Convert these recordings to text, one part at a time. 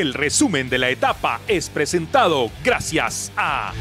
El resumen de la etapa es presentado gracias a...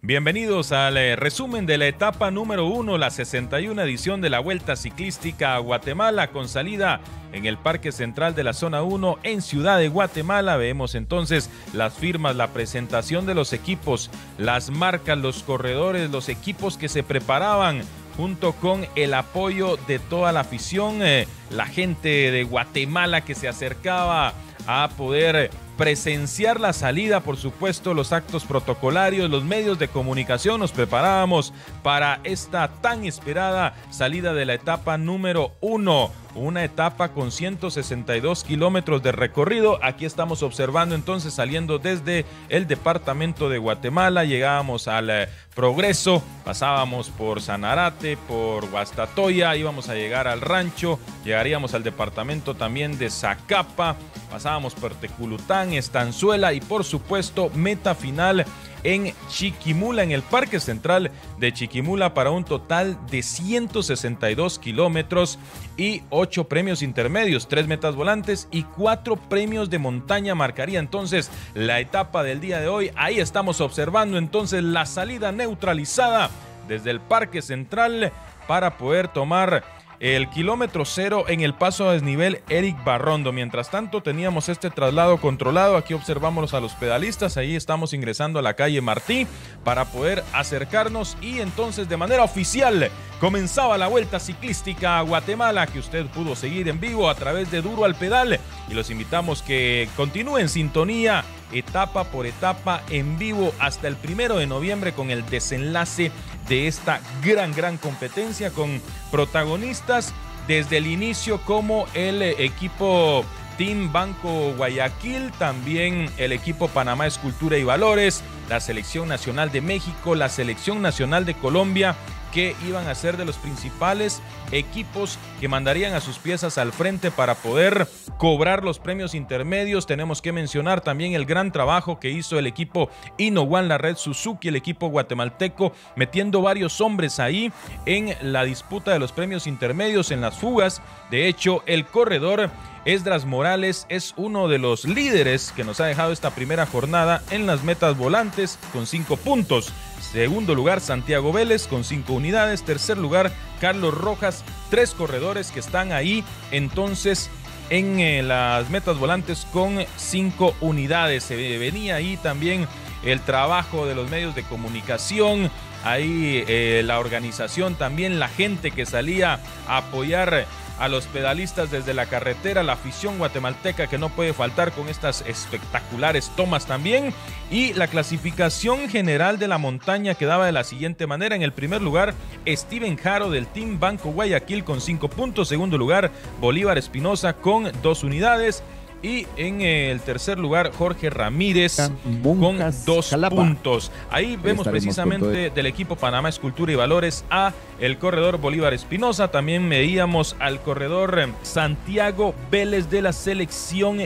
Bienvenidos al eh, resumen de la etapa número 1, la 61 edición de la Vuelta Ciclística a Guatemala con salida en el Parque Central de la Zona 1 en Ciudad de Guatemala. Vemos entonces las firmas, la presentación de los equipos, las marcas, los corredores, los equipos que se preparaban junto con el apoyo de toda la afición, eh, la gente de Guatemala que se acercaba a poder presenciar la salida, por supuesto, los actos protocolarios, los medios de comunicación. Nos preparábamos para esta tan esperada salida de la etapa número uno una etapa con 162 kilómetros de recorrido. Aquí estamos observando entonces saliendo desde el departamento de Guatemala, llegábamos al eh, Progreso, pasábamos por Sanarate, por Guastatoya, íbamos a llegar al rancho, llegaríamos al departamento también de Zacapa, pasábamos por Teculután, Estanzuela y por supuesto meta final en Chiquimula, en el Parque Central de Chiquimula, para un total de 162 kilómetros y 8 premios intermedios, 3 metas volantes y 4 premios de montaña. Marcaría entonces la etapa del día de hoy. Ahí estamos observando entonces la salida neutralizada desde el Parque Central para poder tomar el kilómetro cero en el paso a desnivel Eric Barrondo. Mientras tanto, teníamos este traslado controlado. Aquí observamos a los pedalistas. Ahí estamos ingresando a la calle Martí para poder acercarnos. Y entonces, de manera oficial, comenzaba la vuelta ciclística a Guatemala que usted pudo seguir en vivo a través de Duro al Pedal. Y los invitamos que continúen sintonía etapa por etapa en vivo hasta el primero de noviembre con el desenlace de esta gran, gran competencia con protagonistas desde el inicio como el equipo Team Banco Guayaquil, también el equipo Panamá Escultura y Valores, la Selección Nacional de México, la Selección Nacional de Colombia que iban a ser de los principales equipos que mandarían a sus piezas al frente para poder cobrar los premios intermedios. Tenemos que mencionar también el gran trabajo que hizo el equipo Inowan, la red Suzuki, el equipo guatemalteco, metiendo varios hombres ahí en la disputa de los premios intermedios, en las fugas. De hecho, el corredor Esdras Morales es uno de los líderes que nos ha dejado esta primera jornada en las metas volantes con cinco puntos. Segundo lugar, Santiago Vélez con cinco unidades. Tercer lugar, Carlos Rojas. Tres corredores que están ahí entonces en eh, las metas volantes con cinco unidades. Se venía ahí también el trabajo de los medios de comunicación, ahí eh, la organización también, la gente que salía a apoyar a los pedalistas desde la carretera, la afición guatemalteca que no puede faltar con estas espectaculares tomas también y la clasificación general de la montaña quedaba de la siguiente manera. En el primer lugar, Steven Jaro del Team Banco Guayaquil con 5 puntos, segundo lugar, Bolívar Espinosa con 2 unidades, y en el tercer lugar, Jorge Ramírez con dos puntos. Ahí vemos precisamente del equipo Panamá Escultura y Valores a el corredor Bolívar Espinosa. También veíamos al corredor eh, Santiago Vélez de la selección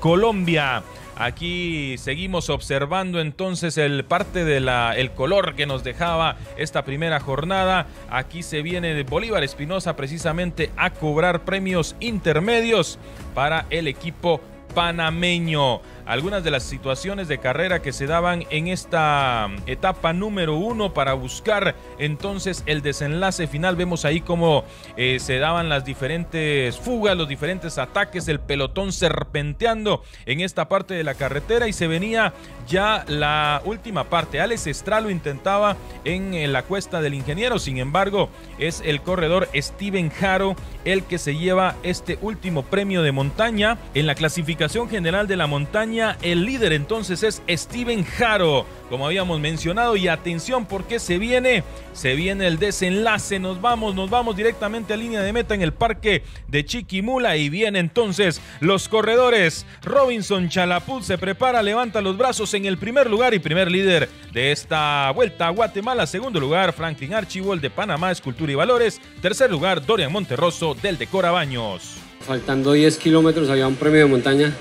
Colombia. Aquí seguimos observando entonces el parte del color que nos dejaba esta primera jornada. Aquí se viene Bolívar Espinosa precisamente a cobrar premios intermedios para el equipo panameño algunas de las situaciones de carrera que se daban en esta mm, etapa número uno para buscar entonces el desenlace final. Vemos ahí cómo eh, se daban las diferentes fugas, los diferentes ataques, el pelotón serpenteando en esta parte de la carretera y se venía ya la última parte. Alex lo intentaba en eh, la cuesta del ingeniero, sin embargo es el corredor Steven Jaro el que se lleva este último premio de montaña en la clasificación general de la montaña el líder entonces es Steven Jaro, como habíamos mencionado. Y atención porque se viene, se viene el desenlace. Nos vamos, nos vamos directamente a línea de meta en el parque de Chiquimula. Y vienen entonces los corredores. Robinson Chalaput se prepara, levanta los brazos en el primer lugar y primer líder de esta vuelta a Guatemala. Segundo lugar, Franklin Archibald de Panamá, Escultura y Valores. Tercer lugar, Dorian Monterroso del de Corabaños. Faltando 10 kilómetros había un premio de montaña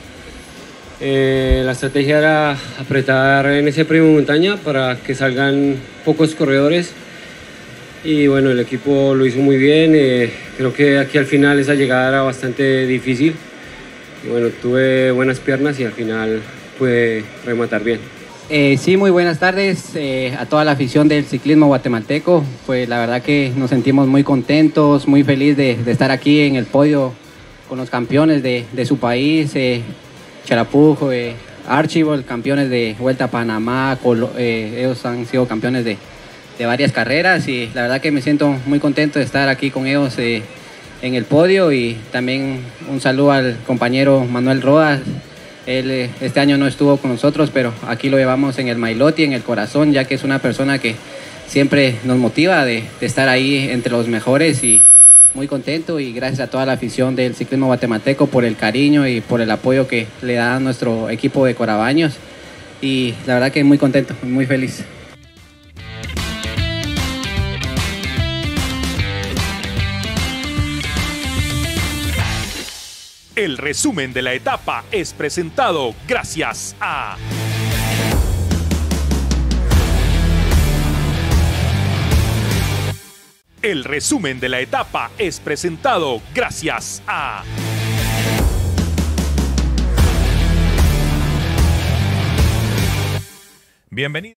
eh, la estrategia era apretar en ese primo montaña para que salgan pocos corredores. Y bueno, el equipo lo hizo muy bien. Eh, creo que aquí al final esa llegada era bastante difícil. bueno, tuve buenas piernas y al final pude rematar bien. Eh, sí, muy buenas tardes a toda la afición del ciclismo guatemalteco. Pues la verdad que nos sentimos muy contentos, muy feliz de, estar aquí en el podio con los campeones de su país Charapujo, Archivo, eh, Archibald, campeones de Vuelta a Panamá, eh, ellos han sido campeones de, varias carreras y la verdad que me siento muy contento de estar aquí con ellos eh, en el podio y también un saludo al compañero Manuel Rodas. Él este año no estuvo con nosotros, pero aquí lo llevamos en el mailote, en el corazón, ya que es una persona que siempre nos motiva de estar ahí entre los mejores y, muy contento y gracias a toda la afición del ciclismo guatemalteco por el cariño y por el apoyo que le da a nuestro equipo de Corabaños. Y la verdad que muy contento, muy feliz. El resumen de la etapa es presentado gracias a... El resumen de la etapa es presentado gracias a... Bienvenido.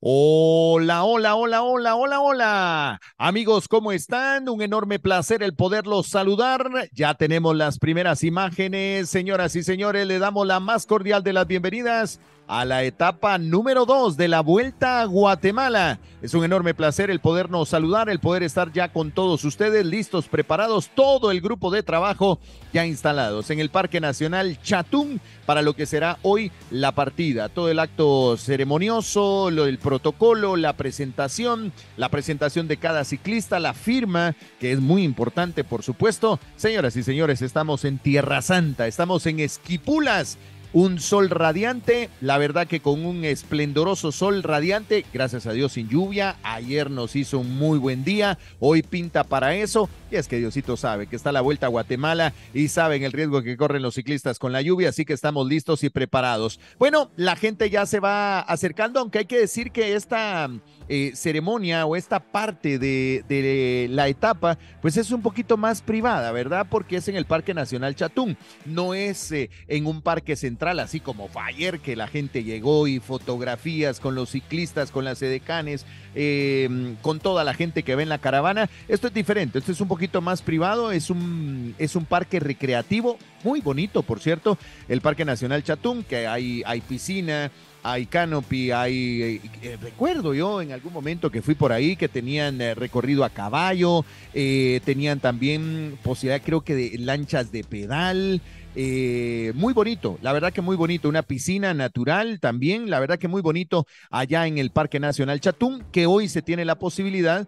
Hola, hola, hola, hola, hola, hola. Amigos, ¿cómo están? Un enorme placer el poderlos saludar. Ya tenemos las primeras imágenes. Señoras y señores, le damos la más cordial de las bienvenidas a la etapa número 2 de la Vuelta a Guatemala. Es un enorme placer el podernos saludar, el poder estar ya con todos ustedes listos, preparados, todo el grupo de trabajo ya instalados en el Parque Nacional Chatún para lo que será hoy la partida. Todo el acto ceremonioso, el protocolo, la presentación, la presentación de cada ciclista, la firma, que es muy importante, por supuesto. Señoras y señores, estamos en Tierra Santa, estamos en Esquipulas, un sol radiante, la verdad que con un esplendoroso sol radiante, gracias a Dios sin lluvia, ayer nos hizo un muy buen día, hoy pinta para eso, y es que Diosito sabe que está la vuelta a Guatemala y saben el riesgo que corren los ciclistas con la lluvia, así que estamos listos y preparados. Bueno, la gente ya se va acercando, aunque hay que decir que esta eh, ceremonia o esta parte de, la etapa, pues es un poquito más privada, ¿verdad? Porque es en el Parque Nacional Chatún, no es eh, en un parque central, así como fue ayer que la gente llegó y fotografías con los ciclistas, con las edecanes, eh, con toda la gente que ve en la caravana. Esto es diferente, esto es un poquito más privado, es un, es un parque recreativo, muy bonito, por cierto, el Parque Nacional Chatún, que hay, hay piscina, hay canopy, hay... Eh, eh, recuerdo yo en algún momento que fui por ahí que tenían eh, recorrido a caballo, tenían también posibilidad creo que de lanchas de pedal. muy bonito, la verdad que muy bonito, una piscina natural también, la verdad que muy bonito allá en el Parque Nacional Chatún, que hoy se tiene la posibilidad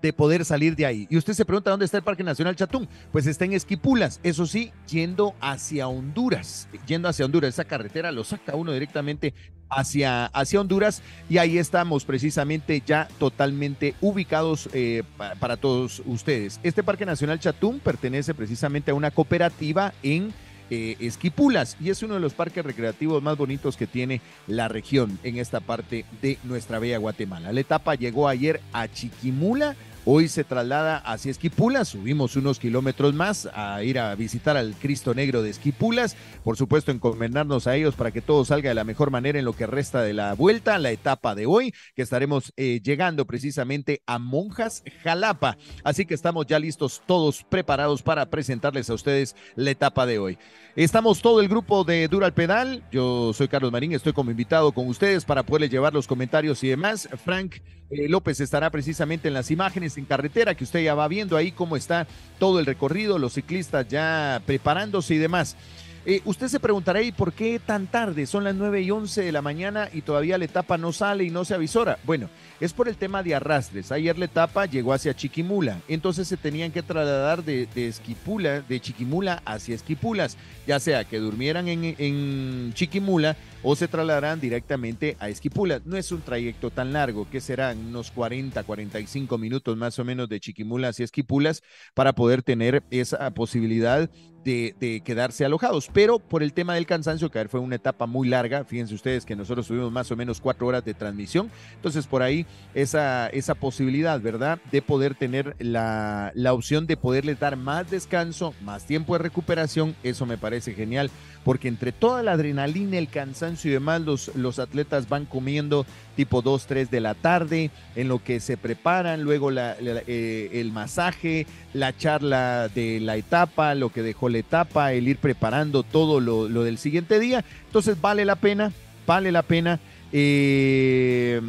de poder salir de ahí. Y usted se pregunta dónde está el Parque Nacional Chatún. Pues está en Esquipulas, eso sí, yendo hacia Honduras, yendo hacia Honduras. Esa carretera lo saca uno directamente hacia, hacia Honduras y ahí estamos precisamente ya totalmente ubicados eh, para, para todos ustedes. Este Parque Nacional Chatún pertenece precisamente a una cooperativa en... Eh, esquipulas y es uno de los parques recreativos más bonitos que tiene la región en esta parte de nuestra bella Guatemala. La etapa llegó ayer a Chiquimula Hoy se traslada hacia Esquipulas, subimos unos kilómetros más a ir a visitar al Cristo Negro de Esquipulas, por supuesto encomendarnos a ellos para que todo salga de la mejor manera en lo que resta de la vuelta, la etapa de hoy, que estaremos eh, llegando precisamente a Monjas Jalapa. Así que estamos ya listos todos preparados para presentarles a ustedes la etapa de hoy. Estamos todo el grupo de Dura al Pedal. Yo soy Carlos Marín, estoy como invitado con ustedes para poderles llevar los comentarios y demás. Frank eh, López estará precisamente en las imágenes en carretera que usted ya va viendo ahí cómo está todo el recorrido, los ciclistas ya preparándose y demás. Eh, usted se preguntará, ¿y por qué tan tarde? Son las 9 y 11 de la mañana y todavía la etapa no sale y no se avisora. Bueno, es por el tema de arrastres. Ayer la etapa llegó hacia Chiquimula, entonces se tenían que trasladar de, de Chiquimula hacia Esquipulas, ya sea que durmieran en Chiquimula o se trasladarán directamente a Esquipulas. No es un trayecto tan largo, que serán unos 40, 45 minutos más o menos de Chiquimulas y Esquipulas para poder tener esa posibilidad de, quedarse alojados. Pero por el tema del cansancio, que fue una etapa muy larga, fíjense ustedes que nosotros tuvimos más o menos cuatro horas de transmisión, entonces por ahí esa, esa posibilidad, ¿verdad? De poder tener la, la opción de poderles dar más descanso, más tiempo de recuperación, eso me parece genial, porque entre toda la adrenalina, el cansancio, y demás, los, los atletas van comiendo tipo 2, 3 de la tarde, en lo que se preparan, luego eh, el masaje, la charla de la etapa, lo que dejó la etapa, el ir preparando todo lo, del siguiente día. Entonces vale la pena, vale la pena. Eh,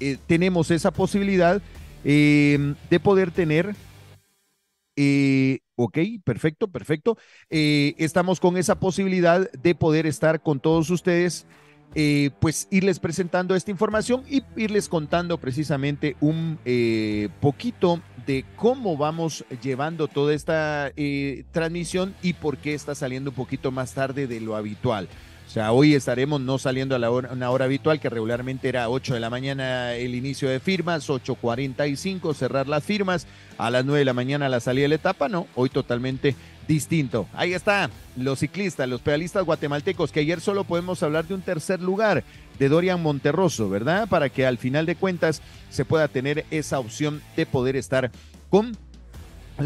eh, tenemos esa posibilidad de poder tener Ok, perfecto, perfecto. Eh, estamos con esa posibilidad de poder estar con todos ustedes, eh, pues irles presentando esta información y irles contando precisamente un eh, poquito de cómo vamos llevando toda esta transmisión y por qué está saliendo un poquito más tarde de lo habitual. O sea, hoy estaremos no saliendo a la hora, una hora habitual, que regularmente era 8 de la mañana el inicio de firmas, 8.45 cerrar las firmas, a las 9 de la mañana la salida de la etapa, no, hoy totalmente distinto. Ahí está, los ciclistas, los pedalistas guatemaltecos, que ayer solo podemos hablar de un tercer lugar, de Dorian Monterroso, ¿verdad? Para que al final de cuentas se pueda tener esa opción de poder estar con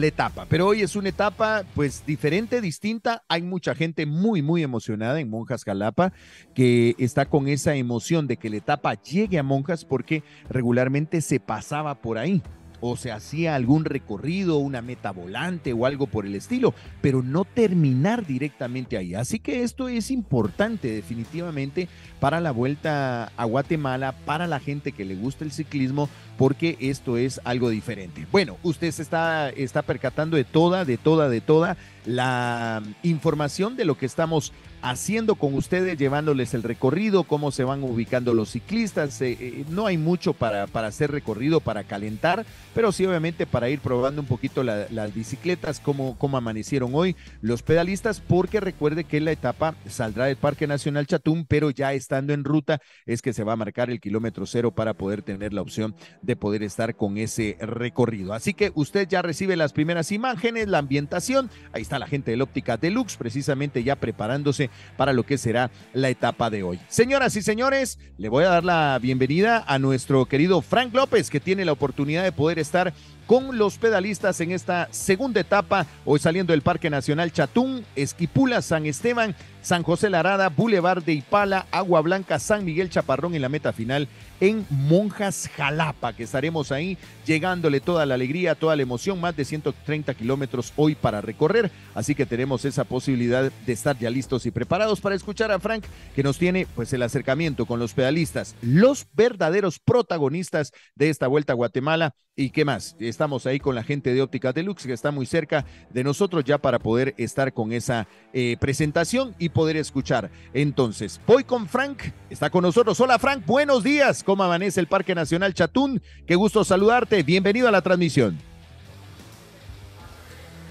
la etapa. Pero hoy es una etapa pues diferente, distinta. Hay mucha gente muy, muy emocionada en Monjas Jalapa que está con esa emoción de que la etapa llegue a Monjas porque regularmente se pasaba por ahí o se hacía algún recorrido, una meta volante o algo por el estilo, pero no terminar directamente ahí. Así que esto es importante definitivamente para la vuelta a Guatemala, para la gente que le gusta el ciclismo, porque esto es algo diferente. Bueno, usted se está, está percatando de toda, de toda, de toda la información de lo que estamos haciendo con ustedes, llevándoles el recorrido, cómo se van ubicando los ciclistas. Eh, eh, eh, no hay mucho para, para, hacer recorrido, para calentar, pero sí obviamente para ir probando un poquito las bicicletas, cómo, cómo amanecieron hoy los pedalistas, porque recuerde que la etapa saldrá del Parque Nacional Chatún, pero ya estando en ruta es que se va a marcar el kilómetro cero para poder tener la opción de poder estar con ese recorrido. Así que usted ya recibe las primeras imágenes, la ambientación, ahí está la gente del Óptica Deluxe precisamente ya preparándose para lo que será la etapa de hoy. Señoras y señores, le voy a dar la bienvenida a nuestro querido Frank López, que tiene la oportunidad de poder estar con los pedalistas en esta segunda etapa, hoy saliendo del Parque Nacional Chatún, Esquipula, San Esteban, San José Larada, Boulevard de Ipala, Agua Blanca, San Miguel Chaparrón en la meta final en Monjas Jalapa, que estaremos ahí llegándole toda la alegría, toda la emoción, más de 130 kilómetros hoy para recorrer, así que tenemos esa posibilidad de estar ya listos y preparados para escuchar a Frank, que nos tiene pues el acercamiento con los pedalistas, los verdaderos protagonistas de esta vuelta a Guatemala y qué más estamos ahí con la gente de Óptica Deluxe, que está muy cerca de nosotros ya para poder estar con esa eh, presentación y poder escuchar. Entonces, voy con Frank, está con nosotros. Hola Frank, buenos días. ¿Cómo amanece el Parque Nacional Chatún? Qué gusto saludarte. Bienvenido a la transmisión.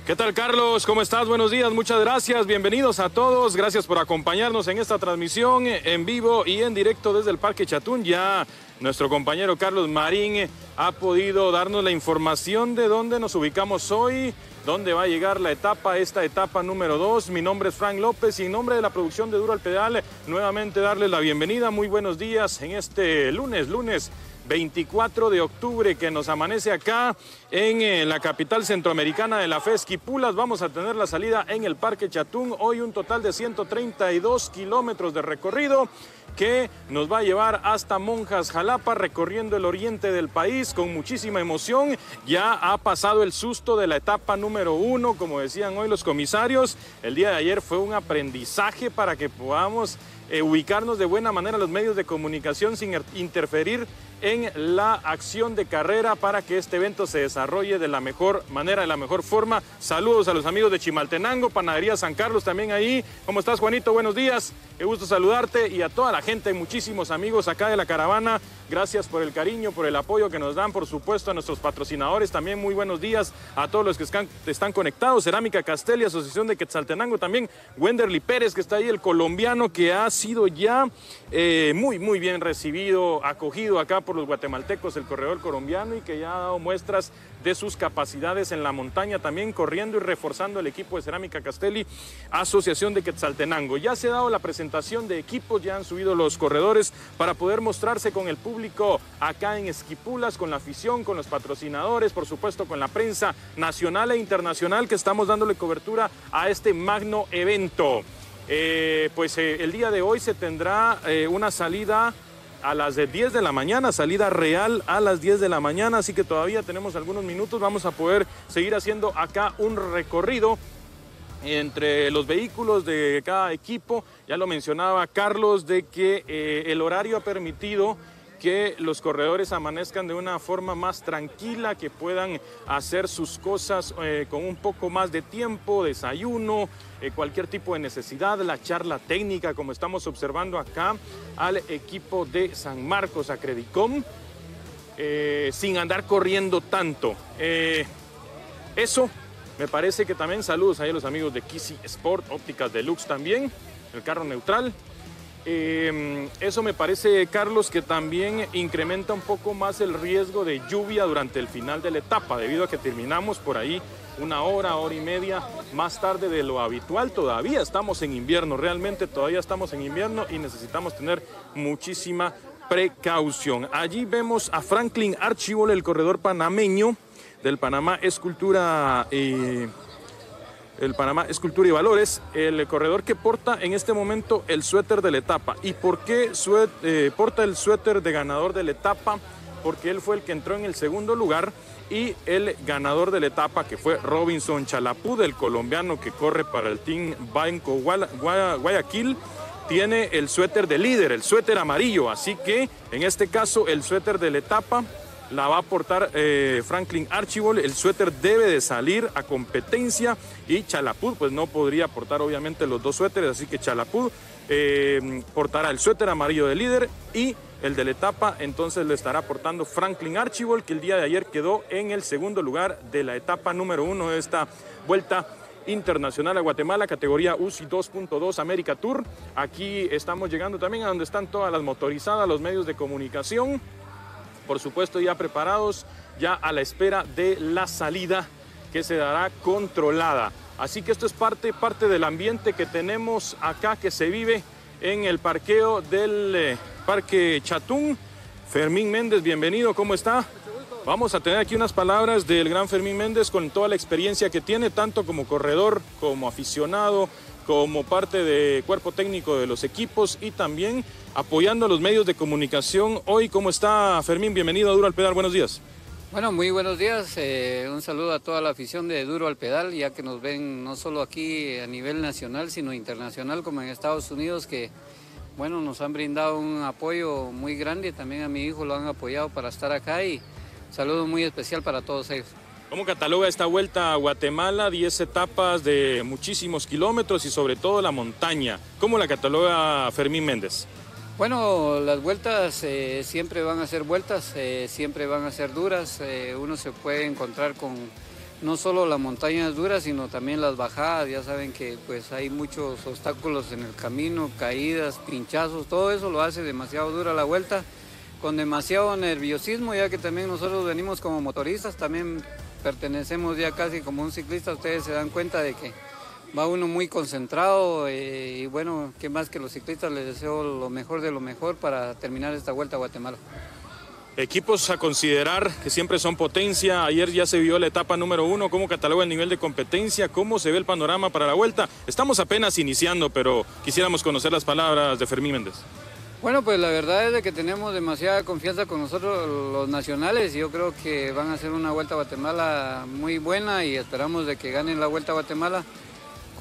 ¿Qué tal Carlos? ¿Cómo estás? Buenos días, muchas gracias, bienvenidos a todos, gracias por acompañarnos en esta transmisión en vivo y en directo desde el Parque Chatún. Ya nuestro compañero Carlos Marín ha podido darnos la información de dónde nos ubicamos hoy, dónde va a llegar la etapa, esta etapa número 2. Mi nombre es Frank López y en nombre de la producción de Duro al Pedal, nuevamente darles la bienvenida. Muy buenos días en este lunes, lunes 24 de octubre que nos amanece acá en eh, la capital centroamericana de la Fesquipulas. pulas Vamos a tener la salida en el Parque Chatún. Hoy un total de 132 kilómetros de recorrido que nos va a llevar hasta Monjas Jalapa, recorriendo el oriente del país con muchísima emoción. Ya ha pasado el susto de la etapa número uno, como decían hoy los comisarios. El día de ayer fue un aprendizaje para que podamos eh, ubicarnos de buena manera los medios de comunicación sin er-, interferir en la acción de carrera para que este evento se desarrolle de la mejor manera, de la mejor forma. Saludos a los amigos de Chimaltenango, Panadería San Carlos también ahí. ¿Cómo estás, Juanito? Buenos días. Qué gusto saludarte y a toda la gente, muchísimos amigos acá de la caravana. Gracias por el cariño, por el apoyo que nos dan, por supuesto, a nuestros patrocinadores. También muy buenos días a todos los que están conectados. Cerámica Castel y Asociación de Quetzaltenango también. Wenderly Pérez, que está ahí, el colombiano que hace sido ya eh, muy, muy bien recibido, acogido acá por los guatemaltecos, el corredor colombiano, y que ya ha dado muestras de sus capacidades en la montaña, también corriendo y reforzando el equipo de Cerámica Castelli, Asociación de Quetzaltenango. Ya se ha dado la presentación de equipos, ya han subido los corredores para poder mostrarse con el público acá en Esquipulas, con la afición, con los patrocinadores, por supuesto con la prensa nacional e internacional que estamos dándole cobertura a este magno evento. Eh, pues eh, el día de hoy se tendrá eh, una salida a las de 10 de la mañana, salida real a las 10 de la mañana, así que todavía tenemos algunos minutos, vamos a poder seguir haciendo acá un recorrido entre los vehículos de cada equipo. Ya lo mencionaba Carlos de que el horario ha permitido que los corredores amanezcan de una forma más tranquila, que puedan hacer sus cosas con un poco más de tiempo, desayuno, eh, cualquier tipo de necesidad, la charla técnica, como estamos observando acá, al equipo de San Marcos, a eh, sin andar corriendo tanto. Eh, eso me parece que también saludos ahí a los amigos de Kisi Sport, ópticas deluxe también, el carro neutral. eso me parece, Carlos, que también incrementa un poco más el riesgo de lluvia durante el final de la etapa, debido a que terminamos por ahí una hora, hora y media más tarde de lo habitual. Todavía estamos en invierno, realmente todavía estamos en invierno y necesitamos tener muchísima precaución. Allí vemos a Franklin Archibald, el corredor panameño del Panamá Escultura. el Panamá Escultura y Valores, el corredor que porta en este momento el suéter de la etapa. ¿Y por qué eh, porta el suéter de ganador de la etapa? Porque él fue el que entró en el segundo lugar y el ganador de la etapa que fue Robinson Chalapud, el colombiano que corre para el Team Banco Guayaquil, tiene el suéter de líder, el suéter amarillo, así que en este caso el suéter de la etapa la va a aportar eh, Franklin Archibald, el suéter debe de salir a competencia y Chalapud pues no podría aportar obviamente los dos suéteres, así que Chalapud eh, portará el suéter amarillo de líder y el de la etapa, entonces le estará aportando Franklin Archibald, que el día de ayer quedó en el segundo lugar de la etapa número uno de esta vuelta internacional a Guatemala, categoría UCI 2.2 América Tour. Aquí estamos llegando también a donde están todas las motorizadas, los medios de comunicación, por supuesto ya preparados, ya a la espera de la salida que se dará controlada. Así que esto es parte, parte del ambiente que tenemos acá, que se vive en el parqueo del... Eh, Parque Chatún. Fermín Méndez, bienvenido, ¿cómo está? Vamos a tener aquí unas palabras del gran Fermín Méndez con toda la experiencia que tiene, tanto como corredor, como aficionado, como parte de cuerpo técnico de los equipos y también apoyando a los medios de comunicación. Hoy, ¿cómo está Fermín? Bienvenido a Duro al Pedal, buenos días. Bueno, muy buenos días. Eh, un saludo a toda la afición de Duro al Pedal, ya que nos ven no solo aquí a nivel nacional, sino internacional, como en Estados Unidos, que bueno, nos han brindado un apoyo muy grande, también a mi hijo lo han apoyado para estar acá y saludo muy especial para todos ellos. ¿Cómo cataloga esta vuelta a Guatemala? 10 etapas de muchísimos kilómetros y sobre todo la montaña. ¿Cómo la cataloga Fermín Méndez? Bueno, las vueltas eh, siempre van a ser vueltas, eh, siempre van a ser duras. Eh, uno se puede encontrar con no solo las montañas duras, sino también las bajadas. Ya saben que pues hay muchos obstáculos en el camino, caídas, pinchazos, todo eso lo hace demasiado dura la vuelta, con demasiado nerviosismo, ya que también nosotros venimos como motoristas, también pertenecemos ya casi como un ciclista, ustedes se dan cuenta de que va uno muy concentrado eh, y bueno, qué más que los ciclistas les deseo lo mejor de lo mejor para terminar esta vuelta a Guatemala. Equipos a considerar que siempre son potencia. Ayer ya se vio la etapa número uno, cómo cataloga el nivel de competencia, cómo se ve el panorama para la vuelta. Estamos apenas iniciando, pero quisiéramos conocer las palabras de Fermín Méndez. Bueno, pues la verdad es de que tenemos demasiada confianza con nosotros los nacionales. Yo creo que van a hacer una vuelta a Guatemala muy buena y esperamos de que ganen la vuelta a Guatemala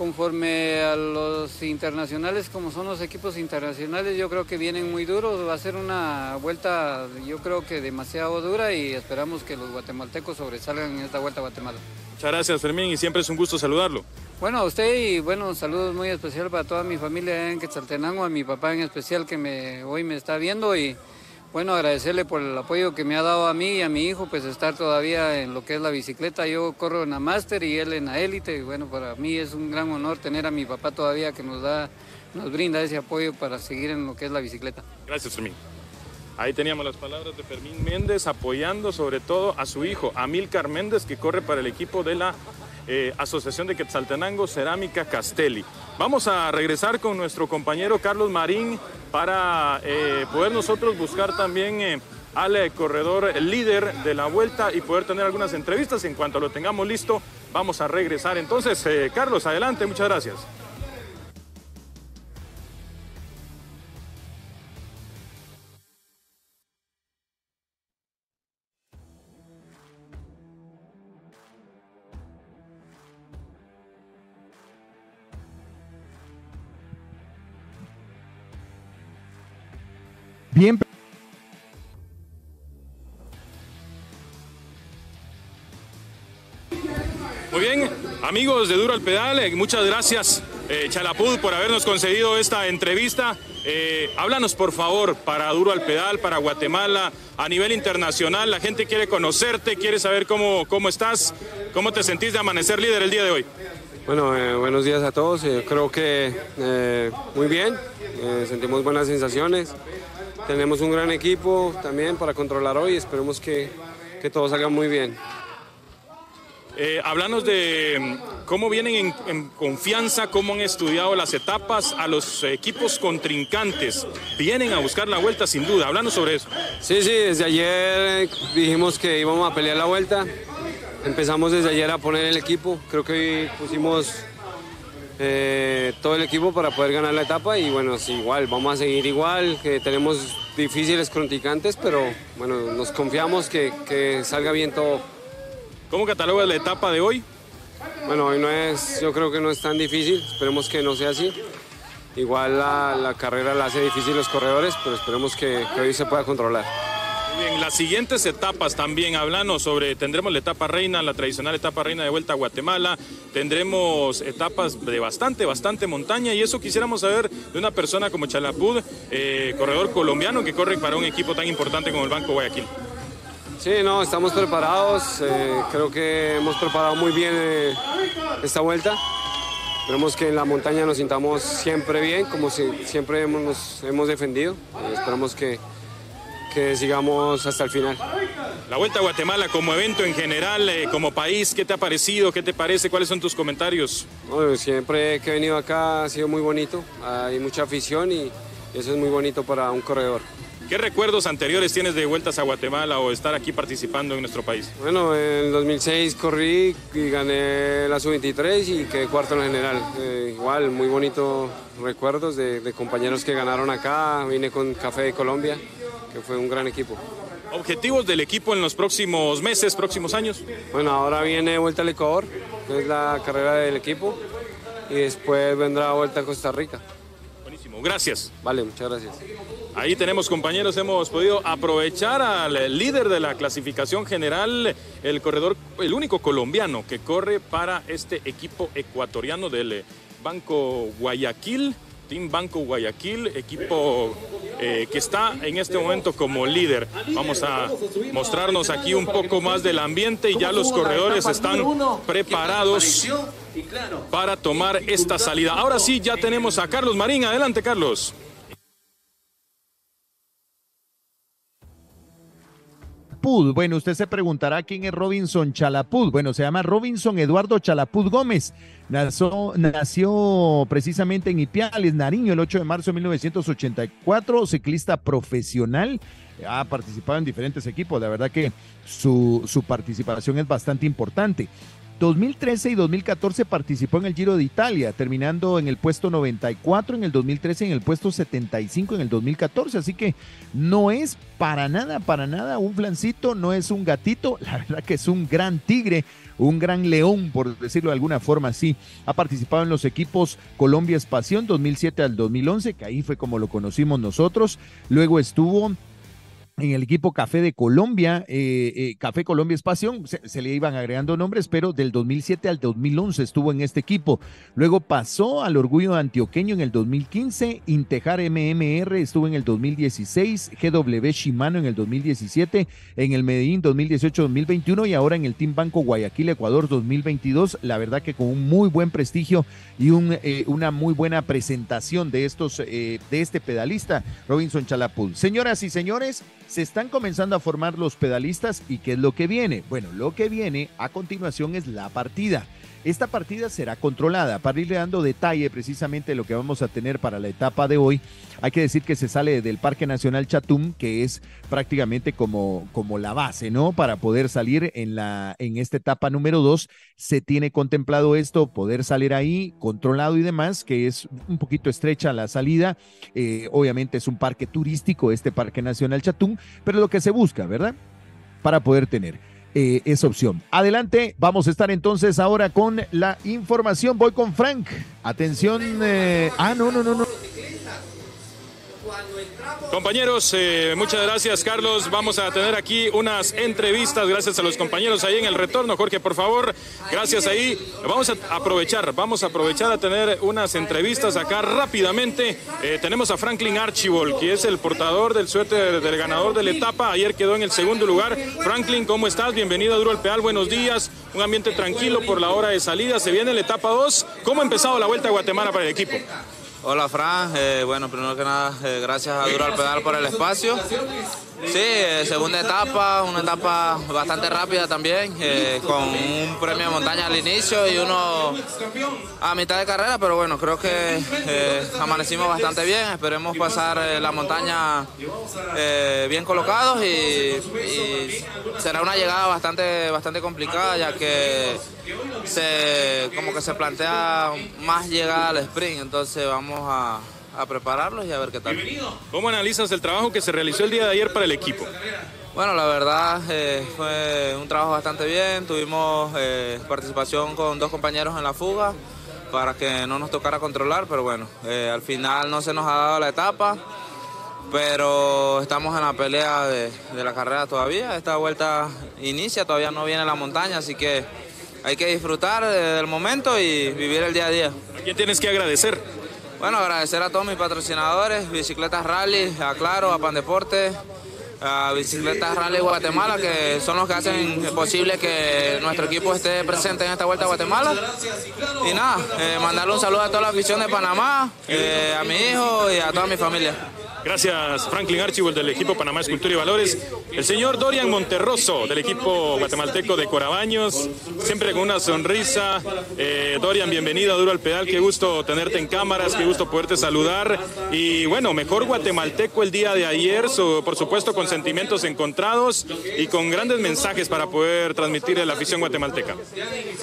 conforme a los internacionales, como son los equipos internacionales, yo creo que vienen muy duros. Va a ser una vuelta, yo creo que demasiado dura y esperamos que los guatemaltecos sobresalgan en esta vuelta a Guatemala. Muchas gracias, Fermín, y siempre es un gusto saludarlo. Bueno, a usted y bueno, saludos muy especial para toda mi familia en Quetzaltenango, a mi papá en especial que hoy me está viendo y. Bueno, agradecerle por el apoyo que me ha dado a mí y a mi hijo, pues estar todavía en lo que es la bicicleta. Yo corro en la Master y él en la élite. Y bueno, para mí es un gran honor tener a mi papá todavía que nos da, nos brinda ese apoyo para seguir en lo que es la bicicleta. Gracias, Fermín. Ahí teníamos las palabras de Fermín Méndez apoyando sobre todo a su hijo, Milcar Méndez, que corre para el equipo de la eh, Asociación de Quetzaltenango Cerámica Castelli. Vamos a regresar con nuestro compañero Carlos Marín para eh, poder nosotros buscar también eh, al corredor líder de la vuelta y poder tener algunas entrevistas. En cuanto lo tengamos listo, vamos a regresar. Entonces, Carlos, adelante, muchas gracias. bien. Muy bien, amigos de Duro al Pedal, eh, muchas gracias eh, Chalapud por habernos concedido esta entrevista. Eh, háblanos por favor para Duro al Pedal, para Guatemala, a nivel internacional. La gente quiere conocerte, quiere saber cómo, cómo estás, cómo te sentís de amanecer líder el día de hoy. Bueno, buenos días a todos. creo que muy bien, sentimos buenas sensaciones. Tenemos un gran equipo también para controlar hoy. Esperemos que, que todo salga muy bien. Hablanos eh, de mm, cómo vienen en, confianza, cómo han estudiado las etapas a los equipos contrincantes. Vienen a buscar la vuelta sin duda. Hablanos sobre eso. Sí, sí, desde ayer dijimos que íbamos a pelear la vuelta. Empezamos desde ayer a poner el equipo. Creo que pusimos eh, todo el equipo para poder ganar la etapa y bueno, igual, vamos a seguir igual, que tenemos difíciles cronticantes, pero bueno, nos confiamos que, salga bien todo. ¿Cómo catalogas la etapa de hoy? Bueno, hoy no es, yo creo que no es tan difícil, esperemos que no sea así. Igual la, carrera la hace difícil los corredores, pero esperemos que hoy se pueda controlar las siguientes etapas también hablando sobre, tendremos la etapa reina, la tradicional etapa reina de vuelta a Guatemala, tendremos etapas de bastante, bastante montaña y eso quisiéramos saber de una persona como Chalapud, eh, corredor colombiano que corre para un equipo tan importante como el Banco Guayaquil. Sí, no, estamos preparados, eh, creo que hemos preparado muy bien eh, esta vuelta. Esperemos que en la montaña nos sintamos siempre bien, como siempre hemos, hemos defendido. esperamos que que sigamos hasta el final. La Vuelta a Guatemala como evento en general, eh, como país, ¿qué te ha parecido? ¿Qué te parece? ¿Cuáles son tus comentarios? siempre que he venido acá ha sido muy bonito, hay mucha afición y eso es muy bonito para un corredor. ¿Qué recuerdos anteriores tienes de vueltas a Guatemala o estar aquí participando en nuestro país? Bueno, en 2006 corrí y gané la sub-23 y quedé cuarto en la general. Eh, igual, muy bonitos recuerdos de, de compañeros que ganaron acá. Vine con Café de Colombia, que fue un gran equipo. ¿Objetivos del equipo en los próximos meses, próximos años? Bueno, ahora viene Vuelta al Ecuador, que es la carrera del equipo, y después vendrá Vuelta a Costa Rica. Buenísimo, gracias. Vale, muchas gracias. Ahí tenemos compañeros, hemos podido aprovechar al líder de la clasificación general, el corredor, el único colombiano que corre para este equipo ecuatoriano del eh, Banco Guayaquil, Team Banco Guayaquil, equipo eh, que está en este momento como líder. Vamos a mostrarnos aquí un poco más del ambiente y ya los corredores están preparados para tomar esta salida. Ahora sí, ya tenemos a Carlos Marín. Adelante, Carlos. Chalapud. Bueno, usted se preguntará quién es Robinson Chalapud. Bueno, se llama Robinson Eduardo Chalapud Gómez. Nació, precisamente en Ipiales, Nariño, el 8 de marzo de 1984, ciclista profesional ha participado en diferentes equipos. La verdad que su, participación es bastante importante. 2013 y 2014 participó en el Giro de Italia, terminando en el puesto 94 en el 2013 y en el puesto 75 en el 2014. Así que no es para nada, para nada un flancito, no es un gatito, la verdad que es un gran tigre, un gran león, por decirlo de alguna forma así. Ha participado en los equipos Colombia Espación 2007 al 2011, que ahí fue como lo conocimos nosotros. Luego estuvo en el equipo Café de Colombia, eh, eh, Café Colombia es se, le iban agregando nombres, pero del 2007 al 2011 estuvo en este equipo. Luego pasó al Orgullo Antioqueño en el 2015, Intejar MMR estuvo en el 2016, GW Shimano en el 2017, en el Medellín 2018-2021 y ahora en el Team Banco Guayaquil Ecuador 2022. La verdad que con un muy buen prestigio y un, eh, una muy buena presentación de, estos, de este pedalista, Robinson Chalapul. Señoras y señores, se están comenzando a formar los pedalistas y qué es lo que viene. Bueno, lo que viene a continuación es la partida. Esta partida será controlada. Para irle dando detalle precisamente lo que vamos a tener para la etapa de hoy, hay que decir que se sale del Parque Nacional Chatum, que es prácticamente como, como la base, ¿no? Para poder salir en, la, en esta etapa número dos, se tiene contemplado esto, poder salir ahí controlado y demás, que es un poquito estrecha la salida. Eh, obviamente es un parque turístico, este Parque Nacional Chatum, pero lo que se busca, ¿verdad? Para poder tener eh, esa opción. Adelante, vamos a estar entonces ahora con la información. Voy con Frank. Atención. Eh, ah, no, no, no, no. Compañeros, eh, muchas gracias, Carlos. Vamos a tener aquí unas entrevistas. Gracias a los compañeros ahí en el retorno. Jorge, por favor, gracias ahí. Vamos a aprovechar, vamos a aprovechar a tener unas entrevistas acá rápidamente. Eh, tenemos a Franklin Archibald, que es el portador del suéter del ganador de la etapa. Ayer quedó en el segundo lugar. Franklin, ¿cómo estás? Bienvenido a Duro el Peal. Buenos días. Un ambiente tranquilo por la hora de salida. Se viene la etapa 2. ¿Cómo ha empezado la vuelta a Guatemala para el equipo? Hola Fran, eh, bueno, primero que nada, eh, gracias a Dural Pedal por el espacio Sí, eh, segunda etapa, una etapa bastante rápida también, eh, con un premio de montaña al inicio y uno a mitad de carrera, pero bueno, creo que eh, amanecimos bastante bien, esperemos pasar la montaña bien colocados y, será una llegada bastante, bastante complicada ya que se, como que se plantea más llegada al sprint, entonces vamos a a prepararlos y a ver qué tal. Bienvenido. ¿Cómo analizas el trabajo que se realizó el día de ayer para el equipo? Bueno, la verdad eh, fue un trabajo bastante bien. Tuvimos eh, participación con dos compañeros en la fuga para que no nos tocara controlar, pero bueno, eh, al final no se nos ha dado la etapa, pero estamos en la pelea de, de la carrera todavía. Esta vuelta inicia, todavía no viene la montaña, así que hay que disfrutar del momento y vivir el día a día. ¿A quién tienes que agradecer? Bueno, agradecer a todos mis patrocinadores, Bicicletas Rally, a Claro, a Pandeporte, a Bicicletas Rally Guatemala, que son los que hacen posible que nuestro equipo esté presente en esta Vuelta a Guatemala. Y nada, eh, mandarle un saludo a toda la afición de Panamá, eh, a mi hijo y a toda mi familia. Gracias Franklin Archibald del equipo Panamá Escultura y Valores. El señor Dorian Monterroso del equipo guatemalteco de Corabaños, siempre con una sonrisa. Eh, Dorian, bienvenido a Duro al Pedal, qué gusto tenerte en cámaras, qué gusto poderte saludar. Y bueno, mejor guatemalteco el día de ayer, por supuesto con sentimientos encontrados y con grandes mensajes para poder transmitir a la afición guatemalteca.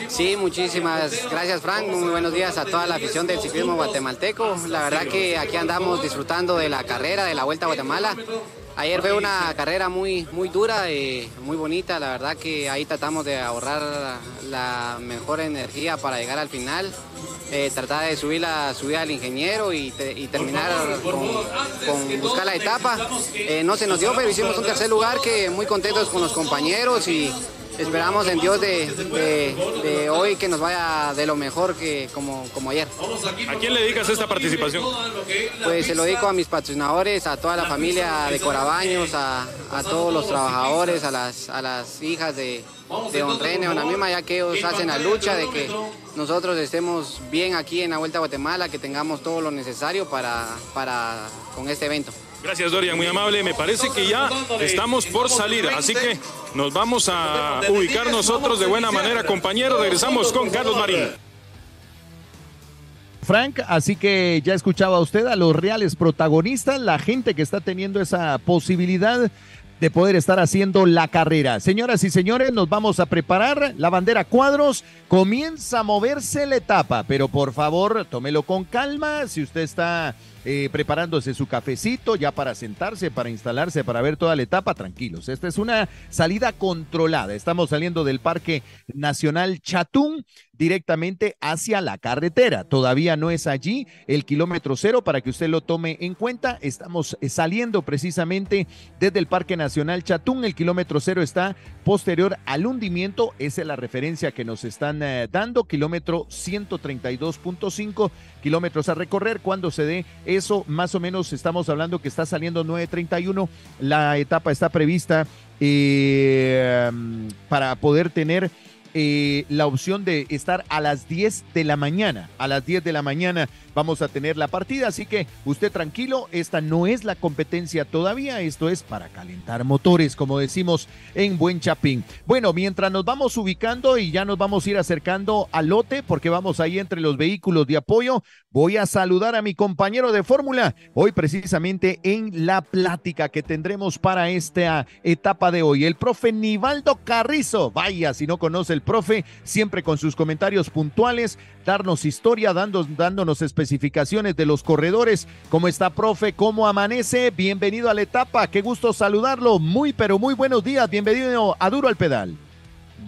Sí, muchísimas gracias Frank, muy buenos días a toda la afición del ciclismo guatemalteco. La verdad que aquí andamos disfrutando de la carrera de la Vuelta a Guatemala. Ayer fue una carrera muy, muy dura y muy bonita. La verdad que ahí tratamos de ahorrar la mejor energía para llegar al final. Eh, tratar de subir la subida al ingeniero y, terminar con, buscar la etapa. Eh, no se nos dio, pero hicimos un tercer lugar que muy contentos con los compañeros y Esperamos en Dios de, hoy que nos vaya de lo mejor que como, ayer. ¿A quién le dedicas esta participación? Pues se lo dedico a mis patrocinadores, a toda la familia de Corabaños, a, todos los trabajadores, a las, a las hijas de, Don René, a misma ya que ellos hacen la lucha de que nosotros estemos bien aquí en la Vuelta a Guatemala, que tengamos todo lo necesario para, para con este evento. Gracias Dorian, muy amable. Me parece que ya estamos por salir, así que nos vamos a ubicar nosotros de buena manera, compañero, Regresamos con Carlos Marín. Frank, así que ya escuchaba usted a los reales protagonistas, la gente que está teniendo esa posibilidad de poder estar haciendo la carrera. Señoras y señores, nos vamos a preparar. La bandera cuadros comienza a moverse la etapa, pero por favor, tómelo con calma. Si usted está eh, preparándose su cafecito ya para sentarse, para instalarse, para ver toda la etapa, tranquilos. Esta es una salida controlada. Estamos saliendo del Parque Nacional Chatún directamente hacia la carretera. Todavía no es allí el kilómetro cero para que usted lo tome en cuenta. Estamos eh, saliendo precisamente desde el Parque Nacional Chatún. El kilómetro cero está posterior al hundimiento. Esa es la referencia que nos están eh, dando. Kilómetro 132.5 kilómetros a recorrer. Cuando se dé eso, más o menos estamos hablando que está saliendo 9.31. La etapa está prevista eh, para poder tener eh, la opción de estar a las 10 de la mañana. A las 10 de la mañana vamos a tener la partida, así que usted tranquilo, esta no es la competencia todavía, esto es para calentar motores, como decimos en Buen Chapín. Bueno, mientras nos vamos ubicando y ya nos vamos a ir acercando al lote, porque vamos ahí entre los vehículos de apoyo, voy a saludar a mi compañero de fórmula, hoy precisamente en la plática que tendremos para esta etapa de hoy, el profe Nivaldo Carrizo. Vaya, si no conoce el profe, siempre con sus comentarios puntuales, darnos historia, dando, dándonos especificaciones de los corredores. ¿Cómo está, profe? ¿Cómo amanece? Bienvenido a la etapa, qué gusto saludarlo. Muy, pero muy buenos días, bienvenido a Duro al Pedal.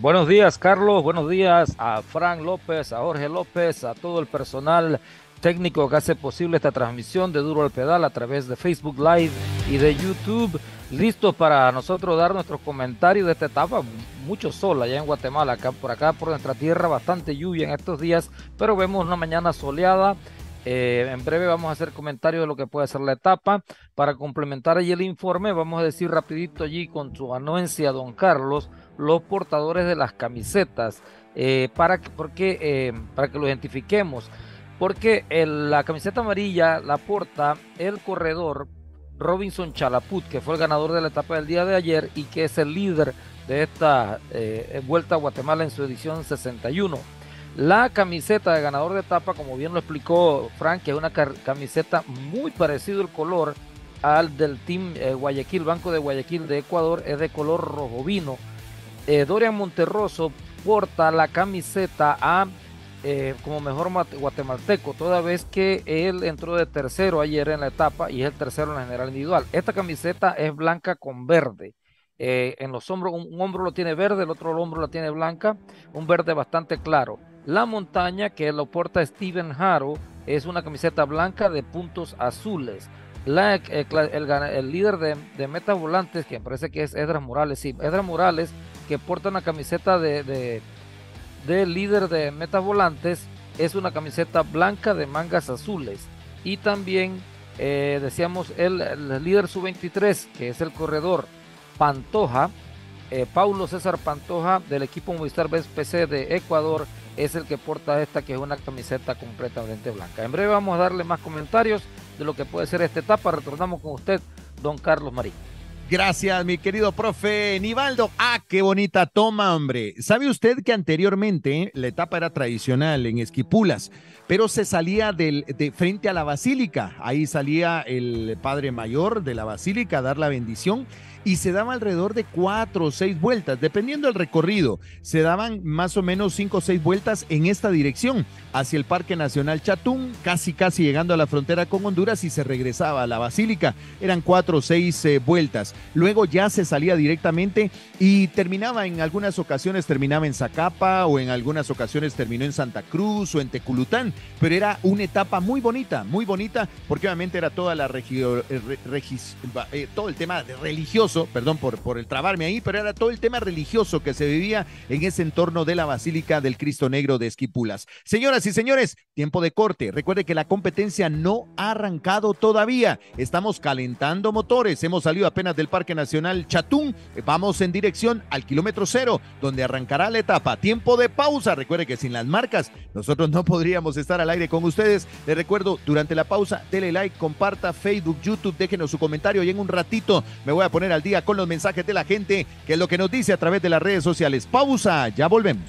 Buenos días, Carlos. Buenos días a Frank López, a Jorge López, a todo el personal técnico que hace posible esta transmisión de Duro al Pedal a través de Facebook Live y de YouTube. Listo para nosotros dar nuestros comentarios de esta etapa. Mucho sol allá en Guatemala, acá por acá por nuestra tierra, bastante lluvia en estos días, pero vemos una mañana soleada. Eh, en breve vamos a hacer comentarios de lo que puede ser la etapa. Para complementar allí el informe, vamos a decir rapidito allí con su anuencia, don Carlos, los portadores de las camisetas, eh, para, que, porque, eh, para que lo identifiquemos. Porque la camiseta amarilla la porta el corredor Robinson Chalaput, que fue el ganador de la etapa del día de ayer y que es el líder de esta eh, Vuelta a Guatemala en su edición 61. La camiseta de ganador de etapa, como bien lo explicó Frank, que es una camiseta muy parecido el color al del Team eh, Guayaquil, Banco de Guayaquil de Ecuador, es de color rojo vino. Eh, Dorian Monterroso porta la camiseta a eh, como mejor guatemalteco, toda vez que él entró de tercero ayer en la etapa y es el tercero en la general individual. Esta camiseta es blanca con verde. Eh, en los hombros, un, hombro lo tiene verde, el otro hombro la tiene blanca, un verde bastante claro. La montaña que lo porta Steven Harrow es una camiseta blanca de puntos azules. Eh, el, líder de, de Metas Volantes, que me parece que es Edras Morales, sí, Edras Morales, que porta una camiseta de del líder de Metas Volantes es una camiseta blanca de mangas azules. Y también eh, decíamos el, líder sub-23, que es el corredor Pantoja, eh, Paulo César Pantoja del equipo Movistar BC de Ecuador, es el que porta esta, que es una camiseta completamente blanca. En breve vamos a darle más comentarios de lo que puede ser esta etapa. Retornamos con usted, don Carlos Marín. Gracias, mi querido profe Nivaldo. Ah, qué bonita toma, hombre. ¿Sabe usted que anteriormente la etapa era tradicional en Esquipulas? pero se salía de frente a la basílica. Ahí salía el padre mayor de la basílica a dar la bendición y se daba alrededor de cuatro o seis vueltas, dependiendo del recorrido. Se daban más o menos cinco o seis vueltas en esta dirección, hacia el Parque Nacional Chatún, casi casi llegando a la frontera con Honduras y se regresaba a la basílica. Eran cuatro o seis eh, vueltas. Luego ya se salía directamente y terminaba en algunas ocasiones, terminaba en Zacapa o en algunas ocasiones terminó en Santa Cruz o en Teculután pero era una etapa muy bonita, muy bonita, porque obviamente era toda la eh, eh, todo el tema religioso, perdón por, por el trabarme ahí, pero era todo el tema religioso que se vivía en ese entorno de la Basílica del Cristo Negro de Esquipulas. Señoras y señores, tiempo de corte. Recuerde que la competencia no ha arrancado todavía. Estamos calentando motores. Hemos salido apenas del Parque Nacional Chatún. Vamos en dirección al kilómetro cero, donde arrancará la etapa. Tiempo de pausa. Recuerde que sin las marcas, nosotros no podríamos estar estar al aire con ustedes. Les recuerdo, durante la pausa, dele like, comparta Facebook, YouTube, déjenos su comentario y en un ratito me voy a poner al día con los mensajes de la gente, que es lo que nos dice a través de las redes sociales. Pausa, ya volvemos.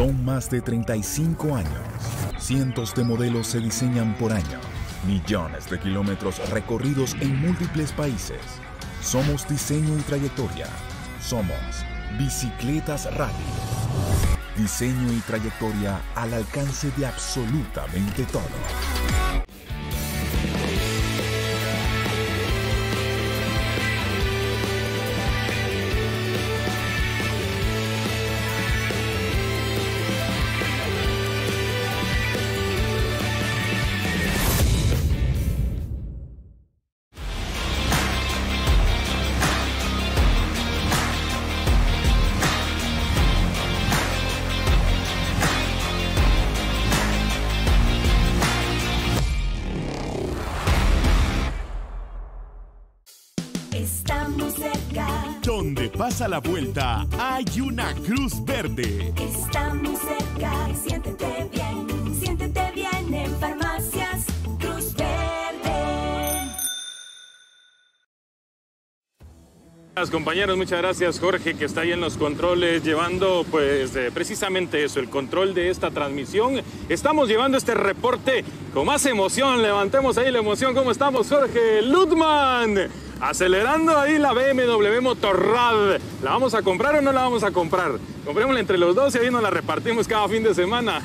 Son más de 35 años. Cientos de modelos se diseñan por año. Millones de kilómetros recorridos en múltiples países. Somos diseño y trayectoria. Somos Bicicletas Rally. Diseño y trayectoria al alcance de absolutamente todo. a la vuelta, hay una cruz verde. Estamos cerca, siéntete bien, siéntete bien en farmacias Cruz Verde. Las compañeros, muchas gracias Jorge que está ahí en los controles llevando pues eh, precisamente eso, el control de esta transmisión. Estamos llevando este reporte con más emoción, levantemos ahí la emoción. ¿Cómo estamos Jorge? Ludman acelerando ahí la BMW Motorrad. ¿La vamos a comprar o no la vamos a comprar? Comprémosla entre los dos y ahí nos la repartimos cada fin de semana.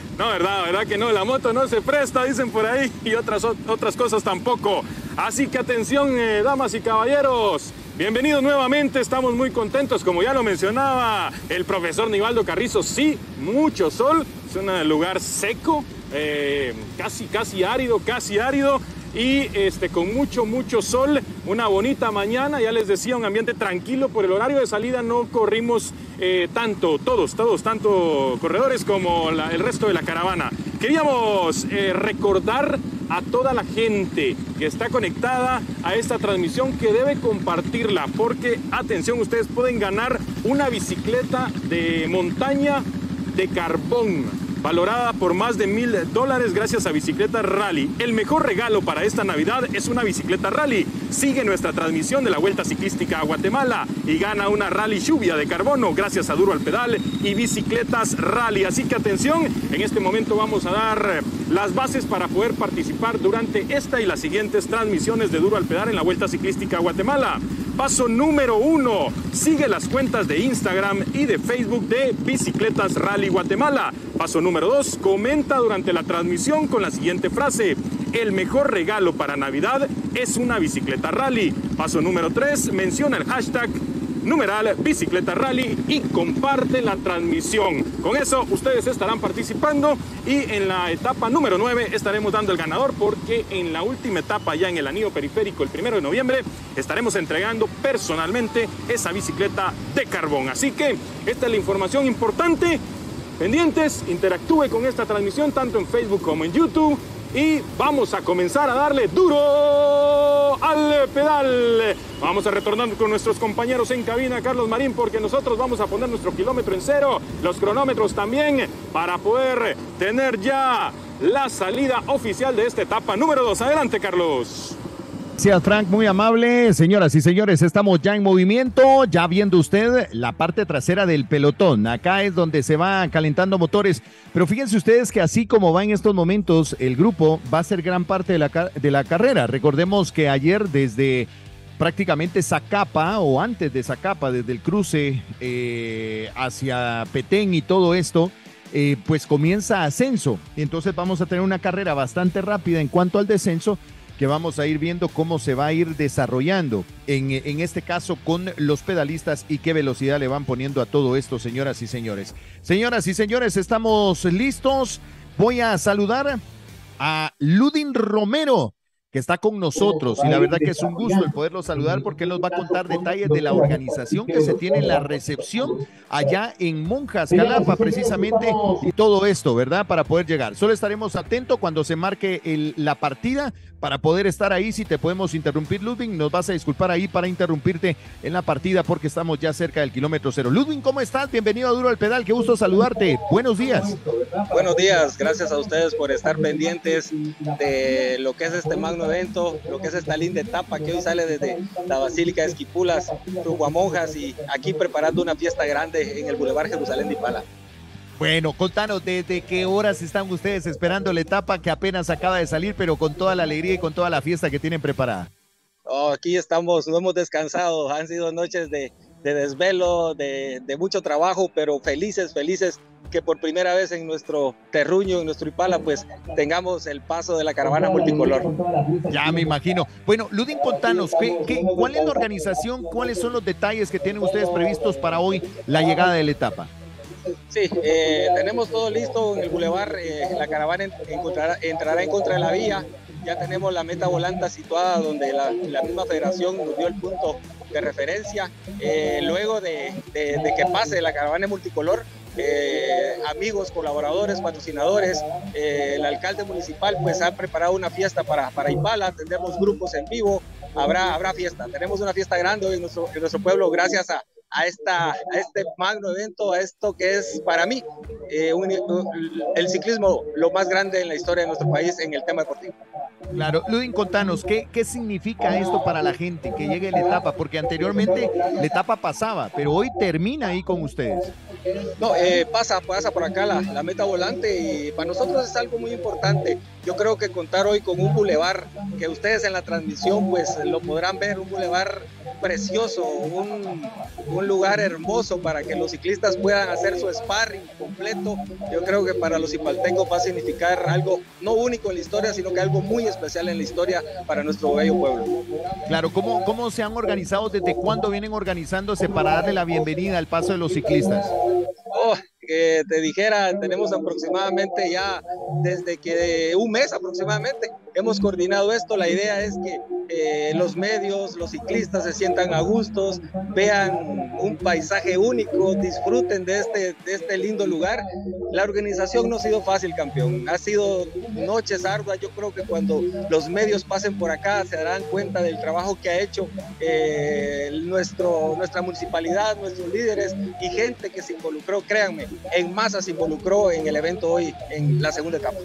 no, verdad, verdad que no, la moto no se presta, dicen por ahí, y otras, otras cosas tampoco. Así que atención, eh, damas y caballeros. Bienvenidos nuevamente, estamos muy contentos, como ya lo mencionaba el profesor Nivaldo Carrizo, sí, mucho sol, es un lugar seco, eh, casi, casi árido, casi árido, y este, con mucho, mucho sol, una bonita mañana, ya les decía, un ambiente tranquilo por el horario de salida, no corrimos eh, tanto, todos, todos, tanto corredores como el resto de la caravana. Queríamos eh, recordar a toda la gente que está conectada a esta transmisión que debe compartirla porque atención ustedes pueden ganar una bicicleta de montaña de carbón valorada por más de mil dólares gracias a Bicicleta Rally. El mejor regalo para esta Navidad es una bicicleta rally. Sigue nuestra transmisión de la Vuelta Ciclística a Guatemala y gana una rally lluvia de carbono gracias a Duro al Pedal y Bicicletas Rally. Así que atención, en este momento vamos a dar las bases para poder participar durante esta y las siguientes transmisiones de Duro al Pedal en la Vuelta Ciclística a Guatemala. Paso número uno, sigue las cuentas de Instagram y de Facebook de Bicicletas Rally Guatemala. Paso número dos, comenta durante la transmisión con la siguiente frase. El mejor regalo para Navidad es una bicicleta rally. Paso número tres, menciona el hashtag numeral Bicicleta Rally y comparte la transmisión. Con eso ustedes estarán participando y en la etapa número 9 estaremos dando el ganador porque en la última etapa ya en el anillo periférico el primero de noviembre estaremos entregando personalmente esa bicicleta de carbón. Así que esta es la información importante. Pendientes, interactúe con esta transmisión tanto en Facebook como en YouTube y vamos a comenzar a darle duro al pedal. Vamos a retornar con nuestros compañeros en cabina, Carlos Marín, porque nosotros vamos a poner nuestro kilómetro en cero, los cronómetros también, para poder tener ya la salida oficial de esta etapa número 2. Adelante, Carlos. Gracias, Frank, muy amable. Señoras y señores, estamos ya en movimiento, ya viendo usted la parte trasera del pelotón. Acá es donde se van calentando motores. Pero fíjense ustedes que así como va en estos momentos, el grupo va a ser gran parte de la, de la carrera. Recordemos que ayer desde prácticamente Zacapa o antes de Zacapa, desde el cruce eh, hacia Petén y todo esto, eh, pues comienza ascenso. Entonces vamos a tener una carrera bastante rápida en cuanto al descenso, que vamos a ir viendo cómo se va a ir desarrollando en, en este caso con los pedalistas y qué velocidad le van poniendo a todo esto, señoras y señores. Señoras y señores, estamos listos. Voy a saludar a Ludin Romero, que está con nosotros. Y la verdad que es un gusto el poderlo saludar porque él nos va a contar detalles de la organización que se tiene en la recepción allá en Monjas, Calapa, precisamente, y todo esto, ¿verdad? Para poder llegar. Solo estaremos atentos cuando se marque la partida para poder estar ahí. Si te podemos interrumpir, Ludwig, nos vas a disculpar ahí para interrumpirte en la partida porque estamos ya cerca del kilómetro cero. Ludwig, ¿cómo estás? Bienvenido a Duro al Pedal, qué gusto saludarte. Buenos días. Buenos días, gracias a ustedes por estar pendientes de lo que es este magno evento, lo que es esta linda etapa que hoy sale desde la Basílica de Esquipulas, Monjas y aquí preparando una fiesta grande en el Boulevard Jerusalén de Ipala. Bueno, contanos desde qué horas están ustedes esperando la etapa que apenas acaba de salir, pero con toda la alegría y con toda la fiesta que tienen preparada. Oh, aquí estamos, no hemos descansado, han sido noches de, desvelo, de, mucho trabajo, pero felices, felices que por primera vez en nuestro terruño, en nuestro Ipala, pues tengamos el paso de la caravana multicolor. Ya me imagino. Bueno, Ludin, contanos, cuál es la organización? ¿Cuáles son los detalles que tienen ustedes previstos para hoy, la llegada de la etapa? Sí, eh, tenemos todo listo en el bulevar. Eh, la caravana entrará en contra de la vía. Ya tenemos la meta volanta situada donde la, misma federación nos dio el punto de referencia. Eh, luego de, que pase la caravana multicolor, amigos, colaboradores, patrocinadores. el alcalde municipal pues ha preparado una fiesta para, para Impala, tendremos grupos en vivo, habrá, habrá fiesta. Tenemos una fiesta grande hoy en nuestro pueblo gracias a, a, esta, este magno evento, a esto que es para mí eh, el ciclismo lo más grande en la historia de nuestro país en el tema deportivo. Claro, Ludin, contanos, ¿qué, ¿qué significa esto para la gente que llegue la etapa? Porque anteriormente la etapa pasaba, pero hoy termina ahí con ustedes. No, eh, pasa, pasa por acá la, la, meta volante y para nosotros es algo muy importante. Yo creo que contar hoy con un bulevar, que ustedes en la transmisión pues lo podrán ver, un bulevar precioso, un, un lugar hermoso para que los ciclistas puedan hacer su sparring completo. Yo creo que para los cipaltecos va a significar algo no único en la historia, sino que algo muy especial en la historia para nuestro bello pueblo. Claro, ¿cómo, cómo se han organizado? ¿Desde cuándo vienen organizándose para darle la bienvenida al paso de los ciclistas? Oh, que te dijera, tenemos aproximadamente ya desde que un mes aproximadamente hemos coordinado esto. La idea es que eh, los medios, los ciclistas se sientan a gustos, vean un paisaje único, disfruten de este, de este lindo lugar. La organización no ha sido fácil, campeón. Ha sido noches arduas. Yo creo que cuando los medios pasen por acá se darán cuenta del trabajo que ha hecho eh, nuestro, nuestra municipalidad, nuestros líderes y gente que se involucró. Créanme, en masa se involucró en el evento hoy en la segunda etapa.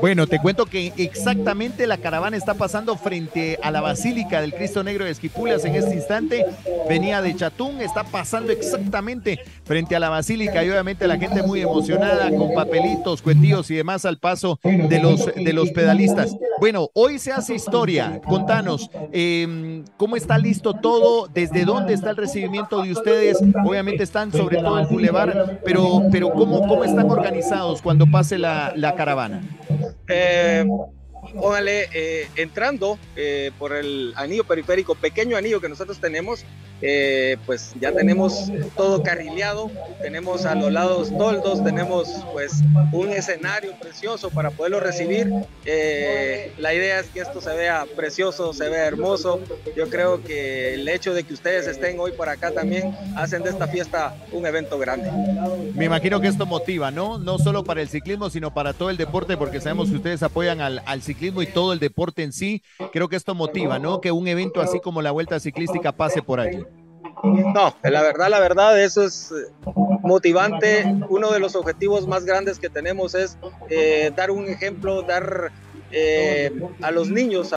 Bueno, te cuento que exactamente la caravana está pasando frente a la Basílica del Cristo Negro de Esquipulas en este instante. Venía de Chatún, está pasando exactamente frente a la Basílica y obviamente la gente muy emocionada con papelitos, cuetillos y demás al paso de los, de los pedalistas. Bueno, hoy se hace historia. Contanos, em, ¿cómo está listo todo? ¿Desde dónde está el recibimiento de ustedes? Obviamente están sobre todo en Boulevard, pero pero ¿cómo, están organizados cuando pase la, caravana? Eh, Órale, eh, entrando eh, por el anillo periférico, pequeño anillo que nosotros tenemos, eh, pues ya tenemos todo carrileado, tenemos a los lados toldos, tenemos pues un escenario precioso para poderlo recibir. la idea es que esto se vea precioso, se vea hermoso. Yo creo que el hecho de que ustedes estén hoy por acá también hacen de esta fiesta un evento grande. Me imagino que esto motiva, ¿no? No solo para el ciclismo, sino para todo el deporte, porque sabemos que ustedes apoyan al, al ciclismo y todo el deporte en sí. Creo que esto motiva, ¿no? Que un evento así como la Vuelta Ciclística pase por allí. No, la verdad, la verdad, eso es eh, motivante. Uno de los objetivos más grandes que tenemos es eh, dar un ejemplo, dar eh, a los niños.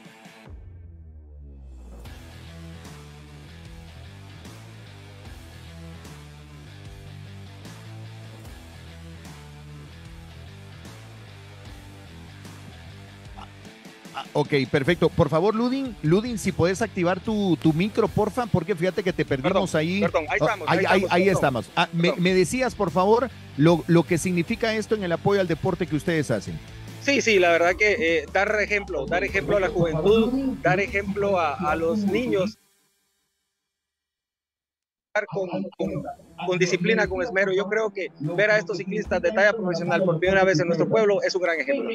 Ok, perfecto. Por favor, Ludin, Ludin, si puedes activar tu, tu micro, porfa, porque fíjate que te perdimos ahí. Perdón, ahí ah, estamos. ahí, estamos. Ah, me, decías, por favor, lo, que significa esto en el apoyo al deporte que ustedes hacen. Sí, sí, la verdad que eh, dar ejemplo, dar ejemplo a la juventud, dar ejemplo a, a los niños con disciplina, con esmero. Yo creo que ver a estos ciclistas de talla profesional por primera vez en nuestro pueblo es un gran ejemplo.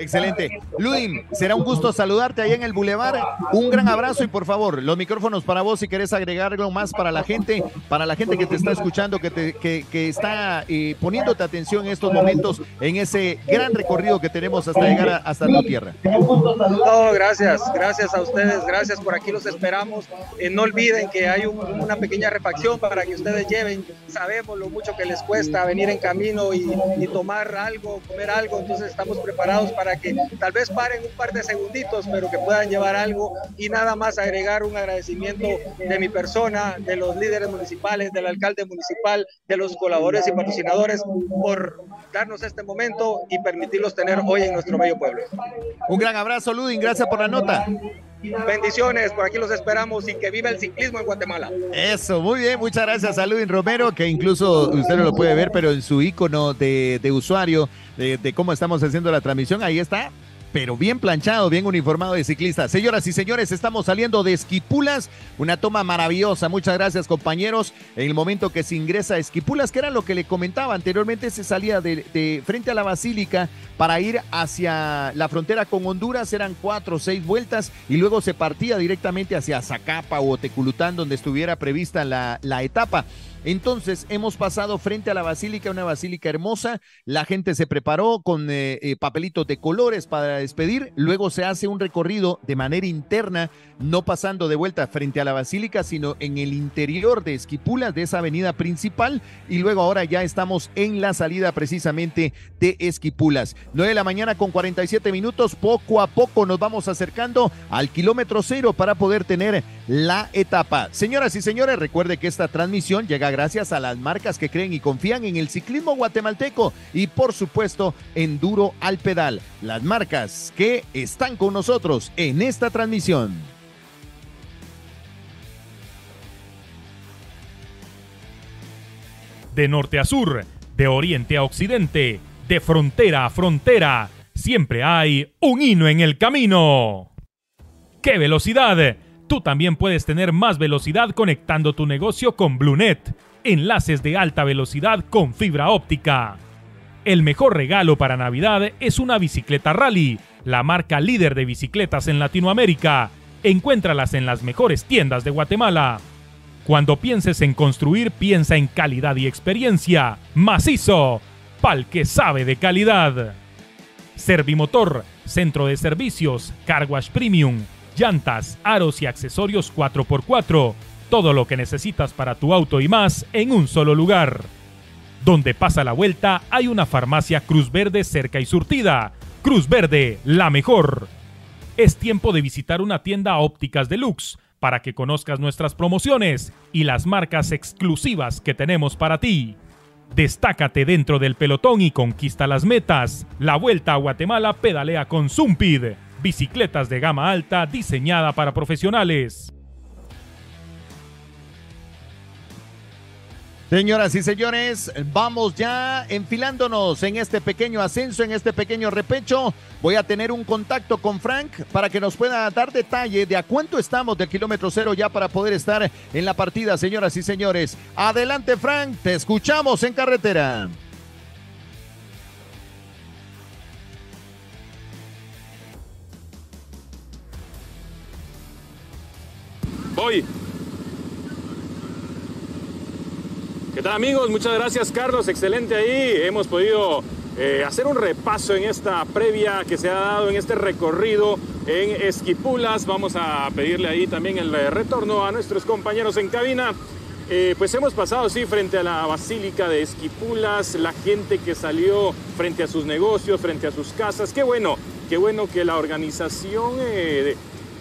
Excelente. Ludin, será un gusto saludarte ahí en el Boulevard. Un gran abrazo y por favor, los micrófonos para vos si querés agregarlo más para la gente, para la gente que te está escuchando, que, está eh, poniéndote atención en estos momentos, en ese gran recorrido que tenemos hasta llegar hasta tu tierra. No, gracias, gracias a ustedes, gracias por aquí los esperamos. Eh, no olviden que hay una pequeña refacción para que ustedes lleven. Sabemos lo mucho que les cuesta venir en camino y, tomar algo, comer algo, entonces estamos preparados para que tal vez paren un par de segunditos, pero que puedan llevar algo y nada más agregar un agradecimiento de mi persona, de los líderes municipales, del alcalde municipal, de los colaboradores y patrocinadores por darnos este momento y permitirlos tener hoy en nuestro bello pueblo. Un gran abrazo, Ludin, gracias por la nota. Bendiciones, por aquí los esperamos y que viva el ciclismo en Guatemala. Eso, muy bien, muchas gracias a Ludwig Romero, que incluso usted no lo puede ver, pero en su icono de, usuario de cómo estamos haciendo la transmisión, ahí está pero bien planchado, bien uniformado de ciclista. Señoras y señores, estamos saliendo de Esquipulas, una toma maravillosa. Muchas gracias, compañeros. En el momento que se ingresa a Esquipulas, que era lo que le comentaba anteriormente, se salía de, frente a la Basílica para ir hacia la frontera con Honduras, eran cuatro o seis vueltas, y luego se partía directamente hacia Zacapa o Teculután, donde estuviera prevista la, la etapa. Entonces hemos pasado frente a la basílica, una basílica hermosa, la gente se preparó con eh, eh, papelitos de colores para despedir, luego se hace un recorrido de manera interna, no pasando de vuelta frente a la basílica, sino en el interior de Esquipulas, de esa avenida principal, y luego ahora ya estamos en la salida precisamente de Esquipulas. 9 de la mañana con 47 minutos, poco a poco nos vamos acercando al kilómetro cero para poder tener la etapa. Señoras y señores, recuerde que esta transmisión llega gracias a las marcas que creen y confían en el ciclismo guatemalteco y por supuesto en Duro al Pedal, las marcas que están con nosotros en esta transmisión. De norte a sur, de oriente a occidente, de frontera a frontera, siempre hay un hino en el camino. ¡Qué velocidad! Tú también puedes tener más velocidad conectando tu negocio con BlueNet, enlaces de alta velocidad con fibra óptica. El mejor regalo para Navidad es una bicicleta Rally, la marca líder de bicicletas en Latinoamérica. Encuéntralas en las mejores tiendas de Guatemala. Cuando pienses en construir, piensa en calidad y experiencia. Macizo, pal que sabe de calidad. Servimotor, centro de servicios, Carwash Premium llantas, aros y accesorios 4x4. Todo lo que necesitas para tu auto y más en un solo lugar. Donde pasa la vuelta hay una farmacia Cruz Verde cerca y surtida. Cruz Verde, la mejor. Es tiempo de visitar una tienda ópticas deluxe para que conozcas nuestras promociones y las marcas exclusivas que tenemos para ti. Destácate dentro del pelotón y conquista las metas. La Vuelta a Guatemala pedalea con Zumpid bicicletas de gama alta diseñada para profesionales. Señoras y señores, vamos ya enfilándonos en este pequeño ascenso, en este pequeño repecho. Voy a tener un contacto con Frank para que nos pueda dar detalle de a cuánto estamos del kilómetro cero ya para poder estar en la partida, señoras y señores. Adelante, Frank, te escuchamos en carretera. Voy. ¿Qué tal amigos? Muchas gracias Carlos, excelente ahí. Hemos podido eh, hacer un repaso en esta previa que se ha dado en este recorrido en Esquipulas. Vamos a pedirle ahí también el eh, retorno a nuestros compañeros en cabina. Eh, pues hemos pasado, sí, frente a la Basílica de Esquipulas, la gente que salió frente a sus negocios, frente a sus casas. Qué bueno, qué bueno que la organización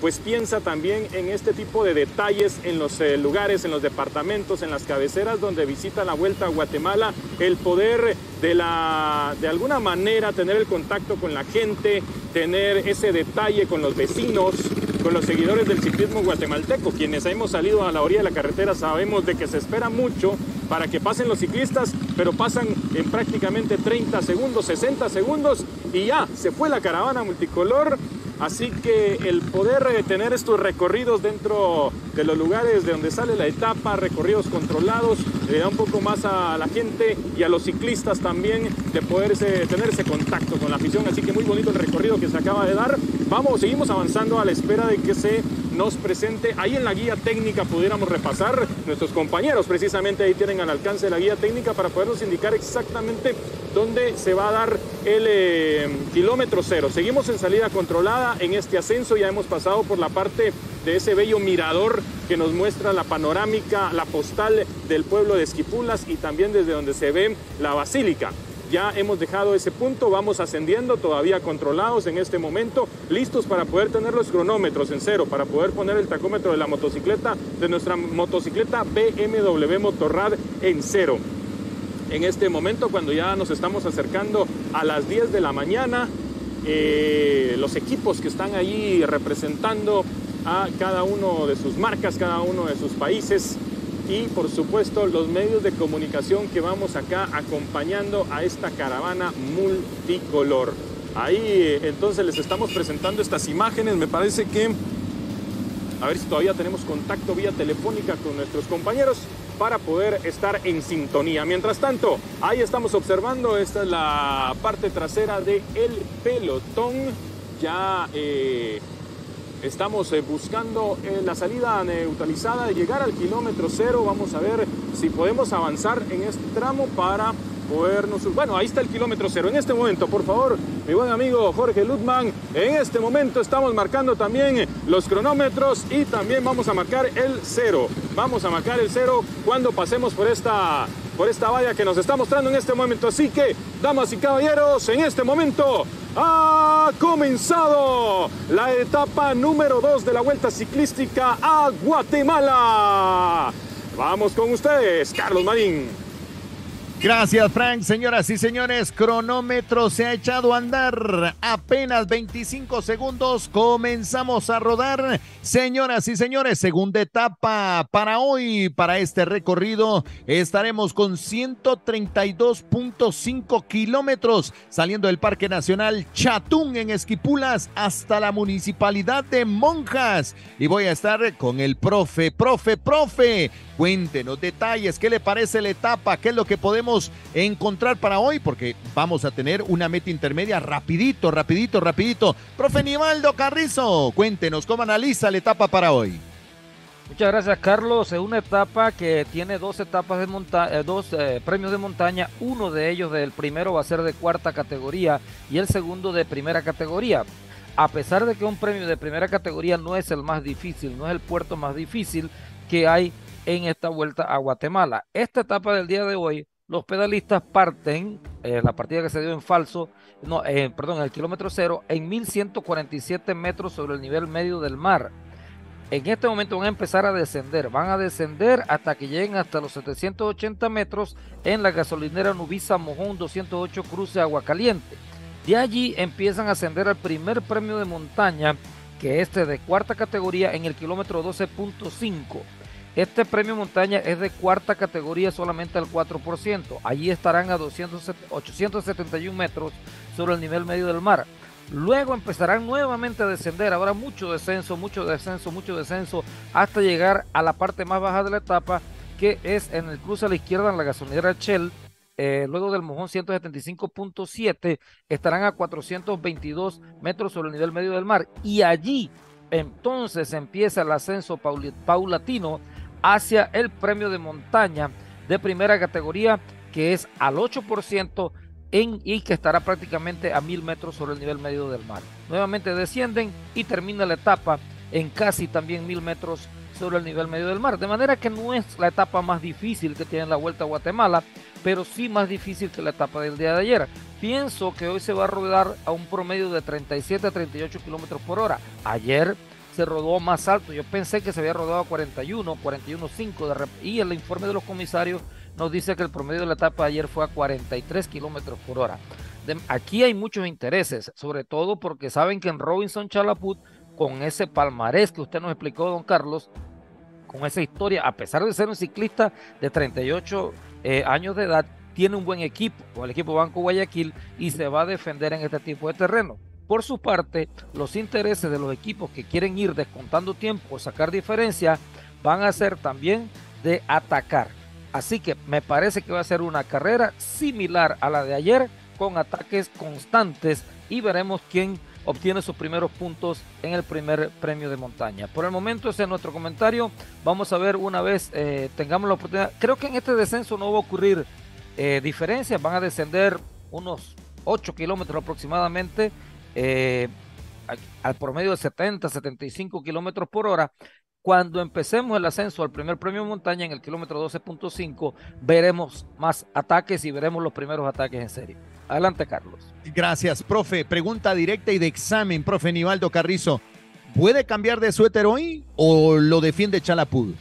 pues piensa también en este tipo de detalles en los eh, lugares, en los departamentos, en las cabeceras donde visita la Vuelta a Guatemala, el poder de, la, de alguna manera tener el contacto con la gente, tener ese detalle con los vecinos, con los seguidores del ciclismo guatemalteco. Quienes hemos salido a la orilla de la carretera sabemos de que se espera mucho para que pasen los ciclistas, pero pasan en prácticamente 30 segundos, 60 segundos y ya se fue la caravana multicolor Así que el poder eh, tener estos recorridos dentro de los lugares de donde sale la etapa, recorridos controlados, le da un poco más a la gente y a los ciclistas también de poder tener ese contacto con la afición. Así que muy bonito el recorrido que se acaba de dar. Vamos, seguimos avanzando a la espera de que se presente ahí en la guía técnica, pudiéramos repasar. Nuestros compañeros precisamente ahí tienen al alcance la guía técnica para podernos indicar exactamente dónde se va a dar el eh, kilómetro cero. Seguimos en salida controlada en este ascenso, ya hemos pasado por la parte de ese bello mirador que nos muestra la panorámica, la postal del pueblo de Esquipulas y también desde donde se ve la basílica ya hemos dejado ese punto, vamos ascendiendo, todavía controlados en este momento, listos para poder tener los cronómetros en cero, para poder poner el tacómetro de la motocicleta, de nuestra motocicleta BMW Motorrad en cero. En este momento, cuando ya nos estamos acercando a las 10 de la mañana, eh, los equipos que están allí representando a cada uno de sus marcas, cada uno de sus países, y por supuesto los medios de comunicación que vamos acá acompañando a esta caravana multicolor. Ahí eh, entonces les estamos presentando estas imágenes, me parece que... A ver si todavía tenemos contacto vía telefónica con nuestros compañeros para poder estar en sintonía. Mientras tanto, ahí estamos observando, esta es la parte trasera del el pelotón ya... Eh, Estamos eh, buscando eh, la salida neutralizada de llegar al kilómetro cero. Vamos a ver si podemos avanzar en este tramo para podernos... Bueno, ahí está el kilómetro cero. En este momento, por favor, mi buen amigo Jorge Ludman en este momento estamos marcando también los cronómetros y también vamos a marcar el cero. Vamos a marcar el cero cuando pasemos por esta por esta valla que nos está mostrando en este momento. Así que, damas y caballeros, en este momento ha comenzado la etapa número 2 de la Vuelta Ciclística a Guatemala. Vamos con ustedes, Carlos Marín. Gracias, Frank. Señoras y señores, cronómetro se ha echado a andar. Apenas 25 segundos comenzamos a rodar. Señoras y señores, segunda etapa para hoy, para este recorrido, estaremos con 132.5 kilómetros saliendo del Parque Nacional Chatún en Esquipulas hasta la municipalidad de Monjas. Y voy a estar con el profe, profe, profe. Cuéntenos detalles, ¿qué le parece la etapa? ¿Qué es lo que podemos encontrar para hoy? Porque vamos a tener una meta intermedia rapidito, rapidito, rapidito. Profe Nivaldo Carrizo, cuéntenos cómo analiza la etapa para hoy. Muchas gracias Carlos. Es una etapa que tiene dos etapas de monta eh, dos eh, premios de montaña. Uno de ellos, del primero, va a ser de cuarta categoría y el segundo de primera categoría a pesar de que un premio de primera categoría no es el más difícil, no es el puerto más difícil que hay en esta vuelta a Guatemala. Esta etapa del día de hoy los pedalistas parten, eh, la partida que se dio en falso, no, eh, perdón, en el kilómetro cero, en 1147 metros sobre el nivel medio del mar. En este momento van a empezar a descender, van a descender hasta que lleguen hasta los 780 metros en la gasolinera Nubisa Mojón 208 Cruce Agua Caliente. De allí empiezan a ascender al primer premio de montaña, que este de cuarta categoría en el kilómetro 12.5. Este premio montaña es de cuarta categoría solamente al 4%. Allí estarán a 871 metros sobre el nivel medio del mar. Luego empezarán nuevamente a descender. Habrá mucho descenso, mucho descenso, mucho descenso hasta llegar a la parte más baja de la etapa que es en el cruce a la izquierda en la gasolinera Shell. Eh, luego del mojón 175.7 estarán a 422 metros sobre el nivel medio del mar. Y allí entonces empieza el ascenso paulatino hacia el premio de montaña de primera categoría, que es al 8% en, y que estará prácticamente a mil metros sobre el nivel medio del mar. Nuevamente descienden y termina la etapa en casi también mil metros sobre el nivel medio del mar. De manera que no es la etapa más difícil que tiene la Vuelta a Guatemala, pero sí más difícil que la etapa del día de ayer. Pienso que hoy se va a rodar a un promedio de 37 a 38 kilómetros por hora. Ayer se rodó más alto. Yo pensé que se había rodado a 41, 41.5 y el informe de los comisarios nos dice que el promedio de la etapa de ayer fue a 43 kilómetros por hora. aquí hay muchos intereses, sobre todo porque saben que en Robinson Chalaput, con ese palmarés que usted nos explicó, don Carlos, con esa historia, a pesar de ser un ciclista de 38 eh, años de edad, tiene un buen equipo, con el equipo Banco Guayaquil, y se va a defender en este tipo de terreno. Por su parte, los intereses de los equipos que quieren ir descontando tiempo o sacar diferencia van a ser también de atacar. Así que me parece que va a ser una carrera similar a la de ayer con ataques constantes y veremos quién obtiene sus primeros puntos en el primer premio de montaña. Por el momento ese es nuestro comentario. Vamos a ver una vez eh, tengamos la oportunidad. Creo que en este descenso no va a ocurrir diferencia, eh, diferencias. Van a descender unos 8 kilómetros aproximadamente eh, al promedio de 70, 75 kilómetros por hora. Cuando empecemos el ascenso al primer premio montaña en el kilómetro 12.5, veremos más ataques y veremos los primeros ataques en serie. Adelante, Carlos. Gracias, profe. Pregunta directa y de examen, profe Nivaldo Carrizo. ¿Puede cambiar de suéter hoy o lo defiende Chalapud?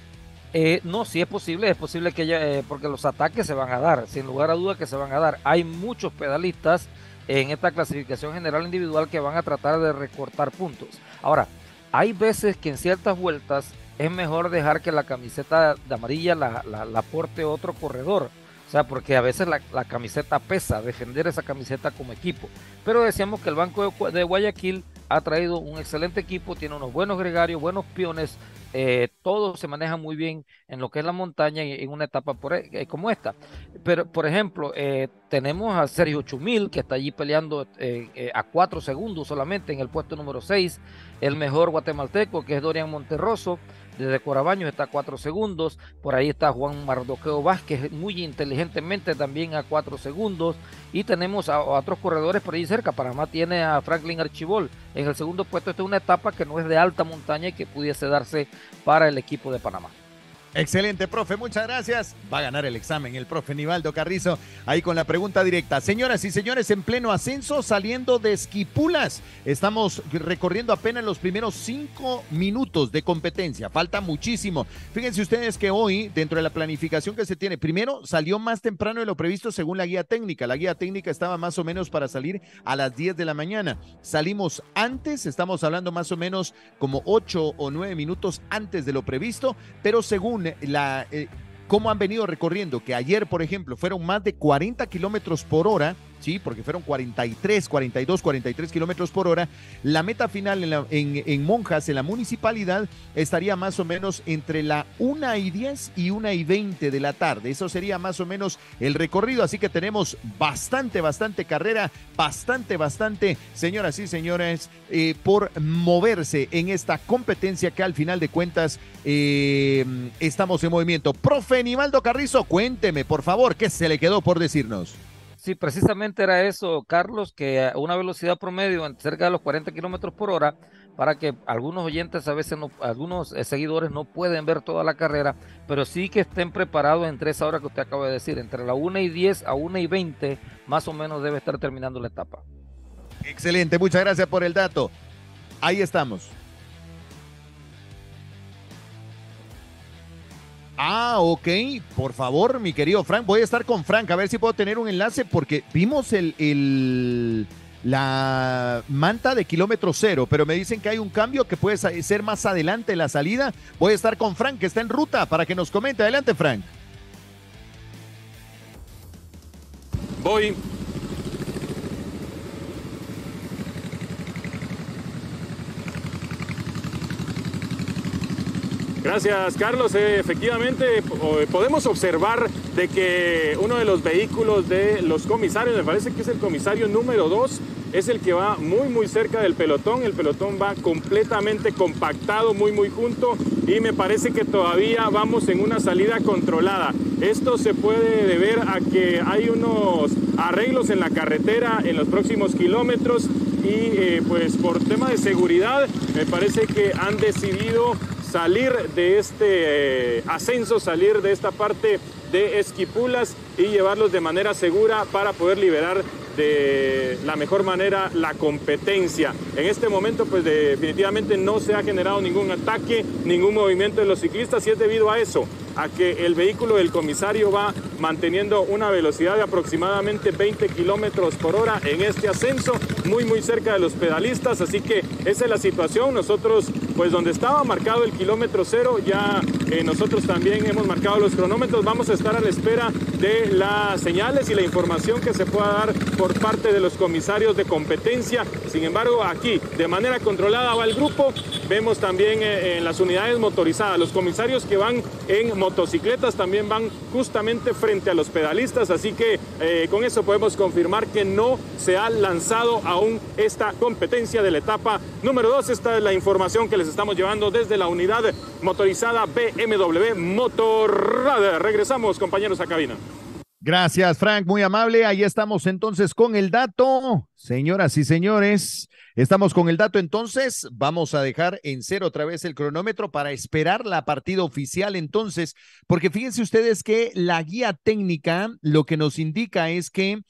Eh, no, si es posible, es posible que ya, eh, porque los ataques se van a dar, sin lugar a duda que se van a dar. Hay muchos pedalistas en esta clasificación general individual que van a tratar de recortar puntos. Ahora, hay veces que en ciertas vueltas es mejor dejar que la camiseta de amarilla la, la, porte otro corredor. O sea, porque a veces la, camiseta pesa, defender esa camiseta como equipo. Pero decíamos que el Banco de, Guayaquil ha traído un excelente equipo, tiene unos buenos gregarios, buenos piones, eh, todo se maneja muy bien en lo que es la montaña en una etapa eh, eh, como esta. Pero, por ejemplo, tenemos a Sergio Chumil, que está allí peleando a cuatro segundos solamente en el puesto número seis el mejor guatemalteco, que es Dorian Monterroso. Desde Corabaño, está a 4 segundos. Por ahí está Juan Mardoqueo Vázquez, muy inteligentemente también a cuatro segundos. Y tenemos a, a, otros corredores por ahí cerca. Panamá tiene a Franklin Archibol en el segundo puesto. Esta es una etapa que no es de alta montaña y que pudiese darse para el equipo de Panamá. Excelente, profe, muchas gracias. Va a ganar el examen el profe Nivaldo Carrizo, ahí con la pregunta directa. Señoras y señores, en pleno ascenso, saliendo de Esquipulas, estamos recorriendo apenas los primeros cinco minutos de competencia, falta muchísimo. Fíjense ustedes que hoy, dentro de la planificación que se tiene, primero salió más temprano de lo previsto según la guía técnica. La guía técnica estaba más o menos para salir a las 10 de la mañana. Salimos antes, estamos hablando más o menos como 8 o 9 minutos antes de lo previsto, pero según eh, la, eh, cómo han venido recorriendo, que ayer, por ejemplo, fueron más de 40 kilómetros por hora sí, porque fueron 43, 42, 43 kilómetros por hora. La meta final en, Monjas, en la municipalidad, estaría más o menos entre la 1 y 10 y 1 y 20 de la tarde. Eso sería más o menos el recorrido. Así que tenemos bastante, bastante carrera, bastante, bastante, señoras y señores, eh, por moverse en esta competencia que al final de cuentas eh, estamos en movimiento. Profe Nivaldo Carrizo, cuénteme, por favor, qué se le quedó por decirnos. Sí, precisamente era eso, Carlos, que a una velocidad promedio cerca de los 40 kilómetros por hora, para que algunos oyentes a veces, algunos eh, seguidores no pueden ver toda la carrera, pero sí que estén preparados entre esa hora que usted acaba de decir, entre la 1 y 10 a 1 y 20, más o menos debe estar terminando la etapa. Excelente, muchas gracias por el dato. Ahí estamos. Ah, ok. Por favor, mi querido Frank, voy a estar con Frank a ver si puedo tener un enlace porque vimos el, el la manta de kilómetro cero, pero me dicen que hay un cambio que puede ser más adelante la salida. Voy a estar con Frank, que está en ruta, para que nos comente. Adelante, Frank. Voy Gracias, Carlos. Eh, efectivamente, eh, podemos observar de que uno de los vehículos de los comisarios, me parece que es el comisario número 2, es el que va muy muy cerca del pelotón, el pelotón va completamente compactado, muy muy junto y me parece que todavía vamos en una salida controlada. Esto se puede deber a que hay unos arreglos en la carretera en los próximos kilómetros y eh, pues por tema de seguridad me parece que han decidido salir de este eh, ascenso, salir de esta parte de Esquipulas y llevarlos de manera segura para poder liberar de la mejor manera la competencia. En este momento, pues definitivamente no se ha generado ningún ataque, ningún movimiento de los ciclistas y es debido a eso, a que el vehículo del comisario va manteniendo una velocidad de aproximadamente 20 kilómetros por hora en este ascenso, muy muy cerca de los pedalistas, así que esa es la situación. Nosotros, pues donde estaba marcado el kilómetro cero, ya eh, nosotros también hemos marcado los cronómetros, vamos a estar a la espera de las señales y la información que se pueda dar por parte de los comisarios de competencia. Sin embargo, aquí de manera controlada va el grupo, vemos también eh, en las unidades motorizadas, los comisarios que van en motocicletas también van justamente frente a los pedalistas, así que eh, con eso podemos confirmar que no se ha lanzado aún esta competencia de la etapa número 2. Esta es la información que les estamos llevando desde la unidad motorizada BMW Motorrad. Regresamos, compañeros, a cabina. Gracias, Frank, muy amable. Ahí estamos entonces con el dato. Señoras y señores, estamos con el dato entonces. Vamos a dejar en cero otra vez el cronómetro para esperar la partida oficial entonces, porque fíjense ustedes que la guía técnica lo que nos indica es que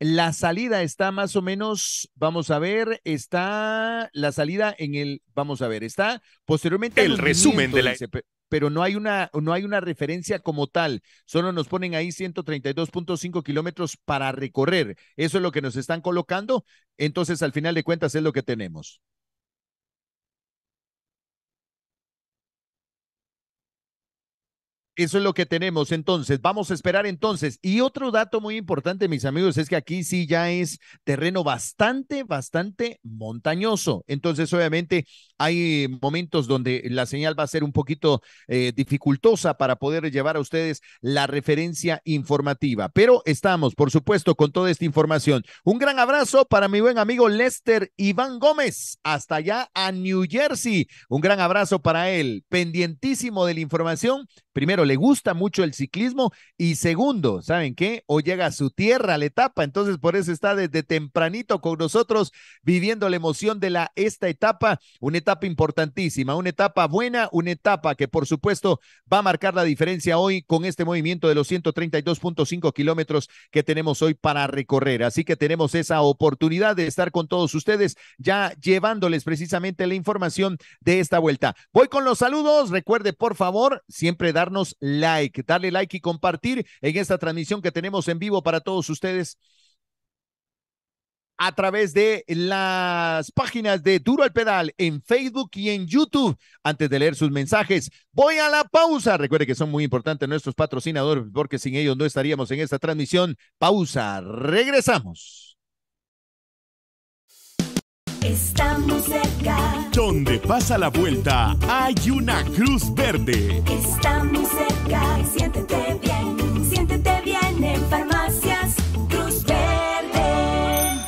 la salida está más o menos, vamos a ver, está la salida en el, vamos a ver, está posteriormente. El resumen de la pero no hay una, no hay una referencia como tal. Solo nos ponen ahí 132.5 kilómetros para recorrer. Eso es lo que nos están colocando. Entonces, al final de cuentas, es lo que tenemos. Eso es lo que tenemos entonces. Vamos a esperar entonces. Y otro dato muy importante, mis amigos, es que aquí sí ya es terreno bastante, bastante montañoso. Entonces, obviamente, hay eh, momentos donde la señal va a ser un poquito eh, dificultosa para poder llevar a ustedes la referencia informativa. Pero estamos, por supuesto, con toda esta información. Un gran abrazo para mi buen amigo Lester Iván Gómez, hasta allá a New Jersey. Un gran abrazo para él, pendientísimo de la información primero, le gusta mucho el ciclismo y segundo, ¿saben qué? O llega a su tierra, la etapa, entonces por eso está desde tempranito con nosotros viviendo la emoción de la, esta etapa, una etapa importantísima, una etapa buena, una etapa que por supuesto va a marcar la diferencia hoy con este movimiento de los 132.5 kilómetros que tenemos hoy para recorrer. Así que tenemos esa oportunidad de estar con todos ustedes ya llevándoles precisamente la información de esta vuelta. Voy con los saludos, recuerde por favor siempre dar darnos like, darle like y compartir en esta transmisión que tenemos en vivo para todos ustedes a través de las páginas de Duro al Pedal en Facebook y en YouTube. Antes de leer sus mensajes, voy a la pausa. Recuerde que son muy importantes nuestros patrocinadores porque sin ellos no estaríamos en esta transmisión. Pausa, regresamos. Estamos cerca. Donde pasa la vuelta hay una cruz verde. Estamos cerca. Siéntete bien. Siéntete bien en farmacias Cruz Verde.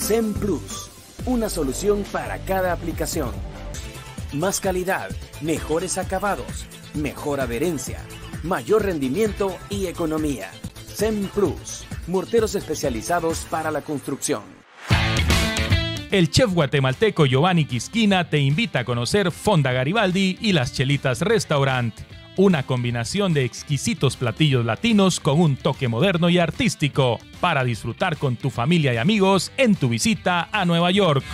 Zen Plus. Una solución para cada aplicación. Más calidad, mejores acabados, mejor adherencia, mayor rendimiento y economía. Zen Plus. Morteros especializados para la construcción. El chef guatemalteco Giovanni Quisquina te invita a conocer Fonda Garibaldi y Las Chelitas Restaurant, una combinación de exquisitos platillos latinos con un toque moderno y artístico para disfrutar con tu familia y amigos en tu visita a Nueva York.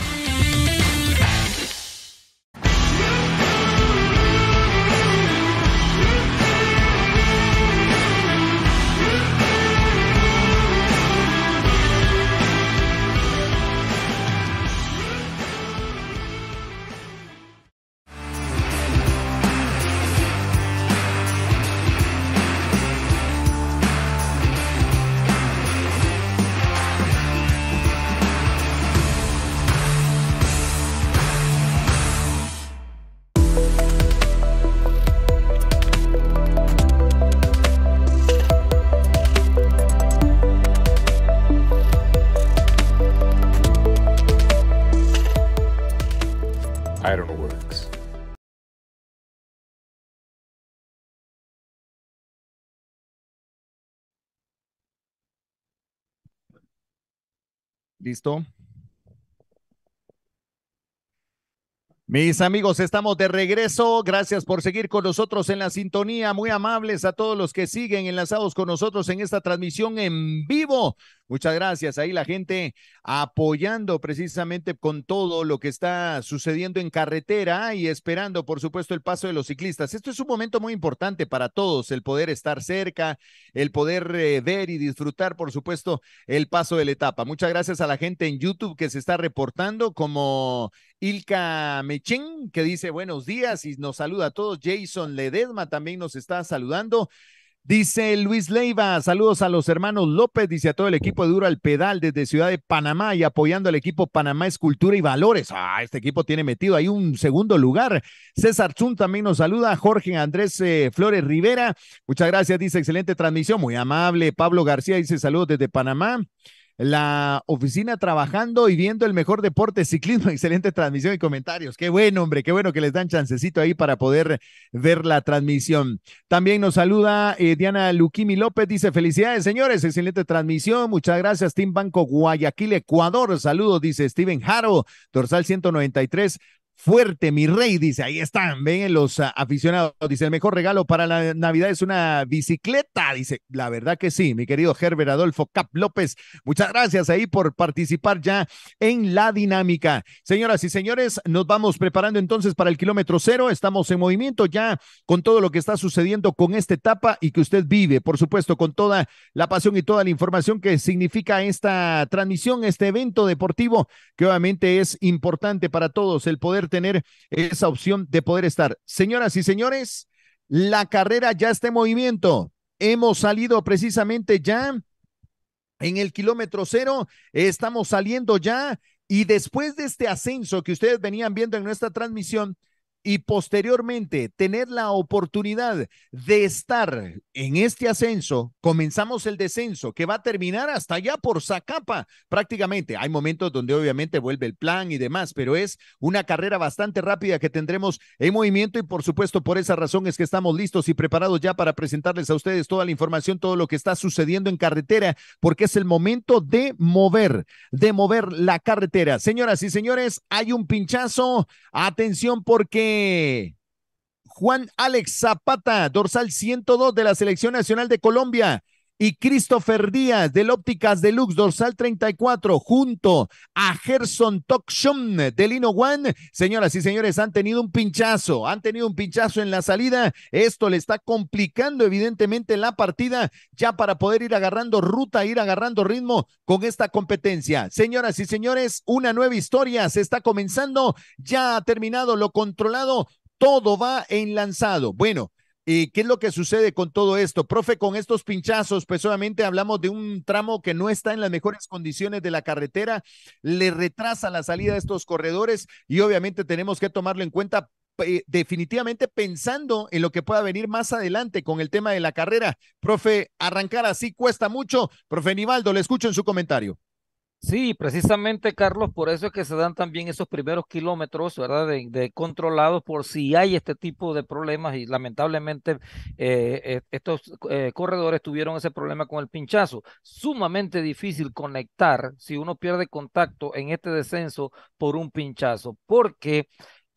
¿Listo? Mis amigos, estamos de regreso. Gracias por seguir con nosotros en la sintonía. Muy amables a todos los que siguen enlazados con nosotros en esta transmisión en vivo Muchas gracias. Ahí la gente apoyando precisamente con todo lo que está sucediendo en carretera y esperando, por supuesto, el paso de los ciclistas. Esto es un momento muy importante para todos, el poder estar cerca, el poder eh, ver y disfrutar, por supuesto, el paso de la etapa. Muchas gracias a la gente en YouTube que se está reportando, como Ilka Mechín, que dice buenos días y nos saluda a todos. Jason Ledesma también nos está saludando. Dice Luis Leiva, saludos a los hermanos López, dice a todo el equipo de Duro al Pedal desde Ciudad de Panamá y apoyando al equipo Panamá Escultura y Valores. Ah, este equipo tiene metido ahí un segundo lugar. César Zun también nos saluda, Jorge Andrés eh, Flores Rivera, muchas gracias, dice excelente transmisión, muy amable. Pablo García dice saludos desde Panamá la oficina trabajando y viendo el mejor deporte, ciclismo, excelente transmisión y comentarios. Qué bueno, hombre, qué bueno que les dan chancecito ahí para poder ver la transmisión. También nos saluda eh, Diana Luquimi López, dice felicidades, señores, excelente transmisión. Muchas gracias, Team Banco Guayaquil, Ecuador. Saludos, dice Steven Haro dorsal 193. Fuerte, mi rey, dice, ahí están, ven los ah, aficionados, dice, el mejor regalo para la Navidad es una bicicleta, dice, la verdad que sí, mi querido Herbert Adolfo Cap López, muchas gracias ahí por participar ya en la dinámica. Señoras y señores, nos vamos preparando entonces para el kilómetro cero, estamos en movimiento ya con todo lo que está sucediendo con esta etapa y que usted vive, por supuesto, con toda la pasión y toda la información que significa esta transmisión, este evento deportivo, que obviamente es importante para todos el poder tener esa opción de poder estar. Señoras y señores, la carrera ya está en movimiento. Hemos salido precisamente ya en el kilómetro cero, estamos saliendo ya y después de este ascenso que ustedes venían viendo en nuestra transmisión, y posteriormente tener la oportunidad de estar en este ascenso, comenzamos el descenso que va a terminar hasta allá por Zacapa prácticamente. Hay momentos donde obviamente vuelve el plan y demás, pero es una carrera bastante rápida que tendremos en movimiento y por supuesto por esa razón es que estamos listos y preparados ya para presentarles a ustedes toda la información, todo lo que está sucediendo en carretera, porque es el momento de mover, de mover la carretera. Señoras y señores, hay un pinchazo. Atención porque Juan Alex Zapata, dorsal 102 de la Selección Nacional de Colombia y Christopher Díaz del Ópticas Deluxe Dorsal 34 junto a Gerson Tokshum de Lino One. Señoras y señores, han tenido un pinchazo, han tenido un pinchazo en la salida. Esto le está complicando evidentemente la partida ya para poder ir agarrando ruta, ir agarrando ritmo con esta competencia. Señoras y señores, una nueva historia se está comenzando. Ya ha terminado lo controlado todo va en lanzado. Bueno, qué es lo que sucede con todo esto? Profe, con estos pinchazos, pues obviamente hablamos de un tramo que no está en las mejores condiciones de la carretera, le retrasa la salida de estos corredores y obviamente tenemos que tomarlo en cuenta eh, definitivamente pensando en lo que pueda venir más adelante con el tema de la carrera. Profe, arrancar así cuesta mucho. Profe Nivaldo, le escucho en su comentario. Sí, precisamente, Carlos, por eso es que se dan también esos primeros kilómetros, ¿verdad? De, controlados por si hay este tipo de problemas y lamentablemente eh, e, estos eh, corredores tuvieron ese problema con el pinchazo. Sumamente difícil conectar si uno pierde contacto en este descenso por un pinchazo, porque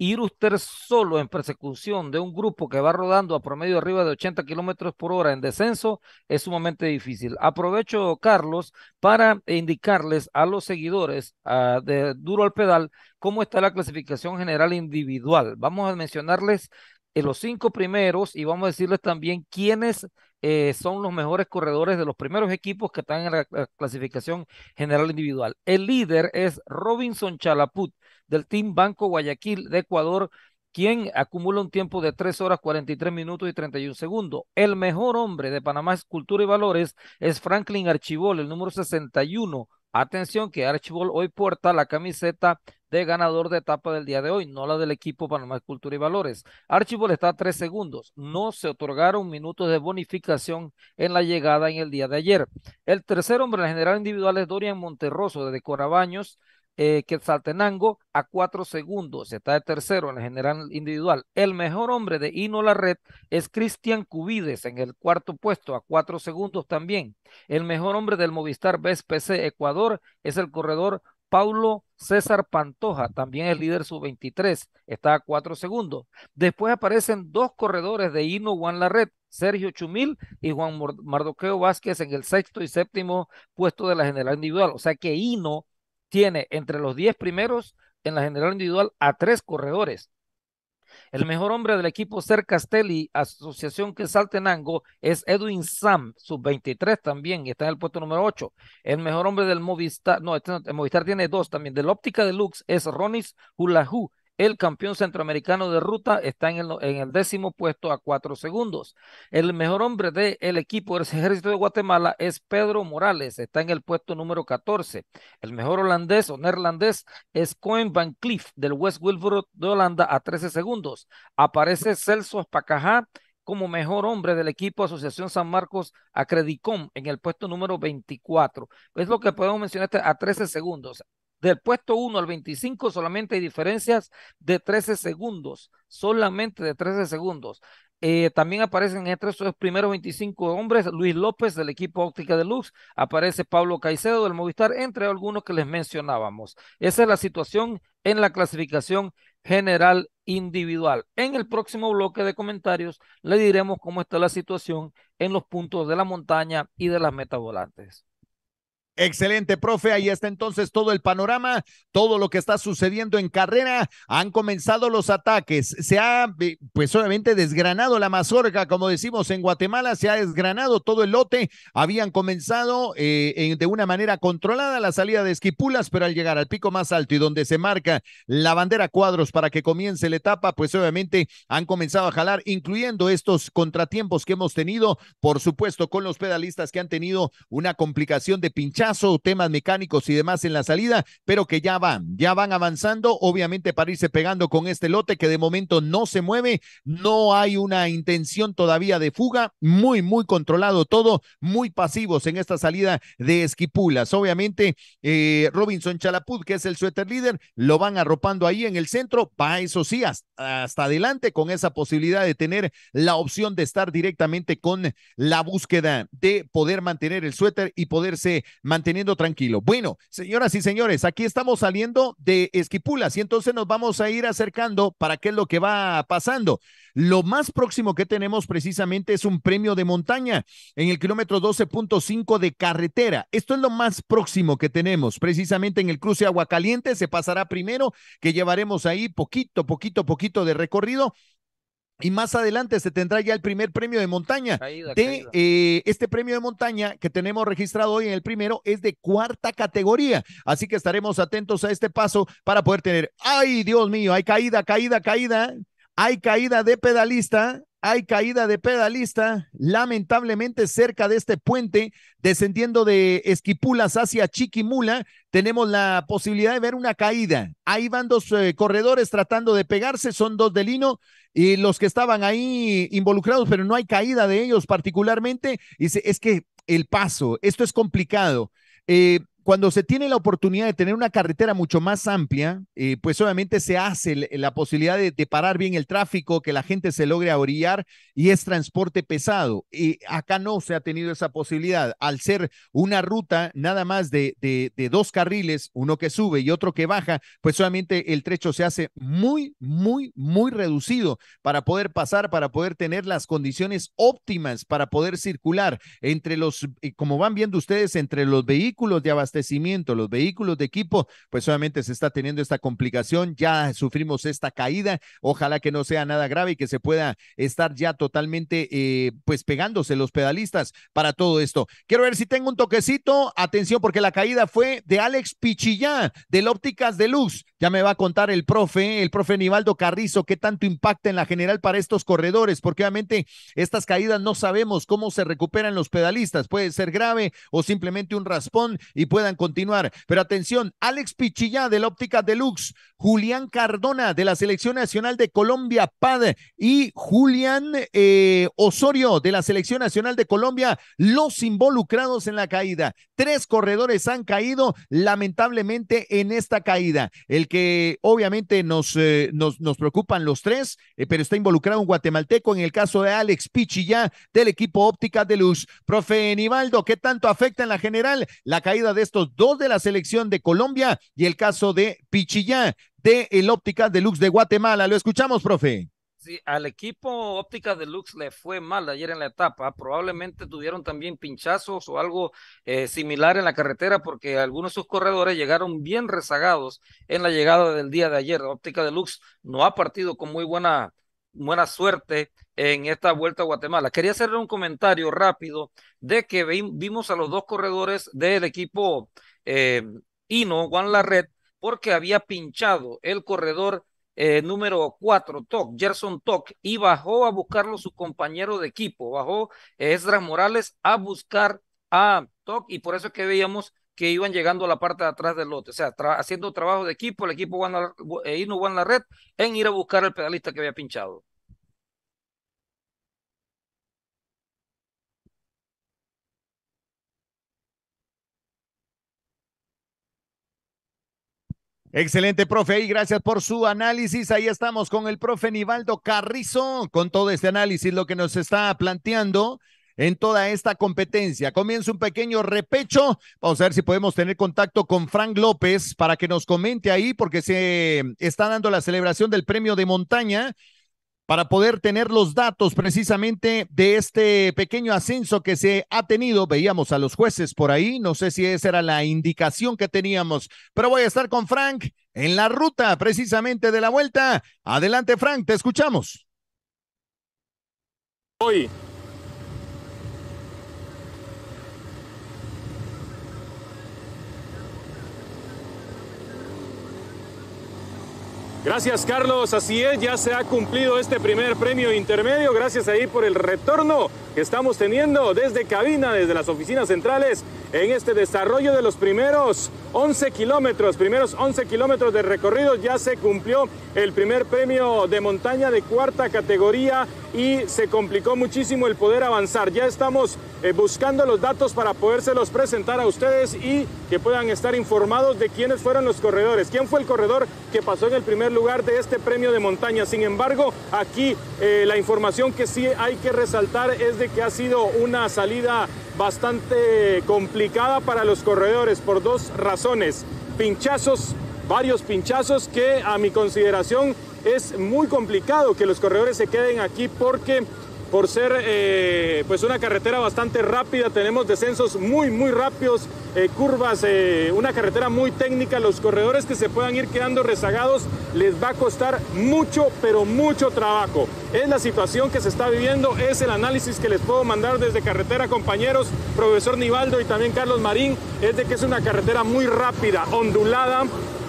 ir usted solo en persecución de un grupo que va rodando a promedio arriba de 80 kilómetros por hora en descenso es sumamente difícil. Aprovecho, Carlos, para indicarles a los seguidores ah, de Duro al Pedal cómo está la clasificación general individual. Vamos a mencionarles eh, los cinco primeros y vamos a decirles también quiénes eh, son los mejores corredores de los primeros equipos que están en la, clasificación general individual. El líder es Robinson Chalaput del Team Banco Guayaquil de Ecuador, quien acumula un tiempo de 3 horas 43 minutos y 31 segundos. El mejor hombre de Panamá es Cultura y Valores es Franklin Archibol, el número 61 Atención que Archibald hoy porta la camiseta de ganador de etapa del día de hoy, no la del equipo Panamá Cultura y Valores. Archibald está a tres segundos. No se otorgaron minutos de bonificación en la llegada en el día de ayer. El tercer hombre en general individual es Dorian Monterroso de Corabaños eh, Quetzaltenango a cuatro segundos. Está de tercero en la general individual. El mejor hombre de Hino Larred es Cristian Cubides en el cuarto puesto a cuatro segundos también. El mejor hombre del Movistar BSPC Ecuador es el corredor Paulo César Pantoja, también el líder sub-23, está a cuatro segundos. Después aparecen dos corredores de Hino Juan Larret, Sergio Chumil y Juan Mardoqueo Vázquez en el sexto y séptimo puesto de la general individual. O sea que Hino tiene entre los 10 primeros en la general individual a tres corredores. El mejor hombre del equipo Ser Castelli, asociación que Saltenango, es Edwin Sam, sub-23 también, y está en el puesto número 8. El mejor hombre del Movistar, no, este el Movistar tiene dos también, del Óptica Deluxe es Ronis Hulahu, el campeón centroamericano de ruta está en el, décimo puesto a cuatro segundos. El mejor hombre del equipo del ejército de Guatemala es Pedro Morales, está en el puesto número 14. El mejor holandés o neerlandés es Cohen Van Cleef del West Wilbur de Holanda a 13 segundos. Aparece Celso Pacajá como mejor hombre del equipo Asociación San Marcos Acredicom en el puesto número 24. Es lo que podemos mencionar a 13 segundos. Del puesto 1 al 25 solamente hay diferencias de 13 segundos, solamente de 13 segundos. Eh, también aparecen entre esos primeros 25 hombres Luis López del equipo Óptica de LUX. aparece Pablo Caicedo del Movistar, entre algunos que les mencionábamos. Esa es la situación en la clasificación general individual. En el próximo bloque de comentarios le diremos cómo está la situación en los puntos de la montaña y de las metas volantes. Excelente, profe. Ahí está entonces todo el panorama, todo lo que está sucediendo en carrera. Han comenzado los ataques. Se ha, eh, pues obviamente, desgranado la mazorca, como decimos en Guatemala, se ha desgranado todo el lote. Habían comenzado eh, de una manera controlada la salida de Esquipulas, pero al llegar al pico más alto y donde se marca la bandera cuadros para que comience la etapa, pues obviamente han comenzado a jalar, incluyendo estos contratiempos que hemos tenido, por supuesto, con los pedalistas que han tenido una complicación de pinchar caso temas mecánicos y demás en la salida, pero que ya van, ya van avanzando, obviamente para irse pegando con este lote que de momento no se mueve, no hay una intención todavía de fuga, muy, muy controlado todo, muy pasivos en esta salida de Esquipulas. Obviamente, eh, Robinson Chalaput, que es el suéter líder, lo van arropando ahí en el centro, para eso sí, hasta, adelante con esa posibilidad de tener la opción de estar directamente con la búsqueda de poder mantener el suéter y poderse mantener manteniendo tranquilo. Bueno, señoras y señores, aquí estamos saliendo de Esquipulas y entonces nos vamos a ir acercando para qué es lo que va pasando. Lo más próximo que tenemos precisamente es un premio de montaña en el kilómetro 12.5 de carretera. Esto es lo más próximo que tenemos, precisamente en el cruce Aguacaliente. Se pasará primero, que llevaremos ahí poquito, poquito, poquito de recorrido y más adelante se tendrá ya el primer premio de montaña. de eh, este premio de montaña que tenemos registrado hoy en el primero es de cuarta categoría. Así que estaremos atentos a este paso para poder tener. ¡Ay, Dios mío! Hay caída, caída, caída. Hay caída de pedalista hay caída de pedalista, lamentablemente cerca de este puente, descendiendo de Esquipulas hacia Chiquimula, tenemos la posibilidad de ver una caída. Ahí van dos eh, corredores tratando de pegarse, son dos de Lino y los que estaban ahí involucrados, pero no hay caída de ellos particularmente. Dice, es que el paso, esto es complicado. Eh, cuando se tiene la oportunidad de tener una carretera mucho más amplia, eh, pues obviamente se hace la posibilidad de, parar bien el tráfico, que la gente se logre orillar y es transporte pesado. Y acá no se ha tenido esa posibilidad. Al ser una ruta nada más de, dos carriles, uno que sube y otro que baja, pues obviamente el trecho se hace muy, muy, muy reducido para poder pasar, para poder tener las condiciones óptimas para poder circular entre los, eh, como van viendo ustedes, entre los vehículos de abastecimiento abastecimiento, los vehículos de equipo, pues obviamente se está teniendo esta complicación, ya sufrimos esta caída, ojalá que no sea nada grave y que se pueda estar ya totalmente eh, pues pegándose los pedalistas para todo esto. Quiero ver si tengo un toquecito, atención porque la caída fue de Alex Pichillá, del Ópticas de Luz. Ya me va a contar el profe, el profe Nivaldo Carrizo, qué tanto impacta en la general para estos corredores, porque obviamente estas caídas no sabemos cómo se recuperan los pedalistas. Puede ser grave o simplemente un raspón y puedan continuar. Pero atención, Alex Pichilla de la Óptica Deluxe, Julián Cardona de la Selección Nacional de Colombia, PAD, y Julián eh, Osorio de la Selección Nacional de Colombia, los involucrados en la caída. Tres corredores han caído, lamentablemente, en esta caída. El que obviamente eh, nos, nos, preocupan los tres, eh, pero está involucrado un guatemalteco en el caso de Alex Pichillá del equipo óptica de luz. Profe Nivaldo, ¿qué tanto afecta en la general la caída de estos dos de la selección de Colombia y el caso de Pichillá de el de Luz de Guatemala? Lo escuchamos, profe si al equipo óptica deluxe le fue mal ayer en la etapa, probablemente tuvieron también pinchazos o algo eh, similar en la carretera porque algunos de sus corredores llegaron bien rezagados en la llegada del día de ayer. Óptica deluxe no ha partido con muy buena, buena suerte en esta vuelta a Guatemala. Quería hacerle un comentario rápido de que vimos a los dos corredores del equipo eh, Hino Ino, Juan Larred, porque había pinchado el corredor eh, número 4, Toc, Gerson Toc, y bajó a buscarlo su compañero de equipo, bajó Esdras Morales a buscar a Toc, y por eso es que veíamos que iban llegando a la parte de atrás del lote, o sea, haciendo trabajo de equipo, el equipo eh, no la Red en ir a buscar al pedalista que había pinchado. Excelente, profe, y gracias por su análisis. Ahí estamos con el profe Nivaldo Carrizo, con todo este análisis, lo que nos está planteando en toda esta competencia. Comienza un pequeño repecho. Vamos a ver si podemos tener contacto con Frank López para que nos comente ahí, porque se está dando la celebración del premio de montaña para poder tener los datos precisamente de este pequeño ascenso que se ha tenido. Veíamos a los jueces por ahí, no sé si esa era la indicación que teníamos, pero voy a estar con Frank en la ruta precisamente de la vuelta. Adelante Frank, te escuchamos. Hoy Gracias Carlos, así es, ya se ha cumplido este primer premio intermedio, gracias ahí por el retorno que estamos teniendo desde cabina, desde las oficinas centrales, en este desarrollo de los primeros 11 kilómetros, primeros 11 kilómetros de recorrido, ya se cumplió el primer premio de montaña de cuarta categoría y se complicó muchísimo el poder avanzar, ya estamos eh, buscando los datos para podérselos presentar a ustedes y que puedan estar informados de quiénes fueron los corredores, quién fue el corredor que pasó en el primer lugar de este premio de montaña. Sin embargo, aquí eh, la información que sí hay que resaltar es de que ha sido una salida bastante complicada para los corredores por dos razones. Pinchazos, varios pinchazos que a mi consideración es muy complicado que los corredores se queden aquí porque por ser eh, pues una carretera bastante rápida, tenemos descensos muy, muy rápidos, eh, curvas, eh, una carretera muy técnica, los corredores que se puedan ir quedando rezagados les va a costar mucho, pero mucho trabajo. Es la situación que se está viviendo, es el análisis que les puedo mandar desde carretera, compañeros, profesor Nivaldo y también Carlos Marín, es de que es una carretera muy rápida, ondulada,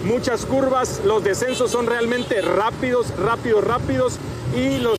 muchas curvas, los descensos son realmente rápidos, rápidos, rápidos y los...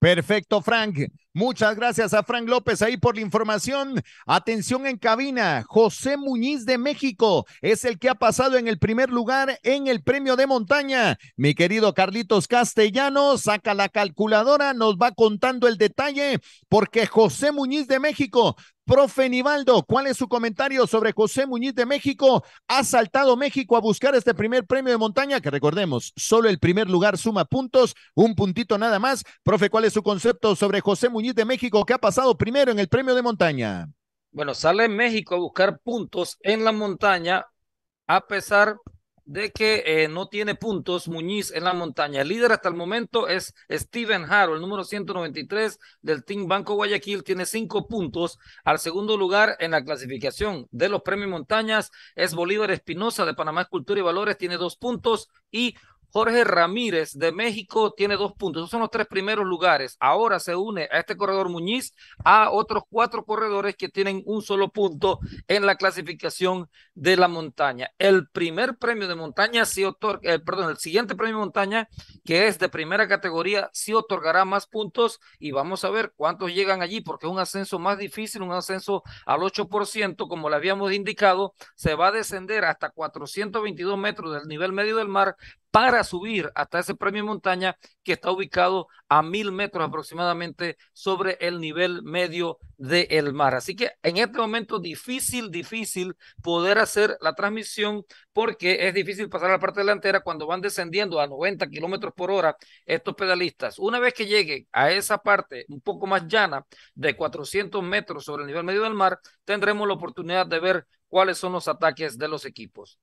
Perfecto, Frank. Muchas gracias a Frank López ahí por la información. Atención en cabina. José Muñiz de México es el que ha pasado en el primer lugar en el premio de montaña. Mi querido Carlitos Castellano, saca la calculadora, nos va contando el detalle porque José Muñiz de México Profe Nivaldo, ¿cuál es su comentario sobre José Muñiz de México? ¿Ha saltado México a buscar este primer premio de montaña? Que recordemos, solo el primer lugar suma puntos, un puntito nada más. Profe, ¿cuál es su concepto sobre José Muñiz de México que ha pasado primero en el premio de montaña? Bueno, sale México a buscar puntos en la montaña, a pesar de que eh, no tiene puntos Muñiz en la montaña. El líder hasta el momento es Steven Haro, el número 193 del Team Banco Guayaquil, tiene cinco puntos. Al segundo lugar en la clasificación de los premios montañas es Bolívar Espinosa de Panamá Cultura y Valores, tiene dos puntos y Jorge Ramírez de México tiene dos puntos. Esos son los tres primeros lugares. Ahora se une a este corredor Muñiz a otros cuatro corredores que tienen un solo punto en la clasificación de la montaña. El primer premio de montaña se otorga, eh, perdón, el siguiente premio de montaña, que es de primera categoría, sí otorgará más puntos y vamos a ver cuántos llegan allí, porque es un ascenso más difícil, un ascenso al 8%, como le habíamos indicado, se va a descender hasta 422 metros del nivel medio del mar para subir hasta ese premio montaña que está ubicado a mil metros aproximadamente sobre el nivel medio del mar. Así que en este momento difícil, difícil poder hacer la transmisión porque es difícil pasar a la parte delantera cuando van descendiendo a 90 kilómetros por hora estos pedalistas. Una vez que lleguen a esa parte un poco más llana de 400 metros sobre el nivel medio del mar, tendremos la oportunidad de ver cuáles son los ataques de los equipos.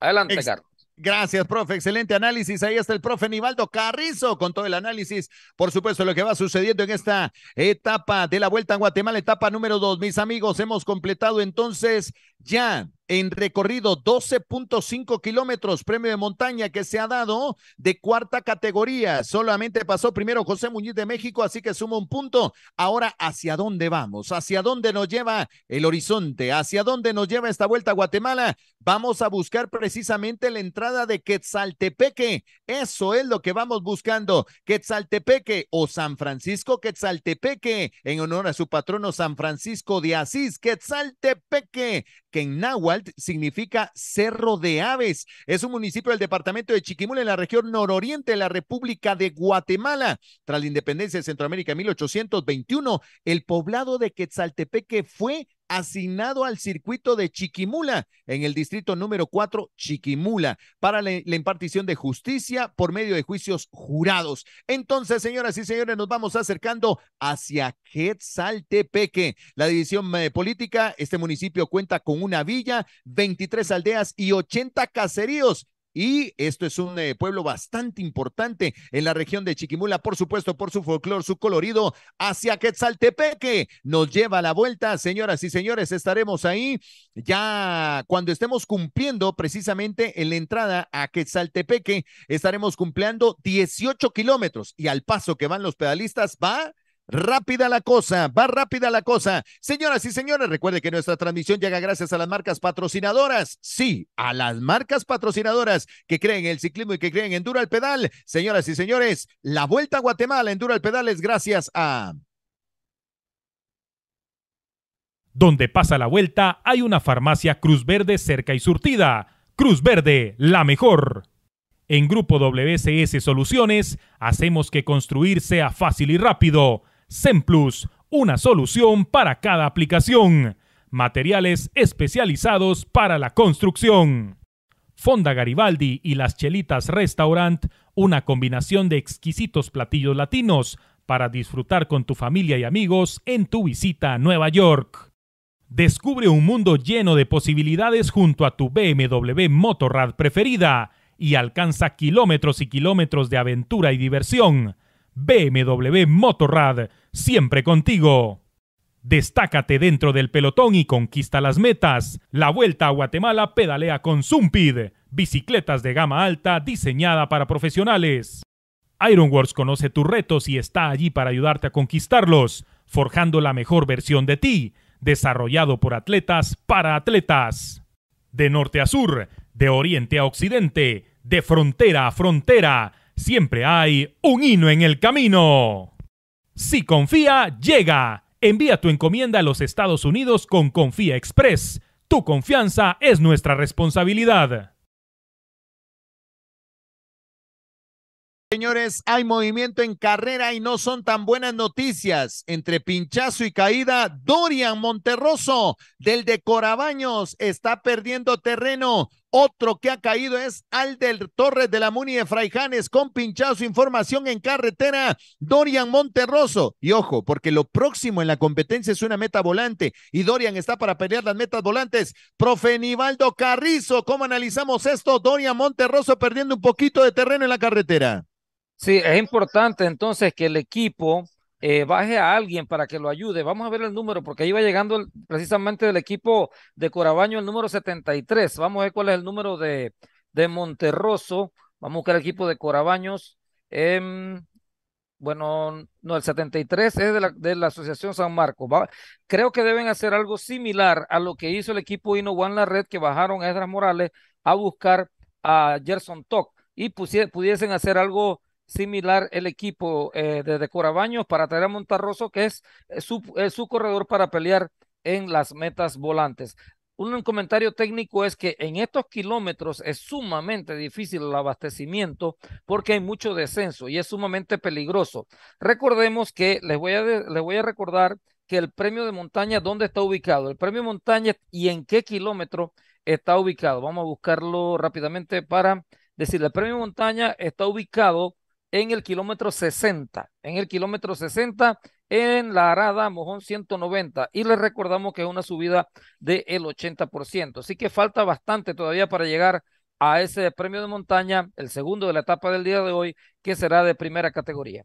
Adelante, Carlos. Gracias, profe. Excelente análisis. Ahí está el profe Nivaldo Carrizo con todo el análisis. Por supuesto, lo que va sucediendo en esta etapa de la Vuelta a Guatemala, etapa número dos. Mis amigos, hemos completado entonces ya en recorrido 12.5 kilómetros, premio de montaña que se ha dado de cuarta categoría. Solamente pasó primero José Muñiz de México, así que suma un punto. Ahora, ¿hacia dónde vamos? ¿Hacia dónde nos lleva el horizonte? ¿Hacia dónde nos lleva esta vuelta a Guatemala? Vamos a buscar precisamente la entrada de Quetzaltepeque. Eso es lo que vamos buscando. Quetzaltepeque o San Francisco Quetzaltepeque, en honor a su patrono San Francisco de Asís. Quetzaltepeque que en náhuatl significa Cerro de Aves. Es un municipio del departamento de Chiquimula en la región nororiente de la República de Guatemala. Tras la independencia de Centroamérica en 1821, el poblado de Quetzaltepeque fue asignado al circuito de Chiquimula, en el distrito número 4, Chiquimula, para la, impartición de justicia por medio de juicios jurados. Entonces, señoras y señores, nos vamos acercando hacia Quetzaltepeque. La división eh, política, este municipio cuenta con una villa, 23 aldeas y 80 caseríos y esto es un eh, pueblo bastante importante en la región de Chiquimula, por supuesto, por su folclor, su colorido, hacia Quetzaltepeque. Nos lleva la vuelta, señoras y señores, estaremos ahí ya cuando estemos cumpliendo precisamente en la entrada a Quetzaltepeque, estaremos cumpliendo 18 kilómetros y al paso que van los pedalistas va Rápida la cosa, va rápida la cosa. Señoras y señores, recuerde que nuestra transmisión llega gracias a las marcas patrocinadoras. Sí, a las marcas patrocinadoras que creen en el ciclismo y que creen en dura al Pedal. Señoras y señores, la Vuelta a Guatemala en Duro al Pedal es gracias a... Donde pasa la vuelta hay una farmacia Cruz Verde cerca y surtida. Cruz Verde, la mejor. En Grupo WSS Soluciones hacemos que construir sea fácil y rápido. SEMPLUS, una solución para cada aplicación. Materiales especializados para la construcción. Fonda Garibaldi y Las Chelitas Restaurant, una combinación de exquisitos platillos latinos para disfrutar con tu familia y amigos en tu visita a Nueva York. Descubre un mundo lleno de posibilidades junto a tu BMW Motorrad preferida y alcanza kilómetros y kilómetros de aventura y diversión BMW Motorrad, siempre contigo. Destácate dentro del pelotón y conquista las metas. La Vuelta a Guatemala pedalea con Zumpid, bicicletas de gama alta diseñada para profesionales. Ironworks conoce tus retos y está allí para ayudarte a conquistarlos, forjando la mejor versión de ti, desarrollado por atletas para atletas. De norte a sur, de oriente a occidente, de frontera a frontera, Siempre hay un hino en el camino. Si confía, llega. Envía tu encomienda a los Estados Unidos con Confía Express. Tu confianza es nuestra responsabilidad. Señores, hay movimiento en carrera y no son tan buenas noticias. Entre pinchazo y caída, Dorian Monterroso del de Corabaños está perdiendo terreno. Otro que ha caído es Alder Torres de la Muni de Fraijanes con pinchazo información en carretera Dorian Monterroso. Y ojo, porque lo próximo en la competencia es una meta volante y Dorian está para pelear las metas volantes. Profe Nivaldo Carrizo, ¿cómo analizamos esto? Dorian Monterroso perdiendo un poquito de terreno en la carretera. Sí, es importante entonces que el equipo eh, baje a alguien para que lo ayude. Vamos a ver el número, porque ahí va llegando precisamente del equipo de Corabaño el número 73. Vamos a ver cuál es el número de, de Monterroso. Vamos a buscar el equipo de Corabaños. Em, bueno, no, el 73 es de la, de la Asociación San Marcos. creo que deben hacer algo similar a lo que hizo el equipo Ino Juan La Red, que bajaron a Edras Morales a buscar a Gerson Toc y pudiesen hacer algo similar el equipo eh, de, Decorabaños para traer a Montarroso, que eh, es, su, corredor para pelear en las metas volantes. Un comentario técnico es que en estos kilómetros es sumamente difícil el abastecimiento porque hay mucho descenso y es sumamente peligroso. Recordemos que les voy a, les voy a recordar que el premio de montaña, ¿dónde está ubicado? El premio montaña y en qué kilómetro está ubicado. Vamos a buscarlo rápidamente para decirle, el premio montaña está ubicado en el kilómetro 60, en el kilómetro 60 en la Arada Mojón 190 y les recordamos que es una subida del 80%, así que falta bastante todavía para llegar a ese premio de montaña, el segundo de la etapa del día de hoy, que será de primera categoría.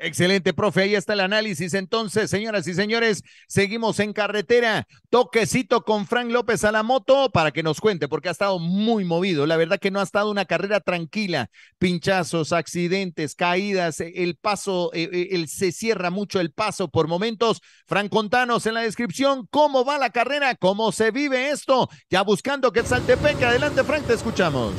Excelente, profe. Ahí está el análisis. Entonces, señoras y señores, seguimos en carretera. Toquecito con Frank López a la moto para que nos cuente, porque ha estado muy movido. La verdad que no ha estado una carrera tranquila. Pinchazos, accidentes, caídas, eh, el paso, eh, eh, el, se cierra mucho el paso por momentos. Frank, contanos en la descripción cómo va la carrera, cómo se vive esto. Ya buscando que Quetzaltepec. Adelante, Frank, te escuchamos.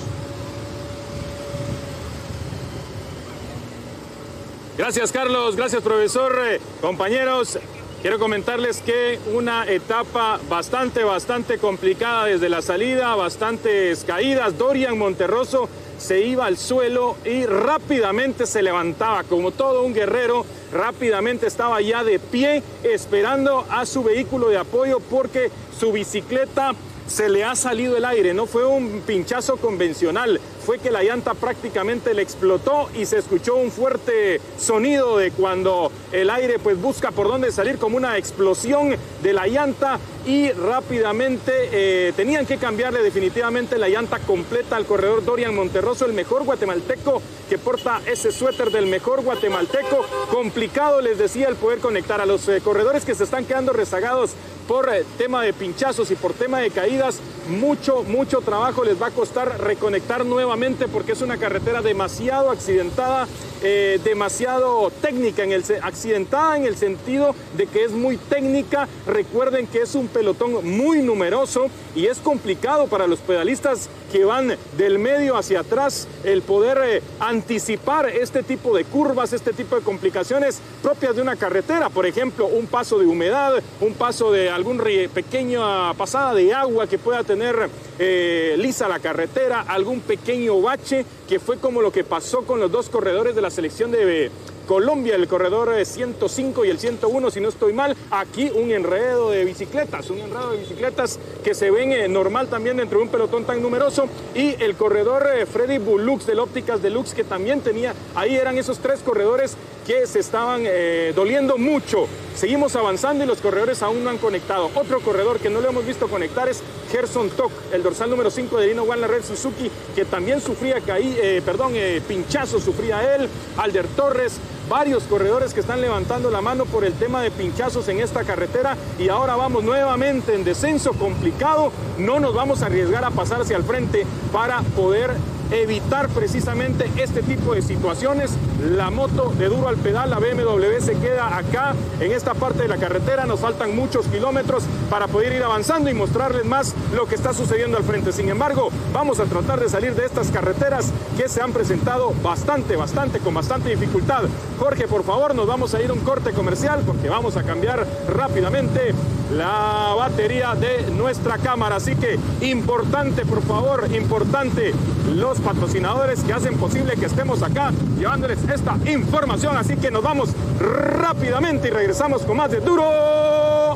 Gracias Carlos, gracias profesor. Eh, compañeros, quiero comentarles que una etapa bastante, bastante complicada desde la salida, bastantes caídas. Dorian Monterroso se iba al suelo y rápidamente se levantaba, como todo un guerrero, rápidamente estaba ya de pie esperando a su vehículo de apoyo porque su bicicleta se le ha salido el aire, no fue un pinchazo convencional, fue que la llanta prácticamente le explotó y se escuchó un fuerte sonido de cuando el aire pues busca por dónde salir como una explosión de la llanta y rápidamente eh, tenían que cambiarle definitivamente la llanta completa al corredor Dorian Monterroso, el mejor guatemalteco que porta ese suéter del mejor guatemalteco. Complicado les decía el poder conectar a los eh, corredores que se están quedando rezagados por eh, tema de pinchazos y por tema de caídas. Mucho, mucho trabajo les va a costar reconectar nuevamente porque es una carretera demasiado accidentada, eh, demasiado técnica, en el, accidentada en el sentido de que es muy técnica. Recuerden que es un pelotón muy numeroso y es complicado para los pedalistas que van del medio hacia atrás el poder eh, anticipar este tipo de curvas, este tipo de complicaciones propias de una carretera. Por ejemplo, un paso de humedad, un paso de algún pequeño pasada de agua que pueda tener eh, lisa la carretera, algún pequeño Ovache, que fue como lo que pasó con los dos corredores de la selección de, Colombia, el corredor 105 y el 101, si no estoy mal. Aquí un enredo de bicicletas, un enredo de bicicletas que se ven eh, normal también dentro de un pelotón tan numeroso. Y el corredor eh, Freddy Bulux del Ópticas Deluxe que también tenía, ahí eran esos tres corredores que se estaban eh, doliendo mucho. Seguimos avanzando y los corredores aún no han conectado. Otro corredor que no lo hemos visto conectar es Gerson Tok, el dorsal número 5 de Lino One, la red Suzuki, que también sufría caí, perdón, pinchazo sufría él, Alder Torres, varios corredores que están levantando la mano por el tema de pinchazos en esta carretera y ahora vamos nuevamente en descenso complicado, no nos vamos a arriesgar a pasarse al frente para poder evitar precisamente este tipo de situaciones. La moto de duro al pedal, la BMW se queda acá en esta parte de la carretera. Nos faltan muchos kilómetros para poder ir avanzando y mostrarles más lo que está sucediendo al frente. Sin embargo, vamos a tratar de salir de estas carreteras que se han presentado bastante, bastante, con bastante dificultad. Jorge, por favor, nos vamos a ir a un corte comercial porque vamos a cambiar rápidamente la batería de nuestra cámara. Así que importante, por favor, importante los patrocinadores que hacen posible que estemos acá llevándoles esta información. Así que nos vamos rápidamente y regresamos con más de Duro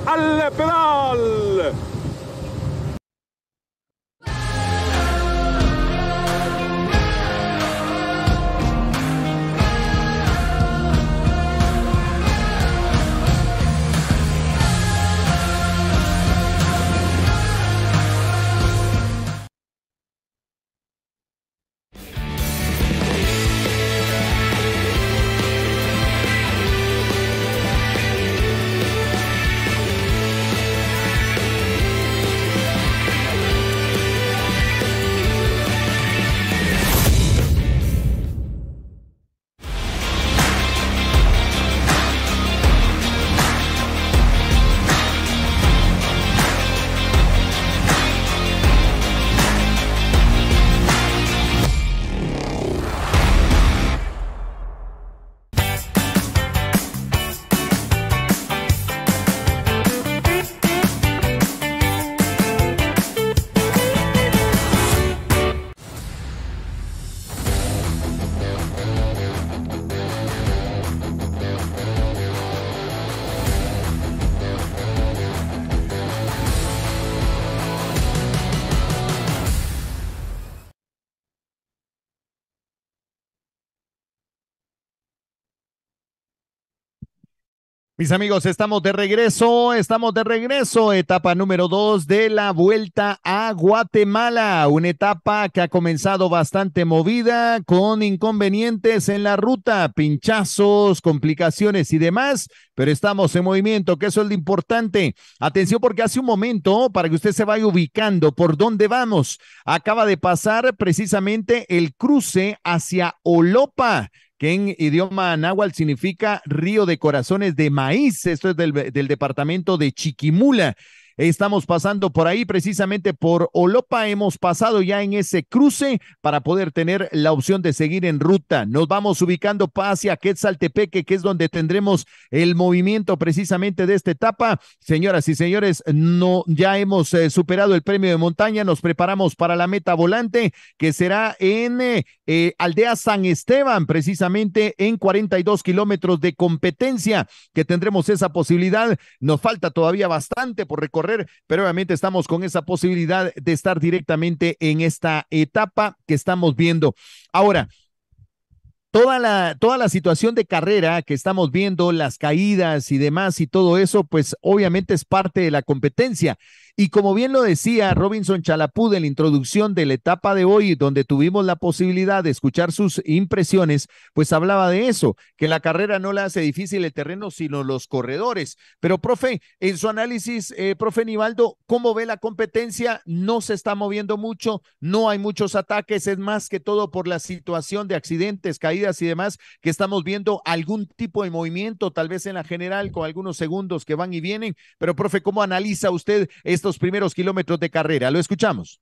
al Pedal. Mis amigos, estamos de regreso, estamos de regreso, etapa número dos de la vuelta a Guatemala, una etapa que ha comenzado bastante movida, con inconvenientes en la ruta, pinchazos, complicaciones y demás, pero estamos en movimiento, que eso es lo importante. Atención porque hace un momento, para que usted se vaya ubicando por dónde vamos, acaba de pasar precisamente el cruce hacia Olopa que en idioma náhuatl significa río de corazones de maíz. Esto es del, del departamento de Chiquimula. Estamos pasando por ahí, precisamente por Olopa. Hemos pasado ya en ese cruce para poder tener la opción de seguir en ruta. Nos vamos ubicando hacia Quetzaltepeque, que es donde tendremos el movimiento precisamente de esta etapa. Señoras y señores, no, ya hemos eh, superado el premio de montaña. Nos preparamos para la meta volante, que será en eh, eh, Aldea San Esteban, precisamente en 42 kilómetros de competencia, que tendremos esa posibilidad. Nos falta todavía bastante por recordar pero obviamente estamos con esa posibilidad de estar directamente en esta etapa que estamos viendo. Ahora, toda la, toda la situación de carrera que estamos viendo, las caídas y demás y todo eso, pues obviamente es parte de la competencia. Y como bien lo decía Robinson Chalapú de la introducción de la etapa de hoy, donde tuvimos la posibilidad de escuchar sus impresiones, pues hablaba de eso, que la carrera no la hace difícil el terreno, sino los corredores. Pero, profe, en su análisis, eh, profe Nivaldo, ¿cómo ve la competencia? No se está moviendo mucho, no hay muchos ataques, es más que todo por la situación de accidentes, caídas y demás, que estamos viendo algún tipo de movimiento, tal vez en la general, con algunos segundos que van y vienen. Pero, profe, ¿cómo analiza usted? estos primeros kilómetros de carrera. Lo escuchamos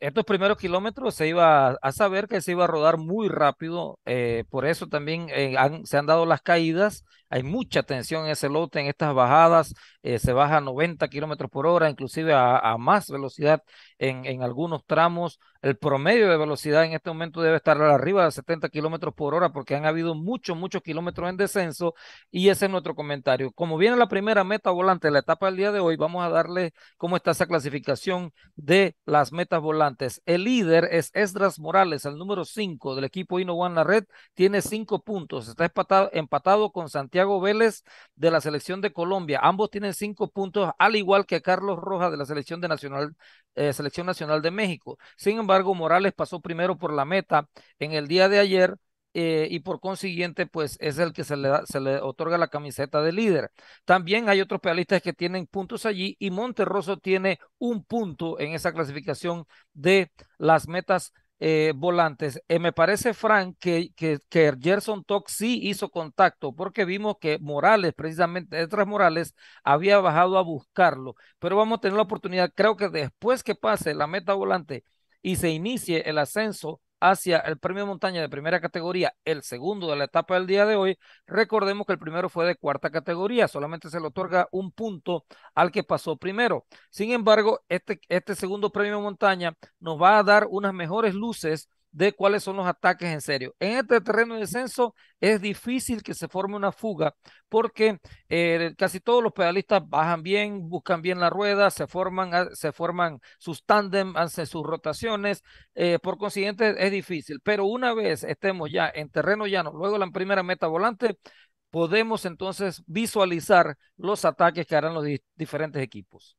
estos primeros kilómetros se iba a saber que se iba a rodar muy rápido, eh, por eso también eh, se han dado las caídas, hay mucha tensión en ese lote, en estas bajadas, eh, se baja a 90 kilómetros por hora, inclusive a, más velocidad en, algunos tramos, el promedio de velocidad en este momento debe estar arriba de 70 kilómetros por hora porque han habido muchos, muchos kilómetros en descenso y ese es nuestro comentario. Como viene la primera meta volante, la etapa del día de hoy, vamos a darle cómo está esa clasificación de las metas volantes antes. El líder es Esdras Morales, el número 5 del equipo One La Red, tiene 5 puntos. Está empatado, empatado, con Santiago Vélez de la selección de Colombia. Ambos tienen 5 puntos, al igual que Carlos Rojas de la selección, de Nacional, eh, selección Nacional de México. Sin embargo, Morales pasó primero por la meta en el día de ayer eh, y por consiguiente, pues es el que se le, se le otorga la camiseta de líder. También hay otros pedalistas que tienen puntos allí y Monterroso tiene un punto en esa clasificación de las metas eh, volantes. Eh, me parece, Frank, que, que, que Gerson Tox sí hizo contacto, porque vimos que Morales, precisamente detrás Morales, había bajado a buscarlo. Pero vamos a tener la oportunidad, creo que después que pase la meta volante y se inicie el ascenso, hacia el premio montaña de primera categoría, el segundo de la etapa del día de hoy. Recordemos que el primero fue de cuarta categoría, solamente se le otorga un punto al que pasó primero. Sin embargo, este, este segundo premio montaña nos va a dar unas mejores luces de cuáles son los ataques en serio. En este terreno de descenso es difícil que se forme una fuga porque eh, casi todos los pedalistas bajan bien, buscan bien la rueda, se forman, se forman sus tándem, hacen sus rotaciones, eh, por consiguiente es difícil. Pero una vez estemos ya en terreno llano, luego la primera meta volante, podemos entonces visualizar los ataques que harán los diferentes equipos.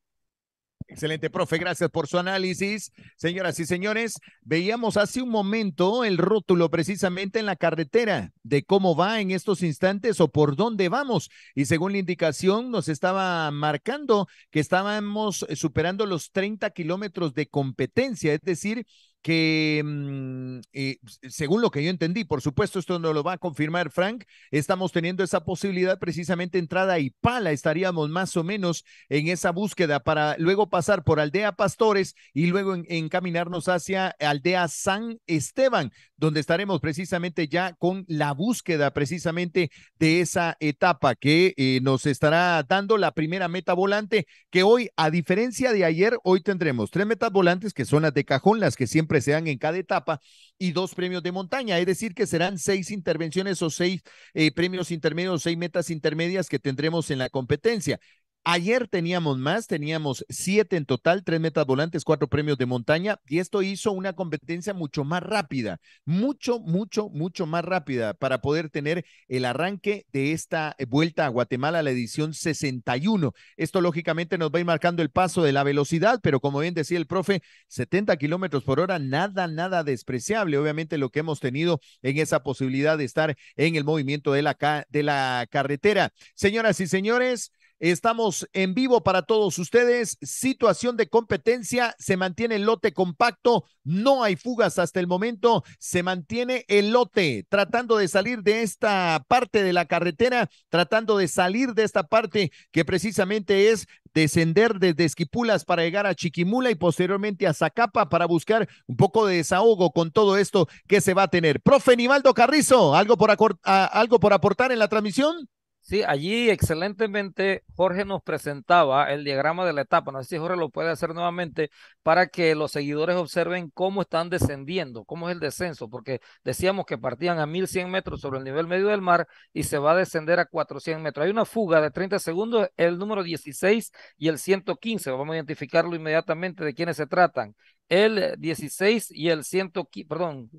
Excelente, profe, gracias por su análisis. Señoras y señores, veíamos hace un momento el rótulo precisamente en la carretera de cómo va en estos instantes o por dónde vamos. Y según la indicación, nos estaba marcando que estábamos superando los 30 kilómetros de competencia, es decir, que, mm, eh, según lo que yo entendí, por supuesto, esto no lo va a confirmar Frank, estamos teniendo esa posibilidad precisamente entrada y pala, estaríamos más o menos en esa búsqueda para luego pasar por Aldea Pastores y luego encaminarnos hacia Aldea San Esteban, donde estaremos precisamente ya con la búsqueda precisamente de esa etapa que eh, nos estará dando la primera meta volante, que hoy, a diferencia de ayer, hoy tendremos tres metas volantes que son las de cajón, las que siempre se en cada etapa, y dos premios de montaña. Es decir, que serán seis intervenciones o seis eh, premios intermedios, seis metas intermedias que tendremos en la competencia. Ayer teníamos más, teníamos siete en total, tres metas volantes, cuatro premios de montaña, y esto hizo una competencia mucho más rápida, mucho, mucho, mucho más rápida para poder tener el arranque de esta eh, vuelta a Guatemala, la edición 61. Esto lógicamente nos va a ir marcando el paso de la velocidad, pero como bien decía el profe, 70 kilómetros por hora, nada, nada despreciable. Obviamente lo que hemos tenido en esa posibilidad de estar en el movimiento de la, de la carretera. Señoras y señores, Estamos en vivo para todos ustedes. Situación de competencia, se mantiene el lote compacto, no hay fugas hasta el momento, se mantiene el lote tratando de salir de esta parte de la carretera, tratando de salir de esta parte que precisamente es descender desde Esquipulas para llegar a Chiquimula y posteriormente a Zacapa para buscar un poco de desahogo con todo esto que se va a tener. Profe Nivaldo Carrizo, ¿algo por, algo por aportar en la transmisión? Sí, allí excelentemente Jorge nos presentaba el diagrama de la etapa. No sé si Jorge lo puede hacer nuevamente para que los seguidores observen cómo están descendiendo, cómo es el descenso, porque decíamos que partían a 1100 metros sobre el nivel medio del mar y se va a descender a 400 metros. Hay una fuga de 30 segundos, el número 16 y el 115. Vamos a identificarlo inmediatamente de quiénes se tratan. El 16 y el 115, perdón,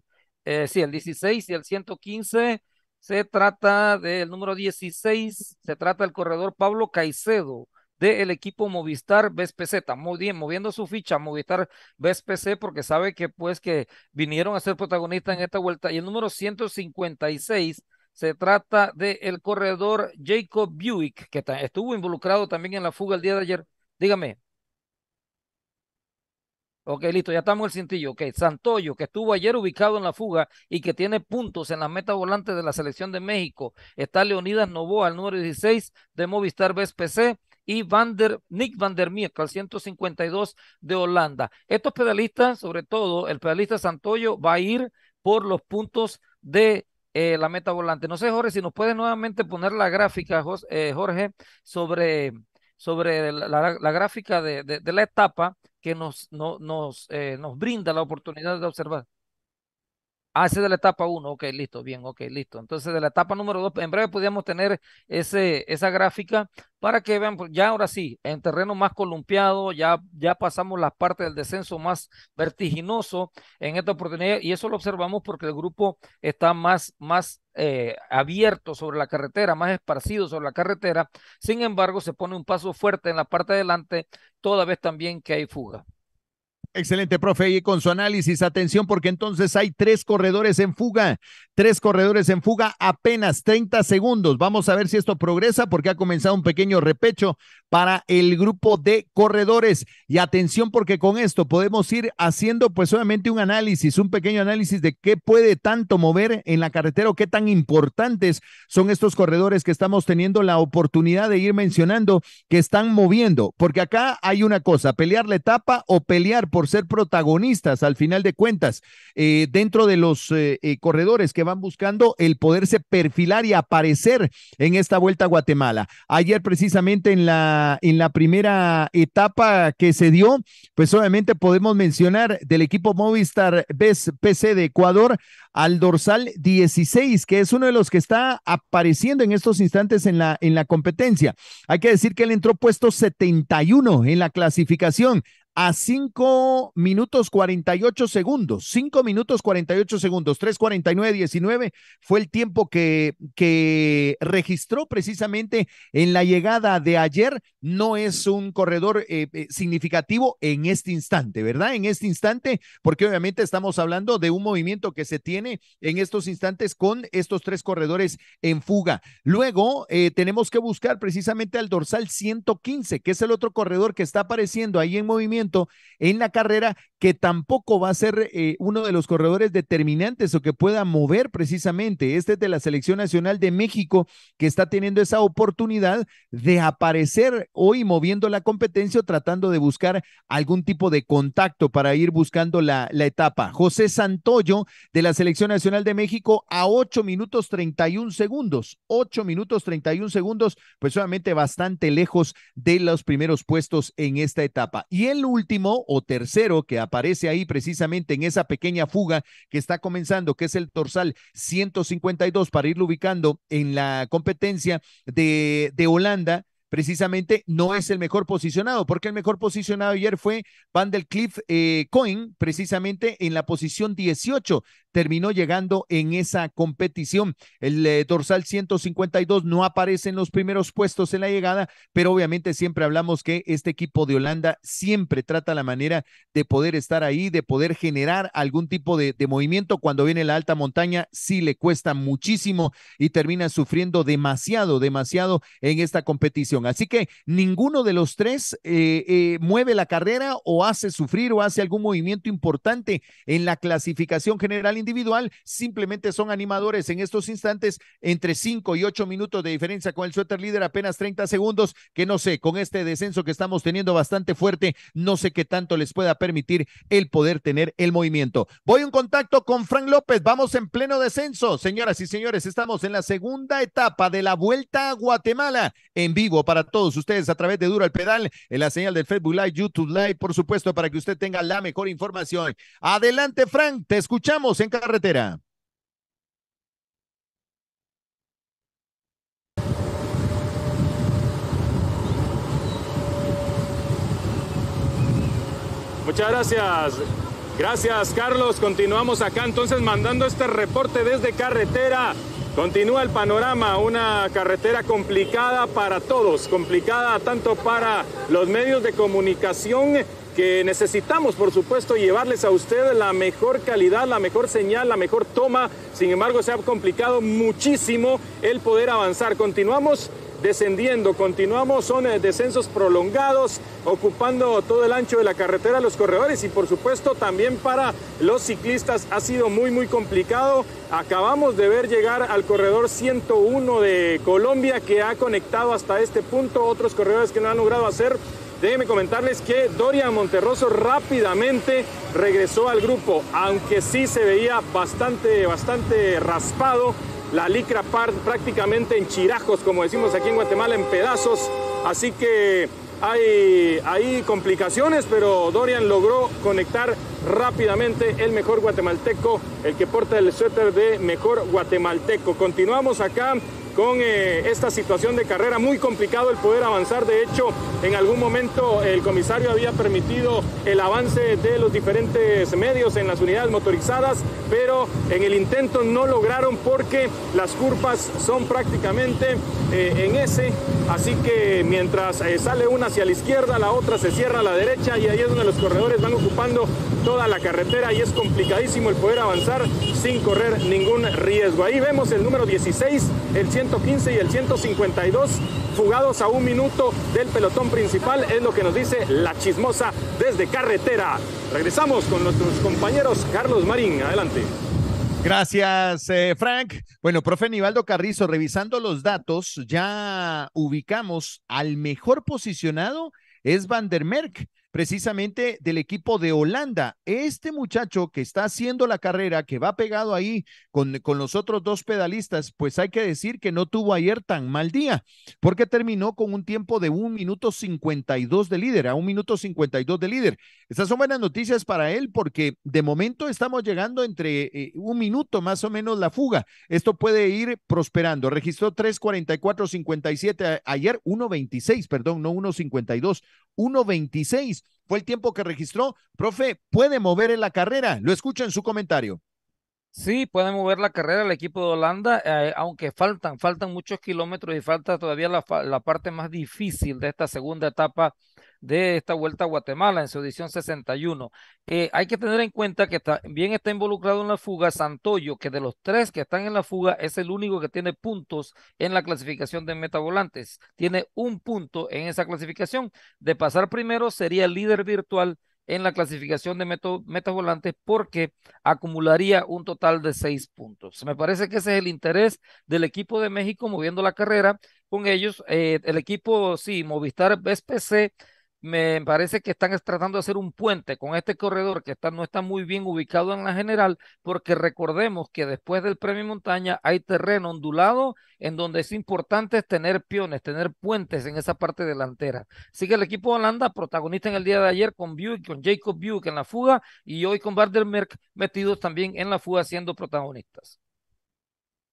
eh, sí, el 16 y el 115 se trata del número 16, se trata del corredor Pablo Caicedo del equipo Movistar BSPC. Muy bien, moviendo su ficha Movistar BSPC porque sabe que pues que vinieron a ser protagonistas en esta vuelta. Y el número 156 se trata del el corredor Jacob Buick, que estuvo involucrado también en la fuga el día de ayer. Dígame. Ok, listo, ya estamos en el cintillo. Ok, Santoyo, que estuvo ayer ubicado en la fuga y que tiene puntos en la meta volante de la selección de México. Está Leonidas Novoa, al número 16 de Movistar BSPC y Van der, Nick van der cincuenta al 152 de Holanda. Estos pedalistas, sobre todo el pedalista Santoyo, va a ir por los puntos de eh, la meta volante. No sé, Jorge, si nos puedes nuevamente poner la gráfica, eh, Jorge, sobre sobre la, gráfica de, de, la etapa que nos, nos, eh, nos brinda la oportunidad de observar. Ah, es de la etapa 1, ok, listo, bien, ok, listo. Entonces, de la etapa número 2, en breve podríamos tener ese, esa gráfica para que vean, pues, ya ahora sí, en terreno más columpiado, ya, ya pasamos la parte del descenso más vertiginoso en esta oportunidad, y eso lo observamos porque el grupo está más, más eh, abierto sobre la carretera, más esparcido sobre la carretera, sin embargo, se pone un paso fuerte en la parte de adelante, toda vez también que hay fuga. Excelente, profe, y con su análisis, atención, porque entonces hay tres corredores en fuga, tres corredores en fuga, apenas 30 segundos. Vamos a ver si esto progresa, porque ha comenzado un pequeño repecho para el grupo de corredores. Y atención, porque con esto podemos ir haciendo, pues obviamente, un análisis, un pequeño análisis de qué puede tanto mover en la carretera o qué tan importantes son estos corredores que estamos teniendo la oportunidad de ir mencionando que están moviendo, porque acá hay una cosa, pelear la etapa o pelear por por ser protagonistas al final de cuentas eh, dentro de los eh, eh, corredores que van buscando el poderse perfilar y aparecer en esta vuelta a Guatemala. Ayer precisamente en la, en la primera etapa que se dio, pues obviamente podemos mencionar del equipo Movistar BC PC de Ecuador al dorsal 16, que es uno de los que está apareciendo en estos instantes en la, en la competencia. Hay que decir que él entró puesto 71 en la clasificación a 5 minutos 48 segundos. 5 minutos 48 segundos. 3.49.19 fue el tiempo que, que registró precisamente en la llegada de ayer. No es un corredor eh, eh, significativo en este instante, ¿verdad? En este instante, porque obviamente estamos hablando de un movimiento que se tiene en estos instantes con estos tres corredores en fuga. Luego eh, tenemos que buscar precisamente al dorsal 115, que es el otro corredor que está apareciendo ahí en movimiento en la carrera que tampoco va a ser eh, uno de los corredores determinantes o que pueda mover precisamente. Este es de la Selección Nacional de México que está teniendo esa oportunidad de aparecer hoy moviendo la competencia o tratando de buscar algún tipo de contacto para ir buscando la, la etapa. José Santoyo de la Selección Nacional de México a 8 minutos 31 segundos. 8 minutos 31 segundos, pues solamente bastante lejos de los primeros puestos en esta etapa. Y el último o tercero que ha aparece ahí precisamente en esa pequeña fuga que está comenzando, que es el torsal 152 para irlo ubicando en la competencia de, Holanda precisamente no es el mejor posicionado, porque el mejor posicionado ayer fue Van der Cliff eh, Cohen, precisamente en la posición 18, terminó llegando en esa competición. El eh, dorsal 152 no aparece en los primeros puestos en la llegada, pero obviamente siempre hablamos que este equipo de Holanda siempre trata la manera de poder estar ahí, de poder generar algún tipo de, movimiento. Cuando viene la alta montaña, sí le cuesta muchísimo y termina sufriendo demasiado, demasiado en esta competición. Así que ninguno de los tres eh, eh, mueve la carrera o hace sufrir o hace algún movimiento importante en la clasificación general individual, simplemente son animadores en estos instantes, entre 5 y 8 minutos de diferencia con el suéter líder, apenas 30 segundos, que no sé, con este descenso que estamos teniendo bastante fuerte, no sé qué tanto les pueda permitir el poder tener el movimiento. Voy en contacto con Frank López, vamos en pleno descenso, señoras y señores, estamos en la segunda etapa de la Vuelta a Guatemala, en vivo para todos ustedes a través de Duro al Pedal, en la señal del Facebook Live, YouTube Live, por supuesto, para que usted tenga la mejor información. Adelante, Frank, te escuchamos en carretera. Muchas gracias. Gracias, Carlos. Continuamos acá entonces mandando este reporte desde carretera. Continúa el panorama, una carretera complicada para todos, complicada tanto para los medios de comunicación que necesitamos, por supuesto, llevarles a ustedes la mejor calidad, la mejor señal, la mejor toma. Sin embargo, se ha complicado muchísimo el poder avanzar. Continuamos descendiendo, continuamos, son eh, descensos prolongados, ocupando todo el ancho de la carretera, los corredores y por supuesto también para los ciclistas ha sido muy muy complicado. Acabamos de ver llegar al corredor 101 de Colombia que ha conectado hasta este punto, otros corredores que no han logrado hacer Déjenme comentarles que Dorian Monterroso rápidamente regresó al grupo, aunque sí se veía bastante, bastante raspado. La licra prácticamente en chirajos, como decimos aquí en Guatemala, en pedazos. Así que hay, hay, complicaciones, pero Dorian logró conectar rápidamente el mejor guatemalteco, el que porta el suéter de mejor guatemalteco. Continuamos acá con eh, esta situación de carrera. Muy complicado el poder avanzar. De hecho, en algún momento el comisario había permitido el avance de los diferentes medios en las unidades motorizadas, pero en el intento no lograron porque las curvas son prácticamente eh, en S. Así que mientras eh, sale una hacia la izquierda, la otra se cierra a la derecha y ahí es donde los corredores van ocupando toda la carretera y es complicadísimo el poder avanzar sin correr ningún riesgo. Ahí vemos el número 16, el 100 115 y el 152 fugados a un minuto del pelotón principal, es lo que nos dice la chismosa desde carretera. Regresamos con nuestros compañeros Carlos Marín, adelante. Gracias, eh, Frank. Bueno, profe Nivaldo Carrizo, revisando los datos, ya ubicamos al mejor posicionado es Van der Merck precisamente del equipo de Holanda. Este muchacho que está haciendo la carrera, que va pegado ahí con, con los otros dos pedalistas, pues hay que decir que no tuvo ayer tan mal día, porque terminó con un tiempo de un minuto 52 de líder, a un minuto 52 de líder. Estas son buenas noticias para él porque de momento estamos llegando entre eh, un minuto más o menos la fuga. Esto puede ir prosperando. Registró 3.44.57 ayer, 1.26, perdón, no 1.52, 1.26 fue el tiempo que registró. Profe, puede mover en la carrera. Lo escucho en su comentario. Sí, puede mover la carrera el equipo de Holanda, eh, aunque faltan, faltan muchos kilómetros y falta todavía la, la parte más difícil de esta segunda etapa de esta vuelta a Guatemala en su edición 61. hay que tener en cuenta que también está involucrado en la fuga Santoyo, que de los tres que están en la fuga es el único que tiene puntos en la clasificación de Volantes Tiene un punto en esa clasificación. De pasar primero sería líder virtual en la clasificación de Meta volantes porque acumularía un total de seis puntos. Me parece que ese es el interés del equipo de México moviendo la carrera con ellos. Eh, el equipo, sí, Movistar BSC me parece que están tratando de hacer un puente con este corredor que está, no está muy bien ubicado en la general, porque recordemos que después del premio montaña hay terreno ondulado en donde es importante tener peones, tener puentes en esa parte delantera. sigue que el equipo de Holanda, protagonista en el día de ayer con Buick, con Jacob Buick en la fuga y hoy con Merck metidos también en la fuga siendo protagonistas.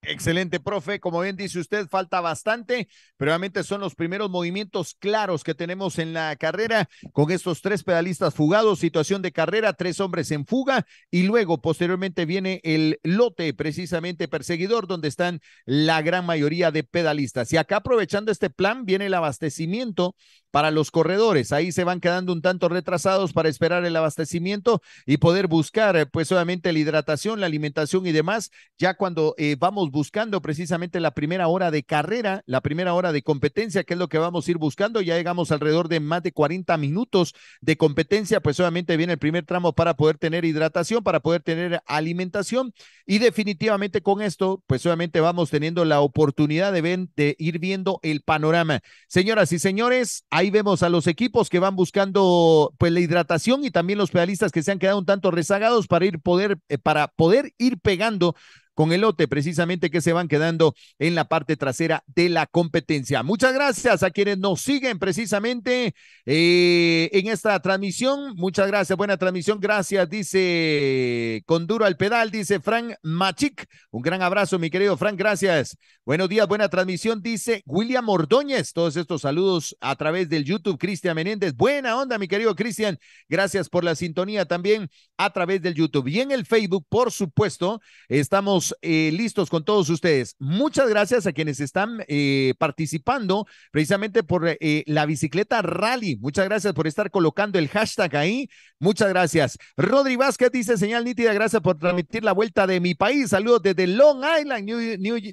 Excelente, profe. Como bien dice usted, falta bastante, pero obviamente son los primeros movimientos claros que tenemos en la carrera con estos tres pedalistas fugados, situación de carrera, tres hombres en fuga y luego posteriormente viene el lote precisamente perseguidor donde están la gran mayoría de pedalistas. Y acá aprovechando este plan viene el abastecimiento para los corredores. Ahí se van quedando un tanto retrasados para esperar el abastecimiento y poder buscar pues obviamente la hidratación, la alimentación y demás ya cuando eh, vamos buscando precisamente la primera hora de carrera, la primera hora de competencia, que es lo que vamos a ir buscando. Ya llegamos alrededor de más de 40 minutos de competencia, pues obviamente viene el primer tramo para poder tener hidratación, para poder tener alimentación y definitivamente con esto, pues obviamente vamos teniendo la oportunidad de, ir viendo el panorama. Señoras y señores, ahí vemos a los equipos que van buscando pues la hidratación y también los pedalistas que se han quedado un tanto rezagados para ir poder, eh, para poder ir pegando con el lote precisamente que se van quedando en la parte trasera de la competencia. Muchas gracias a quienes nos siguen precisamente eh, en esta transmisión. Muchas gracias, buena transmisión. Gracias, dice con duro al pedal, dice Frank Machic. Un gran abrazo, mi querido Frank, gracias. Buenos días, buena transmisión, dice William Ordóñez. Todos estos saludos a través del YouTube, Cristian Menéndez. Buena onda, mi querido Cristian. Gracias por la sintonía también a través del YouTube. Y en el Facebook, por supuesto, estamos eh, listos con todos ustedes. Muchas gracias a quienes están eh, participando precisamente por eh, la bicicleta rally. Muchas gracias por estar colocando el hashtag ahí. Muchas gracias. Rodri Vázquez dice señal nítida, gracias por transmitir la vuelta de mi país. Saludos desde Long Island,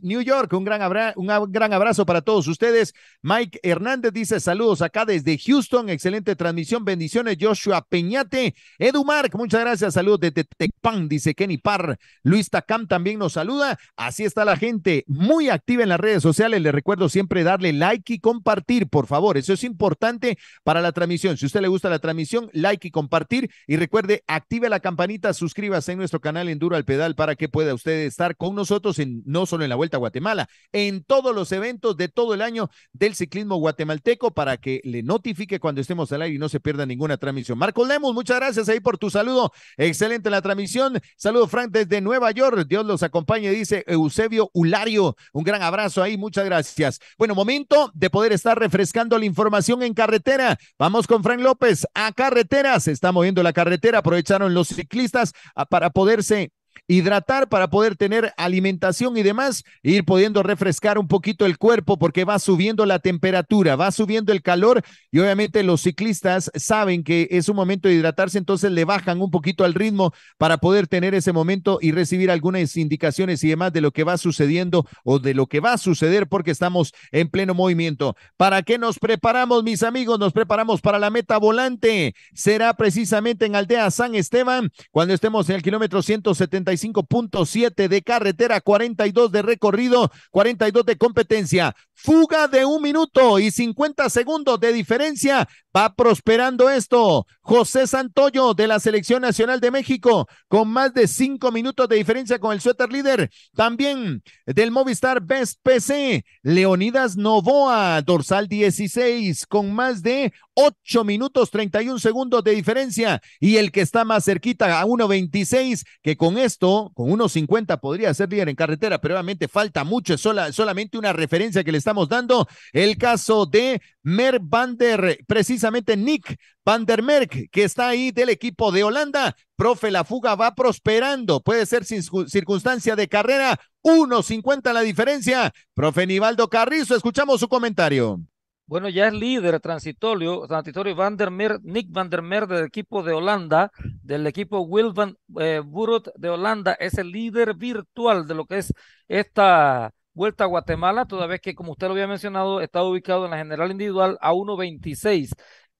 New, York. Un gran, abra un gran abrazo para todos ustedes. Mike Hernández dice saludos acá desde Houston. Excelente transmisión. Bendiciones, Joshua Peñate. Edu Mark, muchas gracias. Saludos desde Tecpan, dice Kenny Parr. Luis Tacam también nos saluda. Así está la gente muy activa en las redes sociales. Le recuerdo siempre darle like y compartir, por favor. Eso es importante para la transmisión. Si a usted le gusta la transmisión, like y compartir. Y recuerde, active la campanita, suscríbase en nuestro canal Enduro al Pedal para que pueda usted estar con nosotros en, no solo en la Vuelta a Guatemala, en todos los eventos de todo el año del ciclismo guatemalteco para que le notifique cuando estemos al aire y no se pierda ninguna transmisión. Marco Lemos, muchas gracias ahí por tu saludo. Excelente la transmisión. saludo Frank, desde Nueva York. Dios los acompañe, dice Eusebio Ulario. Un gran abrazo ahí, muchas gracias. Bueno, momento de poder estar refrescando la información en carretera. Vamos con Frank López a carretera. Se está moviendo la carretera, aprovecharon los ciclistas ah, para poderse hidratar para poder tener alimentación y demás, e ir pudiendo refrescar un poquito el cuerpo porque va subiendo la temperatura, va subiendo el calor y obviamente los ciclistas saben que es un momento de hidratarse, entonces le bajan un poquito al ritmo para poder tener ese momento y recibir algunas indicaciones y demás de lo que va sucediendo o de lo que va a suceder porque estamos en pleno movimiento. ¿Para qué nos preparamos, mis amigos? Nos preparamos para la meta volante. Será precisamente en Aldea San Esteban cuando estemos en el kilómetro 170 45.7 de carretera, 42 de recorrido, 42 de competencia. Fuga de un minuto y 50 segundos de diferencia. Va prosperando esto. José Santoyo de la Selección Nacional de México con más de cinco minutos de diferencia con el suéter líder. También del Movistar Best PC, Leonidas Novoa, dorsal 16, con más de 8 minutos 31 segundos de diferencia y el que está más cerquita a 1.26, que con esto, con 1.50 podría ser líder en carretera, pero obviamente falta mucho, es solamente una referencia que le estamos dando, el caso de Mer van der, precisamente Nick van der Merck, que está ahí del equipo de Holanda. Profe, la fuga va prosperando, puede ser sin circunstancia de carrera, 1.50 la diferencia. Profe Nivaldo Carrizo, escuchamos su comentario. Bueno, ya es líder transitorio, transitorio Van Nick Van der Meer del equipo de Holanda, del equipo Wilvan Van eh, de Holanda, es el líder virtual de lo que es esta vuelta a Guatemala, toda vez que, como usted lo había mencionado, está ubicado en la general individual a 1.26.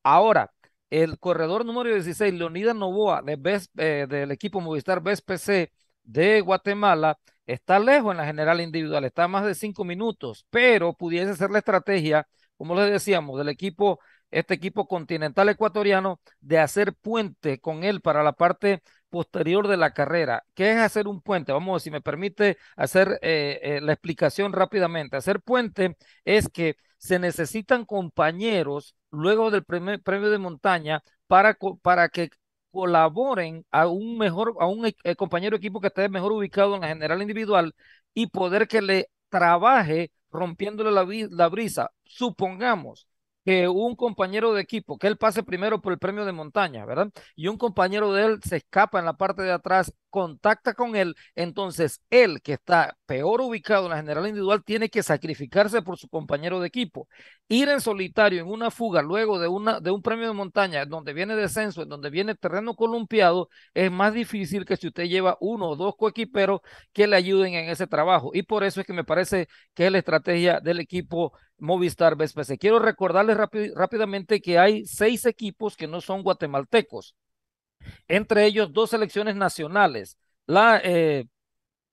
Ahora, el corredor número 16, Leonida Novoa, eh, del equipo Movistar Best de Guatemala, está lejos en la general individual, está a más de cinco minutos, pero pudiese ser la estrategia como les decíamos, del equipo, este equipo continental ecuatoriano, de hacer puente con él para la parte posterior de la carrera. ¿Qué es hacer un puente? Vamos, si me permite hacer eh, eh, la explicación rápidamente. Hacer puente es que se necesitan compañeros luego del premio de montaña para, para que colaboren a un mejor, a un eh, compañero equipo que esté mejor ubicado en la general individual y poder que le trabaje rompiéndole la, la brisa, supongamos, que un compañero de equipo, que él pase primero por el premio de montaña, ¿verdad? Y un compañero de él se escapa en la parte de atrás, contacta con él, entonces él que está peor ubicado en la general individual tiene que sacrificarse por su compañero de equipo. Ir en solitario en una fuga luego de, una, de un premio de montaña, donde viene descenso, en donde viene terreno columpiado, es más difícil que si usted lleva uno o dos coequiperos que le ayuden en ese trabajo. Y por eso es que me parece que es la estrategia del equipo Movistar bspc Quiero recordarles rápidamente que hay seis equipos que no son guatemaltecos, entre ellos dos selecciones nacionales. La, eh,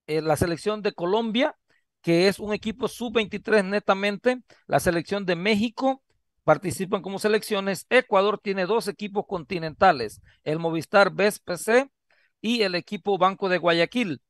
eh, selección de Colombia, que es un equipo sub-23 netamente, la selección de México, participan como selecciones. Ecuador tiene dos equipos continentales, el Movistar BSPC y el equipo Banco de Guayaquil.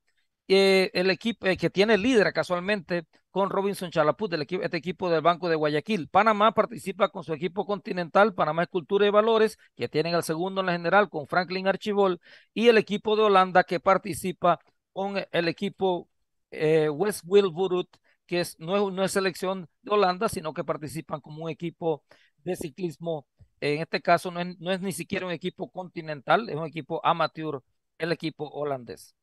Eh, el equipo que tiene líder casualmente con Robinson Chalaput, del equipo, este equipo del Banco de Guayaquil. Panamá participa con su equipo continental, Panamá Cultura y Valores, que tienen al segundo en la general con Franklin Archibol, y el equipo de Holanda que participa con el equipo eh, West Wilburut, que es, no, es, selección de Holanda, sino que participan como un equipo de ciclismo. En este caso no es, no es ni siquiera un equipo continental, es un equipo amateur, el equipo holandés.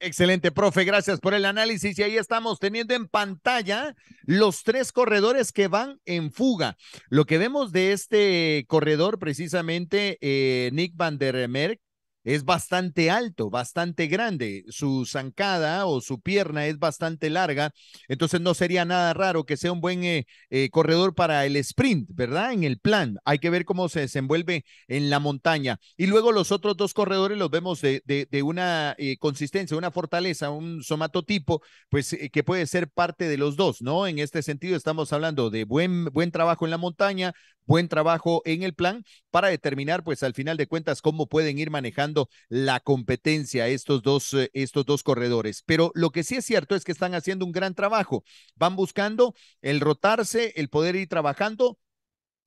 Excelente, profe, gracias por el análisis. Y ahí estamos teniendo en pantalla los tres corredores que van en fuga. Lo que vemos de este corredor, precisamente, eh, Nick van der Merck, es bastante alto, bastante grande. Su zancada o su pierna es bastante larga, entonces no sería nada raro que sea un buen eh, eh, corredor para el sprint, ¿verdad? En el plan. Hay que ver cómo se desenvuelve en la montaña. Y luego los otros dos corredores los vemos de, una eh, consistencia, una fortaleza, un somatotipo, pues que puede ser parte de los dos, ¿no? En este sentido estamos hablando de buen, buen trabajo en la montaña, buen trabajo en el plan para determinar, pues al final de cuentas, cómo pueden ir manejando la competencia estos dos, eh, estos dos corredores. Pero lo que sí es cierto es que están haciendo un gran trabajo. Van buscando el rotarse, el poder ir trabajando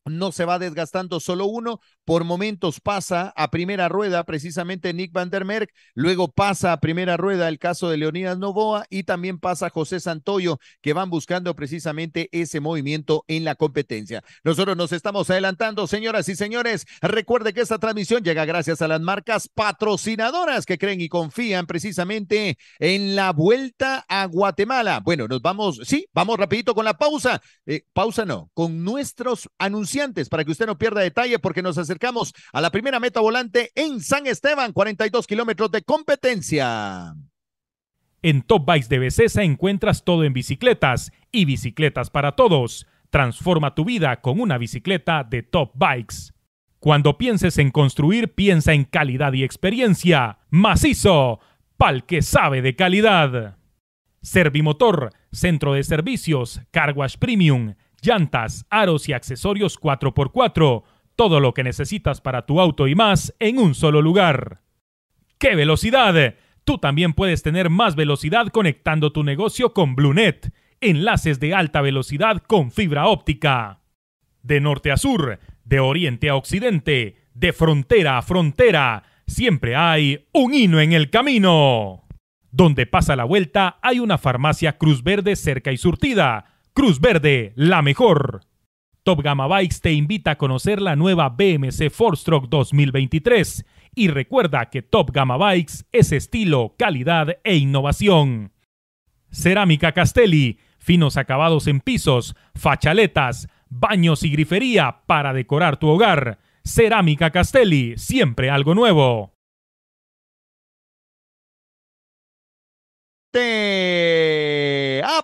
no se va desgastando solo uno, por momentos pasa a primera rueda precisamente Nick van der Merck, luego pasa a primera rueda el caso de Leonidas Novoa y también pasa José Santoyo, que van buscando precisamente ese movimiento en la competencia. Nosotros nos estamos adelantando, señoras y señores, recuerde que esta transmisión llega gracias a las marcas patrocinadoras que creen y confían precisamente en la vuelta a Guatemala. Bueno, nos vamos, sí, vamos rapidito con la pausa, eh, pausa no, con nuestros anuncios para que usted no pierda detalle porque nos acercamos a la primera meta volante en San Esteban, 42 kilómetros de competencia. En Top Bikes de Becesa encuentras todo en bicicletas y bicicletas para todos. Transforma tu vida con una bicicleta de Top Bikes. Cuando pienses en construir, piensa en calidad y experiencia. Macizo, pal que sabe de calidad. Servimotor, centro de servicios, Carwash Premium llantas, aros y accesorios 4x4. Todo lo que necesitas para tu auto y más en un solo lugar. ¡Qué velocidad! Tú también puedes tener más velocidad conectando tu negocio con BlueNet, enlaces de alta velocidad con fibra óptica. De norte a sur, de oriente a occidente, de frontera a frontera, siempre hay un hino en el camino. Donde pasa la vuelta hay una farmacia Cruz Verde cerca y surtida Cruz Verde, la mejor. Top Gamma Bikes te invita a conocer la nueva BMC 4 2023 y recuerda que Top Gamma Bikes es estilo, calidad e innovación. Cerámica Castelli, finos acabados en pisos, fachaletas, baños y grifería para decorar tu hogar. Cerámica Castelli, siempre algo nuevo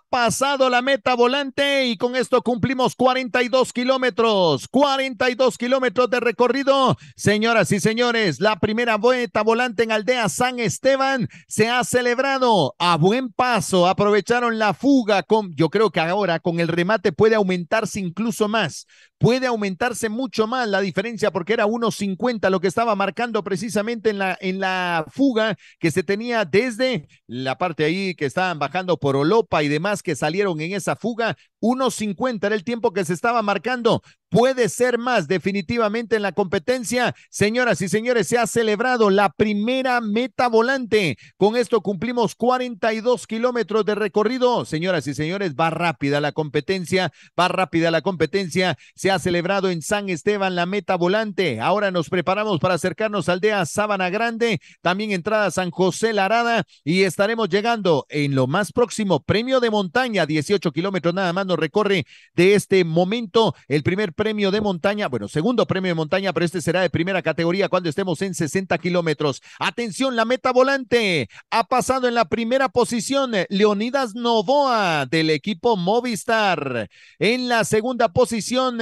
pasado la meta volante y con esto cumplimos 42 kilómetros, 42 kilómetros de recorrido. Señoras y señores, la primera vuelta volante en Aldea San Esteban se ha celebrado a buen paso. Aprovecharon la fuga con, yo creo que ahora con el remate puede aumentarse incluso más, puede aumentarse mucho más la diferencia porque era 1.50 lo que estaba marcando precisamente en la, en la fuga que se tenía desde la parte ahí que estaban bajando por Olopa y demás más que salieron en esa fuga. 1.50 era el tiempo que se estaba marcando. Puede ser más definitivamente en la competencia. Señoras y señores, se ha celebrado la primera meta volante. Con esto cumplimos 42 kilómetros de recorrido. Señoras y señores, va rápida la competencia, va rápida la competencia. Se ha celebrado en San Esteban la meta volante. Ahora nos preparamos para acercarnos a aldea Sábana Grande, también entrada San José Larada y estaremos llegando en lo más próximo premio de montaña, 18 kilómetros nada más nos recorre de este momento el primer premio de montaña, bueno, segundo premio de montaña, pero este será de primera categoría cuando estemos en 60 kilómetros. Atención, la meta volante ha pasado en la primera posición Leonidas Novoa del equipo Movistar. En la segunda posición,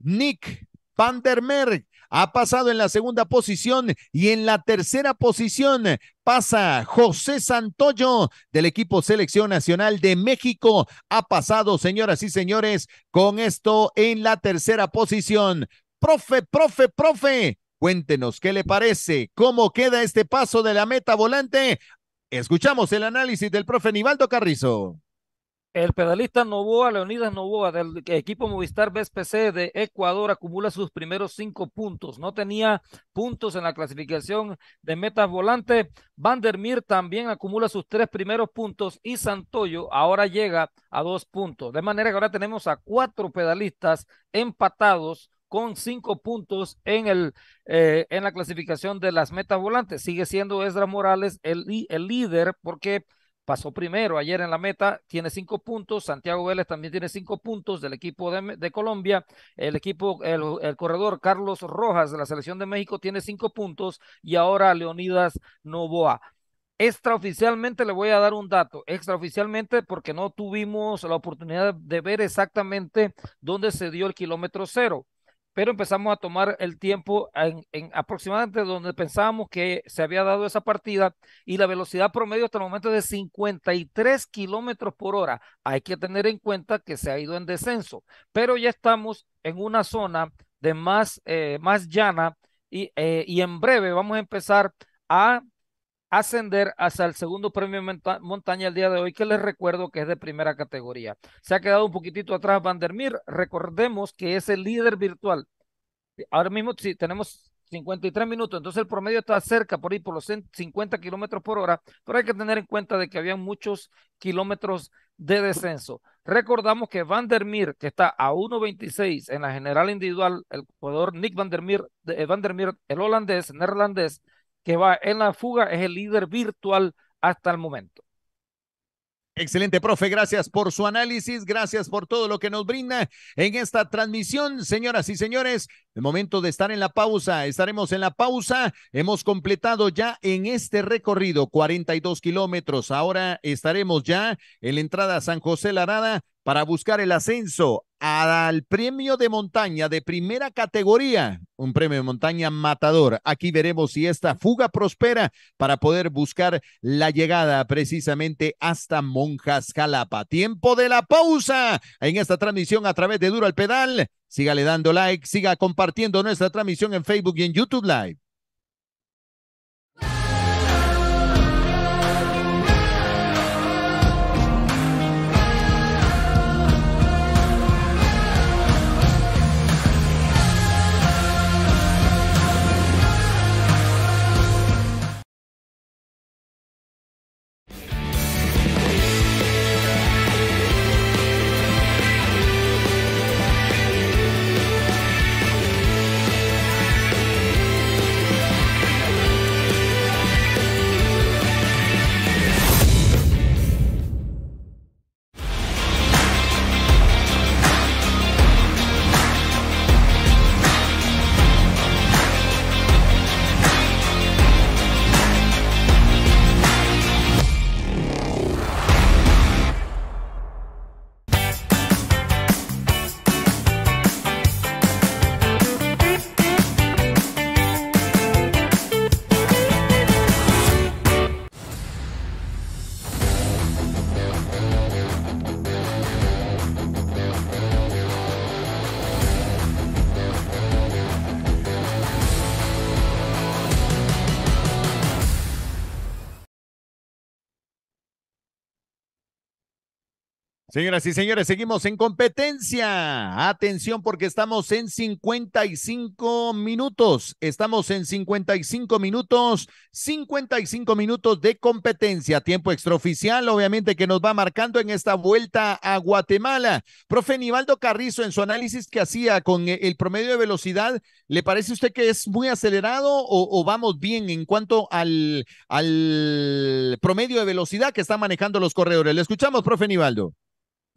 Nick Van der ha pasado en la segunda posición y en la tercera posición pasa José Santoyo del equipo Selección Nacional de México. Ha pasado, señoras y señores, con esto en la tercera posición. Profe, profe, profe, cuéntenos qué le parece, cómo queda este paso de la meta volante. Escuchamos el análisis del profe Nivaldo Carrizo. El pedalista Novoa, Leonidas Novoa, del equipo Movistar BSPC de Ecuador, acumula sus primeros cinco puntos. No tenía puntos en la clasificación de metas volante. Vandermeer también acumula sus tres primeros puntos y Santoyo ahora llega a dos puntos. De manera que ahora tenemos a cuatro pedalistas empatados con cinco puntos en, el, eh, en la clasificación de las metas volantes. Sigue siendo Ezra Morales el, el líder porque pasó primero ayer en la meta, tiene cinco puntos, Santiago Vélez también tiene cinco puntos del equipo de, Colombia, el equipo, el, el, corredor Carlos Rojas de la selección de México tiene cinco puntos y ahora Leonidas Novoa. Extraoficialmente le voy a dar un dato, extraoficialmente porque no tuvimos la oportunidad de ver exactamente dónde se dio el kilómetro cero pero empezamos a tomar el tiempo en, aproximadamente donde pensábamos que se había dado esa partida y la velocidad promedio hasta el momento es de 53 kilómetros por hora. Hay que tener en cuenta que se ha ido en descenso, pero ya estamos en una zona de más, eh, más llana y, eh, y en breve vamos a empezar a ascender hasta el segundo premio montaña el día de hoy, que les recuerdo que es de primera categoría. Se ha quedado un poquitito atrás Van Meer, recordemos que es el líder virtual. Ahora mismo sí, tenemos 53 minutos, entonces el promedio está cerca por ahí por los 50 kilómetros por hora, pero hay que tener en cuenta de que había muchos kilómetros de descenso. Recordamos que Van der Meer, que está a 1.26 en la general individual, el jugador Nick Van Van der Meer eh, el holandés, neerlandés, que va en la fuga es el líder virtual hasta el momento. Excelente, profe. Gracias por su análisis. Gracias por todo lo que nos brinda en esta transmisión. Señoras y señores, el momento de estar en la pausa. Estaremos en la pausa. Hemos completado ya en este recorrido 42 kilómetros. Ahora estaremos ya en la entrada a San José Larada para buscar el ascenso al premio de montaña de primera categoría, un premio de montaña matador. Aquí veremos si esta fuga prospera para poder buscar la llegada precisamente hasta Monjas Jalapa. Tiempo de la pausa en esta transmisión a través de Duro al Pedal Sígale dando like, siga compartiendo nuestra transmisión en Facebook y en YouTube Live. Señoras y señores, seguimos en competencia. Atención porque estamos en 55 minutos. Estamos en 55 minutos, 55 minutos de competencia. Tiempo extraoficial, obviamente, que nos va marcando en esta vuelta a Guatemala. Profe Nivaldo Carrizo, en su análisis que hacía con e, el promedio de velocidad, ¿le parece a usted que es muy acelerado o, vamos bien en cuanto al, al promedio de velocidad que están manejando los corredores? Le escuchamos, profe Nivaldo.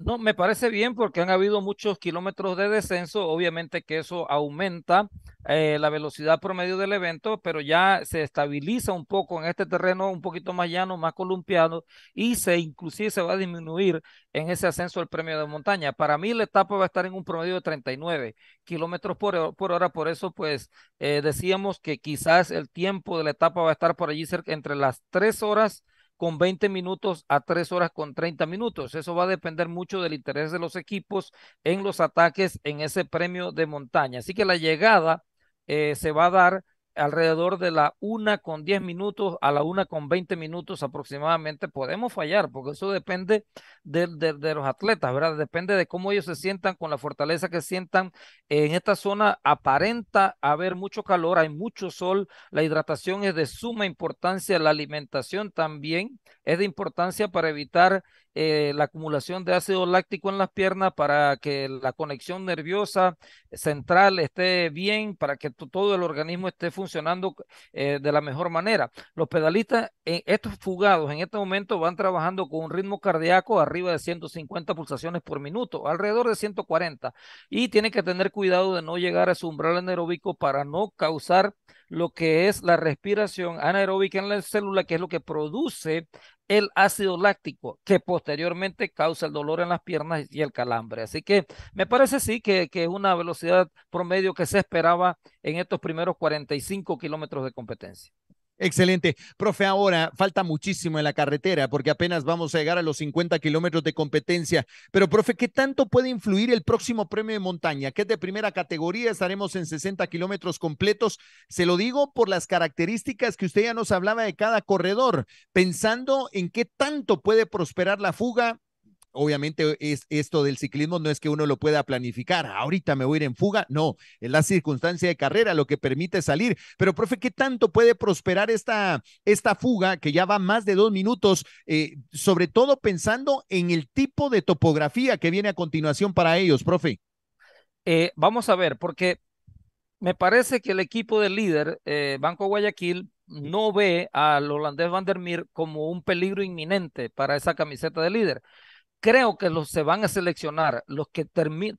No, me parece bien porque han habido muchos kilómetros de descenso, obviamente que eso aumenta eh, la velocidad promedio del evento, pero ya se estabiliza un poco en este terreno un poquito más llano, más columpiado, y se inclusive se va a disminuir en ese ascenso al premio de montaña. Para mí la etapa va a estar en un promedio de 39 kilómetros por, hora, por eso pues eh, decíamos que quizás el tiempo de la etapa va a estar por allí cerca entre las tres horas con 20 minutos a 3 horas con 30 minutos. Eso va a depender mucho del interés de los equipos en los ataques en ese premio de montaña. Así que la llegada eh, se va a dar alrededor de la una con diez minutos a la una con veinte minutos aproximadamente podemos fallar, porque eso depende de, los atletas, ¿verdad? Depende de cómo ellos se sientan, con la fortaleza que sientan. En esta zona aparenta haber mucho calor, hay mucho sol, la hidratación es de suma importancia, la alimentación también es de importancia para evitar eh, la acumulación de ácido láctico en las piernas para que la conexión nerviosa central esté bien, para que todo el organismo esté funcionando eh, de la mejor manera. Los pedalistas, en eh, estos fugados, en este momento van trabajando con un ritmo cardíaco arriba de 150 pulsaciones por minuto, alrededor de 140, y tienen que tener cuidado de no llegar a su umbral anaeróbico para no causar lo que es la respiración anaeróbica en la célula, que es lo que produce el ácido láctico, que posteriormente causa el dolor en las piernas y el calambre. Así que me parece sí que, que es una velocidad promedio que se esperaba en estos primeros 45 kilómetros de competencia. Excelente. Profe, ahora falta muchísimo en la carretera porque apenas vamos a llegar a los 50 kilómetros de competencia. Pero, profe, ¿qué tanto puede influir el próximo premio de montaña? Que es de primera categoría, estaremos en 60 kilómetros completos. Se lo digo por las características que usted ya nos hablaba de cada corredor, pensando en qué tanto puede prosperar la fuga obviamente es esto del ciclismo no es que uno lo pueda planificar, ahorita me voy a ir en fuga, no, es la circunstancia de carrera lo que permite salir. Pero, profe, ¿qué tanto puede prosperar esta, esta fuga que ya va más de dos minutos, eh, sobre todo pensando en el tipo de topografía que viene a continuación para ellos, profe? Eh, vamos a ver, porque me parece que el equipo del líder, eh, Banco Guayaquil, no ve al holandés Van der Meer como un peligro inminente para esa camiseta de líder creo que los se van a seleccionar. Los que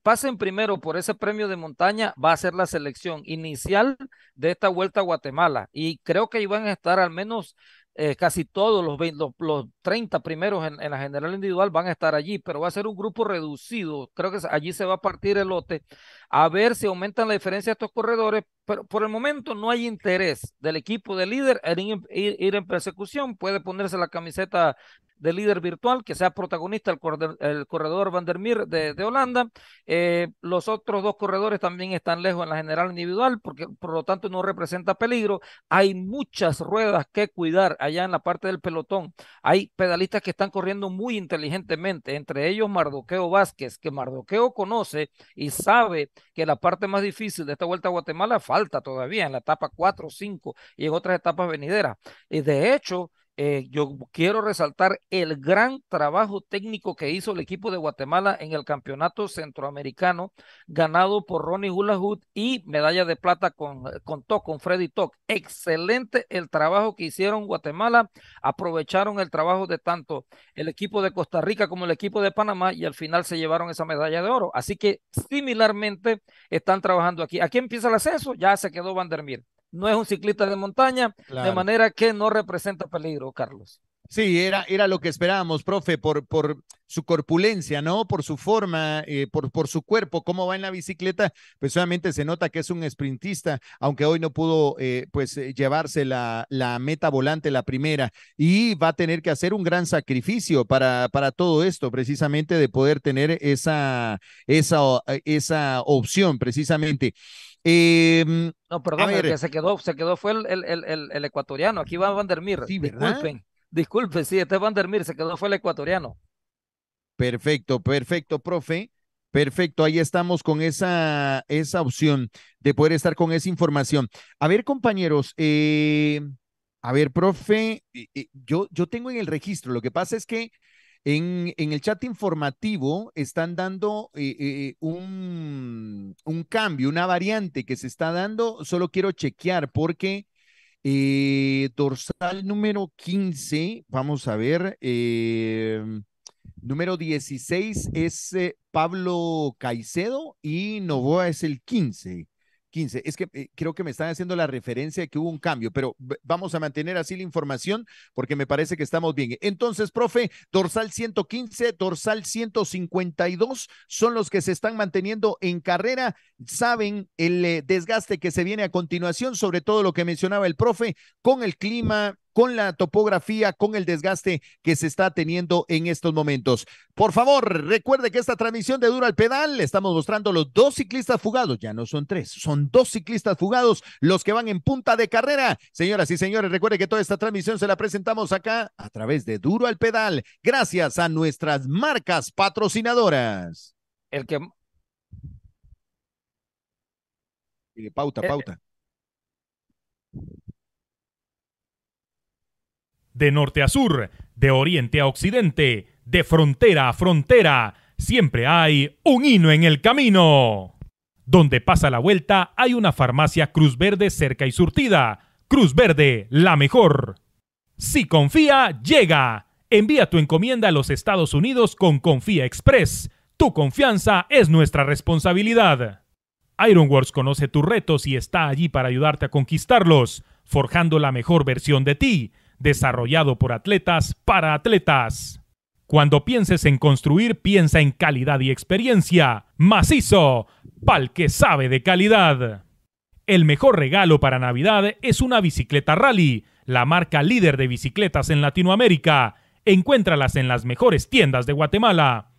pasen primero por ese premio de montaña va a ser la selección inicial de esta vuelta a Guatemala. Y creo que iban a estar al menos eh, casi todos los, los, 30 primeros en, la general individual van a estar allí, pero va a ser un grupo reducido. Creo que allí se va a partir el lote a ver si aumentan la diferencia de estos corredores, pero por el momento no hay interés del equipo de líder en ir, en persecución, puede ponerse la camiseta de líder virtual, que sea protagonista el corredor, el Van de, Holanda. Eh, los otros dos corredores también están lejos en la general individual, porque por lo tanto no representa peligro. Hay muchas ruedas que cuidar allá en la parte del pelotón. Hay pedalistas que están corriendo muy inteligentemente, entre ellos Mardoqueo Vázquez, que Mardoqueo conoce y sabe que la parte más difícil de esta vuelta a Guatemala falta todavía en la etapa 4 o 5 y en otras etapas venideras. Y de hecho, eh, yo quiero resaltar el gran trabajo técnico que hizo el equipo de Guatemala en el campeonato centroamericano, ganado por Ronnie Hulahut y medalla de plata con, con Toc, con Freddy Toc. Excelente el trabajo que hicieron Guatemala. Aprovecharon el trabajo de tanto el equipo de Costa Rica como el equipo de Panamá y al final se llevaron esa medalla de oro. Así que similarmente están trabajando aquí. Aquí empieza el ascenso, ya se quedó Vandermeer no es un ciclista de montaña, de manera que no representa peligro, Carlos. Sí, era, era lo que esperábamos, profe, por, por su corpulencia, ¿no? Por su forma, eh, por, por su cuerpo, cómo va en la bicicleta, pues solamente se nota que es un sprintista, aunque hoy no pudo, eh, pues, eh, llevarse la, la, meta volante, la primera, y va a tener que hacer un gran sacrificio para, para todo esto, precisamente de poder tener esa, esa, esa opción, precisamente. Eh, no, perdón, eh, se quedó, se quedó fue el, el, ecuatoriano. Aquí va Van der disculpen, disculpen, sí, este Van der se quedó fue el ecuatoriano. Perfecto, perfecto, profe. Perfecto, ahí estamos con esa, esa opción de poder estar con esa información. A ver, compañeros, eh, a ver, profe, yo, yo tengo en el registro, lo que pasa es que en, el chat informativo están dando eh, eh, un, cambio, una variante que se está dando. Solo quiero chequear porque eh, dorsal número 15, vamos a ver, número 16 es Pablo Caicedo y Novoa es el 15. 15. Es que eh, creo que me están haciendo la referencia de que hubo un cambio, pero vamos a mantener así la información porque me parece que estamos bien. Entonces, profe, dorsal 115, dorsal 152 son los que se están manteniendo en carrera. Saben el eh, desgaste que se viene a continuación, sobre todo lo que mencionaba el profe, con el clima con la topografía, con el desgaste que se está teniendo en estos momentos. Por favor, recuerde que esta transmisión de Duro al Pedal le estamos mostrando los dos ciclistas fugados, ya no son tres, son dos ciclistas fugados los que van en punta de carrera. Señoras y señores, recuerde que toda esta transmisión se la presentamos acá a través de Duro al Pedal, gracias a nuestras marcas patrocinadoras. El que... Pauta, eh, eh, pauta. de norte a sur, de oriente a occidente, de frontera a frontera, siempre hay un hino en el camino. Donde pasa la vuelta hay una farmacia Cruz Verde cerca y surtida. Cruz Verde, la mejor. Si confía, llega. Envía tu encomienda a los Estados Unidos con Confía Express. Tu confianza es nuestra responsabilidad. Ironworks conoce tus retos y está allí para ayudarte a conquistarlos, forjando la mejor versión de ti desarrollado por atletas para atletas. Cuando pienses en construir, piensa en calidad y experiencia. Macizo, pal que sabe de calidad. El mejor regalo para Navidad es una bicicleta rally, la marca líder de bicicletas en Latinoamérica. Encuéntralas en las mejores tiendas de Guatemala.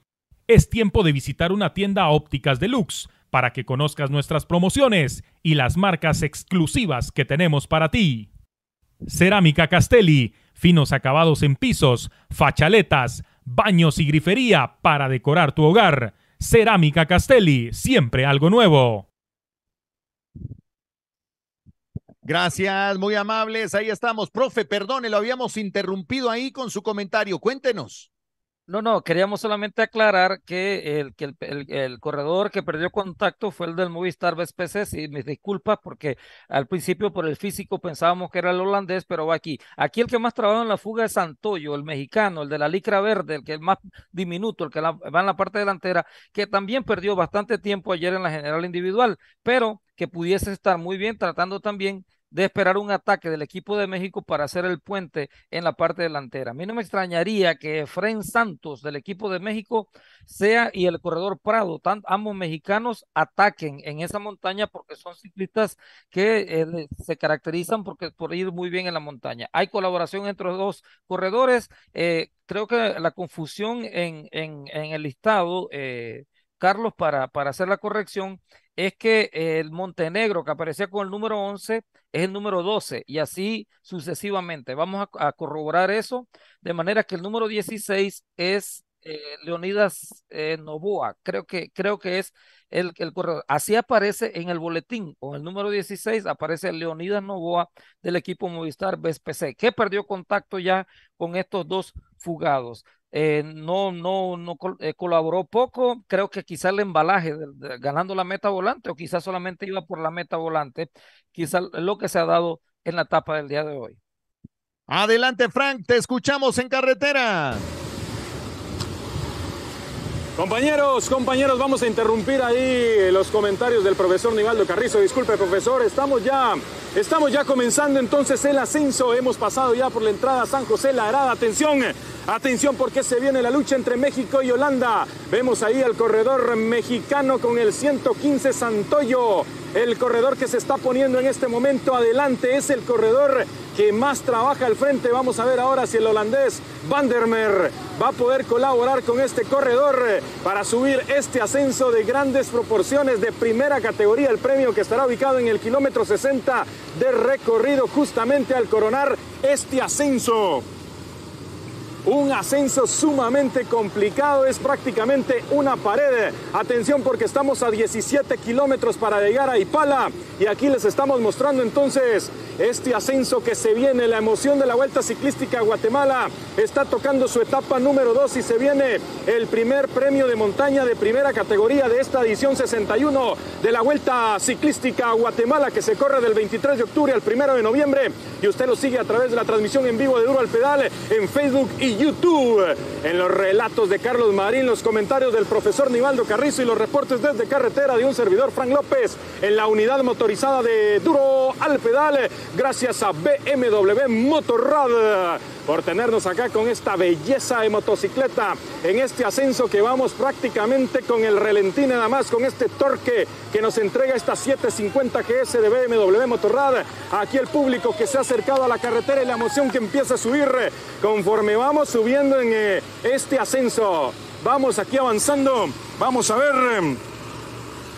Es tiempo de visitar una tienda ópticas deluxe para que conozcas nuestras promociones y las marcas exclusivas que tenemos para ti. Cerámica Castelli, finos acabados en pisos, fachaletas, baños y grifería para decorar tu hogar. Cerámica Castelli, siempre algo nuevo. Gracias, muy amables. Ahí estamos. Profe, perdone, lo habíamos interrumpido ahí con su comentario. Cuéntenos. No, no, queríamos solamente aclarar que el, que el, corredor que perdió contacto fue el del Movistar Vespeces y mis disculpas porque al principio por el físico pensábamos que era el holandés, pero va aquí. Aquí el que más trabajó en la fuga es Santoyo, el mexicano, el de la licra verde, el que es más diminuto, el que va en la parte delantera, que también perdió bastante tiempo ayer en la general individual, pero que pudiese estar muy bien tratando también de esperar un ataque del equipo de México para hacer el puente en la parte delantera. A mí no me extrañaría que Fren Santos del equipo de México sea y el corredor Prado, ambos mexicanos, ataquen en esa montaña porque son ciclistas que eh, se caracterizan porque, por ir muy bien en la montaña. Hay colaboración entre los dos corredores. Eh, creo que la confusión en, en, el listado... Eh, Carlos, para hacer la corrección, es que el Montenegro, que aparecía con el número 11, es el número 12 y así sucesivamente. Vamos a, corroborar eso de manera que el número 16 es eh, Leonidas eh, Novoa, creo que, creo que es el, el corredor. Así aparece en el boletín, con el número 16 aparece Leonidas Novoa del equipo Movistar BSPC, que perdió contacto ya con estos dos fugados. Eh, no, no, no eh, colaboró poco. Creo que quizá el embalaje ganando la meta volante o quizás solamente iba por la meta volante, quizá lo que se ha dado en la etapa del día de hoy. Adelante, Frank, te escuchamos en carretera. Compañeros, compañeros, vamos a interrumpir ahí los comentarios del profesor Nivaldo Carrizo. Disculpe, profesor, estamos ya, estamos ya comenzando entonces el ascenso. Hemos pasado ya por la entrada San José La Atención, atención porque se viene la lucha entre México y Holanda. Vemos ahí al corredor mexicano con el 115 Santoyo. El corredor que se está poniendo en este momento adelante es el corredor que más trabaja al frente. Vamos a ver ahora si el holandés Vandermeer va a poder colaborar con este corredor para subir este ascenso de grandes proporciones de primera categoría. El premio que estará ubicado en el kilómetro 60 de recorrido justamente al coronar este ascenso un ascenso sumamente complicado, es prácticamente una pared. Atención porque estamos a 17 kilómetros para llegar a Ipala y aquí les estamos mostrando entonces este ascenso que se viene, la emoción de la Vuelta Ciclística a Guatemala está tocando su etapa número 2 y se viene el primer premio de montaña de primera categoría de esta edición 61 de la Vuelta Ciclística a Guatemala que se corre del 23 de octubre al 1 de noviembre y usted lo sigue a través de la transmisión en vivo de Duro al Pedal en Facebook y YouTube. En los relatos de Carlos Marín, los comentarios del profesor Nivaldo Carrizo y los reportes desde carretera de un servidor Frank López en la unidad motorizada de Duro al Pedal, gracias a BMW Motorrad por tenernos acá con esta belleza de motocicleta en este ascenso que vamos prácticamente con el relentín nada más, con este torque que nos entrega esta 750 GS de BMW Motorrad. Aquí el público que se ha acercado a la carretera y la emoción que empieza a subir eh, conforme vamos subiendo en eh, este ascenso. Vamos aquí avanzando, vamos a ver eh,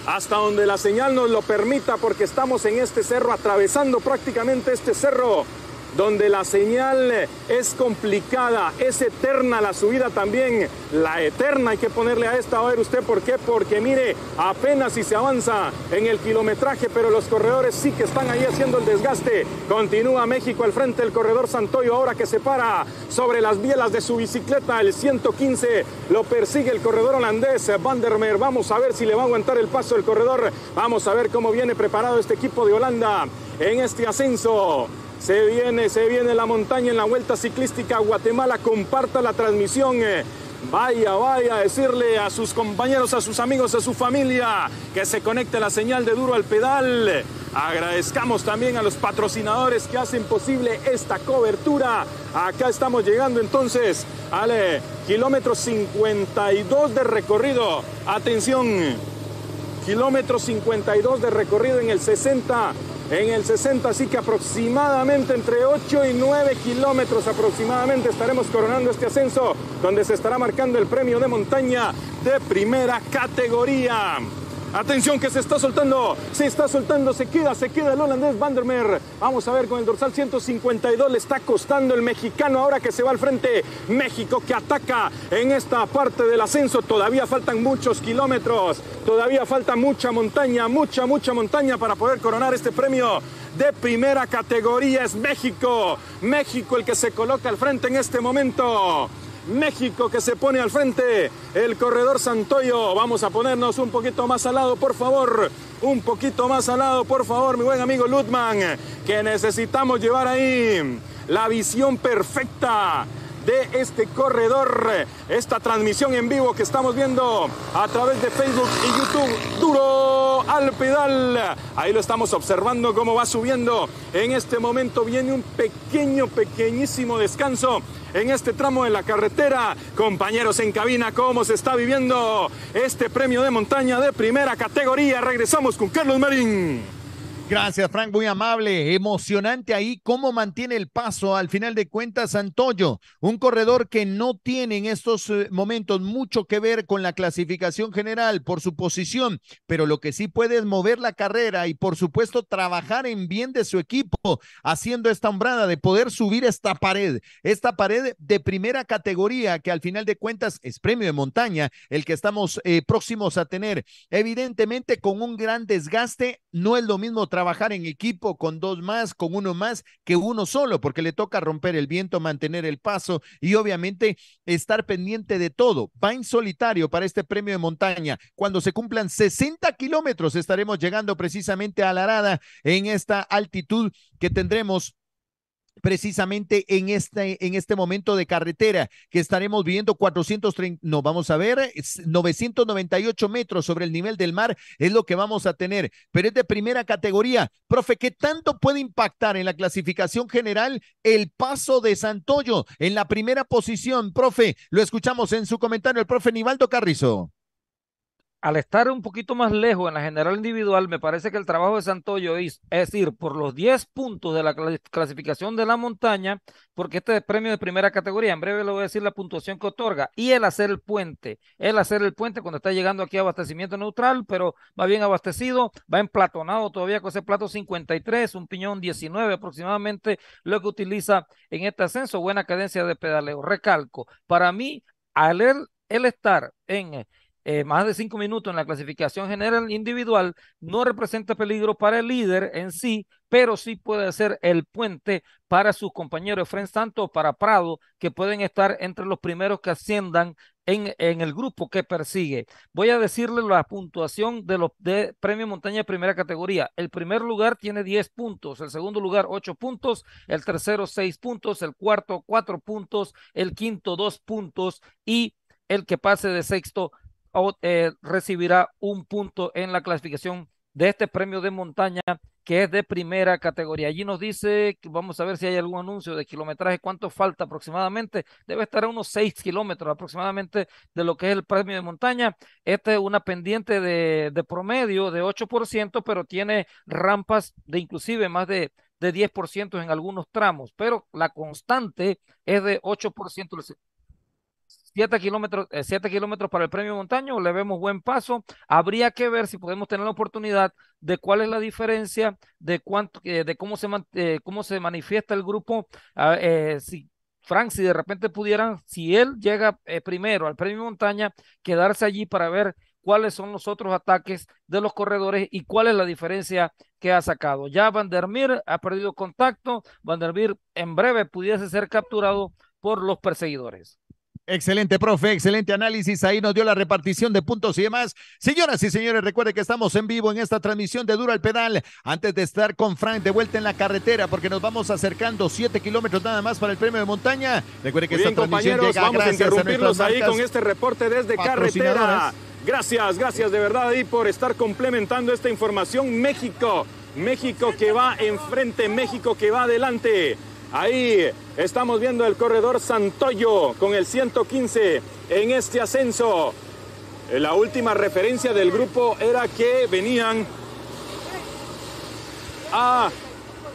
hasta donde la señal nos lo permita porque estamos en este cerro, atravesando prácticamente este cerro donde la señal es complicada, es eterna la subida también, la eterna hay que ponerle a esta, a ver usted por qué, porque mire, apenas si se avanza en el kilometraje, pero los corredores sí que están ahí haciendo el desgaste. Continúa México al frente, el corredor Santoyo ahora que se para sobre las bielas de su bicicleta, el 115 lo persigue el corredor holandés Vandermeer, vamos a ver si le va a aguantar el paso el corredor, vamos a ver cómo viene preparado este equipo de Holanda en este ascenso se viene, se viene la montaña en la Vuelta Ciclística Guatemala. Comparta la transmisión. Eh. Vaya, vaya a decirle a sus compañeros, a sus amigos, a su familia que se conecte la señal de duro al pedal. Agradezcamos también a los patrocinadores que hacen posible esta cobertura. Acá estamos llegando entonces al eh, kilómetro 52 de recorrido. Atención, kilómetro 52 de recorrido en el 60 en el 60, así que aproximadamente entre 8 y 9 kilómetros aproximadamente estaremos coronando este ascenso, donde se estará marcando el premio de montaña de primera categoría. Atención que se está soltando, se está soltando, se queda, se queda el holandés Vandermeer. Vamos a ver con el dorsal 152 le está costando el mexicano ahora que se va al frente. México que ataca en esta parte del ascenso. Todavía faltan muchos kilómetros, todavía falta mucha montaña, mucha, mucha montaña para poder coronar este premio de primera categoría. Es México, México el que se coloca al frente en este momento. México que se pone al frente. El corredor Santoyo. Vamos a ponernos un poquito más al lado, por favor. Un poquito más al lado, por favor, mi buen amigo Ludman Que necesitamos llevar ahí la visión perfecta de este corredor. Esta transmisión en vivo que estamos viendo a través de Facebook y YouTube. Duro al pedal. Ahí lo estamos observando cómo va subiendo. En este momento viene un pequeño, pequeñísimo descanso en este tramo de la carretera. Compañeros en cabina, ¿cómo se está viviendo este premio de montaña de primera categoría? Regresamos con Carlos Marín. Gracias, Frank, muy amable, emocionante ahí cómo mantiene el paso al final de cuentas Antoyo, un corredor que no tiene en estos eh, momentos mucho que ver con la clasificación general por su posición, pero lo que sí puede es mover la carrera y por supuesto trabajar en bien de su equipo, haciendo esta hombrada de poder subir esta pared, esta pared de primera categoría que al final de cuentas es premio de montaña, el que estamos eh, próximos a tener, evidentemente con un gran desgaste no es lo mismo trabajar en equipo con dos más, con uno más, que uno solo, porque le toca romper el viento, mantener el paso y obviamente estar pendiente de todo. Va en solitario para este premio de montaña. Cuando se cumplan 60 kilómetros, estaremos llegando precisamente a la arada en esta altitud que tendremos precisamente en este, en este momento de carretera, que estaremos viendo 430, no, vamos a ver, 998 metros sobre el nivel del mar es lo que vamos a tener, pero es de primera categoría. Profe, ¿qué tanto puede impactar en la clasificación general el paso de Santoyo en la primera posición? Profe, lo escuchamos en su comentario el profe Nivaldo Carrizo al estar un poquito más lejos en la general individual, me parece que el trabajo de Santoyo es, ir por los 10 puntos de la clasificación de la montaña, porque este es premio de primera categoría. En breve le voy a decir la puntuación que otorga. Y el hacer el puente. El hacer el puente cuando está llegando aquí a abastecimiento neutral, pero va bien abastecido, va emplatonado todavía con ese plato 53, un piñón 19 aproximadamente, lo que utiliza en este ascenso. Buena cadencia de pedaleo. Recalco, para mí, al el estar en eh, más de cinco minutos en la clasificación general individual no representa peligro para el líder en sí, pero sí puede ser el puente para sus compañeros Fren Santos para Prado, que pueden estar entre los primeros que asciendan en, en, el grupo que persigue. Voy a decirle la puntuación de los de Premio Montaña de primera categoría. El primer lugar tiene 10 puntos, el segundo lugar ocho puntos, el tercero seis puntos, el cuarto cuatro puntos, el quinto dos puntos y el que pase de sexto eh, recibirá un punto en la clasificación de este premio de montaña que es de primera categoría. Allí nos dice, vamos a ver si hay algún anuncio de kilometraje, cuánto falta aproximadamente. Debe estar a unos 6 kilómetros aproximadamente de lo que es el premio de montaña. Esta es una pendiente de, de promedio de 8%, pero tiene rampas de inclusive más de, de 10% en algunos tramos, pero la constante es de 8%. 7 eh, kilómetros, para el premio Montaño, le vemos buen paso. Habría que ver si podemos tener la oportunidad de cuál es la diferencia, de cuánto, eh, de cómo se, eh, cómo se manifiesta el grupo, si Frank, si de repente pudieran, si él llega primero al premio Montaña, quedarse allí para ver cuáles son los otros ataques de los corredores y cuál es la diferencia que ha sacado. Ya Vandermeer ha perdido contacto, Vandermeer en breve pudiese ser capturado por los perseguidores. Excelente, profe, excelente análisis. Ahí nos dio la repartición de puntos y demás. Señoras y señores, Recuerde que estamos en vivo en esta transmisión de dura al Pedal. Antes de estar con Frank de vuelta en la carretera, porque nos vamos acercando 7 kilómetros nada más para el premio de montaña. Recuerde que Bien, esta transmisión vamos a interrumpirlos ahí con este reporte desde carretera. Gracias, gracias de verdad ahí por estar complementando esta información. México, México que va enfrente, México que va adelante. Ahí estamos viendo el corredor Santoyo con el 115 en este ascenso. La última referencia del grupo era que venían a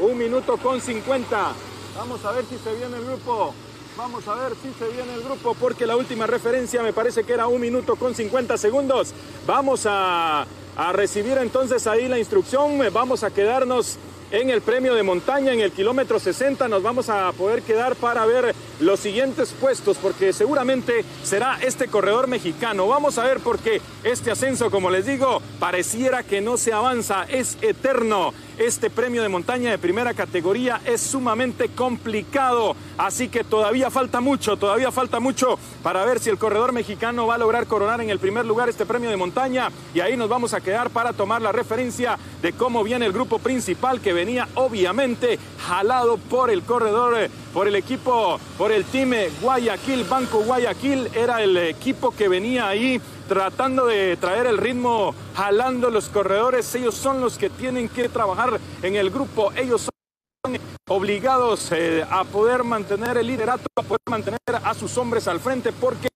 un minuto con 50. Vamos a ver si se viene el grupo. Vamos a ver si se viene el grupo porque la última referencia me parece que era un minuto con 50 segundos. Vamos a, a recibir entonces ahí la instrucción. Vamos a quedarnos en el premio de montaña. En el kilómetro 60 nos vamos a poder quedar para ver los siguientes puestos, porque seguramente será este corredor mexicano. Vamos a ver porque este ascenso, como les digo, pareciera que no se avanza, es eterno. Este premio de montaña de primera categoría es sumamente complicado, así que todavía falta mucho, todavía falta mucho para ver si el corredor mexicano va a lograr coronar en el primer lugar este premio de montaña y ahí nos vamos a quedar para tomar la referencia de cómo viene el grupo principal que venía obviamente jalado por el corredor, eh, por el equipo, por el time eh, Guayaquil, Banco Guayaquil, era el equipo que venía ahí tratando de traer el ritmo, jalando los corredores. Ellos son los que tienen que trabajar en el grupo. Ellos son obligados eh, a poder mantener el liderato, a poder mantener a sus hombres al frente, porque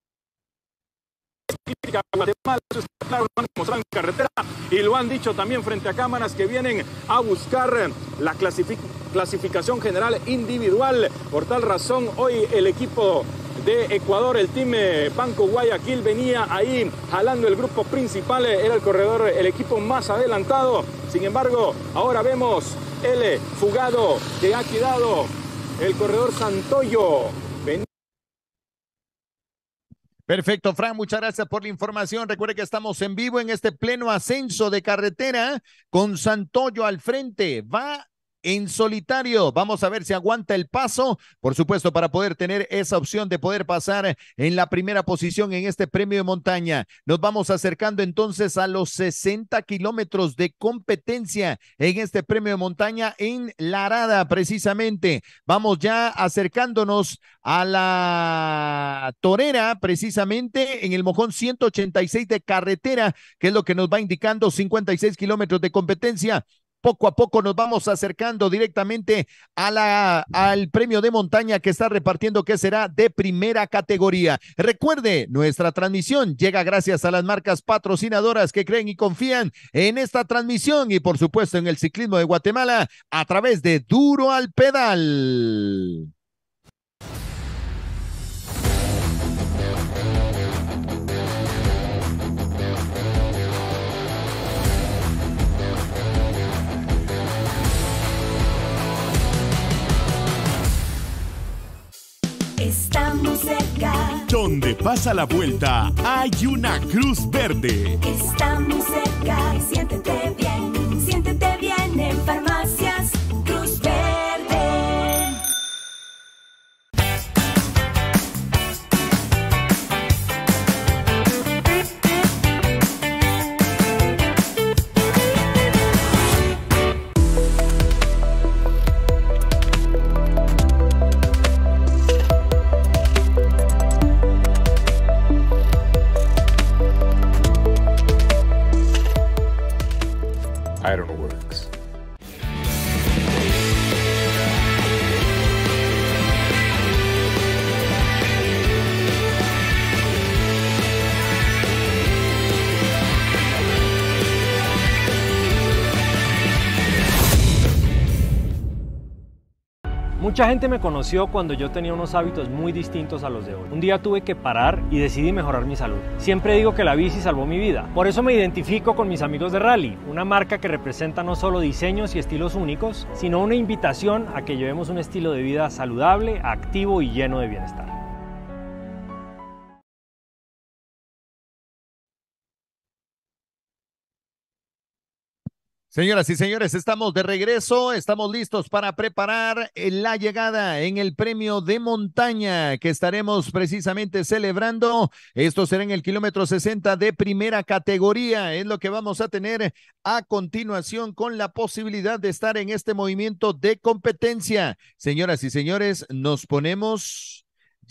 carretera y lo han dicho también frente a cámaras que vienen a buscar la clasificación general individual. Por tal razón, hoy el equipo de Ecuador, el time eh, Banco Guayaquil venía ahí jalando el grupo principal, era el corredor, el equipo más adelantado. Sin embargo, ahora vemos el fugado que ha quedado el corredor Santoyo Perfecto, Fran, muchas gracias por la información. Recuerde que estamos en vivo en este pleno ascenso de carretera con Santoyo al frente. Va en solitario. Vamos a ver si aguanta el paso, por supuesto, para poder tener esa opción de poder pasar en la primera posición en este premio de montaña. Nos vamos acercando entonces a los 60 kilómetros de competencia en este premio de montaña en Larada precisamente. Vamos ya acercándonos a la torera, precisamente en el mojón 186 de carretera, que es lo que nos va indicando 56 kilómetros de competencia poco a poco nos vamos acercando directamente a la, al premio de montaña que está repartiendo, que será de primera categoría. Recuerde, nuestra transmisión llega gracias a las marcas patrocinadoras que creen y confían en esta transmisión y por supuesto en el ciclismo de Guatemala a través de Duro al Pedal. Estamos cerca. Donde pasa la vuelta hay una cruz verde. Estamos cerca. Siéntete bien. Mucha gente me conoció cuando yo tenía unos hábitos muy distintos a los de hoy. Un día tuve que parar y decidí mejorar mi salud. Siempre digo que la bici salvó mi vida. Por eso me identifico con mis amigos de Rally, una marca que representa no solo diseños y estilos únicos, sino una invitación a que llevemos un estilo de vida saludable, activo y lleno de bienestar. Señoras y señores, estamos de regreso, estamos listos para preparar eh, la llegada en el premio de montaña que estaremos precisamente celebrando. Esto será en el kilómetro 60 de primera categoría, es lo que vamos a tener a continuación con la posibilidad de estar en este movimiento de competencia. Señoras y señores, nos ponemos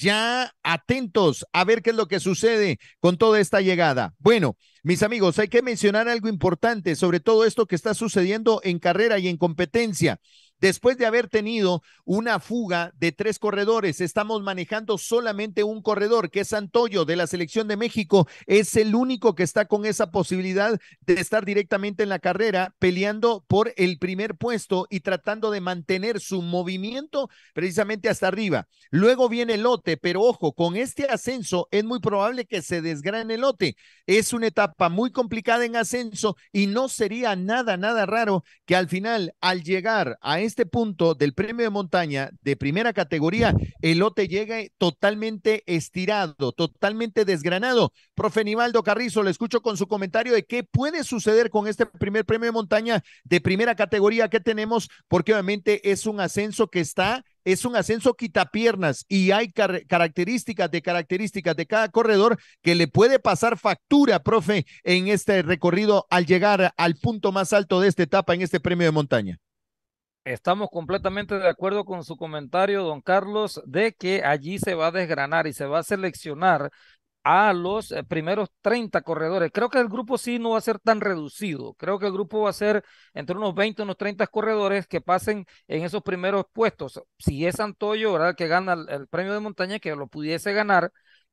ya atentos a ver qué es lo que sucede con toda esta llegada. Bueno, mis amigos, hay que mencionar algo importante sobre todo esto que está sucediendo en carrera y en competencia después de haber tenido una fuga de tres corredores. Estamos manejando solamente un corredor, que es Santoyo de la selección de México. Es el único que está con esa posibilidad de estar directamente en la carrera, peleando por el primer puesto y tratando de mantener su movimiento precisamente hasta arriba. Luego viene el Lote, pero ojo, con este ascenso es muy probable que se desgrane el Lote. Es una etapa muy complicada en ascenso y no sería nada, nada raro que al final, al llegar a este punto del premio de montaña de primera categoría, el lote llega eh, totalmente estirado, totalmente desgranado. Profe Nivaldo Carrizo, le escucho con su comentario de qué puede suceder con este primer premio de montaña de primera categoría que tenemos, porque obviamente es un ascenso que está es un ascenso quitapiernas y hay características de características de cada corredor que le puede pasar factura, profe, en este recorrido al llegar al punto más alto de esta etapa en este premio de montaña. Estamos completamente de acuerdo con su comentario, don Carlos, de que allí se va a desgranar y se va a seleccionar a los eh, primeros 30 corredores. Creo que el grupo sí no va a ser tan reducido. Creo que el grupo va a ser entre unos 20 y unos 30 corredores que pasen en esos primeros puestos. Si es Antoyo, ¿verdad? que gana el, premio de montaña, que lo pudiese ganar,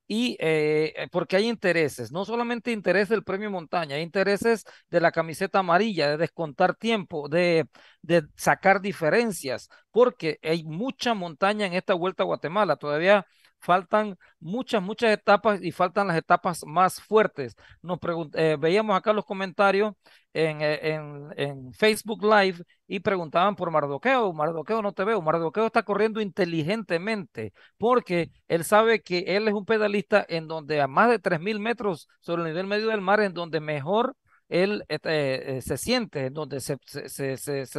y eh, eh, porque hay intereses, no solamente interés del premio montaña, hay intereses de la camiseta amarilla, de descontar tiempo, de, de sacar diferencias, porque hay mucha montaña en esta vuelta a Guatemala, todavía faltan muchas, muchas etapas y faltan las etapas más fuertes. Nos eh, veíamos acá los comentarios eh, en, en, Facebook Live y preguntaban por Mardoqueo. Mardoqueo no te veo. Mardoqueo está corriendo inteligentemente porque él sabe que él es un pedalista en donde a más de 3.000 metros sobre el nivel medio del mar, en donde mejor él este, eh, se siente, donde se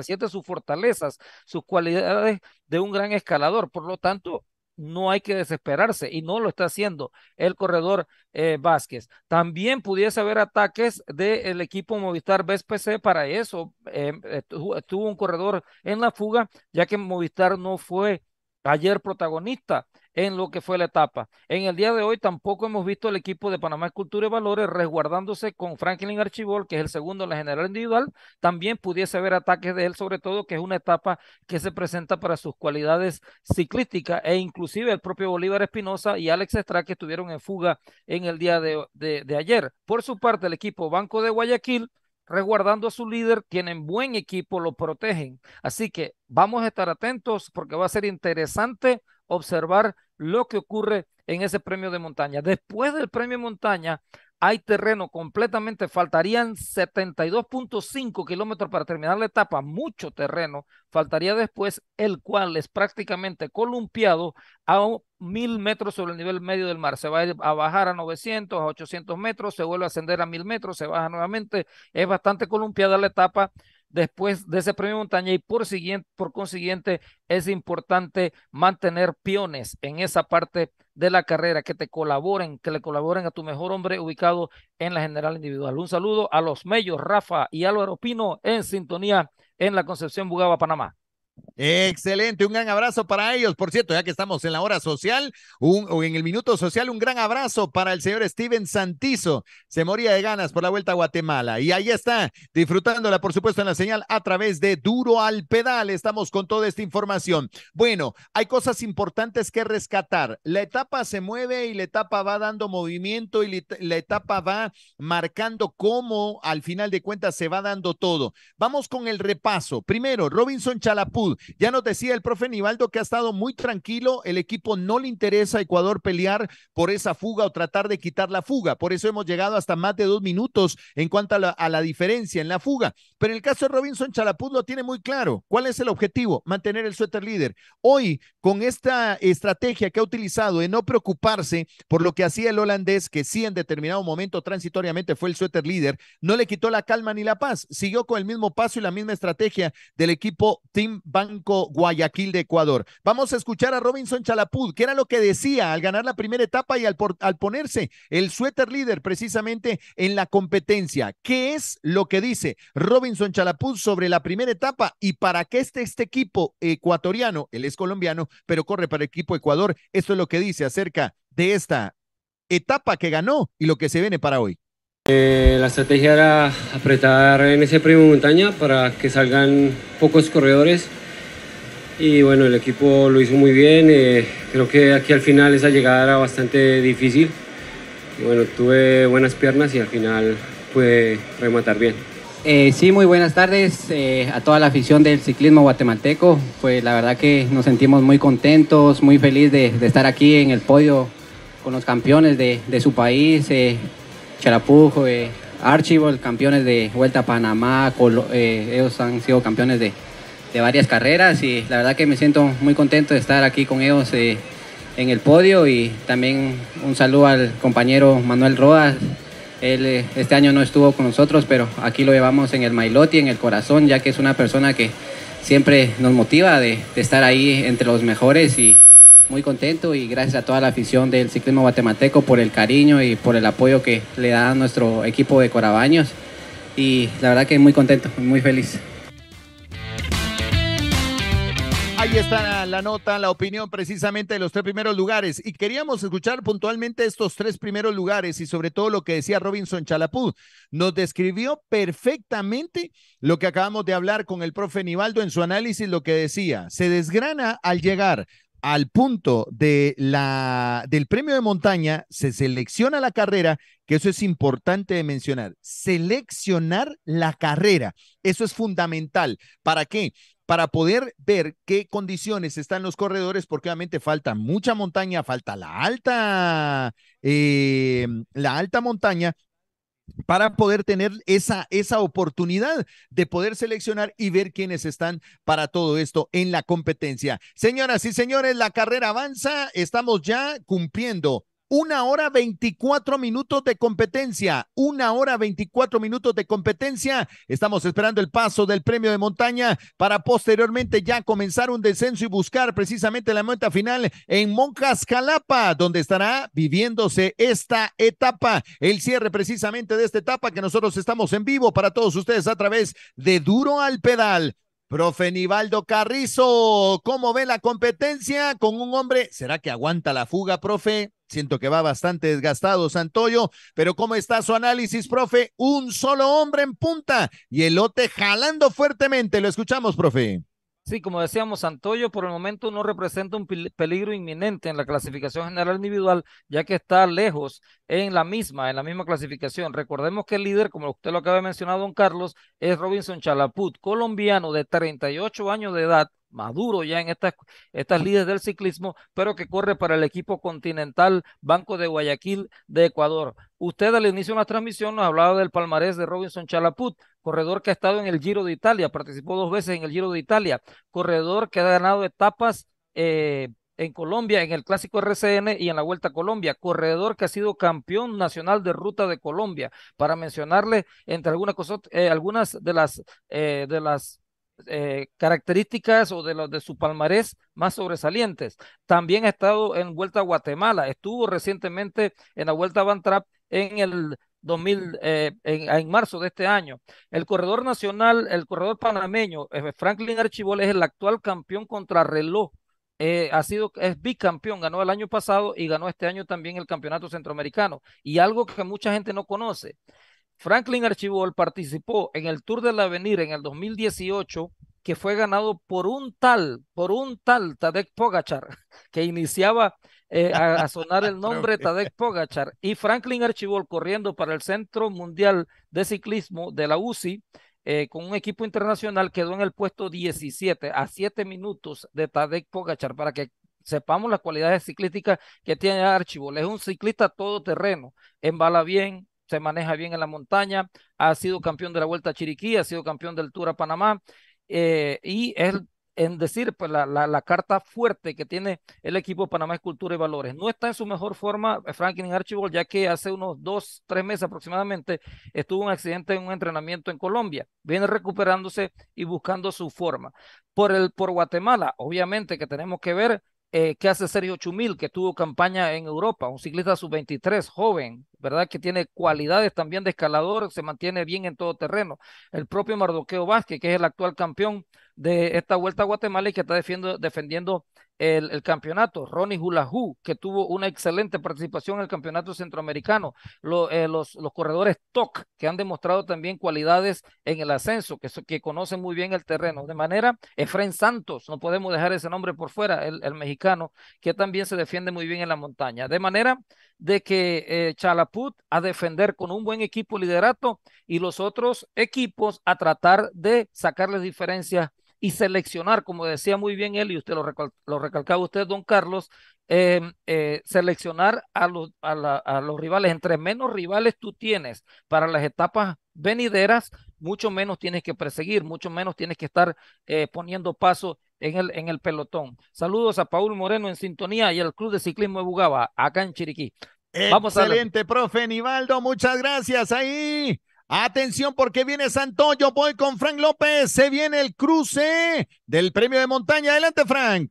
siente sus fortalezas, sus cualidades de un gran escalador. Por lo tanto, no hay que desesperarse y no lo está haciendo el corredor eh, Vázquez. También pudiese haber ataques del el equipo Movistar BSPC para eso. Eh, estuvo tuvo un corredor en la fuga, ya que Movistar no fue ayer protagonista en lo que fue la etapa. En el día de hoy tampoco hemos visto el equipo de Panamá Escultura y Valores resguardándose con Franklin Archibald que es el segundo en la general individual. También pudiese haber ataques de él, sobre todo que es una etapa que se presenta para sus cualidades ciclísticas e inclusive el propio Bolívar Espinosa y Alex Estrada que estuvieron en fuga en el día de, de ayer. Por su parte, el equipo Banco de Guayaquil resguardando a su líder, tienen buen equipo, lo protegen. Así que vamos a estar atentos porque va a ser interesante observar lo que ocurre en ese premio de montaña. Después del premio montaña hay terreno completamente, faltarían 72.5 kilómetros para terminar la etapa, mucho terreno, faltaría después, el cual es prácticamente columpiado a mil metros sobre el nivel medio del mar. Se va a, bajar a 900, a 800 metros, se vuelve a ascender a mil metros, se baja nuevamente. Es bastante columpiada la etapa después de ese premio montaña y por, siguiente, por consiguiente es importante mantener piones en esa parte de la carrera, que te colaboren, que le colaboren a tu mejor hombre ubicado en la general individual. Un saludo a los Mellos, Rafa y Álvaro Pino en sintonía en la Concepción Bugaba, Panamá. Excelente, un gran abrazo para ellos. Por cierto, ya que estamos en la hora social, o en el minuto social, un gran abrazo para el señor Steven Santizo. Se moría de ganas por la vuelta a Guatemala y ahí está, disfrutándola, por supuesto, en la señal a través de Duro al Pedal. Estamos con toda esta información. Bueno, hay cosas importantes que rescatar. La etapa se mueve y la etapa va dando movimiento y la etapa va marcando cómo al final de cuentas se va dando todo. Vamos con el repaso. Primero, Robinson Chalapuz ya nos decía el profe Nivaldo que ha estado muy tranquilo, el equipo no le interesa a Ecuador pelear por esa fuga o tratar de quitar la fuga, por eso hemos llegado hasta más de dos minutos en cuanto a la, diferencia en la fuga. Pero en el caso de Robinson Chalapuz lo tiene muy claro. ¿Cuál es el objetivo? Mantener el suéter líder. Hoy, con esta estrategia que ha utilizado de no preocuparse por lo que hacía el holandés, que sí en determinado momento transitoriamente fue el suéter líder, no le quitó la calma ni la paz, siguió con el mismo paso y la misma estrategia del equipo Team Banco Guayaquil de Ecuador. Vamos a escuchar a Robinson Chalapud, que era lo que decía al ganar la primera etapa y al, ponerse el suéter líder precisamente en la competencia. ¿Qué es lo que dice Robinson Chalapud sobre la primera etapa y para qué este, este equipo ecuatoriano, él es colombiano, pero corre para el equipo Ecuador? Esto es lo que dice acerca de esta etapa que ganó y lo que se viene para hoy. Eh, la estrategia era apretar en ese primer montaña para que salgan pocos corredores y bueno, el equipo lo hizo muy bien. Eh, creo que aquí al final esa llegada era bastante difícil. bueno, tuve buenas piernas y al final pude rematar bien. Eh, sí, muy buenas tardes eh, a toda la afición del ciclismo guatemalteco. Pues la verdad que nos sentimos muy contentos, muy feliz de, estar aquí en el podio con los campeones de, su país, Charapujo, Archibald, campeones de Vuelta a Panamá, ellos han sido campeones de, de varias carreras y la verdad que me siento muy contento de estar aquí con ellos eh, en el podio y también un saludo al compañero Manuel Rodas. Él eh, este año no estuvo con nosotros, pero aquí lo llevamos en el y en el corazón, ya que es una persona que siempre nos motiva de, de estar ahí entre los mejores y muy contento y gracias a toda la afición del ciclismo guatemalteco por el cariño y por el apoyo que le da a nuestro equipo de Corabaños y la verdad que muy contento, muy feliz. Ahí está la nota, la opinión precisamente de los tres primeros lugares. Y queríamos escuchar puntualmente estos tres primeros lugares y sobre todo lo que decía Robinson Chalapud. Nos describió perfectamente lo que acabamos de hablar con el profe Nivaldo en su análisis, lo que decía. Se desgrana al llegar al punto de la, del premio de montaña, se selecciona la carrera, que eso es importante de mencionar. Seleccionar la carrera, eso es fundamental. ¿Para qué? para poder ver qué condiciones están los corredores, porque obviamente falta mucha montaña, falta la alta, em, la alta montaña para poder tener esa, esa oportunidad de poder seleccionar y ver quiénes están para todo esto en la competencia. Señoras y señores, la carrera avanza, estamos ya cumpliendo una hora veinticuatro minutos de competencia. Una hora veinticuatro minutos de competencia. Estamos esperando el paso del premio de montaña para posteriormente ya comenzar un descenso y buscar precisamente la meta final en Monjas Jalapa, donde estará viviéndose esta etapa. El cierre precisamente de esta etapa que nosotros estamos en vivo para todos ustedes a través de Duro al Pedal. Profe Nivaldo Carrizo, ¿cómo ve la competencia con un hombre? ¿Será que aguanta la fuga, profe? Siento que va bastante desgastado Santoyo, pero ¿cómo está su análisis, profe? Un solo hombre en punta y el lote jalando fuertemente. Lo escuchamos, profe. Sí, como decíamos, Santoyo por el momento no representa un peligro inminente en la clasificación general individual, ya que está lejos en la misma, en la misma clasificación. Recordemos que el líder, como usted lo acaba de mencionar, don Carlos, es Robinson Chalaput, colombiano de 38 años de edad, maduro ya en estas, estas líderes del ciclismo, pero que corre para el equipo continental Banco de Guayaquil de Ecuador. Usted al inicio de la transmisión nos hablaba del palmarés de Robinson Chalaput, corredor que ha estado en el Giro de Italia, participó dos veces en el Giro de Italia, corredor que ha ganado etapas eh, en Colombia, en el Clásico RCN y en la Vuelta a Colombia, corredor que ha sido campeón nacional de ruta de Colombia, para mencionarle entre algunas cosas, eh, algunas de las, eh, de las eh, características o de, los de su palmarés más sobresalientes. También ha estado en Vuelta a Guatemala, estuvo recientemente en la Vuelta a Van en el 2000, eh, en, marzo de este año. El corredor nacional, el corredor panameño, eh, Franklin Archibol es el actual campeón contrarreloj. Reloj ha sido, es bicampeón, ganó el año pasado y ganó este año también el campeonato centroamericano. Y algo que mucha gente no conoce, Franklin Archibald participó en el Tour del Avenir en el 2018, que fue ganado por un tal, por un tal Tadek Pogachar, que iniciaba eh, a, sonar el nombre Tadek Pogachar, y Franklin Archibald corriendo para el Centro Mundial de Ciclismo de la UCI. Eh, con un equipo internacional quedó en el puesto 17 a 7 minutos de Tadek Pogachar para que sepamos las cualidades ciclísticas que tiene Archibald. Es un ciclista todoterreno, embala bien, se maneja bien en la montaña, ha sido campeón de la Vuelta a Chiriquí, ha sido campeón del Tour a Panamá, eh, y es en decir, pues, la, carta fuerte que tiene el equipo Panamá es cultura y valores. No está en su mejor forma eh, Franklin Archibald, ya que hace unos dos, tres meses aproximadamente estuvo un accidente en un entrenamiento en Colombia. Viene recuperándose y buscando su forma. Por, el, por Guatemala, obviamente que tenemos que ver eh, qué hace Sergio Chumil, que tuvo campaña en Europa, un ciclista sub-23, joven, ¿verdad? Que tiene cualidades también de escalador, se mantiene bien en todo terreno. El propio Mardoqueo Vázquez, que es el actual campeón de esta vuelta a Guatemala y que está defendiendo el, campeonato. Ronnie Hulahu, que tuvo una excelente participación en el campeonato centroamericano. Eh, los, los, corredores TOC, que han demostrado también cualidades en el ascenso, que, que conocen muy bien el terreno. De manera, Efren Santos, no podemos dejar ese nombre por fuera, el, mexicano, que también se defiende muy bien en la montaña. De manera de que eh, Chala put a defender con un buen equipo liderato y los otros equipos a tratar de sacarles diferencias y seleccionar, como decía muy bien él y usted lo, recalcaba usted, don Carlos, em, eh, seleccionar a los, a, los rivales. Entre menos rivales tú tienes para las etapas venideras, mucho menos tienes que perseguir, mucho menos tienes que estar eh, poniendo paso en el, en el pelotón. Saludos a Paul Moreno en sintonía y al Club de Ciclismo de Bugaba, acá en Chiriquí. Excelente, profe Nivaldo, muchas gracias. Ahí, atención porque viene Santoyo, voy con Frank López, se viene el cruce del premio de montaña. Adelante, Frank.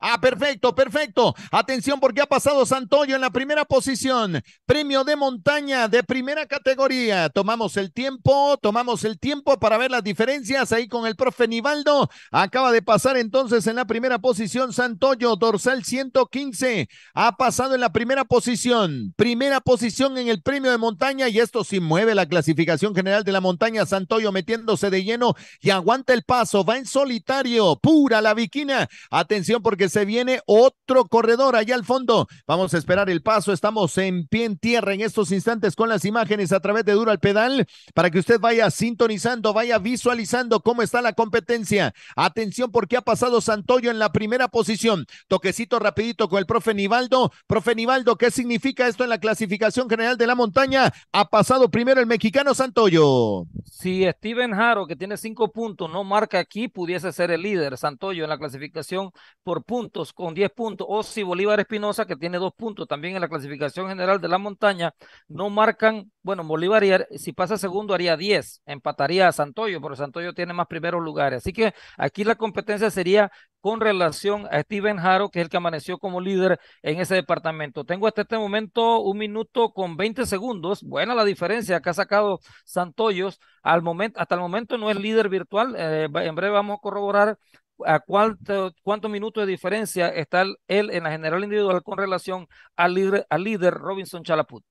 Ah, perfecto, perfecto. Atención porque ha pasado Santoyo en la primera posición. Premio de montaña de primera categoría. Tomamos el tiempo, tomamos el tiempo para ver las diferencias ahí con el profe Nivaldo. Acaba de pasar entonces en la primera posición Santoyo, dorsal 115. Ha pasado en la primera posición. Primera posición en el premio de montaña y esto sí mueve la clasificación general de la montaña. Santoyo metiéndose de lleno y aguanta el paso. Va en solitario, pura la viquina. Atención porque se viene otro corredor allá al fondo. Vamos a esperar el paso. Estamos en pie en tierra en estos instantes con las imágenes a través de Duro al Pedal para que usted vaya sintonizando, vaya visualizando cómo está la competencia. Atención porque ha pasado Santoyo en la primera posición. Toquecito rapidito con el profe Nivaldo. Profe Nivaldo, ¿qué significa esto en la clasificación general de la montaña? Ha pasado primero el mexicano Santoyo. Si Steven Haro, que tiene cinco puntos, no marca aquí, pudiese ser el líder Santoyo en la clasificación por puntos puntos con 10 puntos, o si Bolívar Espinosa, que tiene dos puntos también en la clasificación general de la montaña, no marcan, bueno, Bolívar si pasa segundo haría 10, empataría a Santoyo, pero Santoyo tiene más primeros lugares. Así que aquí la competencia sería con relación a Steven Haro, que es el que amaneció como líder en ese departamento. Tengo hasta este momento un minuto con 20 segundos. Buena la diferencia que ha sacado Santoyos. Al momento, hasta el momento no es líder virtual. Eh, en breve vamos a corroborar a cuánto, cuántos minutos de diferencia está él en la general individual con relación al al líder Robinson Chalaput.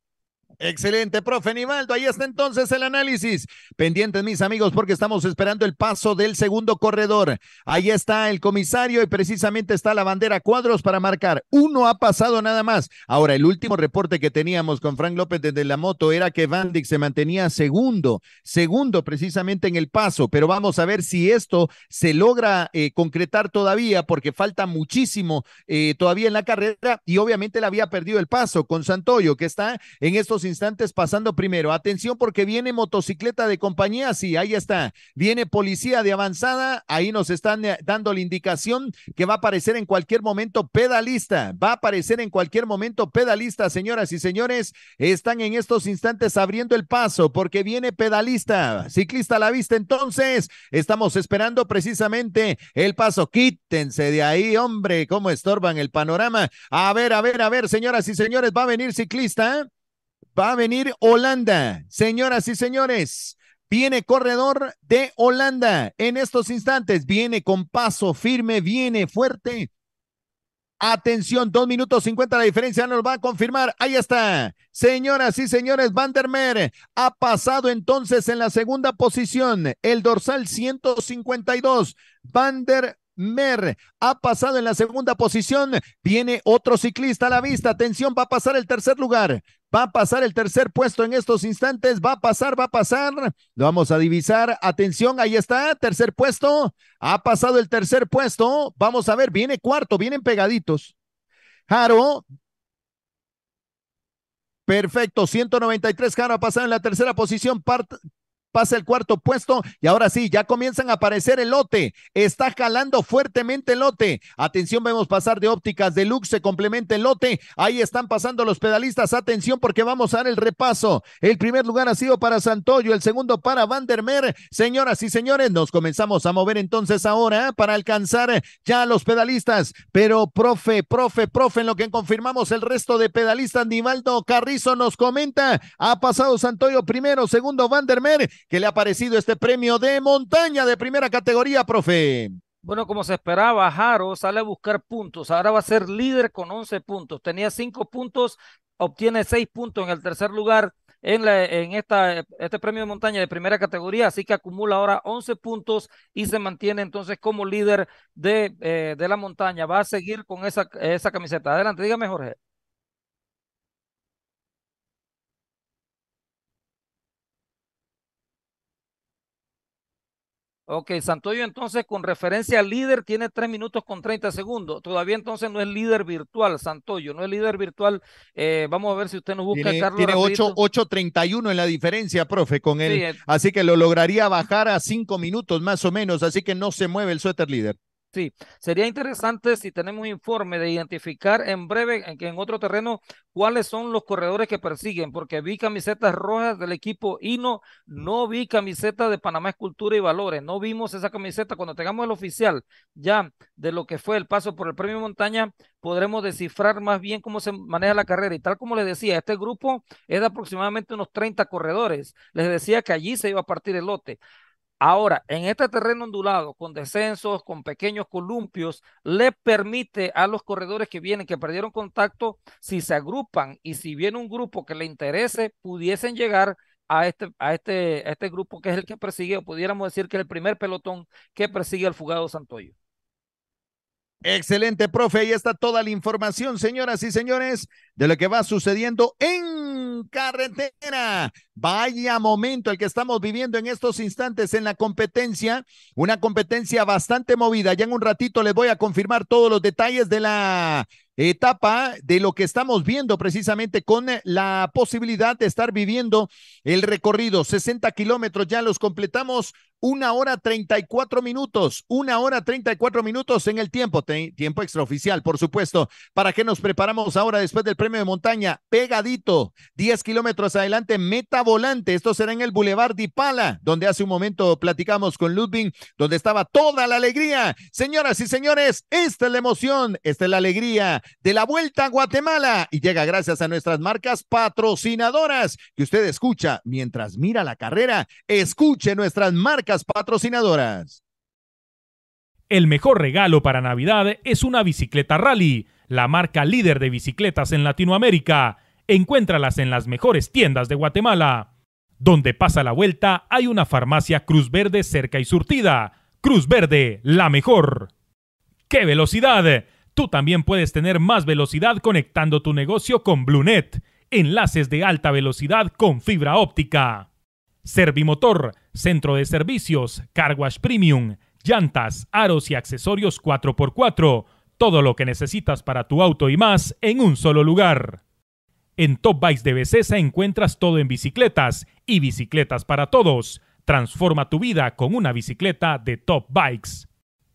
Excelente, profe Nivaldo. Ahí está entonces el análisis. Pendientes, mis amigos, porque estamos esperando el paso del segundo corredor. Ahí está el comisario y precisamente está la bandera cuadros para marcar. Uno ha pasado nada más. Ahora, el último reporte que teníamos con Frank López desde la moto era que Van se mantenía segundo, segundo precisamente en el paso. Pero vamos a ver si esto se logra eh, concretar todavía, porque falta muchísimo eh, todavía en la carrera y obviamente le había perdido el paso con Santoyo, que está en estos instantes pasando primero. Atención porque viene motocicleta de compañía, sí, ahí está. Viene policía de avanzada, ahí nos están eh, dando la indicación que va a aparecer en cualquier momento pedalista, va a aparecer en cualquier momento pedalista, señoras y señores, están en estos instantes abriendo el paso porque viene pedalista, ciclista a la vista, entonces estamos esperando precisamente el paso. Quítense de ahí, hombre, cómo estorban el panorama. A ver, a ver, a ver, señoras y señores, va a venir ciclista va a venir Holanda. Señoras y señores, viene corredor de Holanda en estos instantes. Viene con paso firme, viene fuerte. Atención, dos minutos cincuenta, la diferencia, nos va a confirmar. Ahí está. Señoras y señores, Vandermeer ha pasado entonces en la segunda posición, el dorsal 152. der Mer ha pasado en la segunda posición. Viene otro ciclista a la vista. Atención, va a pasar el tercer lugar. Va a pasar el tercer puesto en estos instantes. Va a pasar, va a pasar. Lo vamos a divisar. Atención, ahí está. Tercer puesto. Ha pasado el tercer puesto. Vamos a ver, viene cuarto, vienen pegaditos. Jaro. Perfecto, 193 Jaro ha pasado en la tercera posición. Part pasa el cuarto puesto y ahora sí, ya comienzan a aparecer el lote. Está jalando fuertemente el lote. Atención, vemos pasar de ópticas de Lux, se complementa el lote. Ahí están pasando los pedalistas. Atención porque vamos a dar el repaso. El primer lugar ha sido para Santoyo, el segundo para Vandermeer. Señoras y señores, nos comenzamos a mover entonces ahora para alcanzar ya a los pedalistas. Pero profe, profe, profe, en lo que confirmamos el resto de pedalistas, Nivaldo Carrizo nos comenta, ha pasado Santoyo primero, segundo Vandermeer ¿Qué le ha parecido este premio de montaña de primera categoría, profe? Bueno, como se esperaba, Jaro sale a buscar puntos. Ahora va a ser líder con 11 puntos. Tenía 5 puntos, obtiene 6 puntos en el tercer lugar en, la, en esta, este premio de montaña de primera categoría, así que acumula ahora 11 puntos y se mantiene entonces como líder de, eh, de la montaña. Va a seguir con esa, esa camiseta. Adelante, dígame Jorge. Ok, Santoyo entonces con referencia al líder tiene 3 minutos con 30 segundos. Todavía entonces no es líder virtual, Santoyo, no es líder virtual. Eh, vamos a ver si usted nos busca, tiene, Carlos. Tiene 8.31 en la diferencia, profe, con él. Eh. así que lo lograría bajar a 5 minutos más o menos, así que no se mueve el suéter líder. Sí, sería interesante si tenemos informe de identificar en breve, en, en otro terreno, cuáles son los corredores que persiguen, porque vi camisetas rojas del equipo Hino, no vi camiseta de Panamá Escultura y Valores, no vimos esa camiseta. Cuando tengamos el oficial ya de lo que fue el paso por el Premio Montaña, podremos descifrar más bien cómo se maneja la carrera. Y tal como les decía, este grupo es de aproximadamente unos 30 corredores. Les decía que allí se iba a partir el lote. Ahora, en este terreno ondulado, con descensos, con pequeños columpios, le permite a los corredores que vienen, que perdieron contacto, si se agrupan y si viene un grupo que le interese, pudiesen llegar a este, a este, a este grupo que es el que persigue, o pudiéramos decir que es el primer pelotón que persigue al fugado Santoyo. Excelente, profe. Ahí está toda la información, señoras y señores, de lo que va sucediendo en carretera. Vaya momento el que estamos viviendo en estos instantes en la competencia. Una competencia bastante movida. Ya en un ratito les voy a confirmar todos los detalles de la etapa de lo que estamos viendo precisamente con la posibilidad de estar viviendo el recorrido. 60 kilómetros ya los completamos. Una hora 34 minutos, una hora 34 minutos en el tiempo, tiempo extraoficial, por supuesto. ¿Para que nos preparamos ahora después del premio de montaña? Pegadito, 10 kilómetros adelante, meta volante. Esto será en el Boulevard Dipala, donde hace un momento platicamos con Ludwig, donde estaba toda la alegría. Señoras y señores, esta es la emoción, esta es la alegría de la vuelta a Guatemala y llega gracias a nuestras marcas patrocinadoras que usted escucha mientras mira la carrera. Escuche nuestras marcas patrocinadoras. El mejor regalo para Navidad es una bicicleta rally, la marca líder de bicicletas en Latinoamérica. Encuéntralas en las mejores tiendas de Guatemala. Donde pasa la vuelta hay una farmacia Cruz Verde cerca y surtida. Cruz Verde, la mejor. ¡Qué velocidad! Tú también puedes tener más velocidad conectando tu negocio con BlueNet, enlaces de alta velocidad con fibra óptica. Servimotor, Centro de Servicios, Carwash Premium, llantas, aros y accesorios 4x4. Todo lo que necesitas para tu auto y más en un solo lugar. En Top Bikes de Becesa encuentras todo en bicicletas y bicicletas para todos. Transforma tu vida con una bicicleta de Top Bikes.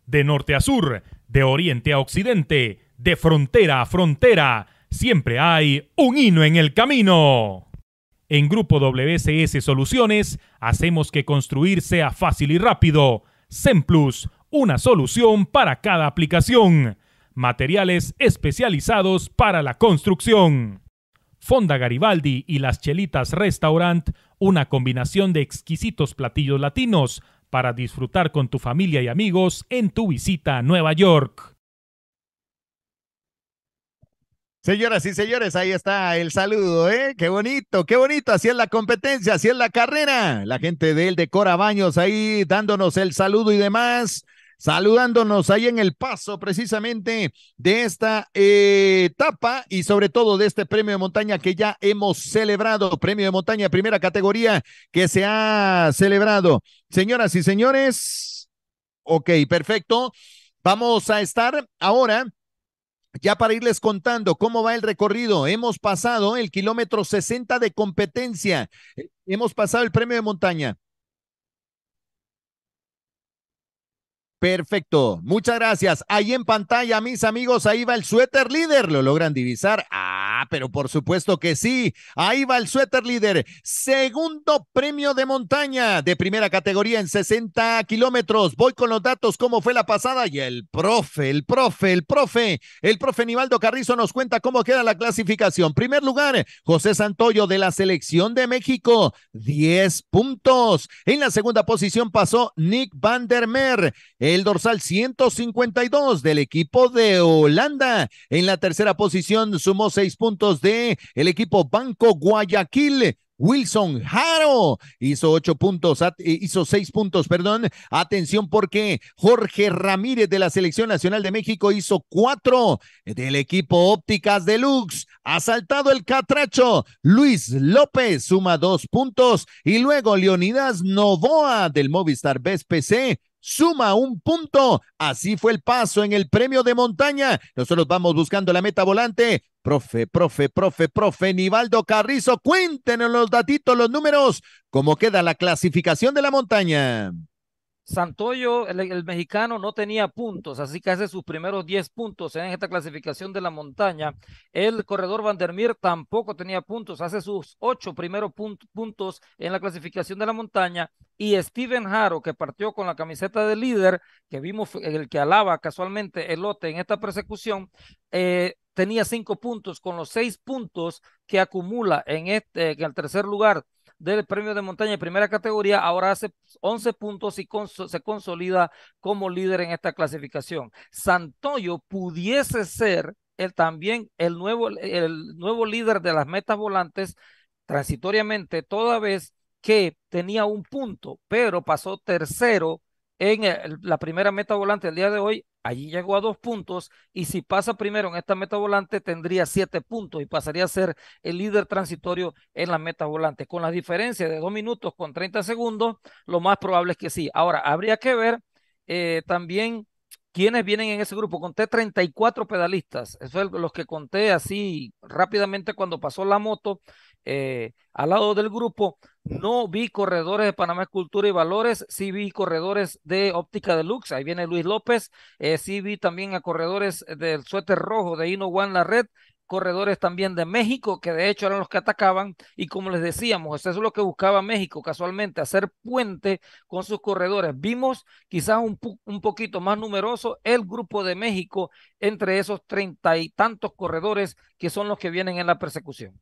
De norte a sur, de oriente a occidente, de frontera a frontera, siempre hay un hino en el camino. En Grupo WSS Soluciones hacemos que construir sea fácil y rápido. SEMPLUS, una solución para cada aplicación. Materiales especializados para la construcción. Fonda Garibaldi y Las Chelitas Restaurant, una combinación de exquisitos platillos latinos para disfrutar con tu familia y amigos en tu visita a Nueva York. Señoras y señores, ahí está el saludo, ¿eh? Qué bonito, qué bonito. Así es la competencia, así es la carrera. La gente del Decora Baños ahí dándonos el saludo y demás. Saludándonos ahí en el paso precisamente de esta eh, etapa y sobre todo de este premio de montaña que ya hemos celebrado, premio de montaña primera categoría que se ha celebrado. Señoras y señores, ok, perfecto. Vamos a estar ahora ya para irles contando cómo va el recorrido, hemos pasado el kilómetro 60 de competencia, hemos pasado el premio de montaña. Perfecto, muchas gracias. Ahí en pantalla, mis amigos, ahí va el suéter líder, lo logran divisar. Ah, pero por supuesto que sí. Ahí va el suéter líder. Segundo premio de montaña de primera categoría en 60 kilómetros. Voy con los datos, cómo fue la pasada. Y el profe, el profe, el profe, el profe Nivaldo Carrizo nos cuenta cómo queda la clasificación. Primer lugar, José Santoyo de la selección de México, 10 puntos. En la segunda posición pasó Nick Van der Mer, el dorsal 152 del equipo de Holanda. En la tercera posición sumó 6 puntos de el equipo Banco Guayaquil. Wilson Jaro hizo ocho puntos, eh, hizo seis puntos, perdón. Atención porque Jorge Ramírez de la Selección Nacional de México hizo cuatro del equipo Ópticas Deluxe. saltado el catracho. Luis López suma dos puntos y luego Leonidas Novoa del Movistar Best suma un punto. Así fue el paso en el premio de montaña. Nosotros vamos buscando la meta volante. Profe, profe, profe, profe, Nivaldo Carrizo, cuéntenos los datitos, los números. ¿Cómo queda la clasificación de la montaña? Santoyo, el, mexicano, no tenía puntos, así que hace sus primeros 10 puntos en esta clasificación de la montaña. El corredor Vandermeer tampoco tenía puntos, hace sus 8 primeros puntos en la clasificación de la montaña. Y Steven Haro, que partió con la camiseta de líder, que vimos el que alaba casualmente el lote en esta persecución, eh, tenía 5 puntos, con los 6 puntos que acumula en, este, en el tercer lugar del premio de montaña de primera categoría, ahora hace 11 puntos y se consolida como líder en esta clasificación. Santoyo pudiese ser el, también el nuevo, el nuevo líder de las metas volantes transitoriamente, toda vez que tenía un punto, pero pasó tercero en la primera meta volante el día de hoy Allí llegó a dos puntos y si pasa primero en esta meta volante tendría siete puntos y pasaría a ser el líder transitorio en la meta volante. Con la diferencia de dos minutos con 30 segundos, lo más probable es que sí. Ahora, habría que ver eh, también quiénes vienen en ese grupo. Conté 34 pedalistas, eso es los que conté así rápidamente cuando pasó la moto eh, al lado del grupo. No vi corredores de Panamá Cultura y Valores, sí vi corredores de Óptica Deluxe, ahí viene Luis López, eh, sí vi también a corredores del suéter rojo de Ino One La Red, corredores también de México, que de hecho eran los que atacaban, y como les decíamos, eso es lo que buscaba México casualmente, hacer puente con sus corredores. Vimos quizás un poquito más numeroso el grupo de México entre esos treinta y tantos corredores que son los que vienen en la persecución.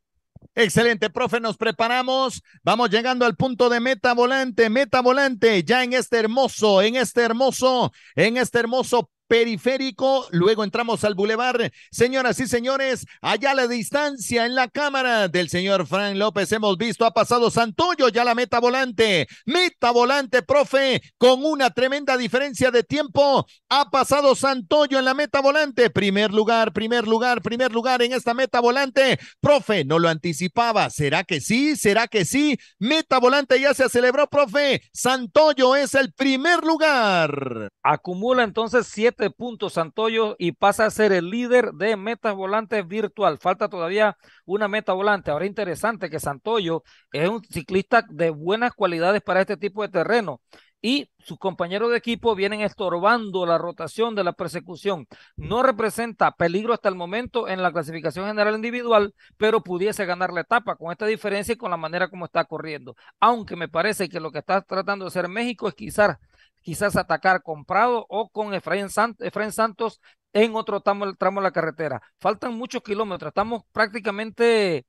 Excelente, profe, nos preparamos. Vamos llegando al punto de meta volante, meta volante, ya en este hermoso, en este hermoso, en este hermoso periférico. Luego entramos al bulevar. Señoras y señores, allá la distancia en la cámara del señor Frank López hemos visto ha pasado Santoyo ya la meta volante. Meta volante, profe, con una tremenda diferencia de tiempo. Ha pasado Santoyo en la meta volante. Primer lugar, primer lugar, primer lugar en esta meta volante. Profe, no lo anticipaba. ¿Será que sí? ¿Será que sí? Meta volante ya se celebró, profe. Santoyo es el primer lugar. Acumula entonces siete Punto Santoyo y pasa a ser el líder de metas volantes virtual. Falta todavía una meta volante. Ahora interesante que Santoyo es un ciclista de buenas cualidades para este tipo de terreno y sus compañeros de equipo vienen estorbando la rotación de la persecución. No representa peligro hasta el momento en la clasificación general individual, pero pudiese ganar la etapa con esta diferencia y con la manera como está corriendo. Aunque me parece que lo que está tratando de hacer México es quizás quizás atacar con Prado o con Efraín, Santos en otro tramo, de la carretera. Faltan muchos kilómetros, estamos prácticamente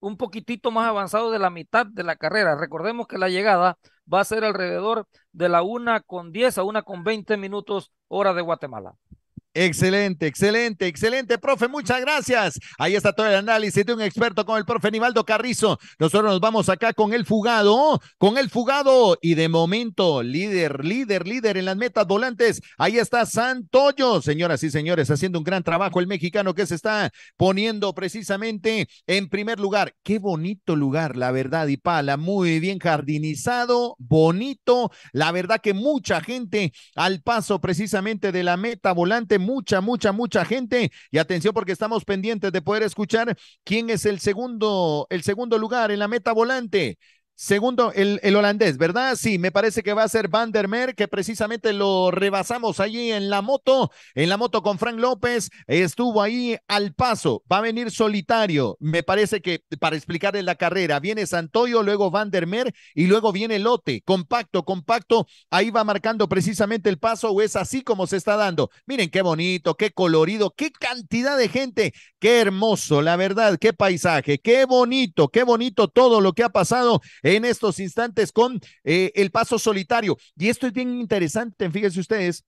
un poquitito más avanzado de la mitad de la carrera. Recordemos que la llegada va a ser alrededor de la una con diez a una con veinte minutos hora de Guatemala. Excelente, excelente, excelente, profe. Muchas gracias. Ahí está todo el análisis de un experto con el profe Nivaldo Carrizo. Nosotros nos vamos acá con el fugado, con el fugado. Y de momento, líder, líder, líder en las metas volantes. Ahí está Santoyo, señoras y señores, haciendo un gran trabajo el mexicano que se está poniendo precisamente en primer lugar. Qué bonito lugar, la verdad, Ipala, Muy bien jardinizado, bonito. La verdad que mucha gente al paso precisamente de la meta volante mucha, mucha, mucha gente. Y atención porque estamos pendientes de poder escuchar quién es el segundo, el segundo lugar en la meta volante. Segundo, el, holandés, ¿verdad? Sí, me parece que va a ser Van der Mer, que precisamente lo rebasamos allí en la moto, en la moto con Frank López, estuvo ahí al paso, va a venir solitario, me parece que para explicarle la carrera, viene Santoyo, luego Van der Mer y luego viene Lote, compacto, compacto, ahí va marcando precisamente el paso o es así como se está dando. Miren qué bonito, qué colorido, qué cantidad de gente, qué hermoso, la verdad, qué paisaje, qué bonito, qué bonito todo lo que ha pasado en estos instantes con eh, el paso solitario. Y esto es bien interesante, fíjense ustedes,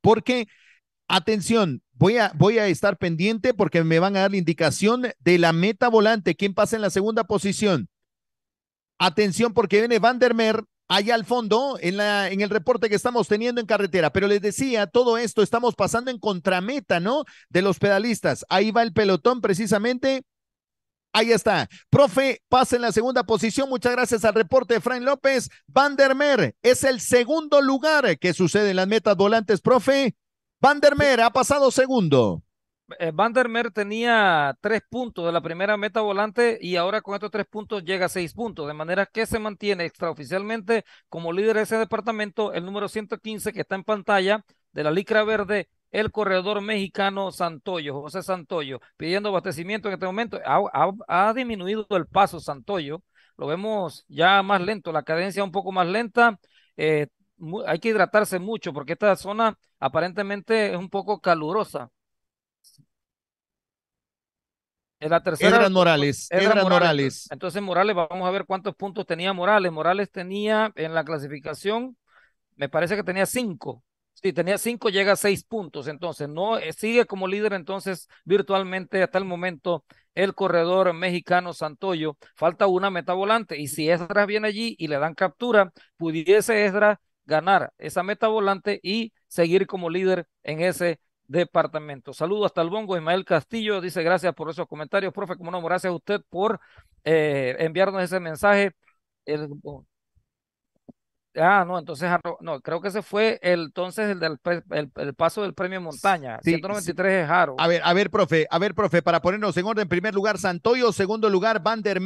porque, atención, voy a, voy a estar pendiente porque me van a dar la indicación de la meta volante, quién pasa en la segunda posición. Atención porque viene Vandermeer allá al fondo en, la, en el reporte que estamos teniendo en carretera. Pero les decía, todo esto estamos pasando en contrameta, ¿no? De los pedalistas. Ahí va el pelotón precisamente Ahí está. Profe, pasa en la segunda posición. Muchas gracias al reporte de Frank López. Mer es el segundo lugar que sucede en las metas volantes, profe. Mer ha pasado segundo. Eh, der Mer tenía tres puntos de la primera meta volante y ahora con estos tres puntos llega a seis puntos, de manera que se mantiene extraoficialmente como líder de ese departamento el número 115 que está en pantalla de la Licra Verde el corredor mexicano Santoyo, José Santoyo, pidiendo abastecimiento en este momento. Ha, ha, disminuido el paso Santoyo, lo vemos ya más lento, la cadencia un poco más lenta. Eh, hay que hidratarse mucho porque esta zona aparentemente es un poco calurosa. En la tercera. Morales. Morales. Entonces, Morales, vamos a ver cuántos puntos tenía Morales. Morales tenía en la clasificación, me parece que tenía cinco. Si tenía cinco, llega a seis puntos. Entonces, no eh, sigue como líder entonces virtualmente hasta el momento el corredor mexicano Santoyo. Falta una meta volante. Y si Esdras viene allí y le dan captura, pudiese Esdras ganar esa meta volante y seguir como líder en ese departamento. Saludos hasta el Bongo, Ismael Castillo dice gracias por esos comentarios, profe, como no, gracias a usted por eh, enviarnos ese mensaje. El, Ah, no, entonces, ah, no, creo que ese fue el, entonces el del el, paso del premio Montaña. 193 es Haro. A ver, a ver, profe, a ver, profe, para ponernos en orden, en primer lugar Santoyo, segundo lugar Van der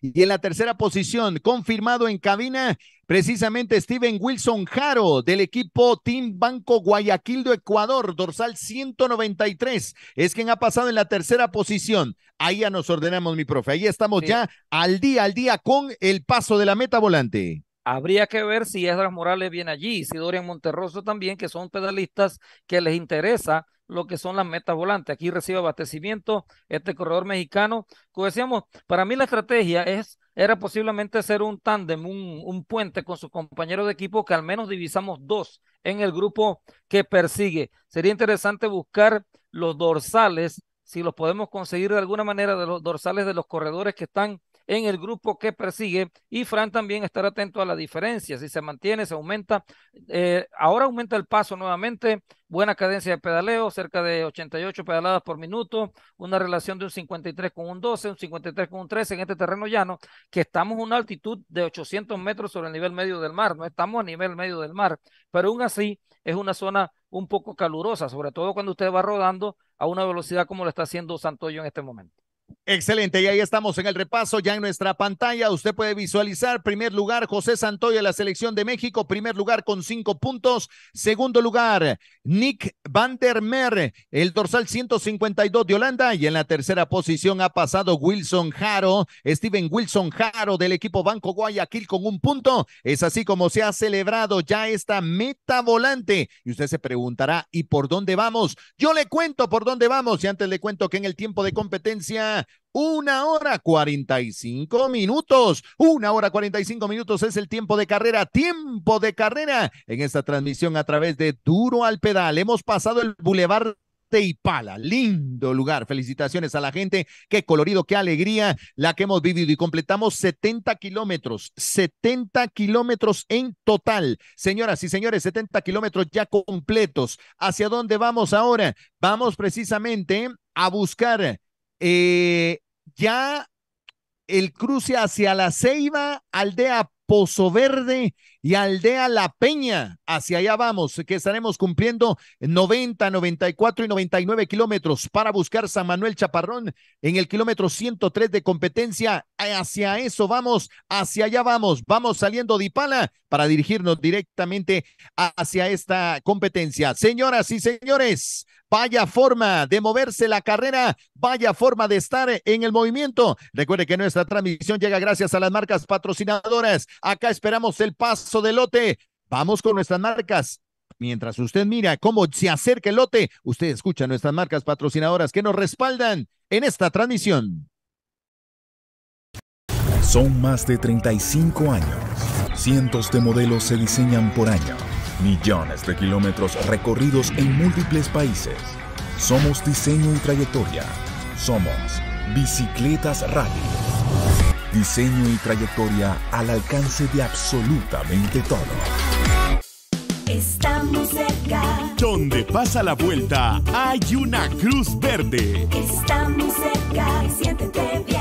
y en la tercera posición, confirmado en cabina, precisamente Steven Wilson Jaro del equipo Team Banco Guayaquil de Ecuador, dorsal 193, es quien ha pasado en la tercera posición. Ahí ya nos ordenamos, mi profe, ahí estamos ya al día, al día con el paso de la meta volante. Habría que ver si Esdras Morales viene allí, si Dorian Monterroso también, que son pedalistas que les interesa lo que son las metas volantes. Aquí recibe abastecimiento este corredor mexicano. Como decíamos, para mí la estrategia es, era posiblemente ser un tándem, un, un puente con sus compañeros de equipo, que al menos divisamos dos en el grupo que persigue. Sería interesante buscar los dorsales, si los podemos conseguir de alguna manera, de los dorsales de los corredores que están en el grupo que persigue y Fran también estar atento a la diferencia, si se mantiene, se aumenta. Eh, ahora aumenta el paso nuevamente, buena cadencia de pedaleo, cerca de 88 pedaladas por minuto, una relación de un 53 con un 12, un 53 con un 13 en este terreno llano, que estamos a una altitud de 800 metros sobre el nivel medio del mar, no estamos a nivel medio del mar, pero aún así es una zona un poco calurosa, sobre todo cuando usted va rodando a una velocidad como lo está haciendo Santoyo en este momento. Excelente, y ahí estamos en el repaso, ya en nuestra pantalla. Usted puede visualizar, primer lugar, José Santoya, la selección de México, primer lugar con cinco puntos. Segundo lugar, Nick Van der Mer, el dorsal 152 de Holanda. Y en la tercera posición ha pasado Wilson Jaro, Steven Wilson Jaro del equipo Banco Guayaquil con un punto. Es así como se ha celebrado ya esta meta volante. Y usted se preguntará, ¿y por dónde vamos? Yo le cuento por dónde vamos. Y antes le cuento que en el tiempo de competencia una hora cuarenta y cinco minutos. Una hora cuarenta y cinco minutos es el tiempo de carrera. Tiempo de carrera en esta transmisión a través de Duro al Pedal. Hemos pasado el bulevar Teipala Lindo lugar. Felicitaciones a la gente. Qué colorido, qué alegría la que hemos vivido. Y completamos 70 kilómetros, 70 kilómetros en total. Señoras y señores, 70 kilómetros ya completos. ¿Hacia dónde vamos ahora? Vamos precisamente a buscar eh, ya el cruce hacia la Ceiba, Aldea Pozo Verde y Aldea La Peña. Hacia allá vamos, que estaremos cumpliendo 90, 94 y 99 kilómetros para buscar San Manuel Chaparrón en el kilómetro 103 de competencia. Hacia eso vamos, hacia allá vamos. Vamos saliendo de Ipala para dirigirnos directamente hacia esta competencia. Señoras y señores, vaya forma de moverse la carrera, vaya forma de estar en el movimiento. Recuerde que nuestra transmisión llega gracias a las marcas patrocinadoras Acá esperamos el paso del lote. Vamos con nuestras marcas. Mientras usted mira cómo se acerca el lote, usted escucha nuestras marcas patrocinadoras que nos respaldan en esta transmisión. Son más de 35 años. Cientos de modelos se diseñan por año. Millones de kilómetros recorridos en múltiples países. Somos diseño y trayectoria. Somos bicicletas rally diseño y trayectoria al alcance de absolutamente todo. Estamos cerca. Donde pasa la vuelta hay una cruz verde. Estamos cerca, siéntete bien.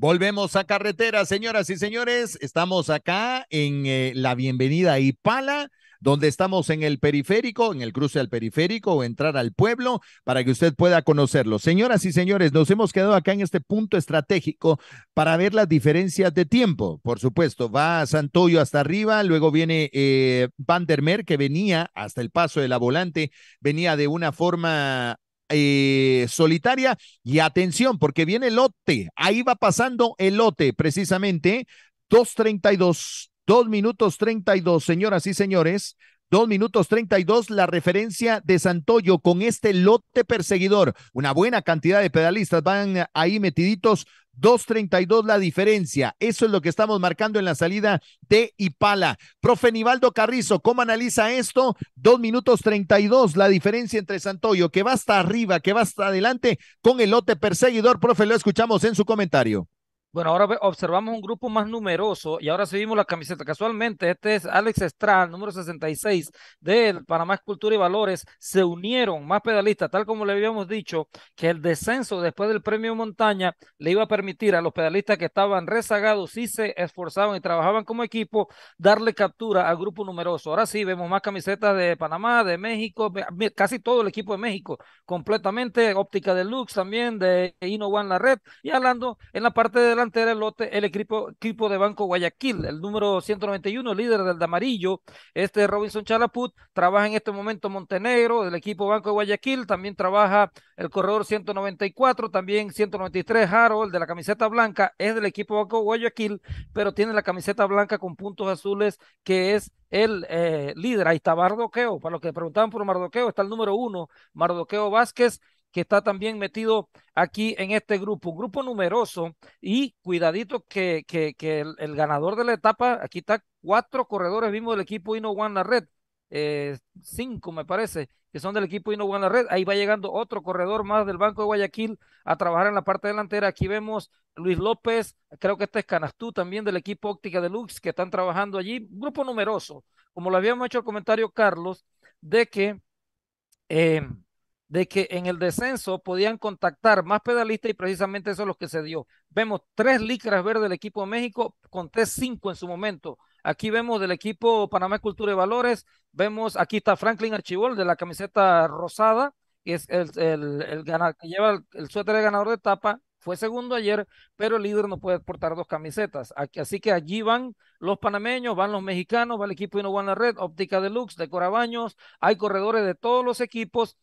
Volvemos a carretera, señoras y señores. Estamos acá en eh, la bienvenida a Ipala donde estamos en el periférico, en el cruce al periférico o entrar al pueblo para que usted pueda conocerlo. Señoras y señores, nos hemos quedado acá en este punto estratégico para ver las diferencias de tiempo. Por supuesto, va Santoyo hasta arriba, luego viene eh, Vandermeer que venía hasta el paso de la volante, venía de una forma eh, solitaria. Y atención, porque viene el lote. Ahí va pasando el lote, precisamente. 2.32, 2 minutos 32, señoras y señores. Dos minutos 32, la referencia de Santoyo con este lote perseguidor. Una buena cantidad de pedalistas van ahí metiditos. 2.32 la diferencia. Eso es lo que estamos marcando en la salida de Ipala. Profe Nivaldo Carrizo, ¿cómo analiza esto? Dos minutos 32 la diferencia entre Santoyo, que va hasta arriba, que va hasta adelante con el lote perseguidor. Profe, lo escuchamos en su comentario. Bueno, ahora observamos un grupo más numeroso y ahora seguimos la camiseta. Casualmente, este es Alex Estral, número 66 del Panamá Cultura y Valores. Se unieron más pedalistas, tal como le habíamos dicho, que el descenso después del premio Montaña le iba a permitir a los pedalistas que estaban rezagados y se esforzaban y trabajaban como equipo darle captura al grupo numeroso. Ahora sí, vemos más camisetas de Panamá, de México, casi todo el equipo de México, completamente óptica deluxe también de Ino One La Red y hablando en la parte de delante era el, el equipo, equipo, de Banco Guayaquil, el número 191, líder del de amarillo. Este Robinson Chalaput trabaja en este momento Montenegro, del equipo Banco de Guayaquil. También trabaja el corredor 194, también 193 Harold de la camiseta blanca, es del equipo Banco Guayaquil, pero tiene la camiseta blanca con puntos azules, que es el eh, líder. Ahí está Mardoqueo, para los que preguntaban por Mardoqueo, está el número uno, Mardoqueo Vázquez que está también metido aquí en este grupo, un grupo numeroso y cuidadito que, que, el, ganador de la etapa, aquí está cuatro corredores vimos del equipo Ino One La Red, eh, cinco me parece, que son del equipo Ino One La Red, ahí va llegando otro corredor más del Banco de Guayaquil a trabajar en la parte delantera, aquí vemos Luis López, creo que este es Canastú también del equipo Óptica Lux que están trabajando allí, grupo numeroso, como lo habíamos hecho el comentario Carlos, de que... Eh, de que en el descenso podían contactar más pedalistas y precisamente eso es lo que se dio. Vemos tres licras verdes del equipo de México, tres cinco en su momento. Aquí vemos del equipo Panamá Cultura y Valores, vemos, aquí está Franklin Archibol de la camiseta rosada, que es el, que lleva el, suéter de ganador de etapa, fue segundo ayer, pero el líder no puede portar dos camisetas. así que allí van los panameños, van los mexicanos, va el equipo Inno La Red, Óptica Deluxe, de Corabaños, hay corredores de todos los equipos,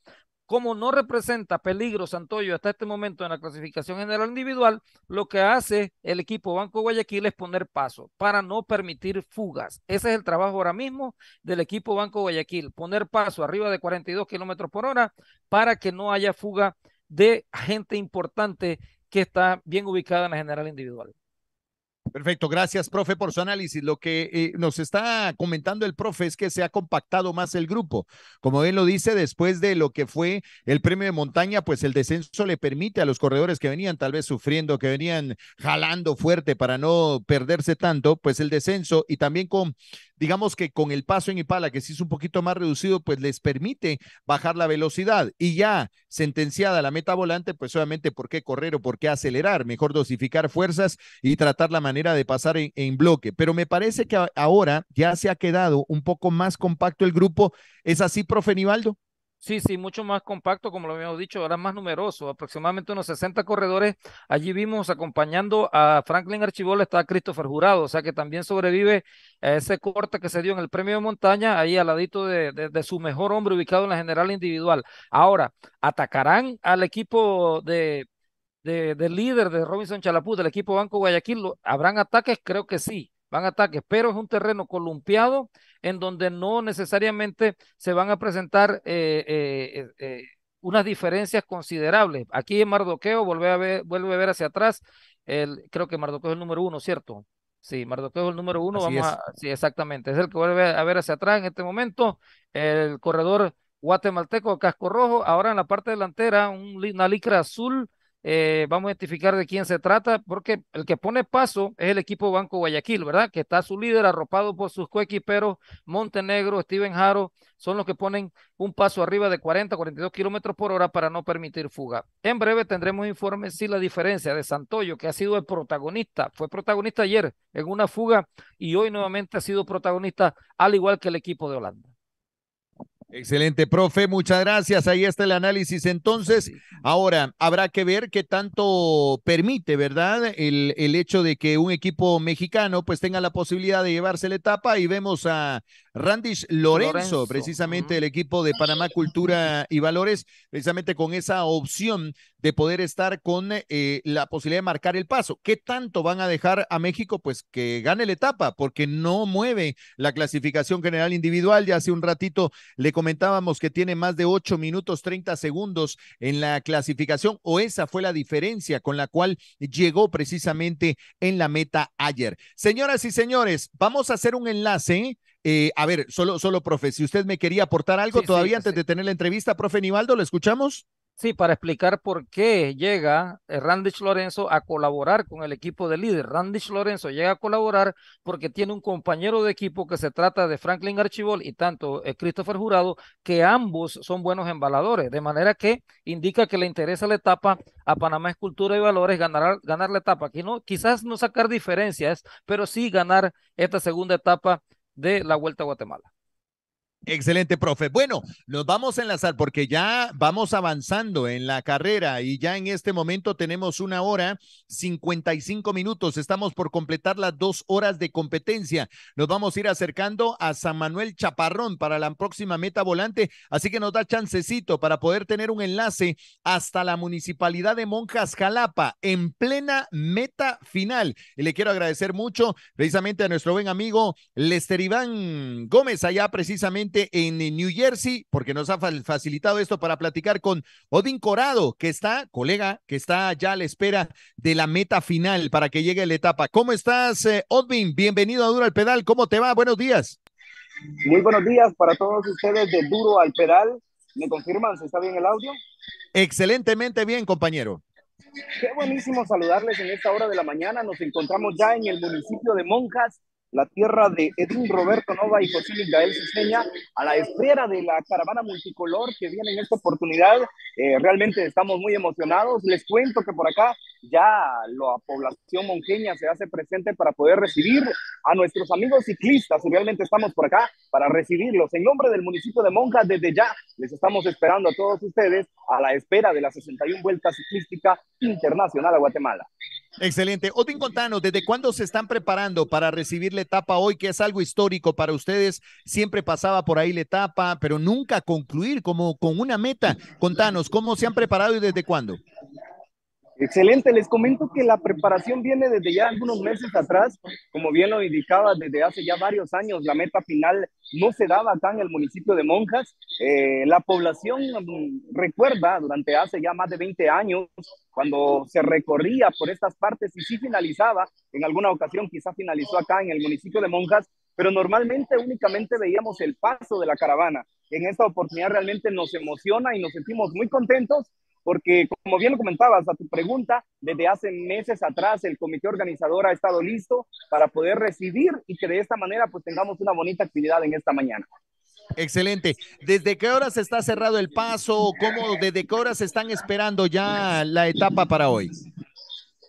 como no representa peligro Santoyo hasta este momento en la clasificación general individual, lo que hace el equipo Banco Guayaquil es poner paso para no permitir fugas. Ese es el trabajo ahora mismo del equipo Banco Guayaquil, poner paso arriba de 42 kilómetros por hora para que no haya fuga de gente importante que está bien ubicada en la general individual. Perfecto, gracias, profe, por su análisis. Lo que eh, nos está comentando el profe es que se ha compactado más el grupo. Como él lo dice, después de lo que fue el premio de montaña, pues el descenso le permite a los corredores que venían tal vez sufriendo, que venían jalando fuerte para no perderse tanto, pues el descenso y también con, digamos que con el paso en Ipala, que sí es un poquito más reducido, pues les permite bajar la velocidad. Y ya sentenciada la meta volante, pues obviamente, ¿por qué correr o por qué acelerar? Mejor dosificar fuerzas y tratar la manera manera de pasar en, bloque, pero me parece que ahora ya se ha quedado un poco más compacto el grupo. ¿Es así, profe Nivaldo? Sí, sí, mucho más compacto, como lo habíamos dicho, ahora más numeroso, aproximadamente unos 60 corredores. Allí vimos acompañando a Franklin Archibola, está Christopher Jurado, o sea que también sobrevive ese corte que se dio en el premio de montaña, ahí al ladito de su mejor hombre ubicado en la general individual. Ahora, atacarán al equipo de, de, del líder de Robinson Chalapú, del equipo Banco Guayaquil, ¿habrán ataques? Creo que sí, van ataques, pero es un terreno columpiado en donde no necesariamente se van a presentar eh, eh, eh, unas diferencias considerables. Aquí en Mardoqueo vuelve a ver, vuelve a ver hacia atrás, el, creo que Mardoqueo es el número uno, ¿cierto? Sí, Mardoqueo es el número uno, vamos a, sí, exactamente, es el que vuelve a ver hacia atrás en este momento, el corredor guatemalteco Casco Rojo, ahora en la parte delantera un, una licra azul eh, vamos a identificar de quién se trata, porque el que pone paso es el equipo Banco Guayaquil, ¿verdad? Que está su líder arropado por sus coequiperos, Montenegro, Steven Haro, son los que ponen un paso arriba de 40, 42 kilómetros por hora para no permitir fuga. En breve tendremos informes si la diferencia de Santoyo, que ha sido el protagonista, fue protagonista ayer en una fuga y hoy nuevamente ha sido protagonista, al igual que el equipo de Holanda. Excelente, profe, muchas gracias. Ahí está el análisis. Entonces, ahora habrá que ver qué tanto permite, ¿verdad? El, el hecho de que un equipo mexicano pues tenga la posibilidad de llevarse la etapa y vemos a Randish Lorenzo, precisamente el equipo de Panamá Cultura y Valores, precisamente con esa opción de poder estar con eh, la posibilidad de marcar el paso. ¿Qué tanto van a dejar a México? Pues que gane la etapa, porque no mueve la clasificación general individual. Ya hace un ratito le comentábamos que tiene más de 8 minutos 30 segundos en la clasificación, o esa fue la diferencia con la cual llegó precisamente en la meta ayer. Señoras y señores, vamos a hacer un enlace. Eh, a ver, solo, solo, profe, si usted me quería aportar algo todavía antes de tener la entrevista, profe Nivaldo, ¿lo escuchamos? Sí, para explicar por qué llega eh, Randich Lorenzo a colaborar con el equipo de líder. Randich Lorenzo llega a colaborar porque tiene un compañero de equipo que se trata de Franklin Archibol y tanto eh, Christopher Jurado, que ambos son buenos embaladores, de manera que indica que le interesa la etapa a Panamá Escultura y Valores ganar, ganar la etapa. Aquí no, quizás no sacar diferencias, pero sí ganar esta segunda etapa de la Vuelta a Guatemala. Excelente, profe. Bueno, nos vamos a enlazar porque ya vamos avanzando en la carrera y ya en este momento tenemos una hora 55 minutos. Estamos por completar las dos horas de competencia. Nos vamos a ir acercando a San Manuel Chaparrón para la próxima meta volante. Así que nos da chancecito para poder tener un enlace hasta la municipalidad de Monjas Jalapa en plena meta final. Y le quiero agradecer mucho precisamente a nuestro buen amigo Lester Iván Gómez, allá precisamente en New Jersey, porque nos ha facilitado esto para platicar con Odin Corado, que está, colega, que está ya a la espera de la meta final para que llegue la etapa. ¿Cómo estás, eh, Odin? Bienvenido a Duro al Pedal. ¿Cómo te va? Buenos días. Muy buenos días para todos ustedes de Duro al Pedal. ¿Me confirman si está bien el audio? Excelentemente bien, compañero. Qué buenísimo saludarles en esta hora de la mañana. Nos encontramos ya en el municipio de Monjas, la tierra de Edwin Roberto Nova y José Miguel Cisneña, a la espera de la caravana multicolor que viene en esta oportunidad. Eh, realmente estamos muy emocionados. Les cuento que por acá ya la población monjeña se hace presente para poder recibir a nuestros amigos ciclistas. realmente estamos por acá para recibirlos. En nombre del municipio de Monja, desde ya les estamos esperando a todos ustedes a la espera de la 61 Vuelta Ciclística Internacional a Guatemala. Excelente. Otín, contanos, ¿desde cuándo se están preparando para recibir la etapa hoy, que es algo histórico para ustedes? Siempre pasaba por ahí la etapa, pero nunca concluir como con una meta. Contanos, ¿cómo se han preparado y desde cuándo? Excelente, les comento que la preparación viene desde ya algunos meses atrás, como bien lo indicaba, desde hace ya varios años la meta final no se daba acá en el municipio de Monjas. Eh, la población mm, recuerda durante hace ya más de 20 años cuando se recorría por estas partes y sí finalizaba, en alguna ocasión quizá finalizó acá en el municipio de Monjas, pero normalmente únicamente veíamos el paso de la caravana. En esta oportunidad realmente nos emociona y nos sentimos muy contentos porque como bien lo comentabas a tu pregunta, desde hace meses atrás el comité organizador ha estado listo para poder recibir y que de esta manera pues tengamos una bonita actividad en esta mañana. Excelente. ¿Desde qué horas está cerrado el paso? ¿Cómo, desde qué horas están esperando ya la etapa para hoy?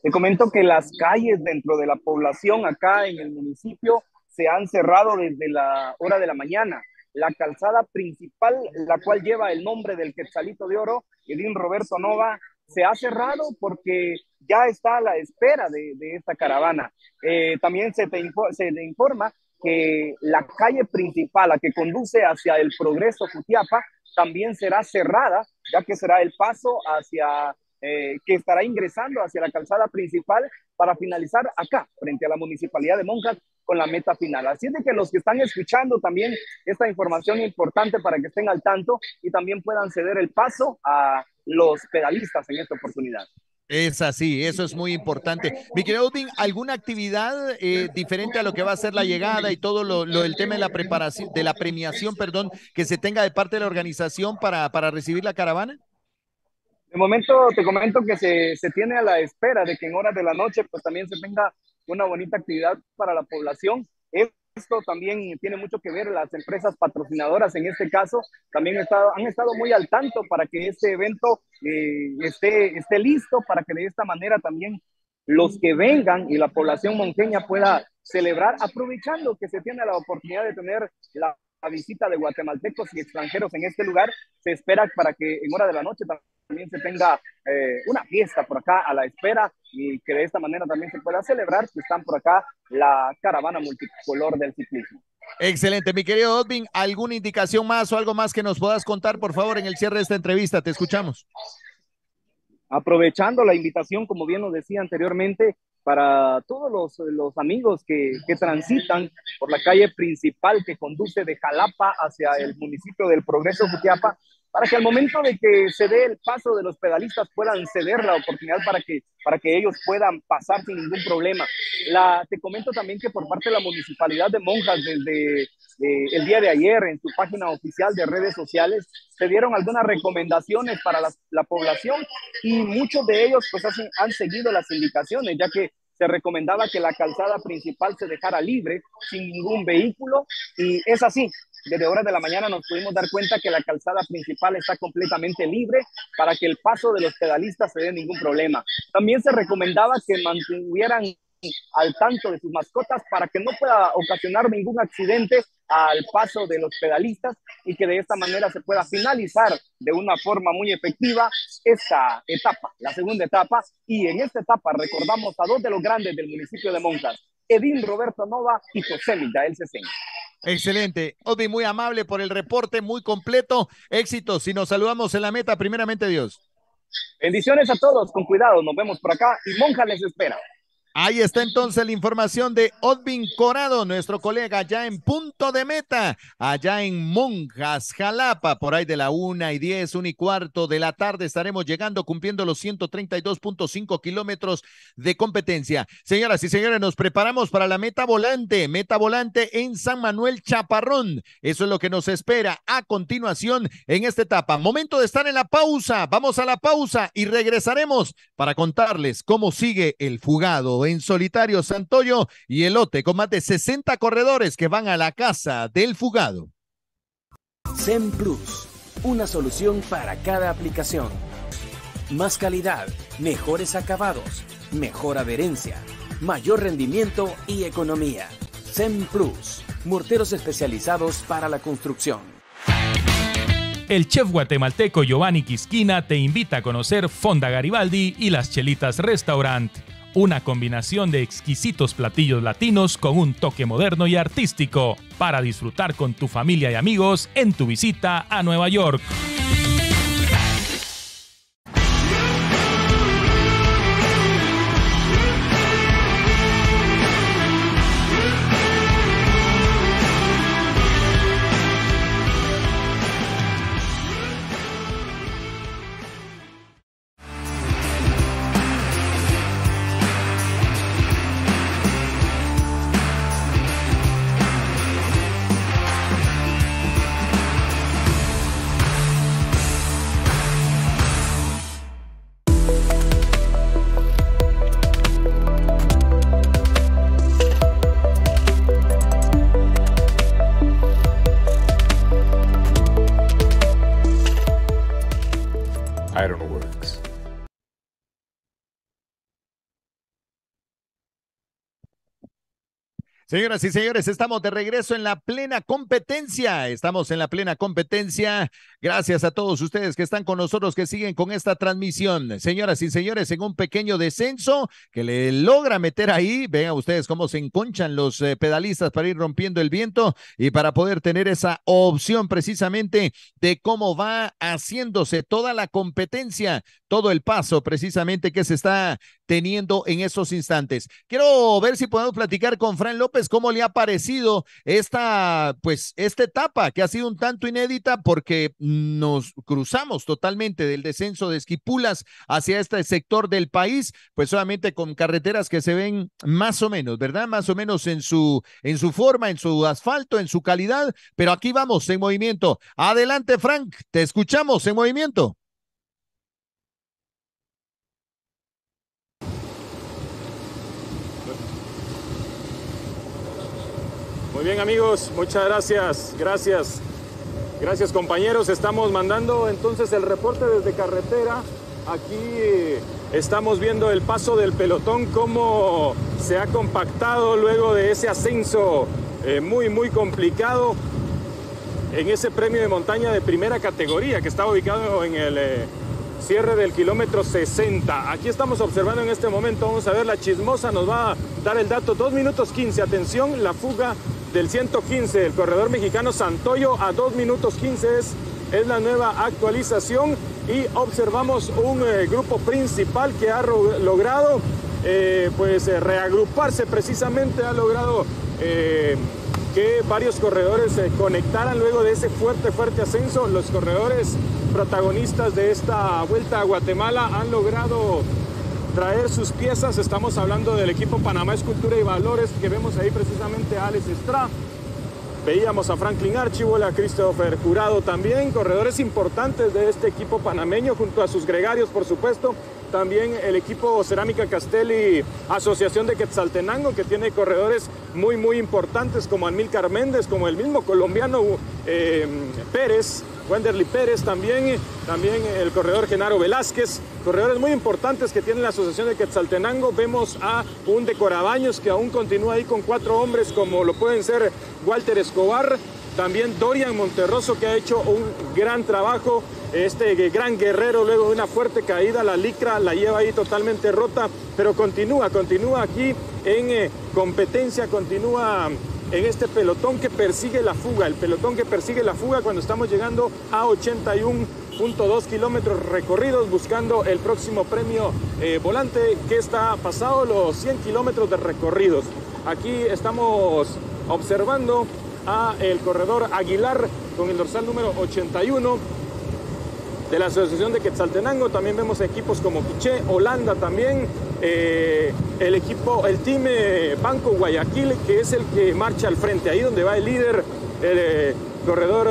Te comento que las calles dentro de la población acá en el municipio se han cerrado desde la hora de la mañana la calzada principal, la cual lleva el nombre del Quetzalito de Oro, Edín Roberto Nova, se ha cerrado porque ya está a la espera de, esta caravana. Eh, también se le informa que la calle principal, la que conduce hacia el Progreso Cutiapa, también será cerrada, ya que será el paso hacia eh, que estará ingresando hacia la calzada principal para finalizar acá, frente a la municipalidad de Monjas, con la meta final. Así es de que los que están escuchando también esta información importante para que estén al tanto y también puedan ceder el paso a los pedalistas en esta oportunidad. Es así, eso es muy importante. Mi ¿alguna actividad eh, diferente a lo que va a ser la llegada y todo lo, lo, el tema de la preparación, de la premiación, perdón, que se tenga de parte de la organización para, para recibir la caravana? De momento te comento que se, se tiene a la espera de que en horas de la noche pues también se tenga una bonita actividad para la población. Esto también tiene mucho que ver las empresas patrocinadoras en este caso, también han estado muy al tanto para que este evento eh, esté, esté listo, para que de esta manera también los que vengan y la población monteña pueda celebrar, aprovechando que se tiene la oportunidad de tener la visita de guatemaltecos y extranjeros en este lugar. Se espera para que en hora de la noche también se tenga eh, una fiesta por acá a la espera y que de esta manera también se pueda celebrar que están por acá la caravana multicolor del ciclismo. Excelente, mi querido Odvin, ¿alguna indicación más o algo más que nos puedas contar, por favor, en el cierre de esta entrevista? Te escuchamos aprovechando la invitación, como bien nos decía anteriormente, para todos los, amigos que, transitan por la calle principal que conduce de Jalapa hacia el municipio del Progreso Jutiapa, para que al momento de que se dé el paso de los pedalistas puedan ceder la oportunidad para que, para que ellos puedan pasar sin ningún problema. La, te comento también que por parte de la Municipalidad de Monjas, desde eh, el día de ayer en su página oficial de redes sociales, se dieron algunas recomendaciones para la, población y muchos de ellos pues han seguido las indicaciones, ya que se recomendaba que la calzada principal se dejara libre, sin ningún vehículo, y es así desde horas de la mañana nos pudimos dar cuenta que la calzada principal está completamente libre para que el paso de los pedalistas se dé ningún problema. También se recomendaba que mantuvieran al tanto de sus mascotas para que no pueda ocasionar ningún accidente al paso de los pedalistas y que de esta manera se pueda finalizar de una forma muy efectiva esta etapa, la segunda etapa. Y en esta etapa recordamos a dos de los grandes del municipio de Montas, Edín Roberto Nova y José Miguel Ceseña. Excelente. Obi muy amable por el reporte, muy completo. Éxito. Si nos saludamos en la meta, primeramente Dios. Bendiciones a todos, con cuidado, nos vemos por acá y Monja les espera. Ahí está entonces la información de Odvin Corado, nuestro colega ya en punto de meta, allá en Monjas, Jalapa, por ahí de la una y diez, un y cuarto de la tarde estaremos llegando cumpliendo los 132.5 kilómetros de competencia. Señoras y señores, nos preparamos para la meta volante, meta volante en San Manuel Chaparrón. Eso es lo que nos espera a continuación en esta etapa. Momento de estar en la pausa, vamos a la pausa y regresaremos para contarles cómo sigue el fugado en solitario Santoyo y Elote con más de 60 corredores que van a la casa del fugado. Zen Plus, una solución para cada aplicación. Más calidad, mejores acabados, mejor adherencia, mayor rendimiento y economía. Zen Plus, morteros especializados para la construcción. El chef guatemalteco Giovanni Quisquina te invita a conocer Fonda Garibaldi y las Chelitas Restaurant una combinación de exquisitos platillos latinos con un toque moderno y artístico, para disfrutar con tu familia y amigos en tu visita a Nueva York. Señoras y señores, estamos de regreso en la plena competencia. Estamos en la plena competencia. Gracias a todos ustedes que están con nosotros, que siguen con esta transmisión. Señoras y señores, en un pequeño descenso que le logra meter ahí, vean ustedes cómo se enconchan los eh, pedalistas para ir rompiendo el viento y para poder tener esa opción precisamente de cómo va haciéndose toda la competencia todo el paso precisamente que se está teniendo en esos instantes. Quiero ver si podemos platicar con Fran López cómo le ha parecido esta, pues, esta etapa que ha sido un tanto inédita porque nos cruzamos totalmente del descenso de Esquipulas hacia este sector del país, pues solamente con carreteras que se ven más o menos, ¿verdad? Más o menos en su, en su forma, en su asfalto, en su calidad, pero aquí vamos en movimiento. Adelante, Frank, te escuchamos en movimiento. Muy bien amigos, muchas gracias, gracias, gracias compañeros. Estamos mandando entonces el reporte desde carretera. Aquí estamos viendo el paso del pelotón, cómo se ha compactado luego de ese ascenso eh, muy, muy complicado en ese premio de montaña de primera categoría que está ubicado en el... Eh, cierre del kilómetro 60. Aquí estamos observando en este momento, vamos a ver, la chismosa nos va a dar el dato, 2 minutos 15, atención, la fuga del 115, el corredor mexicano Santoyo a 2 minutos 15 es, es la nueva actualización y observamos un eh, grupo principal que ha logrado eh, pues eh, reagruparse precisamente, ha logrado que varios corredores se conectaran luego de ese fuerte, fuerte ascenso. Los corredores protagonistas de esta vuelta a Guatemala han logrado traer sus piezas. Estamos hablando del equipo Panamá Escultura y Valores, que vemos ahí precisamente a Alex Stra. Veíamos a Franklin Archibald, a Christopher Curado también, corredores importantes de este equipo panameño, junto a sus gregarios, por supuesto, también el equipo Cerámica Castelli, Asociación de Quetzaltenango, que tiene corredores muy, muy importantes como Anmil Carméndez, como el mismo colombiano eh, Pérez, Wenderly Pérez también, también el corredor Genaro Velázquez, corredores muy importantes que tiene la Asociación de Quetzaltenango. Vemos a un decorabaños que aún continúa ahí con cuatro hombres como lo pueden ser Walter Escobar, también Dorian Monterroso que ha hecho un gran trabajo. Este eh, gran guerrero luego de una fuerte caída, la licra la lleva ahí totalmente rota, pero continúa, continúa aquí en eh, competencia, continúa en este pelotón que persigue la fuga, el pelotón que persigue la fuga cuando estamos llegando a 81.2 kilómetros recorridos buscando el próximo premio eh, volante que está pasado los 100 kilómetros de recorridos. Aquí estamos observando a el corredor Aguilar con el dorsal número 81 de la Asociación de Quetzaltenango. También vemos equipos como Piché... Holanda también, eh, el equipo, el team eh, Banco Guayaquil, que es el que marcha al frente, ahí donde va el líder, el eh, corredor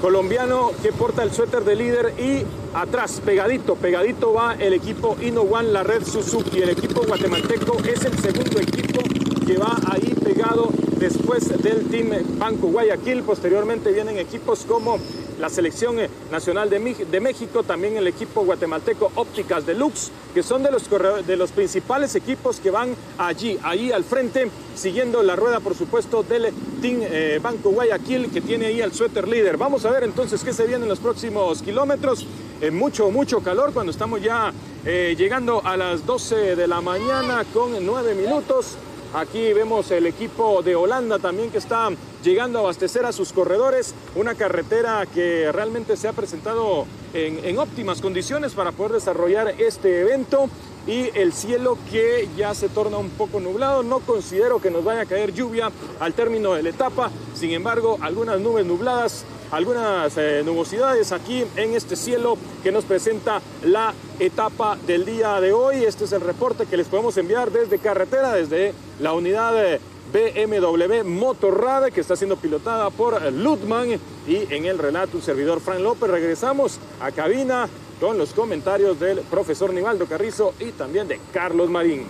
colombiano que porta el suéter de líder y atrás, pegadito, pegadito va el equipo one la red Suzuki. El equipo guatemalteco es el segundo equipo que va ahí pegado después del Team Banco Guayaquil. Posteriormente vienen equipos como la Selección eh, Nacional de, México, también el equipo guatemalteco Ópticas Deluxe, que son de los, de los principales equipos que van allí, ahí al frente, siguiendo la rueda, por supuesto, del Team eh, Banco Guayaquil, que tiene ahí al suéter líder. Vamos a ver entonces qué se viene en los próximos kilómetros. en eh, mucho, mucho calor cuando estamos ya llegando a las 12 de la mañana con 9 minutos. Aquí vemos el equipo de Holanda también que está llegando a abastecer a sus corredores. Una carretera que realmente se ha presentado en, óptimas condiciones para poder desarrollar este evento y el cielo que ya se torna un poco nublado. No considero que nos vaya a caer lluvia al término de la etapa, sin embargo, algunas nubes nubladas, algunas eh, nubosidades aquí en este cielo que nos presenta la etapa del día de hoy. Este es el reporte que les podemos enviar desde carretera, desde la unidad eh, BMW Motorrad que está siendo pilotada por eh, Lutman y en el relato un servidor Frank López. Regresamos a cabina con los comentarios del profesor Nivaldo Carrizo y también de Carlos Marín.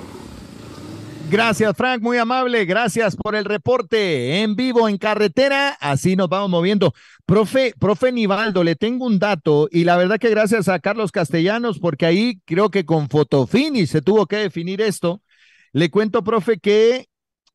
Gracias, Frank, muy amable. Gracias por el reporte en vivo, en carretera. Así nos vamos moviendo. Profe, profe Nivaldo, le tengo un dato y la verdad que gracias a Carlos Castellanos, porque ahí creo que con Fotofini se tuvo que definir esto. Le cuento, profe, que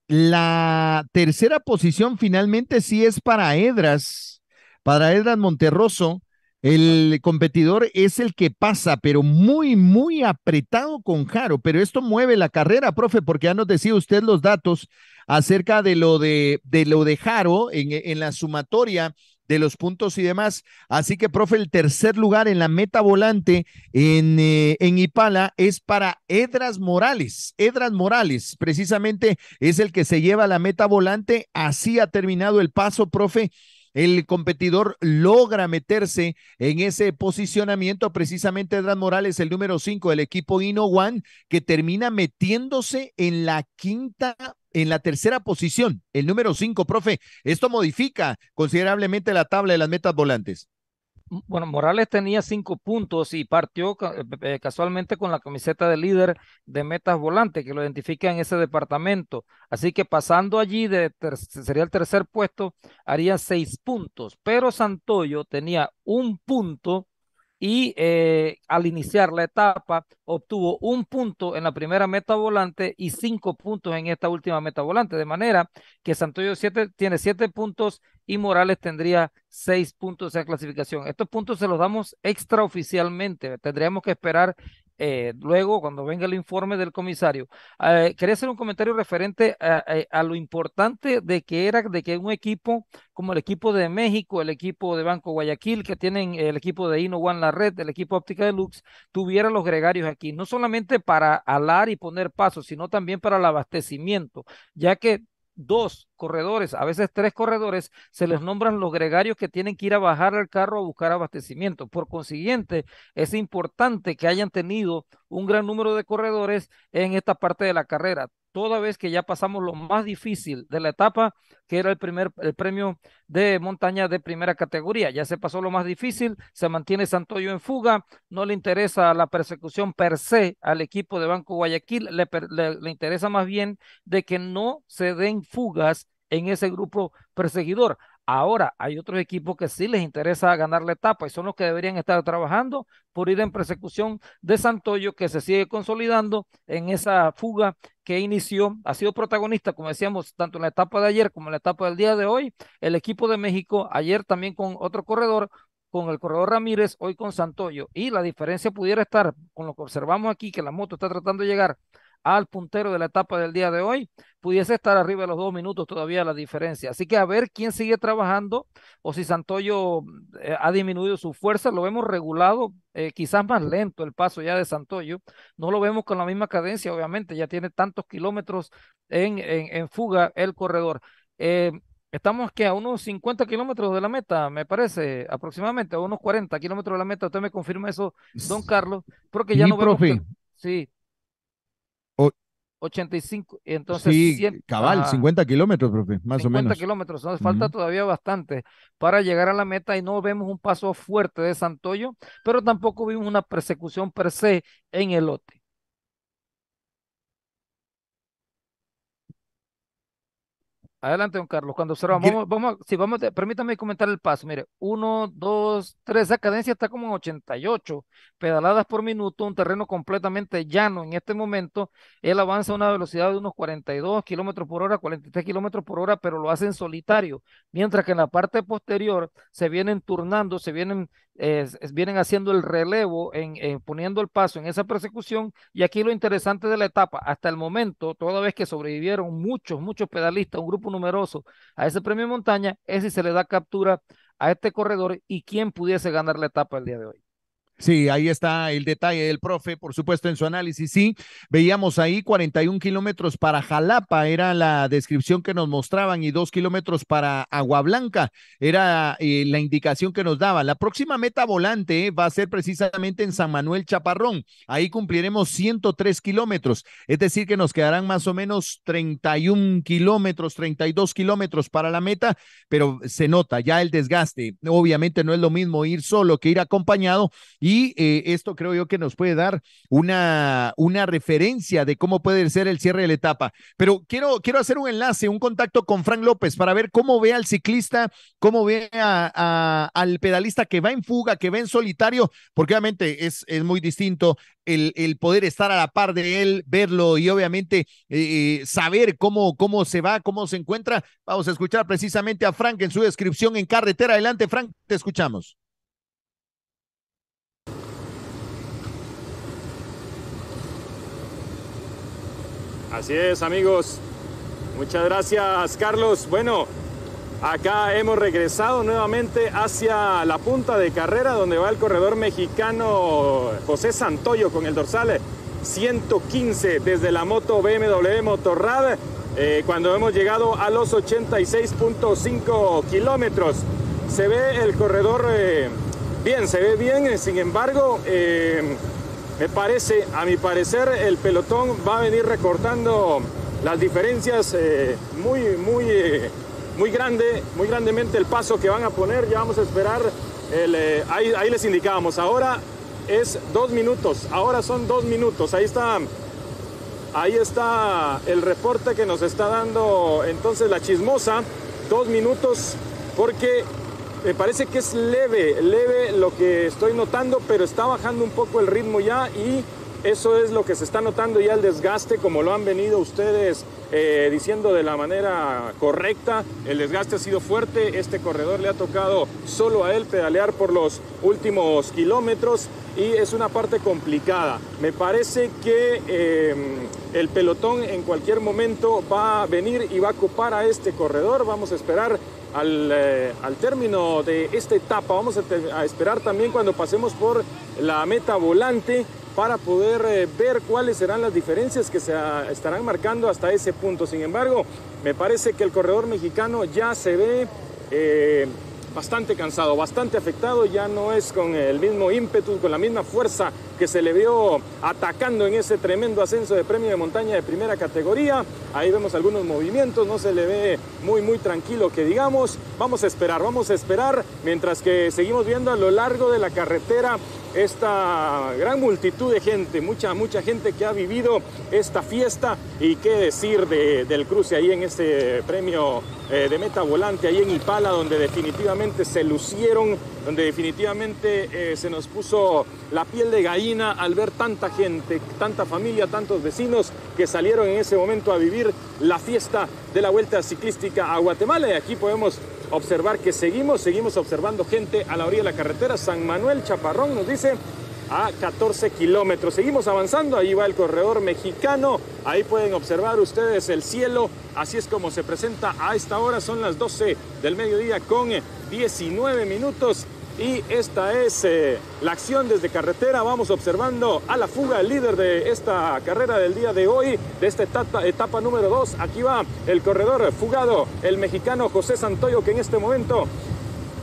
la tercera posición finalmente sí es para Edras, para Edras Monterroso, el competidor es el que pasa, pero muy, muy apretado con Jaro. Pero esto mueve la carrera, profe, porque ya nos decía usted los datos acerca de lo de, de lo de Jaro en, la sumatoria de los puntos y demás. Así que, profe, el tercer lugar en la meta volante en, eh, en, Ipala es para Edras Morales. Edras Morales, precisamente, es el que se lleva la meta volante. Así ha terminado el paso, profe, el competidor logra meterse en ese posicionamiento. Precisamente Edran Morales, el número 5 del equipo Ino One, que termina metiéndose en la quinta en la tercera posición, el número 5, profe. Esto modifica considerablemente la tabla de las metas volantes bueno, Morales tenía cinco puntos y partió eh, eh, casualmente con la camiseta de líder de metas volante, que lo identifica en ese departamento. Así que pasando allí, de sería el tercer puesto, haría seis puntos. Pero Santoyo tenía un punto y eh, al iniciar la etapa obtuvo un punto en la primera meta volante y cinco puntos en esta última meta volante, de manera que Santoyo siete, tiene siete puntos y Morales tendría seis puntos en clasificación. Estos puntos se los damos extraoficialmente, tendríamos que esperar eh, luego cuando venga el informe del comisario. Eh, quería hacer un comentario referente eh, a, lo importante de que era de que un equipo como el equipo de México, el equipo de Banco Guayaquil, que tienen el equipo de Ino One La Red, el equipo Óptica Deluxe, tuviera los gregarios aquí, no solamente para alar y poner pasos, sino también para el abastecimiento, ya que dos corredores, a veces tres corredores, se les nombran los gregarios que tienen que ir a bajar al carro a buscar abastecimiento. Por consiguiente, es importante que hayan tenido un gran número de corredores en esta parte de la carrera, toda vez que ya pasamos lo más difícil de la etapa, que era el primer el premio de montaña de primera categoría. Ya se pasó lo más difícil, se mantiene Santoyo en fuga, no le interesa la persecución per se al equipo de Banco Guayaquil, le, le interesa más bien de que no se den fugas en ese grupo perseguidor. Ahora, hay otros equipos que sí les interesa ganar la etapa y son los que deberían estar trabajando por ir en persecución de Santoyo, que se sigue consolidando en esa fuga que inició. Ha sido protagonista, como decíamos, tanto en la etapa de ayer como en la etapa del día de hoy. El equipo de México, ayer también con otro corredor, con el corredor Ramírez, hoy con Santoyo. Y la diferencia pudiera estar con lo que observamos aquí, que la moto está tratando de llegar al puntero de la etapa del día de hoy, pudiese estar arriba de los dos minutos todavía la diferencia. Así que a ver quién sigue trabajando o si Santoyo eh, ha disminuido su fuerza, lo vemos regulado, eh, quizás más lento el paso ya de Santoyo, no lo vemos con la misma cadencia, obviamente, ya tiene tantos kilómetros en, en, en fuga el corredor. Eh, estamos que a unos 50 kilómetros de la meta, me parece, aproximadamente, a unos 40 kilómetros de la meta. Usted me confirma eso, don Carlos, porque ya no vemos... Sí, 85, entonces. cabal, 50 kilómetros, profe, más o menos. 50 kilómetros, nos falta todavía bastante para llegar a la meta y no vemos un paso fuerte de Santoyo, pero tampoco vimos una persecución per se en el lote. Adelante, don Carlos. Cuando observamos, vamos, vamos, sí, permítame comentar el paso. Mire, uno, dos, tres, esa cadencia está como en 88 pedaladas por minuto, un terreno completamente llano. En este momento, él avanza a una velocidad de unos 42 kilómetros por hora, 43 kilómetros por hora, pero lo hace en solitario. Mientras que en la parte posterior se vienen turnando, se vienen vienen haciendo el relevo, en, poniendo el paso en esa persecución. Y aquí lo interesante de la etapa, hasta el momento, toda vez que sobrevivieron muchos, muchos pedalistas, un grupo numeroso a ese premio montaña, es si se le da captura a este corredor y quién pudiese ganar la etapa el día de hoy. Sí, ahí está el detalle del profe, por supuesto, en su análisis. Sí, veíamos ahí 41 kilómetros para Jalapa, era la descripción que nos mostraban, y dos kilómetros para Agua Blanca, era eh, la indicación que nos daba. La próxima meta volante eh, va a ser precisamente en San Manuel Chaparrón. Ahí cumpliremos 103 kilómetros, es decir, que nos quedarán más o menos 31 kilómetros, 32 kilómetros para la meta, pero se nota ya el desgaste. Obviamente no es lo mismo ir solo que ir acompañado y eh, esto creo yo que nos puede dar una, una referencia de cómo puede ser el cierre de la etapa. Pero quiero, quiero hacer un enlace, un contacto con Frank López para ver cómo ve al ciclista, cómo ve al pedalista que va en fuga, que va en solitario, porque obviamente es, es muy distinto el, el, poder estar a la par de él, verlo y obviamente eh, saber cómo, cómo se va, cómo se encuentra. Vamos a escuchar precisamente a Frank en su descripción en carretera. Adelante, Frank, te escuchamos. Así es, amigos. Muchas gracias, Carlos. Bueno, acá hemos regresado nuevamente hacia la punta de carrera donde va el corredor mexicano José Santoyo con el dorsal 115 desde la moto BMW Motorrad. Eh, cuando hemos llegado a los 86.5 kilómetros, se ve el corredor eh, bien, se ve bien, eh, sin embargo... Me parece, a mi parecer, el pelotón va a venir recortando las diferencias eh, muy, muy, eh, muy grande, muy grandemente el paso que van a poner. Ya vamos a esperar, eh, ahí, ahí, les indicábamos, ahora es dos minutos, ahora son dos minutos, ahí está. Ahí está el reporte que nos está dando entonces la chismosa, dos minutos, porque me parece que es leve, leve lo que estoy notando, pero está bajando un poco el ritmo ya y eso es lo que se está notando ya el desgaste, como lo han venido ustedes eh, diciendo de la manera correcta. El desgaste ha sido fuerte, este corredor le ha tocado solo a él pedalear por los últimos kilómetros y es una parte complicada. Me parece que eh, el pelotón en cualquier momento va a venir y va a ocupar a este corredor. Vamos a esperar eh, al, término de esta etapa. Vamos a, esperar también cuando pasemos por la meta volante para poder eh, ver cuáles serán las diferencias que se ah, estarán marcando hasta ese punto. Sin embargo, me parece que el corredor mexicano ya se ve... Eh, bastante cansado, bastante afectado, ya no es con el mismo ímpetu, con la misma fuerza que se le vio atacando en ese tremendo ascenso de premio de montaña de primera categoría. Ahí vemos algunos movimientos, no se le ve muy, muy tranquilo que digamos. Vamos a esperar, vamos a esperar mientras que seguimos viendo a lo largo de la carretera esta gran multitud de gente, mucha, mucha gente que ha vivido esta fiesta y qué decir del cruce ahí en este premio eh, de meta volante ahí en Ipala, donde definitivamente se lucieron, donde definitivamente eh, se nos puso la piel de gallina al ver tanta gente, tanta familia, tantos vecinos que salieron en ese momento a vivir la fiesta de la Vuelta Ciclística a Guatemala. Y aquí podemos observar que seguimos, seguimos observando gente a la orilla de la carretera. San Manuel Chaparrón nos dice a 14 kilómetros. Seguimos avanzando, ahí va el corredor mexicano, ahí pueden observar ustedes el cielo, así es como se presenta a esta hora, son las 12 del mediodía con 19 eh, minutos y esta es eh, la acción desde carretera. Vamos observando a la fuga, el líder de esta carrera del día de hoy, de esta etapa, etapa número 2. Aquí va el corredor fugado, el mexicano José Santoyo, que en este momento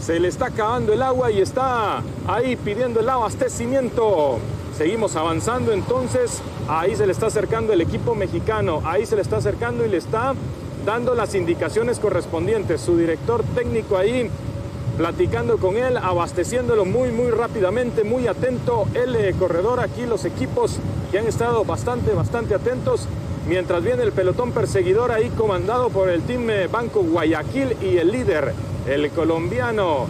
se le está acabando el agua y está ahí pidiendo el abastecimiento. Seguimos avanzando entonces. Ahí se le está acercando el equipo mexicano. Ahí se le está acercando y le está dando las indicaciones correspondientes. Su director técnico ahí platicando con él, abasteciéndolo muy, muy rápidamente, muy atento el eh, corredor. Aquí los equipos que han estado bastante, bastante atentos. Mientras viene el pelotón perseguidor ahí comandado por el team eh, Banco Guayaquil y el líder, el colombiano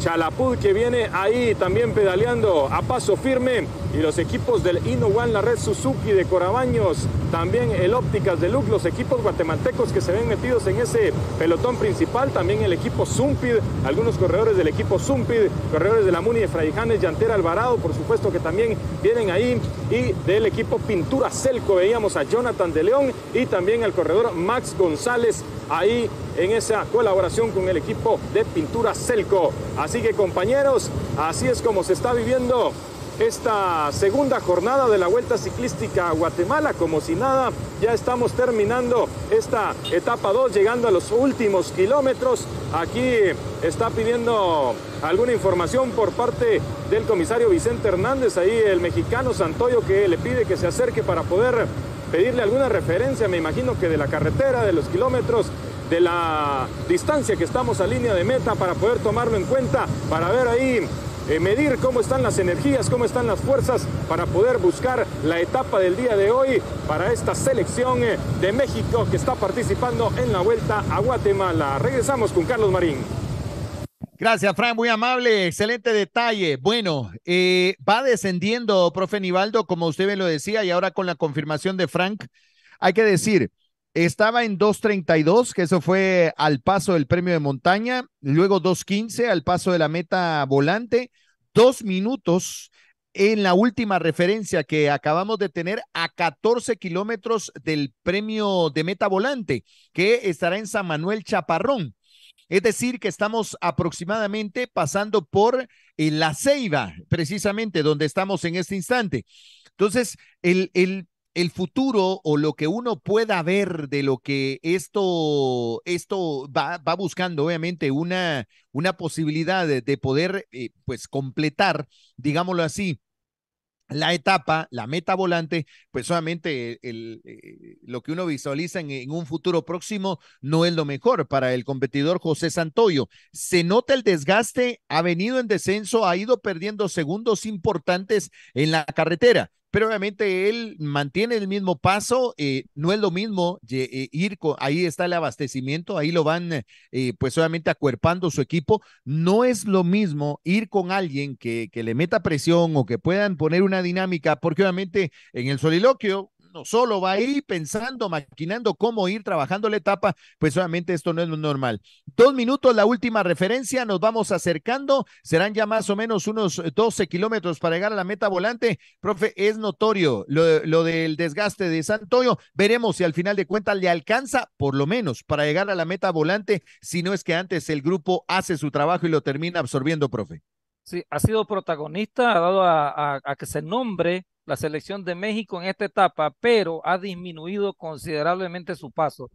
Chalapud, que viene ahí también pedaleando a paso firme y los equipos del Inno la red Suzuki de Corabaños, también el Ópticas de Luc, los equipos guatemaltecos que se ven metidos en ese pelotón principal, también el equipo Zumpid, algunos corredores del equipo Zumpid, corredores de la Muni de Fraijanes, Llantera Alvarado, por supuesto que también vienen ahí, y del equipo Pintura Celco veíamos a Jonathan de León y también al corredor Max González ahí en esa colaboración con el equipo de Pintura Celco. Así que compañeros, así es como se está viviendo esta segunda jornada de la Vuelta Ciclística a Guatemala. Como si nada, ya estamos terminando esta etapa 2, llegando a los últimos kilómetros. Aquí está pidiendo alguna información por parte del comisario Vicente Hernández, ahí el mexicano Santoyo que le pide que se acerque para poder pedirle alguna referencia, me imagino que de la carretera, de los kilómetros, de la distancia que estamos a línea de meta para poder tomarlo en cuenta, para ver ahí eh, medir cómo están las energías, cómo están las fuerzas para poder buscar la etapa del día de hoy para esta selección eh, de México que está participando en la vuelta a Guatemala. Regresamos con Carlos Marín. Gracias, Frank, muy amable, excelente detalle. Bueno, eh, va descendiendo, profe Nivaldo, como usted me lo decía, y ahora con la confirmación de Frank, hay que decir, estaba en 2.32, que eso fue al paso del premio de montaña, luego 2.15 al paso de la meta volante, dos minutos en la última referencia que acabamos de tener a 14 kilómetros del premio de meta volante que estará en San Manuel Chaparrón. Es decir, que estamos aproximadamente pasando por eh, la ceiba, precisamente donde estamos en este instante. Entonces, el, el el futuro o lo que uno pueda ver de lo que esto, esto va, buscando, obviamente, una, una posibilidad de, poder eh, pues completar, digámoslo así, la etapa, la meta volante, pues solamente el, eh, lo que uno visualiza en, un futuro próximo no es lo mejor para el competidor José Santoyo. Se nota el desgaste, ha venido en descenso, ha ido perdiendo segundos importantes en la carretera pero obviamente él mantiene el mismo paso, eh, no es lo mismo eh, ir, con, ahí está el abastecimiento, ahí lo van eh, pues obviamente acuerpando su equipo, no es lo mismo ir con alguien que, que le meta presión o que puedan poner una dinámica, porque obviamente en el soliloquio no solo va a ir pensando, maquinando cómo ir trabajando la etapa, pues obviamente esto no es normal. Dos minutos, la última referencia, nos vamos acercando, serán ya más o menos unos 12 kilómetros para llegar a la meta volante. Profe, es notorio lo, lo del desgaste de Santoyo, veremos si al final de cuentas le alcanza, por lo menos, para llegar a la meta volante, si no es que antes el grupo hace su trabajo y lo termina absorbiendo, profe. Sí, ha sido protagonista, ha dado a, que se nombre la selección de México en esta etapa, pero ha disminuido considerablemente su paso.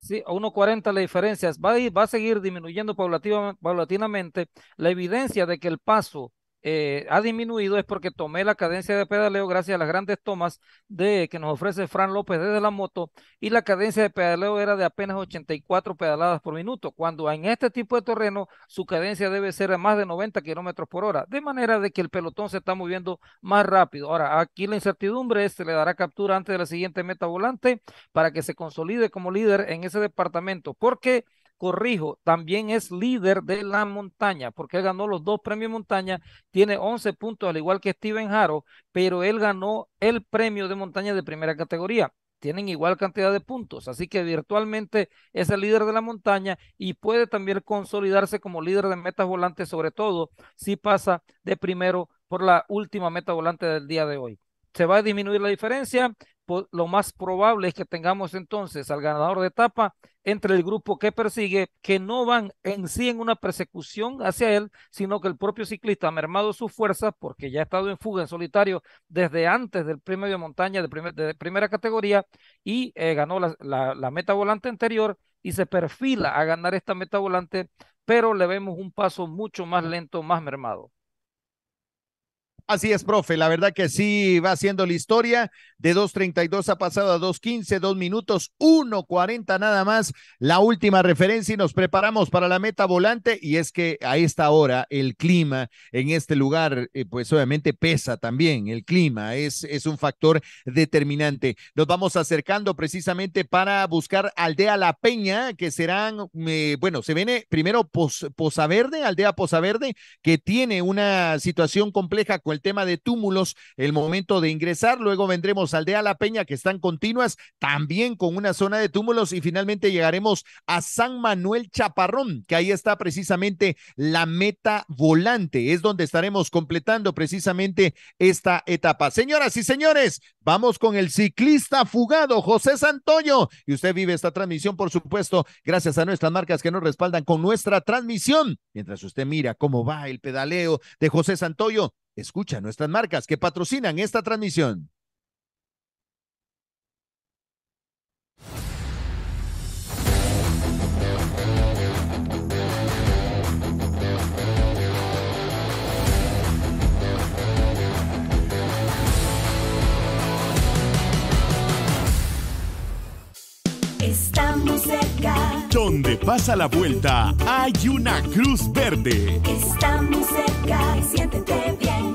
Sí, a 1.40 la diferencia, va a seguir disminuyendo paulatinamente la evidencia de que el paso eh, ha disminuido es porque tomé la cadencia de pedaleo gracias a las grandes tomas de, que nos ofrece Fran López desde la moto y la cadencia de pedaleo era de apenas 84 pedaladas por minuto, cuando en este tipo de terreno su cadencia debe ser de más de 90 kilómetros por hora, de manera de que el pelotón se está moviendo más rápido. Ahora, aquí la incertidumbre se le dará captura antes de la siguiente meta volante para que se consolide como líder en ese departamento, porque corrijo, también es líder de la montaña, porque él ganó los dos premios montaña, tiene 11 puntos, al igual que Steven Haro, pero él ganó el premio de montaña de primera categoría. Tienen igual cantidad de puntos, así que virtualmente es el líder de la montaña y puede también consolidarse como líder de metas volantes, sobre todo si pasa de primero por la última meta volante del día de hoy se va a disminuir la diferencia lo más probable es que tengamos entonces al ganador de etapa entre el grupo que persigue, que no van en sí en una persecución hacia él, sino que el propio ciclista ha mermado sus fuerzas porque ya ha estado en fuga en solitario desde antes del premio de montaña de, primera categoría y eh, ganó la meta volante anterior y se perfila a ganar esta meta volante, pero le vemos un paso mucho más lento, más mermado. Así es, profe, la verdad que sí va haciendo la historia. De 2.32 ha pasado a 2.15, dos minutos, 1.40 nada más. La última referencia y nos preparamos para la meta volante. Y es que a esta hora el clima en este lugar, eh, pues obviamente pesa también. El clima es, es un factor determinante. Nos vamos acercando precisamente para buscar Aldea La Peña, que serán, eh, bueno, se viene primero posa Verde, Aldea Verde, que tiene una situación compleja con el tema de túmulos, el momento de ingresar. Luego vendremos a Aldea La Peña, que están continuas, también con una zona de túmulos. Y finalmente llegaremos a San Manuel Chaparrón, que ahí está precisamente la meta volante. Es donde estaremos completando precisamente esta etapa. Señoras y señores, vamos con el ciclista fugado, José Santoyo. Y usted vive esta transmisión, por supuesto, gracias a nuestras marcas que nos respaldan con nuestra transmisión. Mientras usted mira cómo va el pedaleo de José Santoyo, Escucha nuestras marcas que patrocinan esta transmisión. Estamos cerca. Donde pasa la vuelta hay una cruz verde. Estamos cerca cerca, siéntete bien.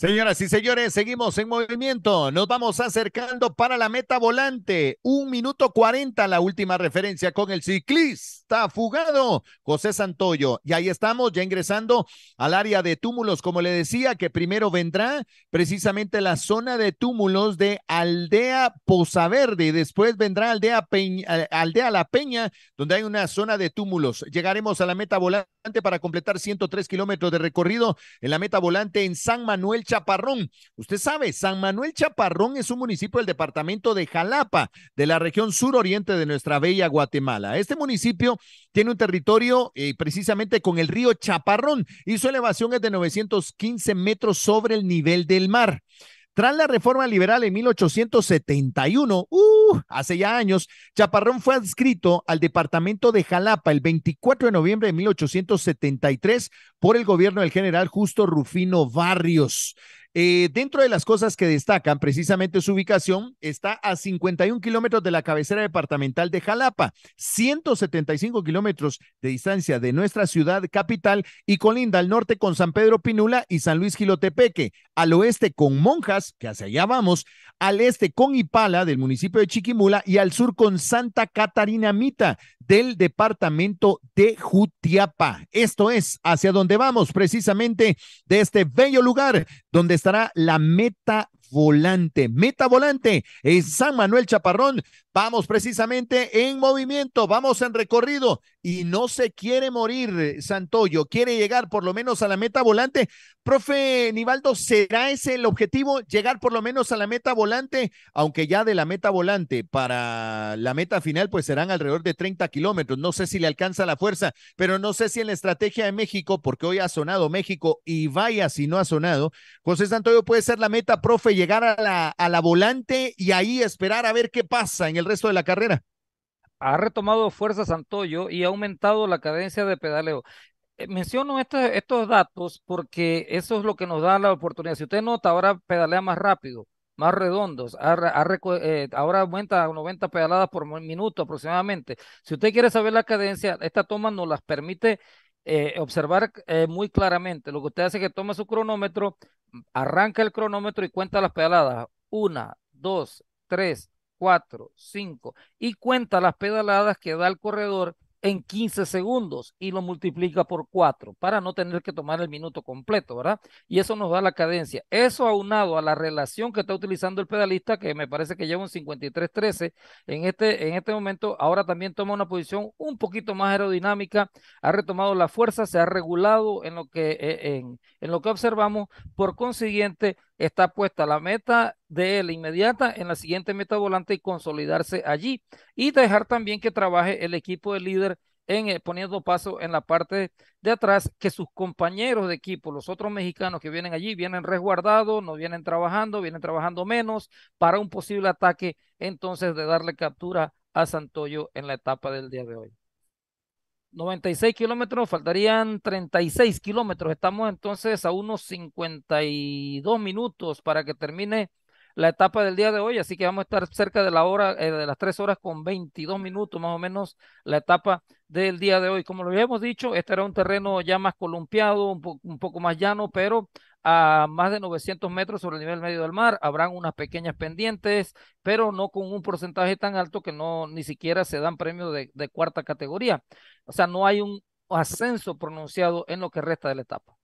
Señoras y señores, seguimos en movimiento. Nos vamos acercando para la meta volante. Un minuto cuarenta, la última referencia con el ciclista fugado, José Santoyo. Y ahí estamos, ya ingresando al área de túmulos, como le decía, que primero vendrá precisamente la zona de túmulos de Aldea pozaverde. y después vendrá Aldea, eh, Aldea La Peña, donde hay una zona de túmulos. Llegaremos a la meta volante para completar 103 kilómetros de recorrido en la meta volante en San Manuel Chaparrón. Usted sabe, San Manuel Chaparrón es un municipio del departamento de Jalapa, de la región suroriente de nuestra bella Guatemala. Este municipio tiene un territorio eh, precisamente con el río Chaparrón y su elevación es de 915 metros sobre el nivel del mar. Tras la reforma liberal en 1871, uh, hace ya años, Chaparrón fue adscrito al departamento de Jalapa el 24 de noviembre de 1873 por el gobierno del general Justo Rufino Barrios. Eh, dentro de las cosas que destacan precisamente su ubicación, está a 51 kilómetros de la cabecera departamental de Jalapa, 175 kilómetros de distancia de nuestra ciudad capital y colinda al norte con San Pedro Pinula y San Luis Gilotepeque, al oeste con Monjas, que hacia allá vamos, al este con Ipala del municipio de Chiquimula y al sur con Santa Catarina Mita del departamento de Jutiapa. Esto es hacia donde vamos, precisamente de este bello lugar donde estará la meta volante, meta volante en San Manuel Chaparrón. Vamos precisamente en movimiento, vamos en recorrido y no se quiere morir eh, Santoyo, quiere llegar por lo menos a la meta volante. Profe Nivaldo, ¿será ese el objetivo? Llegar por lo menos a la meta volante, aunque ya de la meta volante para la meta final pues serán alrededor de 30 kilómetros. No sé si le alcanza la fuerza, pero no sé si en la estrategia de México, porque hoy ha sonado México y vaya si no ha sonado, José Santoyo puede ser la meta, profe llegar a la, a la volante y ahí esperar a ver qué pasa en el resto de la carrera. Ha retomado fuerza Santoyo y ha aumentado la cadencia de pedaleo. Eh, menciono este, estos datos porque eso es lo que nos da la oportunidad. Si usted nota, ahora pedalea más rápido, más redondos. Eh, ahora aumenta a 90 pedaladas por minuto aproximadamente. Si usted quiere saber la cadencia, esta toma nos las permite eh, observar eh, muy claramente. Lo que usted hace es que toma su cronómetro, arranca el cronómetro y cuenta las pedaladas. Una, dos, tres, cuatro, cinco. Y cuenta las pedaladas que da el corredor en 15 segundos y lo multiplica por 4 para no tener que tomar el minuto completo, ¿verdad? Y eso nos da la cadencia. Eso aunado a la relación que está utilizando el pedalista, que me parece que lleva un 53-13 en este, en este momento, ahora también toma una posición un poquito más aerodinámica, ha retomado la fuerza, se ha regulado en lo que, eh, en lo que observamos, por consiguiente está puesta la meta de él inmediata en la siguiente meta volante y consolidarse allí. Y dejar también que trabaje el equipo de líder en, eh, poniendo paso en la parte de atrás, que sus compañeros de equipo, los otros mexicanos que vienen allí, vienen resguardados, no vienen trabajando, vienen trabajando menos para un posible ataque entonces de darle captura a Santoyo en la etapa del día de hoy. 96 kilómetros, faltarían 36 kilómetros. Estamos entonces a unos 52 minutos para que termine la etapa del día de hoy, así que vamos a estar cerca de la hora, eh, de las 3 horas con 22 minutos más o menos la etapa del día de hoy. Como lo habíamos dicho, este era un terreno ya más columpiado, un poco más llano, pero a más de 900 metros sobre el nivel medio del mar. Habrán unas pequeñas pendientes, pero no con un porcentaje tan alto que no ni siquiera se dan premios de, de cuarta categoría. O sea, no hay un ascenso pronunciado en lo que resta de la etapa.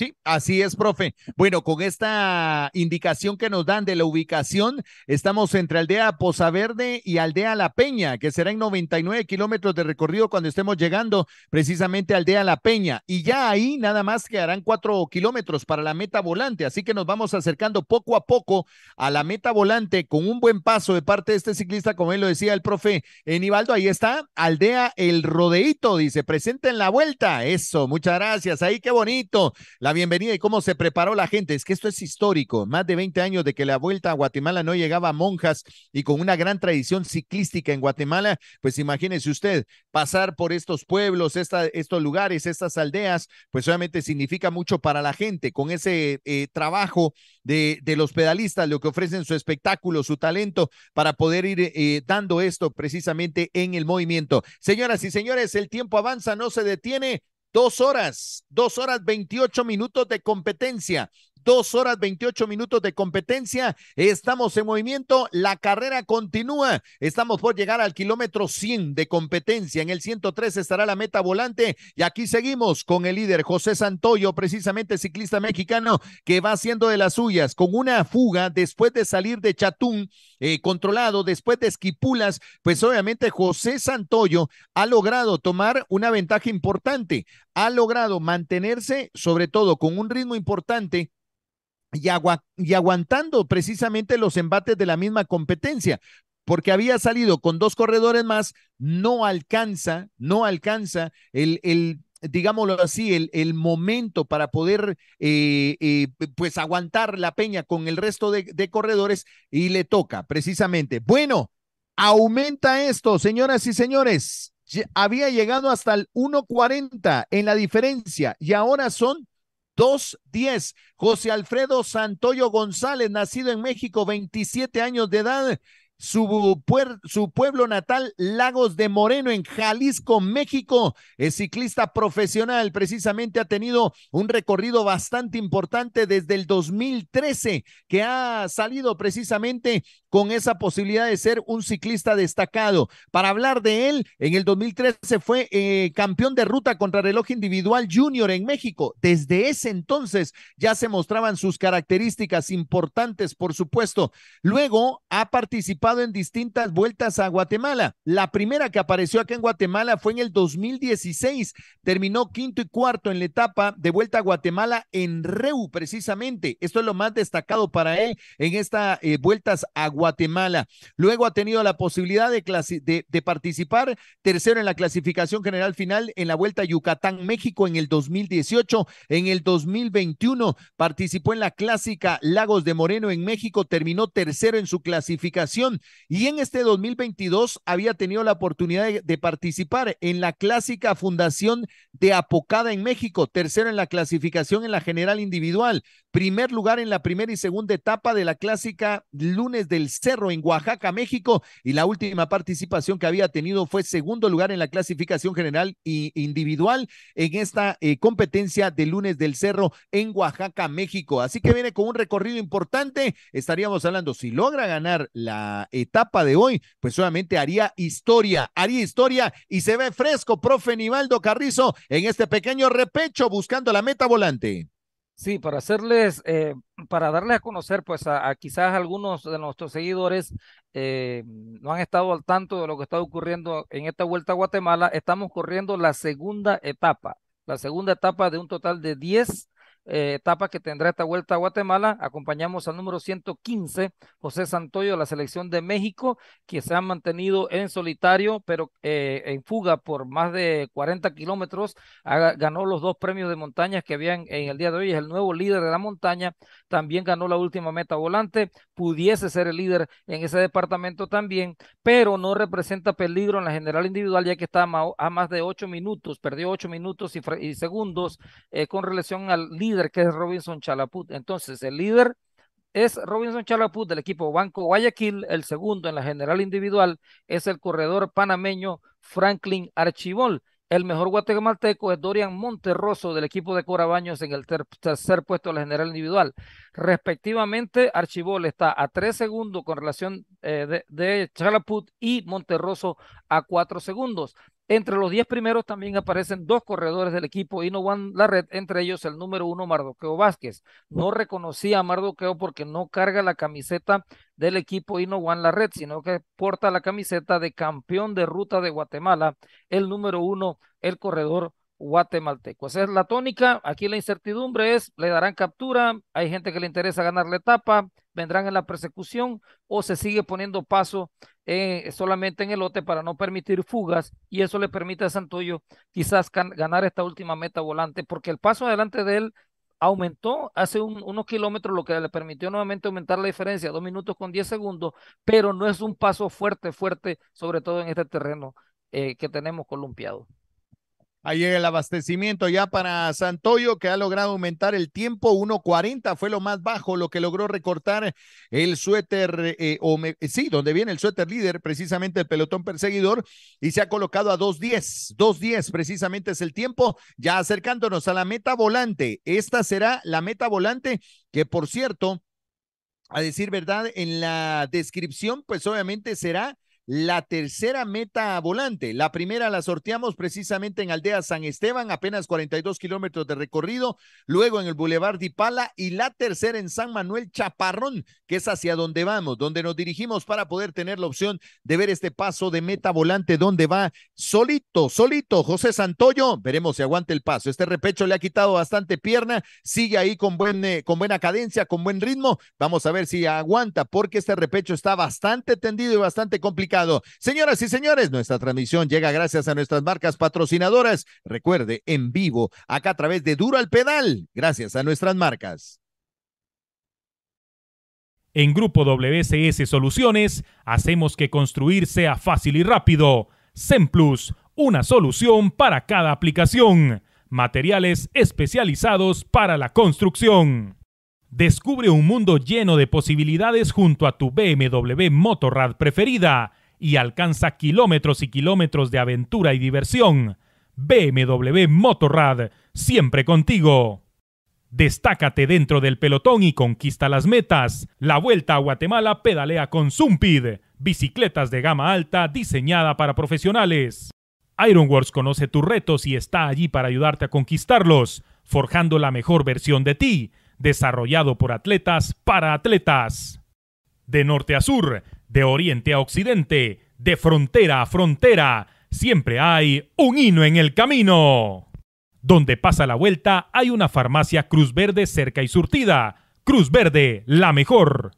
Sí, así es, profe. Bueno, con esta indicación que nos dan de la ubicación, estamos entre Aldea Verde y Aldea La Peña, que será en 99 kilómetros de recorrido cuando estemos llegando precisamente a Aldea La Peña. Y ya ahí nada más quedarán cuatro kilómetros para la meta volante, así que nos vamos acercando poco a poco a la meta volante con un buen paso de parte de este ciclista, como él lo decía el profe Ibaldo, Ahí está, Aldea El Rodeito, dice, presente en la vuelta. Eso, muchas gracias. Ahí, qué bonito. La bienvenida y cómo se preparó la gente. Es que esto es histórico. Más de 20 años de que la vuelta a Guatemala no llegaba a monjas y con una gran tradición ciclística en Guatemala, pues imagínese usted pasar por estos pueblos, estos lugares, estas aldeas, pues obviamente significa mucho para la gente con ese eh, trabajo de, de, los pedalistas, lo que ofrecen su espectáculo, su talento para poder ir eh, dando esto precisamente en el movimiento. Señoras y señores, el tiempo avanza, no se detiene. Dos horas, dos horas veintiocho minutos de competencia. Dos horas veintiocho minutos de competencia. Estamos en movimiento. La carrera continúa. Estamos por llegar al kilómetro cien de competencia. En el 103 estará la meta volante. Y aquí seguimos con el líder José Santoyo, precisamente ciclista mexicano, que va haciendo de las suyas con una fuga después de salir de Chatún, eh, controlado, después de Esquipulas. Pues obviamente José Santoyo ha logrado tomar una ventaja importante. Ha logrado mantenerse, sobre todo con un ritmo importante y, aguantando precisamente los embates de la misma competencia, porque había salido con dos corredores más, no alcanza, no alcanza el, el digámoslo así, el, el, momento para poder eh, eh, pues aguantar la peña con el resto de, corredores y le toca precisamente. Bueno, aumenta esto, señoras y señores. había llegado hasta el 1.40 en la diferencia y ahora son diez, José Alfredo Santoyo González, nacido en México, 27 años de edad, su, su, pueblo natal, Lagos de Moreno, en Jalisco, México. Es ciclista profesional, precisamente ha tenido un recorrido bastante importante desde el 2013, que ha salido precisamente con esa posibilidad de ser un ciclista destacado. Para hablar de él, en el 2013 fue eh, campeón de ruta contra reloj individual junior en México. Desde ese entonces ya se mostraban sus características importantes, por supuesto. Luego ha participado en distintas vueltas a Guatemala. La primera que apareció acá en Guatemala fue en el 2016. Terminó quinto y cuarto en la etapa de vuelta a Guatemala en Reu, precisamente. Esto es lo más destacado para él en estas eh, vueltas a Guatemala. Luego ha tenido la posibilidad de, de participar tercero en la clasificación general final en la vuelta a Yucatán, México en el 2018. En el 2021 participó en la clásica Lagos de Moreno en México, terminó tercero en su clasificación. Y en este 2022 había tenido la oportunidad de, participar en la clásica fundación de Apocada en México, tercero en la clasificación en la general individual, primer lugar en la primera y segunda etapa de la clásica lunes del Cerro en Oaxaca, México. Y la última participación que había tenido fue segundo lugar en la clasificación general individual en esta eh, competencia de lunes del Cerro en Oaxaca, México. Así que viene con un recorrido importante. Estaríamos hablando, si logra ganar la etapa de hoy, pues solamente haría historia, haría historia y se ve fresco, profe Nivaldo Carrizo, en este pequeño repecho buscando la meta volante. Sí, para hacerles, eh, para darles a conocer, pues a, quizás algunos de nuestros seguidores eh, no han estado al tanto de lo que está ocurriendo en esta vuelta a Guatemala, estamos corriendo la segunda etapa, la segunda etapa de un total de 10 eh, etapa que tendrá esta vuelta a Guatemala. Acompañamos al número 115, José Santoyo, de la selección de México, que se ha mantenido en solitario, pero eh, en fuga por más de 40 kilómetros. Ganó los dos premios de montaña que habían en el día de hoy. Es el nuevo líder de la montaña. También ganó la última meta volante. Pudiese ser el líder en ese departamento también, pero no representa peligro en la general individual, ya que está a más de 8 minutos. Perdió 8 minutos y, segundos eh, con relación al líder líder que es Robinson Chalaput. Entonces, el líder es Robinson Chalaput del equipo Banco Guayaquil, el segundo en la general individual es el corredor panameño Franklin Archibol. El mejor guatemalteco es Dorian Monterroso del equipo de Corabaños en el tercer puesto de la general individual. Respectivamente, Archibol está a tres segundos con relación eh, de, de Chalaput y Monterroso a cuatro segundos. Entre los 10 primeros también aparecen dos corredores del equipo y One la red, entre ellos el número uno Mardoqueo Vázquez. No reconocía a Mardoqueo porque no carga la camiseta del equipo One La Red, sino que porta la camiseta de campeón de ruta de Guatemala, el número uno, el corredor guatemalteco. Esa es la tónica. Aquí la incertidumbre es, le darán captura, hay gente que le interesa ganar la etapa, vendrán en la persecución o se sigue poniendo paso eh, solamente en el lote para no permitir fugas y eso le permite a Santoyo quizás ganar esta última meta volante porque el paso adelante de él aumentó hace unos kilómetros, lo que le permitió nuevamente aumentar la diferencia, dos minutos con diez segundos, pero no es un paso fuerte, fuerte, sobre todo en este terreno eh, que tenemos columpiado. Ahí el abastecimiento ya para Santoyo, que ha logrado aumentar el tiempo. 1.40 fue lo más bajo, lo que logró recortar el suéter, eh, o sí, donde viene el suéter líder, precisamente el pelotón perseguidor, y se ha colocado a 2.10. 2.10 precisamente es el tiempo, ya acercándonos a la meta volante. Esta será la meta volante, que por cierto, a decir verdad, en la descripción, pues obviamente será la tercera meta volante. La primera la sorteamos precisamente en Aldea San Esteban, apenas 42 kilómetros de recorrido, luego en el Boulevard Dipala y la tercera en San Manuel Chaparrón, que es hacia donde vamos, donde nos dirigimos para poder tener la opción de ver este paso de meta volante, donde va solito, solito José Santoyo. Veremos si aguanta el paso. Este repecho le ha quitado bastante pierna, sigue ahí con, buen, eh, con buena cadencia, con buen ritmo. Vamos a ver si aguanta, porque este repecho está bastante tendido y bastante complicado Señoras y señores, nuestra transmisión llega gracias a nuestras marcas patrocinadoras. Recuerde, en vivo, acá a través de Duro al Pedal, gracias a nuestras marcas. En Grupo WCS Soluciones, hacemos que construir sea fácil y rápido. SEMPLUS, una solución para cada aplicación. Materiales especializados para la construcción. Descubre un mundo lleno de posibilidades junto a tu BMW Motorrad preferida y alcanza kilómetros y kilómetros de aventura y diversión. BMW Motorrad, siempre contigo. Destácate dentro del pelotón y conquista las metas. La Vuelta a Guatemala pedalea con Zumpid, bicicletas de gama alta diseñada para profesionales. Ironworks conoce tus retos y está allí para ayudarte a conquistarlos, forjando la mejor versión de ti, desarrollado por atletas para atletas. De norte a sur, de oriente a occidente, de frontera a frontera, siempre hay un hino en el camino. Donde pasa la vuelta hay una farmacia Cruz Verde cerca y surtida. Cruz Verde, la mejor.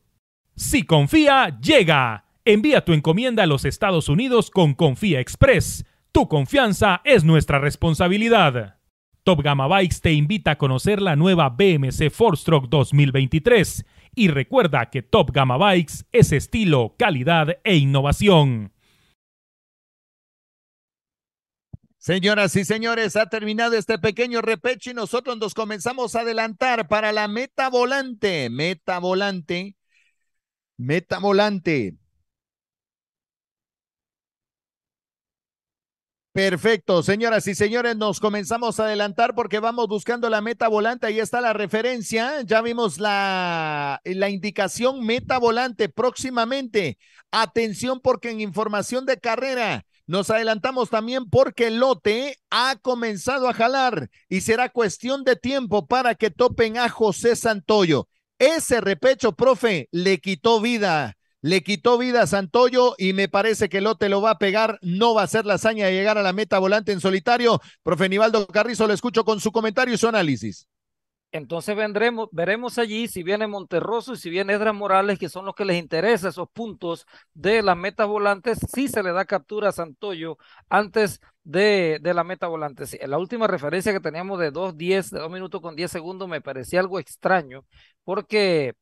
Si confía, llega. Envía tu encomienda a los Estados Unidos con Confía Express. Tu confianza es nuestra responsabilidad. Top Gama Bikes te invita a conocer la nueva BMC 4Stroke 2023 y recuerda que Top Gamma Bikes es estilo, calidad e innovación. Señoras y señores, ha terminado este pequeño repecho y nosotros nos comenzamos a adelantar para la meta volante. Meta volante. Meta volante. Perfecto, señoras y señores, nos comenzamos a adelantar porque vamos buscando la meta volante. Ahí está la referencia. Ya vimos la, la indicación meta volante próximamente. Atención porque en información de carrera nos adelantamos también porque el lote ha comenzado a jalar y será cuestión de tiempo para que topen a José Santoyo. Ese repecho, profe, le quitó vida le quitó vida a Santoyo y me parece que Lote lo va a pegar. No va a ser la hazaña de llegar a la meta volante en solitario. Profe Nivaldo Carrizo, lo escucho con su comentario y su análisis. Entonces vendremos, veremos allí si viene Monterroso y si viene Edra Morales, que son los que les interesa esos puntos de las metas volantes, si se le da captura a Santoyo antes de, la meta volante. la última referencia que teníamos de diez, de 2 minutos con 10 segundos, me parecía algo extraño, porque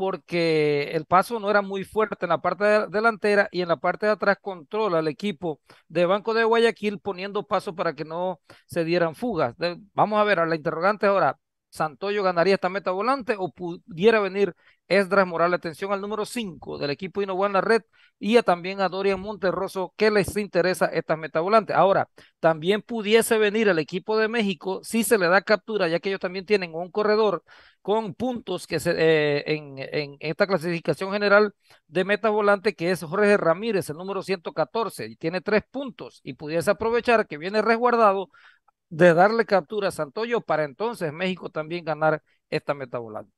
porque el paso no era muy fuerte en la parte delantera y en la parte de atrás controla al equipo de Banco de Guayaquil poniendo paso para que no se dieran fugas. Vamos a ver, a la interrogante ahora, Santoyo ganaría esta meta volante o pudiera venir Esdras Morales. Atención al número 5 del equipo Innova en la red y también a Dorian Monterroso que les interesa esta meta volante Ahora, también pudiese venir el equipo de México si se le da captura, ya que ellos también tienen un corredor con puntos que se, eh, en, esta clasificación general de meta volante que es Jorge Ramírez, el número 114, y tiene tres puntos y pudiese aprovechar que viene resguardado de darle captura a Santoyo para entonces México también ganar esta meta volante.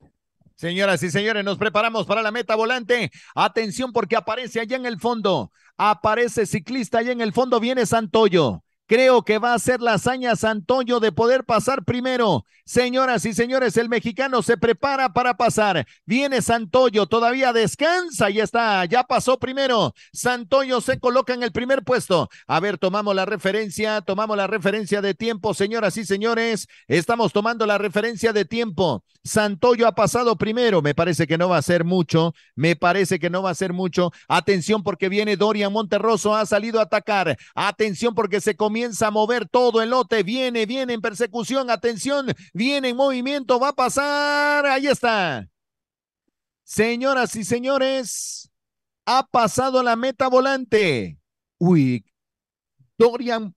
Señoras y señores, nos preparamos para la meta volante. Atención porque aparece allá en el fondo. Aparece ciclista allá en el fondo. Viene Santoyo. Creo que va a ser la hazaña Santoyo de poder pasar primero. Señoras y señores, el mexicano se prepara para pasar. Viene Santoyo, todavía descansa y está, ya pasó primero. Santoyo se coloca en el primer puesto. A ver, tomamos la referencia, tomamos la referencia de tiempo, señoras y señores. Estamos tomando la referencia de tiempo. Santoyo ha pasado primero. Me parece que no va a ser mucho. Me parece que no va a ser mucho. Atención porque viene Doria Monterroso, ha salido a atacar. Atención porque se comienza comienza a mover todo el lote, viene, viene en persecución, atención, viene en movimiento, va a pasar, ahí está. Señoras y señores, ha pasado la meta volante. Uy, Dorian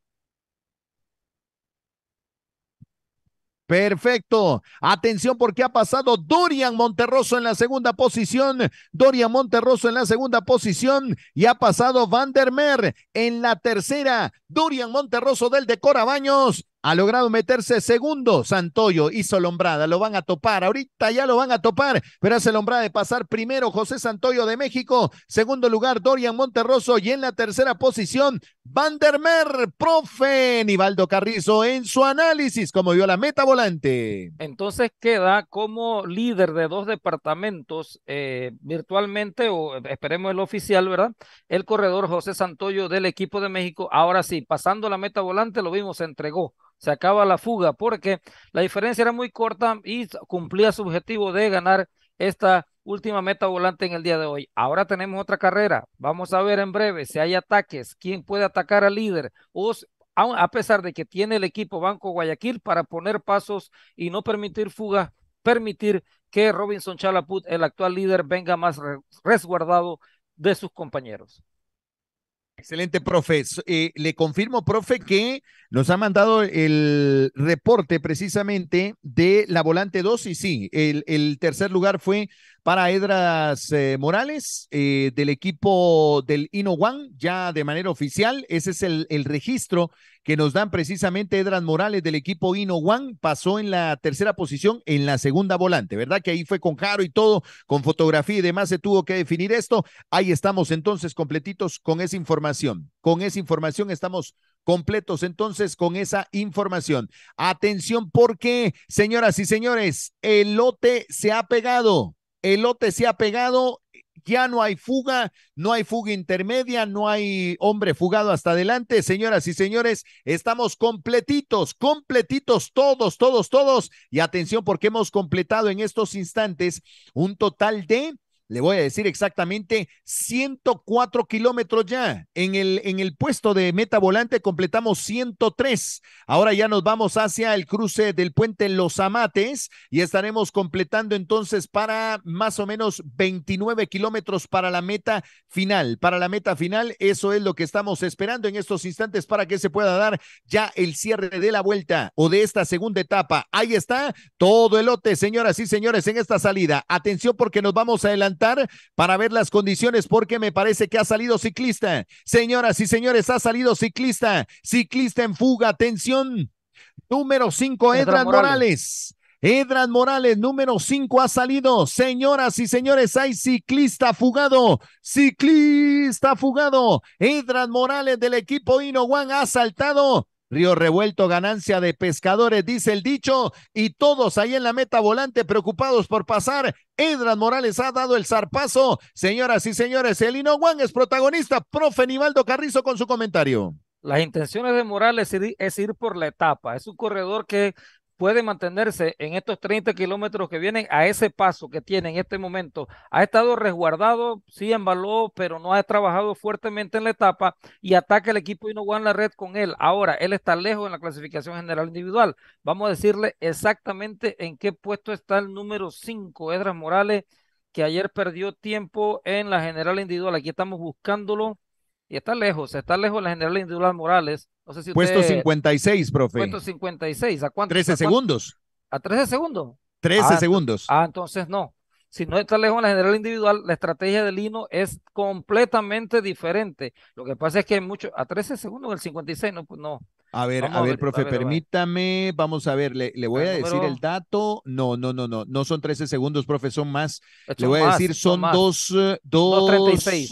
Perfecto. Atención porque ha pasado Dorian Monterroso en la segunda posición. Dorian Monterroso en la segunda posición y ha pasado Vandermeer en la tercera. Dorian Monterroso del Decora ha logrado meterse segundo. Santoyo hizo lombrada, lo van a topar. Ahorita ya lo van a topar, pero hace lombrada de pasar primero José Santoyo de México, segundo lugar Dorian Monterroso y en la tercera posición Vandermeer, profe Nivaldo Carrizo en su análisis, como vio la meta volante. Entonces queda como líder de dos departamentos eh, virtualmente, o esperemos el oficial, ¿verdad? El corredor José Santoyo del equipo de México. Ahora sí, pasando la meta volante, lo vimos, se entregó se acaba la fuga, porque la diferencia era muy corta y cumplía su objetivo de ganar esta última meta volante en el día de hoy. Ahora tenemos otra carrera. Vamos a ver en breve si hay ataques, quién puede atacar al líder a pesar de que tiene el equipo Banco Guayaquil para poner pasos y no permitir fuga, permitir que Robinson Chalaput, el actual líder, venga más resguardado de sus compañeros. Excelente, profe. Eh, le confirmo, profe, que nos ha mandado el reporte precisamente de la volante 2 y sí, el, el tercer lugar fue para Edras eh, Morales eh, del equipo del Ino One, ya de manera oficial. Ese es el, el, registro que nos dan precisamente Edras Morales del equipo Ino One. Pasó en la tercera posición en la segunda volante, ¿verdad? Que ahí fue con Jaro y todo, con fotografía y demás se tuvo que definir esto. Ahí estamos entonces completitos con esa información. Con esa información estamos completos entonces con esa información. Atención porque, señoras y señores, el lote se ha pegado lote se ha pegado, ya no hay fuga, no hay fuga intermedia, no hay hombre fugado hasta adelante. Señoras y señores, estamos completitos, completitos todos, todos, todos. Y atención porque hemos completado en estos instantes un total de le voy a decir exactamente 104 kilómetros ya. En el, en el puesto de meta volante completamos 103. Ahora ya nos vamos hacia el cruce del puente Los Amates y estaremos completando entonces para más o menos 29 kilómetros para la meta final. Para la meta final, eso es lo que estamos esperando en estos instantes para que se pueda dar ya el cierre de la vuelta o de esta segunda etapa. Ahí está todo el lote, señoras y señores, en esta salida. Atención porque nos vamos adelante para ver las condiciones porque me parece que ha salido ciclista. Señoras y señores, ha salido ciclista. Ciclista en fuga. Atención. Número 5, Edran Morales. Edran Morales, número 5, ha salido. Señoras y señores, hay ciclista fugado. Ciclista fugado. Edran Morales del equipo One ha saltado Río Revuelto, ganancia de pescadores, dice el dicho, y todos ahí en la meta volante preocupados por pasar. Edras Morales ha dado el zarpazo. Señoras y señores, el Juan es protagonista. Profe Nivaldo Carrizo con su comentario. Las intenciones de Morales es ir por la etapa. Es un corredor que puede mantenerse en estos 30 kilómetros que vienen a ese paso que tiene en este momento. Ha estado resguardado, sí embaló, pero no ha trabajado fuertemente en la etapa y ataca el equipo y no guarda la red con él. Ahora, él está lejos en la clasificación general individual. Vamos a decirle exactamente en qué puesto está el número 5, Edras Morales, que ayer perdió tiempo en la general individual. Aquí estamos buscándolo y está lejos, está lejos la general individual Morales. No sé si Puesto 56, profe. Puesto 56, ¿a cuánto? 13 segundos. ¿A 13 segundos? 13 ah, segundos. Ah, entonces no. Si no está lejos la general individual, la estrategia de Lino es completamente diferente. Lo que pasa es que hay mucho, a 13 segundos el 56, no, pues no. A ver, a ver, profe, permítame, vamos a ver, le, voy a decir el dato. No, no, no, no, no son 13 segundos, profe, son más. Eh, le voy a decir, son, son eh, dos, dos...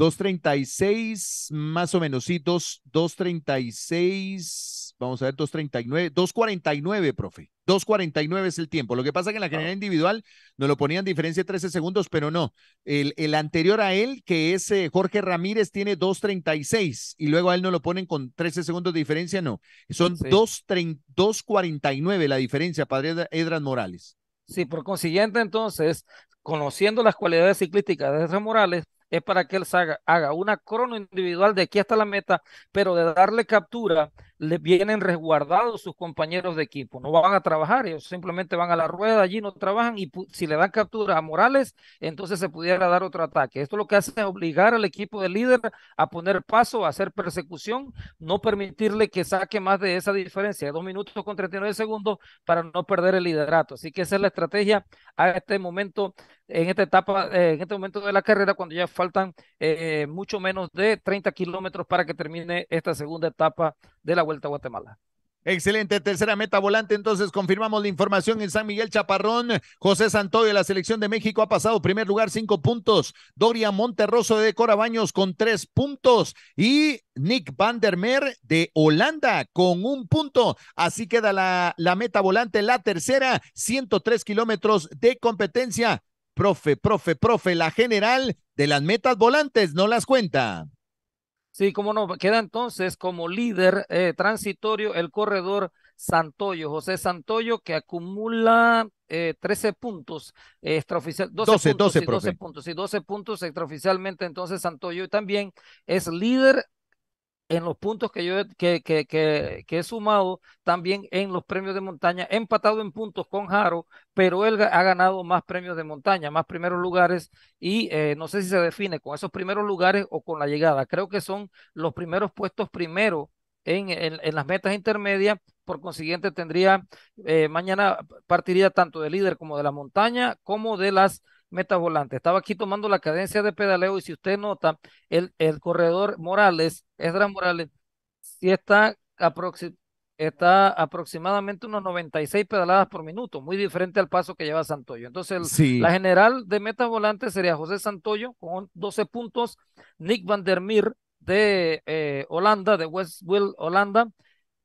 236, más o menos, sí, y 236, vamos a ver, 239, 249, profe. 249 es el tiempo. Lo que pasa que en la ah. general individual nos lo ponían diferencia de 13 segundos, pero no. El, el anterior a él, que es eh, Jorge Ramírez, tiene 236 y luego a él no lo ponen con 13 segundos de diferencia, no. Son y 249 la diferencia, padre Edras Morales. Sí, por consiguiente, entonces, conociendo las cualidades ciclísticas de Edras Morales, es para que él haga, una crono individual de aquí hasta la meta, pero de darle captura le vienen resguardados sus compañeros de equipo, no van a trabajar, ellos simplemente van a la rueda, allí no trabajan y si le dan captura a Morales, entonces se pudiera dar otro ataque. Esto lo que hace es obligar al equipo de líder a poner paso, a hacer persecución, no permitirle que saque más de esa diferencia, de dos minutos con 39 segundos para no perder el liderato. Así que esa es la estrategia a este momento, en esta etapa, eh, en este momento de la carrera, cuando ya faltan eh, mucho menos de 30 kilómetros para que termine esta segunda etapa de la vuelta a Guatemala. Excelente, tercera meta volante. Entonces confirmamos la información en San Miguel Chaparrón. José Santoyo de la selección de México ha pasado primer lugar, cinco puntos. Doria Monterroso de Corabaños con tres puntos. Y Nick Van de Holanda con un punto. Así queda la, la meta volante, la tercera, 103 kilómetros de competencia. Profe, profe, profe, la general de las metas volantes no las cuenta. Sí, cómo no. Queda entonces como líder eh, transitorio el corredor Santoyo, José Santoyo, que acumula eh, 13 puntos extraoficial, 12, puntos, y sí, puntos, extraoficialmente entonces Santoyo también es líder en los puntos que yo he, que, que, que, que, he sumado, también en los premios de montaña, empatado en puntos con Jaro, pero él ha ganado más premios de montaña, más primeros lugares, y eh, no sé si se define con esos primeros lugares o con la llegada. Creo que son los primeros puestos primero en, en, en las metas intermedias, por consiguiente tendría, eh, mañana partiría tanto de líder como de la montaña, como de las Meta Estaba aquí tomando la cadencia de pedaleo y si usted nota, el, el corredor Morales, gran Morales, sí está, está aproximadamente unos 96 pedaladas por minuto, muy diferente al paso que lleva Santoyo. Entonces, la general de meta volante sería José Santoyo con 12 puntos, Nick Van der Meer de eh, Holanda, de Westville, Holanda,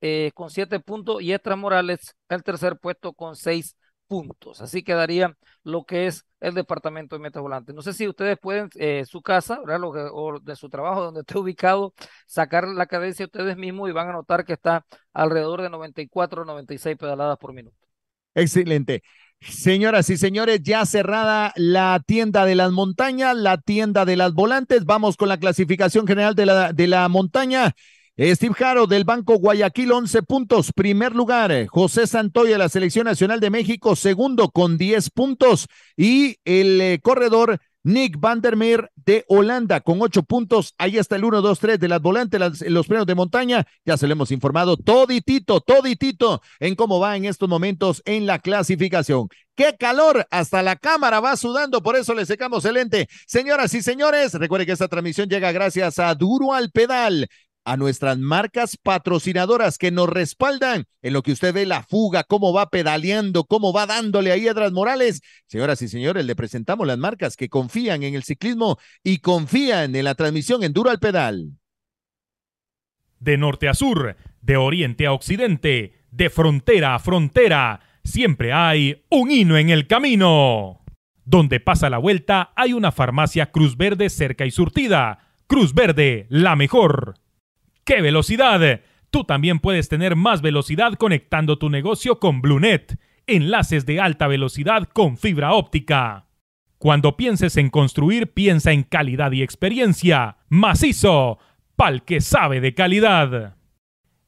eh, con 7 puntos y Esdras Morales, el tercer puesto con 6 puntos puntos. Así quedaría lo que es el departamento de metas volantes. No sé si ustedes pueden, eh, su casa, ¿verdad? o de su trabajo, donde esté ubicado, sacar la cadencia ustedes mismos y van a notar que está alrededor de 94 96 pedaladas por minuto. Excelente. Señoras y señores, ya cerrada la tienda de las montañas, la tienda de las volantes. Vamos con la clasificación general de la, de la montaña. Eh, Steve Jaro del Banco Guayaquil, 11 puntos. Primer lugar, eh, José Santoya de la Selección Nacional de México, segundo con 10 puntos. Y el eh, corredor Nick Vandermeer de Holanda con 8 puntos. Ahí está el 1-2-3 de las volantes, los premios de montaña. Ya se lo hemos informado toditito, toditito en cómo va en estos momentos en la clasificación. ¡Qué calor! Hasta la cámara va sudando, por eso le secamos el lente. Señoras y señores, recuerden que esta transmisión llega gracias a Duro al Pedal a nuestras marcas patrocinadoras que nos respaldan en lo que usted ve la fuga, cómo va pedaleando, cómo va dándole ahí a Edras Morales. Señoras y señores, le presentamos las marcas que confían en el ciclismo y confían en la transmisión en al Pedal. De norte a sur, de oriente a occidente, de frontera a frontera, siempre hay un hino en el camino. Donde pasa la vuelta hay una farmacia Cruz Verde cerca y surtida. Cruz Verde, la mejor. ¡Qué velocidad! Tú también puedes tener más velocidad conectando tu negocio con BlueNet, enlaces de alta velocidad con fibra óptica. Cuando pienses en construir, piensa en calidad y experiencia. Macizo, pal que sabe de calidad.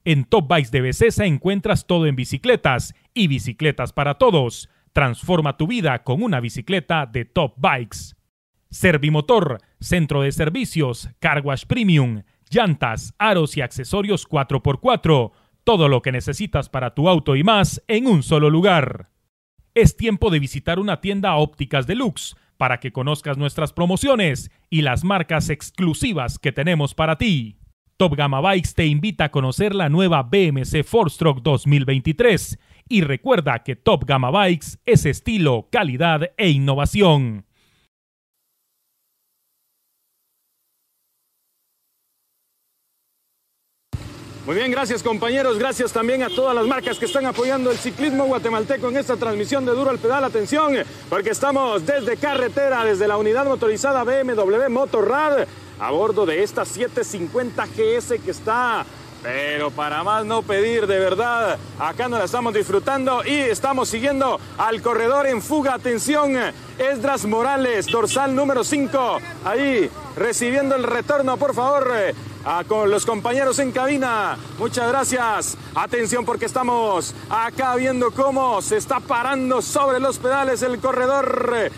En Top Bikes de Becesa encuentras todo en bicicletas y bicicletas para todos. Transforma tu vida con una bicicleta de Top Bikes. Servimotor, centro de servicios, Carwash Premium llantas, aros y accesorios 4x4. Todo lo que necesitas para tu auto y más en un solo lugar. Es tiempo de visitar una tienda ópticas deluxe para que conozcas nuestras promociones y las marcas exclusivas que tenemos para ti. Top Gamma Bikes te invita a conocer la nueva BMC 4Stroke 2023 y recuerda que Top Gamma Bikes es estilo, calidad e innovación. Muy bien, gracias compañeros, gracias también a todas las marcas que están apoyando el ciclismo guatemalteco en esta transmisión de Duro al Pedal. Atención, porque estamos desde carretera, desde la unidad motorizada BMW Motorrad, a bordo de esta 750 GS que está pero para más no pedir, de verdad, acá nos la estamos disfrutando y estamos siguiendo al corredor en fuga. Atención, Esdras Morales, dorsal número 5, ahí recibiendo el retorno, por favor, a ah, con los compañeros en cabina. Muchas gracias. Atención porque estamos acá viendo cómo se está parando sobre los pedales el corredor. Eh,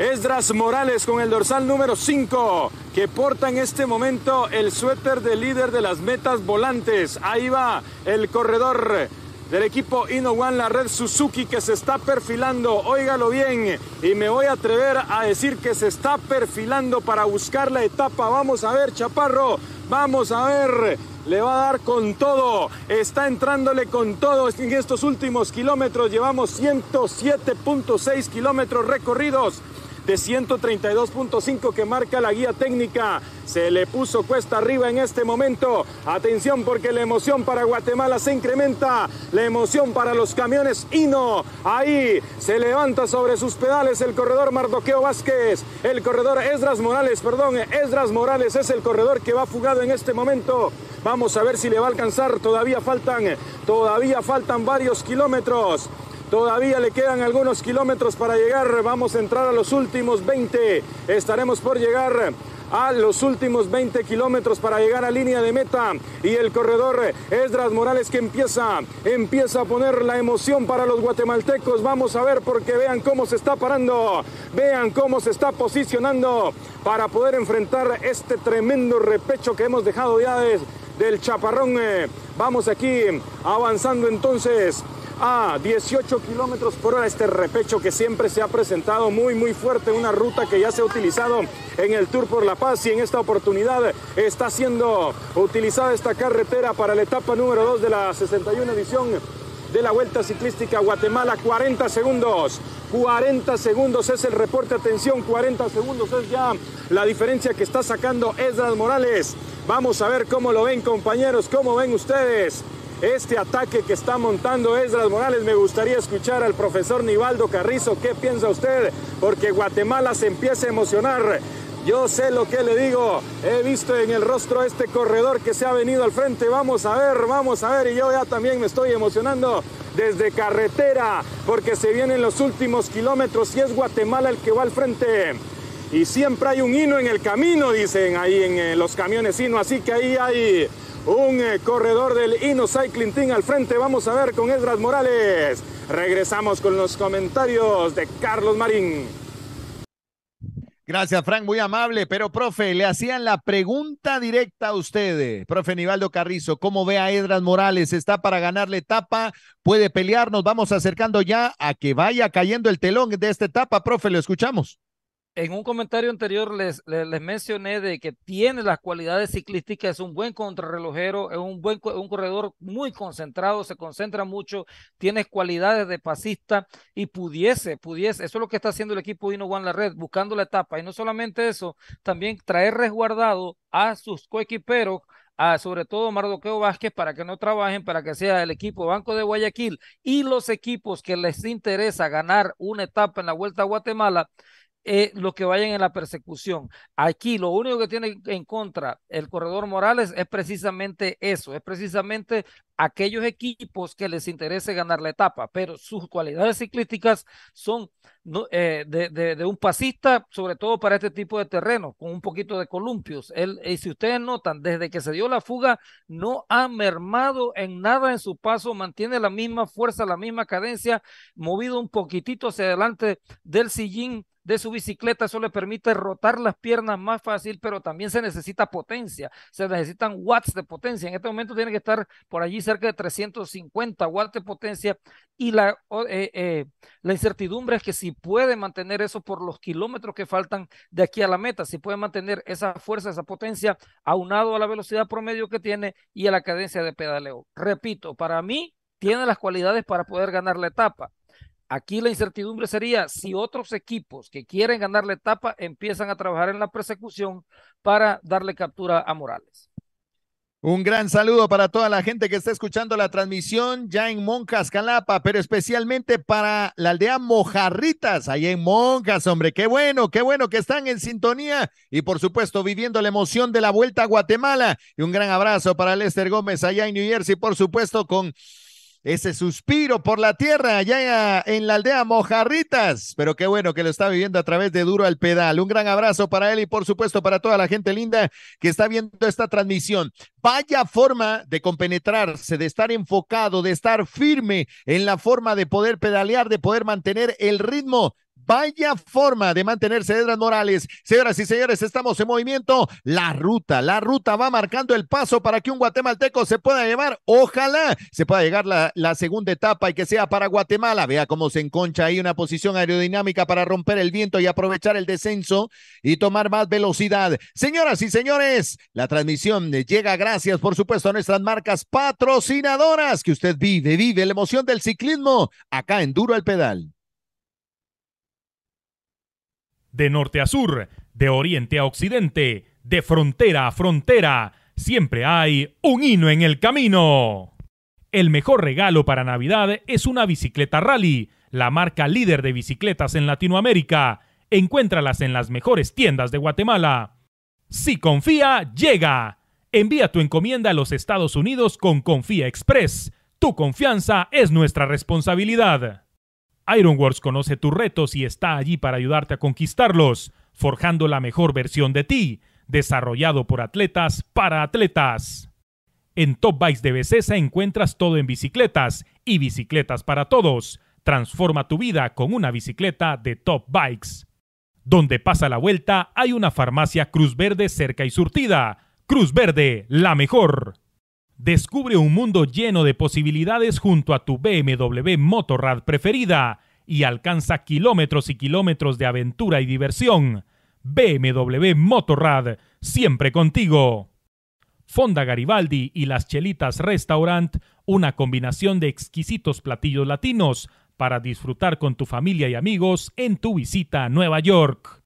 Esdras Morales con el dorsal número 5, que porta en este momento el suéter de líder de las metas volantes. Ahí va el corredor del equipo One, la red Suzuki que se está perfilando, óigalo bien, y me voy a atrever a decir que se está perfilando para buscar la etapa. Vamos a ver, Chaparro, vamos a ver. Le va a dar con todo, está entrándole con todo en estos últimos kilómetros. Llevamos 107.6 kilómetros recorridos de 132.5 que marca la guía técnica. Se le puso cuesta arriba en este momento. Atención porque la emoción para Guatemala se incrementa. La emoción para los camiones no... Ahí se levanta sobre sus pedales el corredor Mardoqueo Vázquez. El corredor Esdras Morales, perdón. Esdras Morales es el corredor que va fugado en este momento. Vamos a ver si le va a alcanzar. Todavía faltan, todavía faltan varios kilómetros. Todavía le quedan algunos kilómetros para llegar. Vamos a entrar a los últimos 20. Estaremos por llegar a los últimos 20 kilómetros para llegar a línea de meta y el corredor Esdras Morales que empieza, empieza a poner la emoción para los guatemaltecos. Vamos a ver porque vean cómo se está parando, vean cómo se está posicionando para poder enfrentar este tremendo repecho que hemos dejado ya del chaparrón. Vamos aquí avanzando entonces a 18 kilómetros por hora este repecho que siempre se ha presentado muy, muy fuerte, una ruta que ya se ha utilizado en el Tour por la Paz y en esta oportunidad está siendo utilizada esta carretera para la etapa número 2 de la 61 edición de la Vuelta Ciclística Guatemala. 40 segundos, 40 segundos es el reporte, atención, 40 segundos es ya la diferencia que está sacando Esdras Morales. Vamos a ver cómo lo ven compañeros, cómo ven ustedes este ataque que está montando Esdras Morales. Me gustaría escuchar al profesor Nivaldo Carrizo, ¿qué piensa usted? Porque Guatemala se empieza a emocionar. Yo sé lo que le digo. He visto en el rostro este corredor que se ha venido al frente. Vamos a ver, vamos a ver. Y yo ya también me estoy emocionando desde carretera porque se vienen los últimos kilómetros y es Guatemala el que va al frente. Y siempre hay un hino en el camino, dicen ahí en eh, los camiones hino. Así que ahí hay un eh, corredor del Ino Cycling Team al frente. Vamos a ver con Edras Morales. Regresamos con los comentarios de Carlos Marín. Gracias, Frank, muy amable. Pero, profe, le hacían la pregunta directa a ustedes. Profe Nivaldo Carrizo, ¿cómo ve a Edras Morales? ¿Está para ganar la etapa? ¿Puede pelearnos. vamos acercando ya a que vaya cayendo el telón de esta etapa. Profe, lo escuchamos en un comentario anterior les, les, mencioné de que tiene las cualidades ciclísticas, es un buen contrarrelojero, es un buen un corredor muy concentrado, se concentra mucho, tiene cualidades de pasista y pudiese, pudiese, eso es lo que está haciendo el equipo Dino One La Red, buscando la etapa. Y no solamente eso, también traer resguardado a sus coequiperos a, sobre todo Mardoqueo Vázquez para que no trabajen, para que sea el equipo Banco de Guayaquil y los equipos que les interesa ganar una etapa en la Vuelta a Guatemala, eh, los que vayan en la persecución. Aquí lo único que tiene en contra el corredor Morales es precisamente eso, es precisamente aquellos equipos que les interese ganar la etapa, pero sus cualidades ciclísticas son eh, de, un pasista, sobre todo para este tipo de terreno, con un poquito de columpios. Él, y eh, si ustedes notan, desde que se dio la fuga, no ha mermado en nada en su paso, mantiene la misma fuerza, la misma cadencia, movido un poquitito hacia adelante del sillín de su bicicleta, eso le permite rotar las piernas más fácil, pero también se necesita potencia, se necesitan watts de potencia. En este momento tiene que estar por allí cerca de 350 watts de potencia y la, eh, eh, la incertidumbre es que si puede mantener eso por los kilómetros que faltan de aquí a la meta, si puede mantener esa fuerza, esa potencia aunado a la velocidad promedio que tiene y a la cadencia de pedaleo. Repito, para mí tiene las cualidades para poder ganar la etapa. Aquí la incertidumbre sería si otros equipos que quieren ganar la etapa empiezan a trabajar en la persecución para darle captura a Morales. Un gran saludo para toda la gente que está escuchando la transmisión ya en Moncas, Calapa, pero especialmente para la aldea Mojarritas, allá en Monjas, hombre. Qué bueno, qué bueno que están en sintonía y por supuesto viviendo la emoción de la vuelta a Guatemala. Y un gran abrazo para Lester Gómez allá en New Jersey, por supuesto, con ese suspiro por la tierra allá en la aldea Mojarritas. Pero qué bueno que lo está viviendo a través de Duro al Pedal. Un gran abrazo para él y por supuesto para toda la gente linda que está viendo esta transmisión. Vaya forma de compenetrarse, de estar enfocado, de estar firme en la forma de poder pedalear, de poder mantener el ritmo Vaya forma de mantenerse Edras Morales. Señoras y señores, estamos en movimiento. La ruta, la ruta va marcando el paso para que un guatemalteco se pueda llevar. Ojalá se pueda llegar la, la segunda etapa y que sea para Guatemala. Vea cómo se enconcha ahí una posición aerodinámica para romper el viento y aprovechar el descenso y tomar más velocidad. Señoras y señores, la transmisión llega gracias, por supuesto, a nuestras marcas patrocinadoras que usted vive, vive la emoción del ciclismo acá en Duro al Pedal de norte a sur, de oriente a occidente, de frontera a frontera, siempre hay un hino en el camino. El mejor regalo para Navidad es una bicicleta rally, la marca líder de bicicletas en Latinoamérica. Encuéntralas en las mejores tiendas de Guatemala. Si confía, llega. Envía tu encomienda a los Estados Unidos con Confía Express. Tu confianza es nuestra responsabilidad. Ironworks conoce tus retos y está allí para ayudarte a conquistarlos, forjando la mejor versión de ti, desarrollado por atletas para atletas. En Top Bikes de Becesa encuentras todo en bicicletas y bicicletas para todos. Transforma tu vida con una bicicleta de Top Bikes. Donde pasa la vuelta hay una farmacia Cruz Verde cerca y surtida. Cruz Verde, la mejor. Descubre un mundo lleno de posibilidades junto a tu BMW Motorrad preferida y alcanza kilómetros y kilómetros de aventura y diversión. BMW Motorrad, siempre contigo. Fonda Garibaldi y Las Chelitas Restaurant, una combinación de exquisitos platillos latinos para disfrutar con tu familia y amigos en tu visita a Nueva York.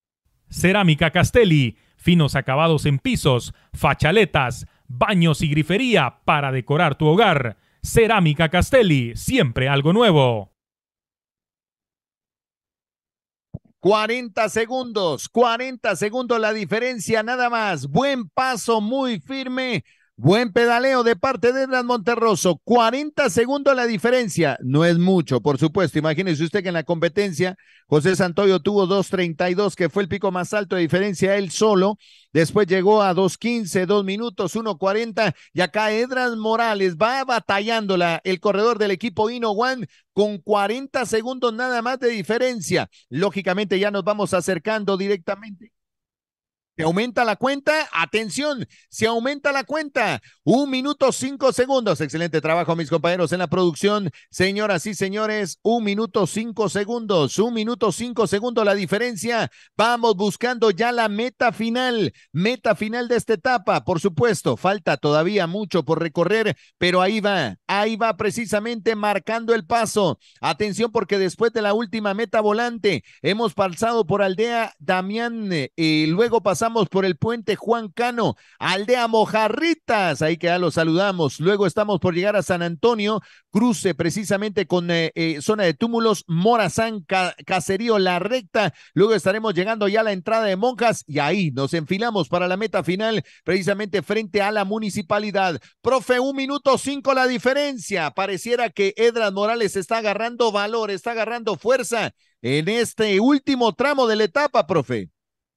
Cerámica Castelli, finos acabados en pisos, fachaletas, baños y grifería para decorar tu hogar. Cerámica Castelli, siempre algo nuevo. 40 segundos, 40 segundos la diferencia nada más. Buen paso, muy firme Buen pedaleo de parte de Edran Monterroso. 40 segundos la diferencia. No es mucho, por supuesto. Imagínese usted que en la competencia José Santoyo tuvo 2.32, que fue el pico más alto de diferencia él solo. Después llegó a 2.15, 2 minutos, 1.40. Y acá Edras Morales va batallándola el corredor del equipo Ino One con 40 segundos nada más de diferencia. Lógicamente ya nos vamos acercando directamente se aumenta la cuenta, atención, se aumenta la cuenta. Un minuto cinco segundos. Excelente trabajo, mis compañeros en la producción. Señoras y señores, un minuto cinco segundos, un minuto cinco segundos la diferencia. Vamos buscando ya la meta final, meta final de esta etapa. Por supuesto, falta todavía mucho por recorrer, pero ahí va, ahí va precisamente marcando el paso. Atención, porque después de la última meta volante, hemos pasado por Aldea Damián eh, y luego pasamos Estamos por el puente Juan Cano, Aldea Mojarritas, ahí que ya lo saludamos. Luego estamos por llegar a San Antonio, cruce precisamente con eh, eh, zona de túmulos, Morazán, Caserío, La Recta. Luego estaremos llegando ya a la entrada de Monjas y ahí nos enfilamos para la meta final, precisamente frente a la municipalidad. Profe, un minuto cinco la diferencia. Pareciera que Edras Morales está agarrando valor, está agarrando fuerza en este último tramo de la etapa, profe.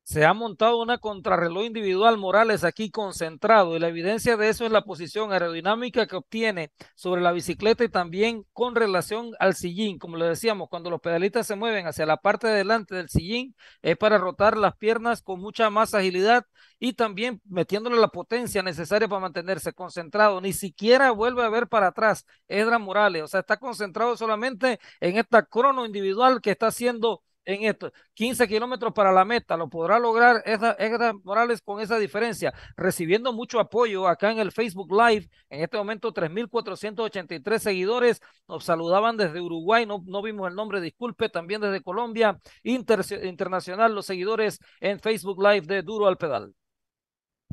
Se ha montado una contrarreloj individual Morales aquí concentrado y la evidencia de eso es la posición aerodinámica que obtiene sobre la bicicleta y también con relación al sillín. Como le decíamos, cuando los pedalistas se mueven hacia la parte de delante del sillín es para rotar las piernas con mucha más agilidad y también metiéndole la potencia necesaria para mantenerse concentrado. Ni siquiera vuelve a ver para atrás Edra Morales. O sea, está concentrado solamente en esta crono individual que está haciendo en esto, 15 kilómetros para la meta, lo podrá lograr esa, Morales con esa diferencia, recibiendo mucho apoyo acá en el Facebook Live, en este momento 3.483 seguidores, nos saludaban desde Uruguay, no, no vimos el nombre, disculpe, también desde Colombia, internacional, los seguidores en Facebook Live de Duro al Pedal.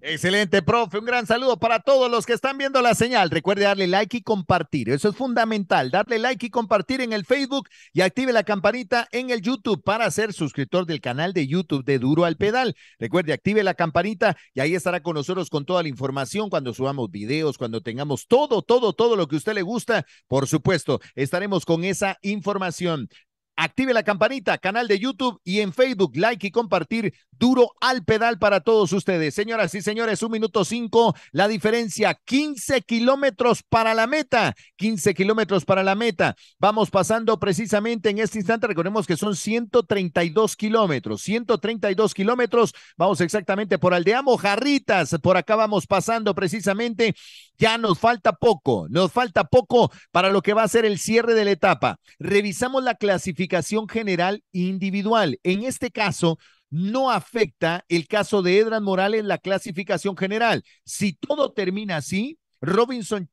Excelente, profe. Un gran saludo para todos los que están viendo la señal. Recuerde darle like y compartir. Eso es fundamental. Darle like y compartir en el Facebook y active la campanita en el YouTube para ser suscriptor del canal de YouTube de Duro al Pedal. Recuerde, active la campanita y ahí estará con nosotros con toda la información cuando subamos videos, cuando tengamos todo, todo, todo lo que a usted le gusta. Por supuesto, estaremos con esa información. Active la campanita, canal de YouTube y en Facebook, like y compartir duro al pedal para todos ustedes. Señoras y señores, un minuto cinco, la diferencia, 15 kilómetros para la meta, 15 kilómetros para la meta. Vamos pasando precisamente en este instante, recordemos que son 132 kilómetros, 132 kilómetros, vamos exactamente por Aldeamo, Jarritas, por acá vamos pasando precisamente, ya nos falta poco, nos falta poco para lo que va a ser el cierre de la etapa. Revisamos la clasificación general individual. En este caso, no afecta el caso de Edran Morales en la clasificación general. Si todo termina así, Robinson,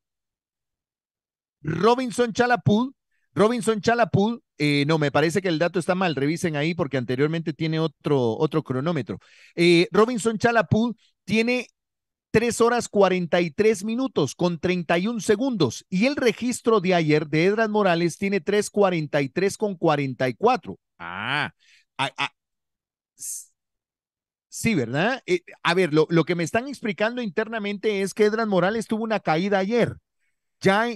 Robinson Chalapud, Robinson Chalapul, eh, no, me parece que el dato está mal, revisen ahí porque anteriormente tiene otro, otro cronómetro. Eh, Robinson Chalapud tiene 3 horas 43 minutos con 31 segundos y el registro de ayer de Edran Morales tiene 3.43 con 44. Ah, ah, ah Sí, ¿verdad? Eh, a ver, lo, lo, que me están explicando internamente es que Edran Morales tuvo una caída ayer. Ya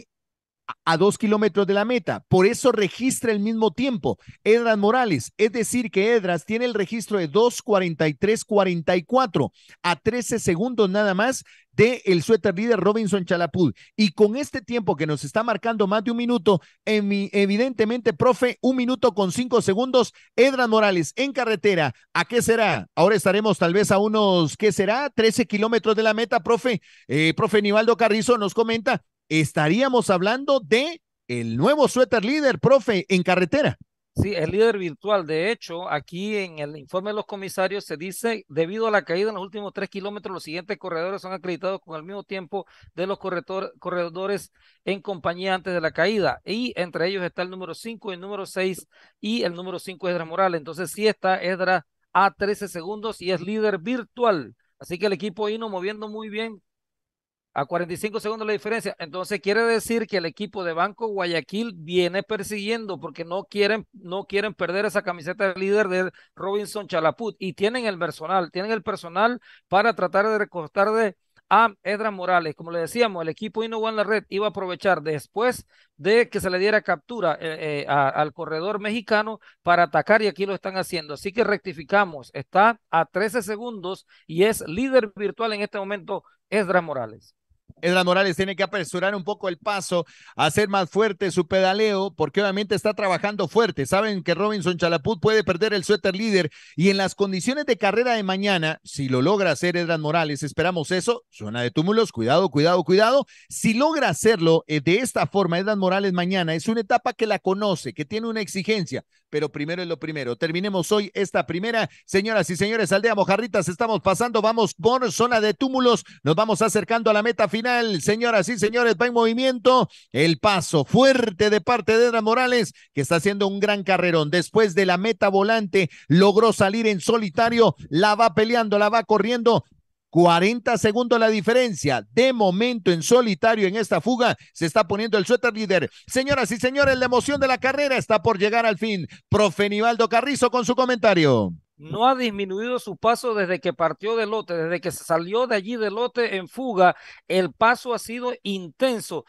a dos kilómetros de la meta. Por eso registra el mismo tiempo Edras Morales. Es decir, que Edras tiene el registro de 2.43.44 a 13 segundos nada más de el suéter líder Robinson Chalapud. Y con este tiempo que nos está marcando más de un minuto, evidentemente, profe, un minuto con cinco segundos, Edras Morales en carretera. ¿A qué será? Ahora estaremos tal vez a unos, ¿qué será? 13 kilómetros de la meta, profe. Eh, profe Nivaldo Carrizo nos comenta estaríamos hablando de el nuevo suéter líder, profe, en carretera. Sí, el líder virtual. De hecho, aquí en el informe de los comisarios se dice, debido a la caída en los últimos tres kilómetros, los siguientes corredores son acreditados con el mismo tiempo de los corredores en compañía antes de la caída. Y entre ellos está el número 5, el número 6 y el número 5 Edra Morales. Entonces, sí está Edra a 13 segundos y es líder virtual. Así que el equipo Hino moviendo muy bien a 45 segundos la diferencia. Entonces quiere decir que el equipo de Banco Guayaquil viene persiguiendo porque no quieren, no quieren perder esa camiseta de líder de Robinson Chalaput y tienen el personal, tienen el personal para tratar de recortar de a Edra Morales. Como le decíamos, el equipo Innova en la red iba a aprovechar después de que se le diera captura eh, eh, al corredor mexicano para atacar y aquí lo están haciendo. Así que rectificamos, está a 13 segundos y es líder virtual en este momento Edra Morales. Edran Morales tiene que apresurar un poco el paso, hacer más fuerte su pedaleo, porque obviamente está trabajando fuerte. Saben que Robinson Chalaput puede perder el suéter líder y en las condiciones de carrera de mañana, si lo logra hacer Edran Morales, esperamos eso, zona de túmulos, cuidado, cuidado, cuidado. Si logra hacerlo eh, de esta forma, Edran Morales mañana es una etapa que la conoce, que tiene una exigencia, pero primero es lo primero. Terminemos hoy esta primera. Señoras y señores, Aldea Mojarritas, estamos pasando, vamos por zona de túmulos, nos vamos acercando a la meta final. Señoras y señores, va en movimiento el paso fuerte de parte de Edra Morales, que está haciendo un gran carrerón. Después de la meta volante, logró salir en solitario, la va peleando, la va corriendo. 40 segundos la diferencia. De momento en solitario en esta fuga se está poniendo el suéter líder. Señoras y señores, la emoción de la carrera está por llegar al fin. Profe Nivaldo Carrizo con su comentario no ha disminuido su paso desde que partió de lote, desde que salió de allí del lote en fuga, el paso ha sido intenso.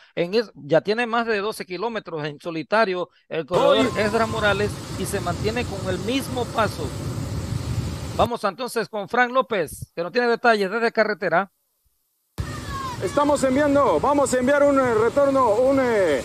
ya tiene más de 12 kilómetros en solitario el corredor Esdras Morales y se mantiene con el mismo paso. Vamos entonces con Frank López, que no tiene detalles desde carretera. Estamos enviando, vamos a enviar un eh, retorno, eh,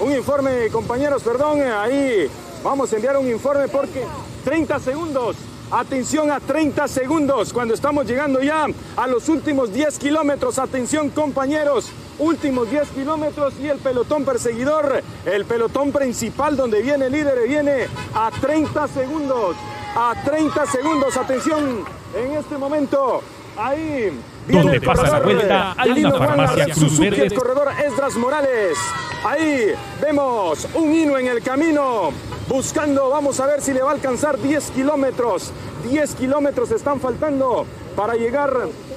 un, informe, compañeros, perdón, eh, ahí Vamos a enviar un informe porque 30 segundos. Atención a 30 segundos cuando estamos llegando ya a los últimos 10 kilómetros. Atención compañeros, últimos 10 kilómetros y el pelotón perseguidor, el pelotón principal donde viene el líder, viene a 30 segundos. A 30 segundos, atención, en este momento, ahí donde pasa la vuelta eh, a la farmacia Cruz Verde. corredor Esdras Morales. Ahí vemos un hino en el camino. Buscando, vamos a ver si le va a alcanzar 10 kilómetros. 10 kilómetros están faltando para llegar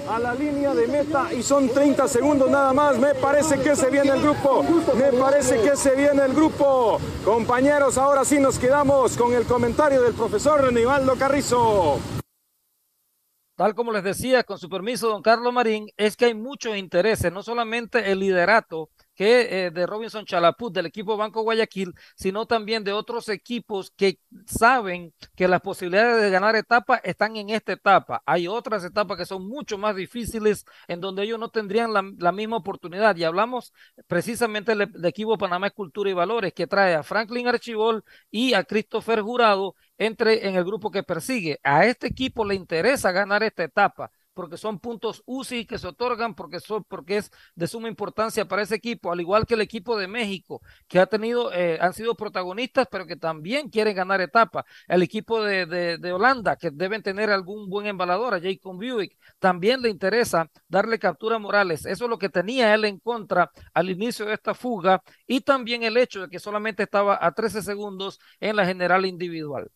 a la línea de meta y son 30 segundos nada más. Me parece que se viene el grupo. Me parece que se viene el grupo. Compañeros, ahora sí nos quedamos con el comentario del profesor Nivaldo Carrizo tal como les decía, con su permiso, don Carlos Marín, es que hay muchos intereses, no solamente el liderato que eh, de Robinson Chalaput del equipo Banco Guayaquil, sino también de otros equipos que saben que las posibilidades de ganar etapa están en esta etapa. Hay otras etapas que son mucho más difíciles en donde ellos no tendrían la, misma oportunidad. Y hablamos precisamente del, equipo Panamá Cultura y Valores que trae a Franklin Archibol y a Christopher Jurado entre en el grupo que persigue. A este equipo le interesa ganar esta etapa porque son puntos UCI que se otorgan porque, son, porque es de suma importancia para ese equipo, al igual que el equipo de México, que ha tenido, eh, han sido protagonistas, pero que también quieren ganar etapa. El equipo de, de Holanda, que deben tener algún buen embalador, a Jacob Buick, también le interesa darle captura a Morales. Eso es lo que tenía él en contra al inicio de esta fuga y también el hecho de que solamente estaba a 13 segundos en la general individual.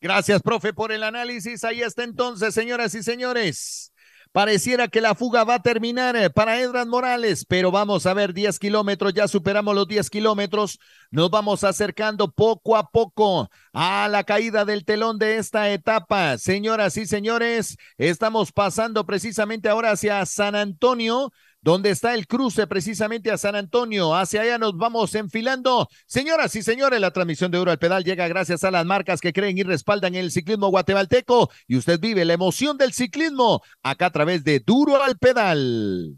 Gracias, profe, por el análisis. Ahí está entonces, señoras y señores. Pareciera que la fuga va a terminar eh, para Edran Morales, pero vamos a ver 10 kilómetros, ya superamos los 10 kilómetros, nos vamos acercando poco a poco a la caída del telón de esta etapa. Señoras y señores, estamos pasando precisamente ahora hacia San Antonio, donde está el cruce precisamente a San Antonio. Hacia allá nos vamos enfilando. Señoras y señores, la transmisión de Duro al Pedal llega gracias a las marcas que creen y respaldan el ciclismo guatemalteco y usted vive la emoción del ciclismo acá a través de Duro al Pedal.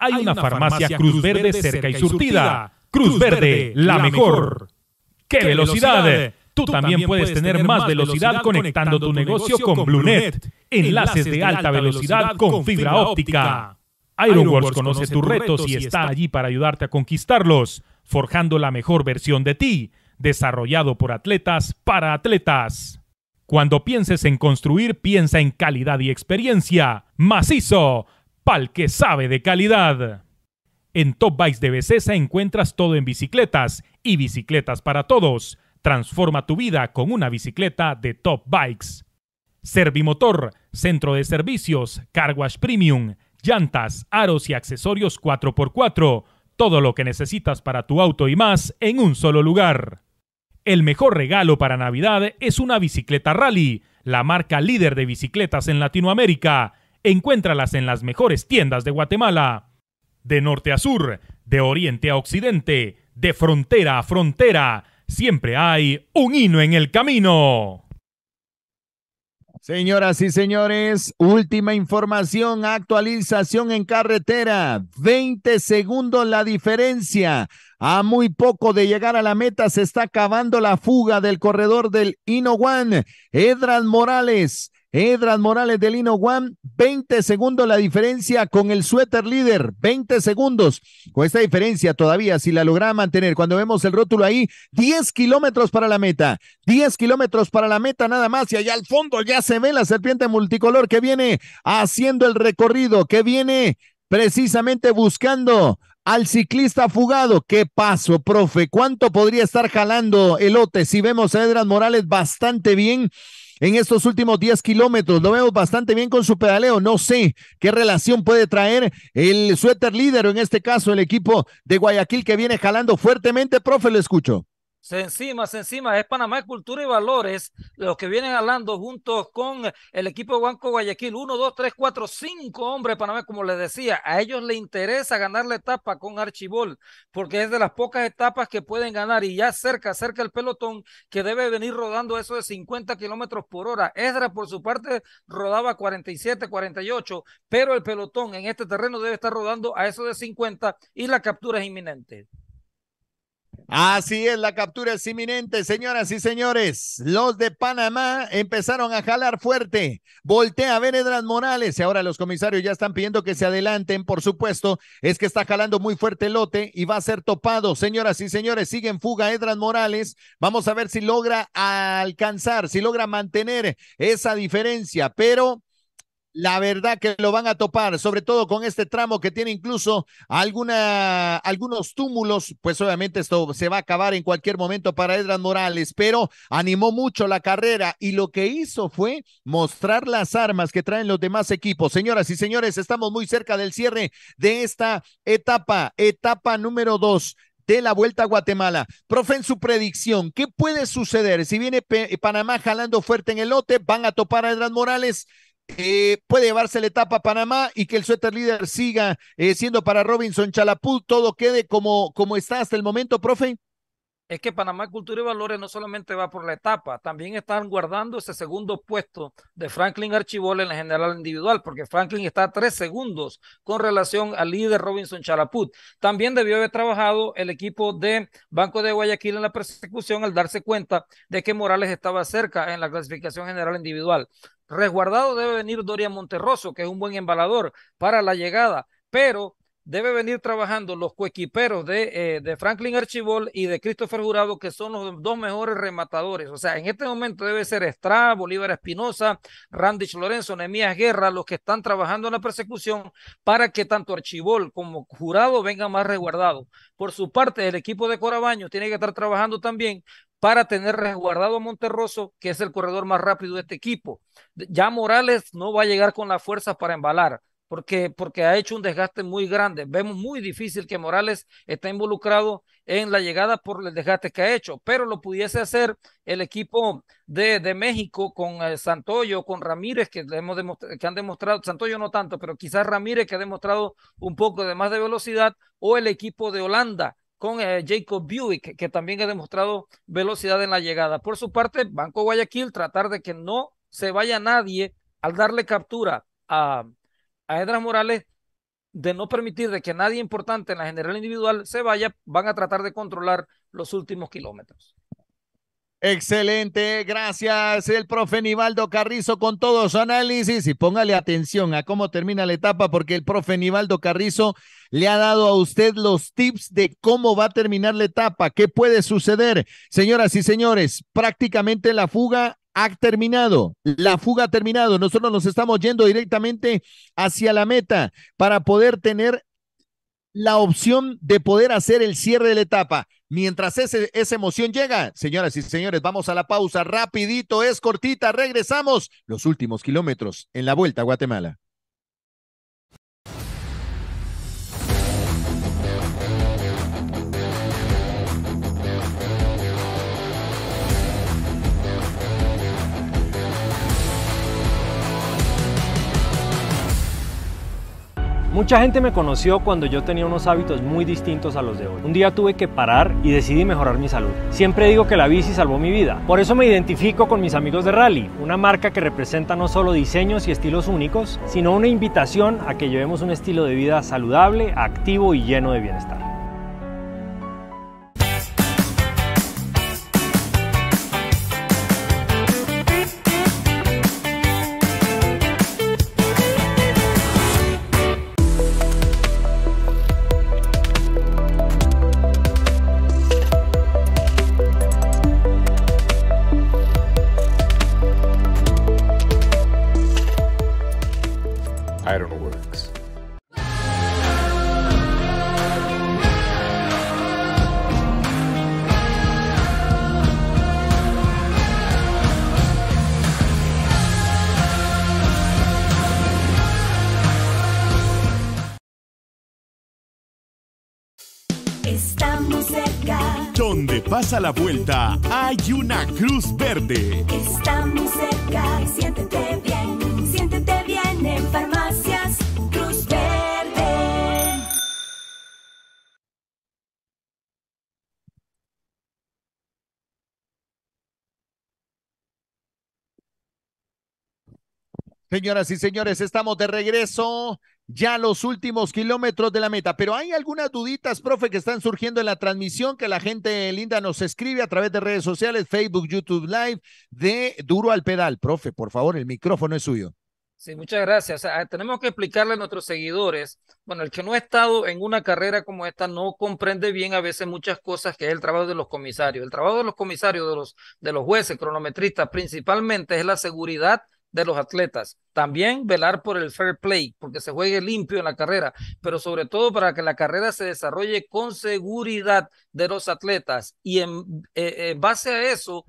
Hay una farmacia Cruz Verde cerca y surtida. Cruz Verde, la mejor. ¡Qué velocidad! Tú, también puedes, tener más velocidad, conectando tu negocio con BlueNet. Enlaces de alta velocidad con fibra óptica. Ironworks conoce tus retos y está allí para ayudarte a conquistarlos, forjando la mejor versión de ti, desarrollado por atletas para atletas. Cuando pienses en construir, piensa en calidad y experiencia. Macizo, pal que sabe de calidad. En Top Bikes de Becesa encuentras todo en bicicletas y bicicletas para todos Transforma tu vida con una bicicleta de Top Bikes. Servimotor, centro de servicios, carwash premium, llantas, aros y accesorios 4x4. Todo lo que necesitas para tu auto y más en un solo lugar. El mejor regalo para Navidad es una bicicleta rally, la marca líder de bicicletas en Latinoamérica. Encuéntralas en las mejores tiendas de Guatemala. De norte a sur, de oriente a occidente, de frontera a frontera siempre hay un hino en el camino. Señoras y señores, última información, actualización en carretera, 20 segundos la diferencia. A muy poco de llegar a la meta se está acabando la fuga del corredor del One, Edran Morales Edras Morales de Lino One, 20 segundos la diferencia con el suéter líder, 20 segundos. Con esta diferencia todavía, si la logra mantener, cuando vemos el rótulo ahí, 10 kilómetros para la meta, 10 kilómetros para la meta nada más. Y allá al fondo ya se ve la serpiente multicolor que viene haciendo el recorrido, que viene precisamente buscando al ciclista fugado. ¿Qué paso, profe? ¿Cuánto podría estar jalando elote si vemos a Edras Morales bastante bien? en estos últimos 10 kilómetros. Lo vemos bastante bien con su pedaleo. No sé qué relación puede traer el suéter líder, en este caso el equipo de Guayaquil que viene jalando fuertemente. Profe, lo escucho. Se encima, se encima, es Panamá Cultura y Valores, los que vienen hablando juntos con el equipo de Banco Guayaquil, uno dos tres cuatro cinco hombres de Panamá, como les decía, a ellos les interesa ganar la etapa con Archibol, porque es de las pocas etapas que pueden ganar y ya cerca, cerca el pelotón que debe venir rodando eso de 50 kilómetros por hora. Ezra, por su parte, rodaba 47, 48, pero el pelotón en este terreno debe estar rodando a eso de 50 y la captura es inminente. Así es, la captura es inminente, señoras y señores. Los de Panamá empezaron a jalar fuerte. Voltea a ver Edras Morales y ahora los comisarios ya están pidiendo que se adelanten. Por supuesto, es que está jalando muy fuerte el lote y va a ser topado. Señoras y señores, sigue en fuga Edras Morales. Vamos a ver si logra alcanzar, si logra mantener esa diferencia, pero la verdad que lo van a topar, sobre todo con este tramo que tiene incluso alguna, algunos túmulos, pues obviamente esto se va a acabar en cualquier momento para Edran Morales, pero animó mucho la carrera y lo que hizo fue mostrar las armas que traen los demás equipos. Señoras y señores, estamos muy cerca del cierre de esta etapa, etapa número dos de la Vuelta a Guatemala. Profe, en su predicción, ¿qué puede suceder? Si viene Panamá jalando fuerte en el lote, van a topar a Edran Morales. Eh, puede llevarse la etapa a Panamá y que el suéter líder siga eh, siendo para Robinson Chalaput todo quede como, como está hasta el momento, profe. Es que Panamá Cultura y Valores no solamente va por la etapa, también están guardando ese segundo puesto de Franklin Archibol en la general individual, porque Franklin está a tres segundos con relación al líder Robinson Chalaput También debió haber trabajado el equipo de Banco de Guayaquil en la persecución al darse cuenta de que Morales estaba cerca en la clasificación general individual. Resguardado debe venir Dorian Monterroso, que es un buen embalador para la llegada, pero debe venir trabajando los coequiperos de, eh, de Franklin Archibald y de Christopher Jurado, que son los dos mejores rematadores. O sea, en este momento debe ser Estrada, Bolívar Espinosa, Randich Lorenzo, Nemías Guerra, los que están trabajando en la persecución para que tanto Archibald como Jurado vengan más resguardados. Por su parte, el equipo de Corabaño tiene que estar trabajando también para tener resguardado a Monterroso, que es el corredor más rápido de este equipo. Ya Morales no va a llegar con la fuerza para embalar. Porque, porque, ha hecho un desgaste muy grande. Vemos muy difícil que Morales está involucrado en la llegada por el desgaste que ha hecho, pero lo pudiese hacer el equipo de, México con eh, Santoyo, con Ramírez, que, hemos que han demostrado, Santoyo no tanto, pero quizás Ramírez, que ha demostrado un poco de más de velocidad, o el equipo de Holanda, con eh, Jacob Buick, que también ha demostrado velocidad en la llegada. Por su parte, Banco Guayaquil, tratar de que no se vaya nadie al darle captura a, a Edras Morales, de no permitir de que nadie importante en la general individual se vaya, van a tratar de controlar los últimos kilómetros. Excelente, gracias el profe Nivaldo Carrizo con todo su análisis y póngale atención a cómo termina la etapa porque el profe Nivaldo Carrizo le ha dado a usted los tips de cómo va a terminar la etapa, qué puede suceder. Señoras y señores, prácticamente la fuga ha terminado, la fuga ha terminado. Nosotros nos estamos yendo directamente hacia la meta para poder tener la opción de poder hacer el cierre de la etapa. Mientras ese, esa emoción llega, señoras y señores, vamos a la pausa rapidito, es cortita, regresamos los últimos kilómetros en la Vuelta a Guatemala. Mucha gente me conoció cuando yo tenía unos hábitos muy distintos a los de hoy. Un día tuve que parar y decidí mejorar mi salud. Siempre digo que la bici salvó mi vida. Por eso me identifico con mis amigos de Rally, una marca que representa no solo diseños y estilos únicos, sino una invitación a que llevemos un estilo de vida saludable, activo y lleno de bienestar. a la vuelta hay una cruz verde. Estamos muy cerca, siéntete bien, siéntete bien en farmacias Cruz Verde. Señoras y señores, estamos de regreso ya los últimos kilómetros de la meta. Pero hay algunas duditas, profe, que están surgiendo en la transmisión que la gente linda nos escribe a través de redes sociales, Facebook, YouTube Live, de Duro al Pedal. Profe, por favor, el micrófono es suyo. Sí, muchas gracias. tenemos que explicarle a nuestros seguidores, bueno, el que no ha estado en una carrera como esta no comprende bien a veces muchas cosas que es el trabajo de los comisarios. El trabajo de los comisarios, de los, de los jueces, cronometristas, principalmente es la seguridad de los atletas. También velar por el fair play, porque se juegue limpio en la carrera, pero sobre todo para que la carrera se desarrolle con seguridad de los atletas. Y en, eh, base a eso,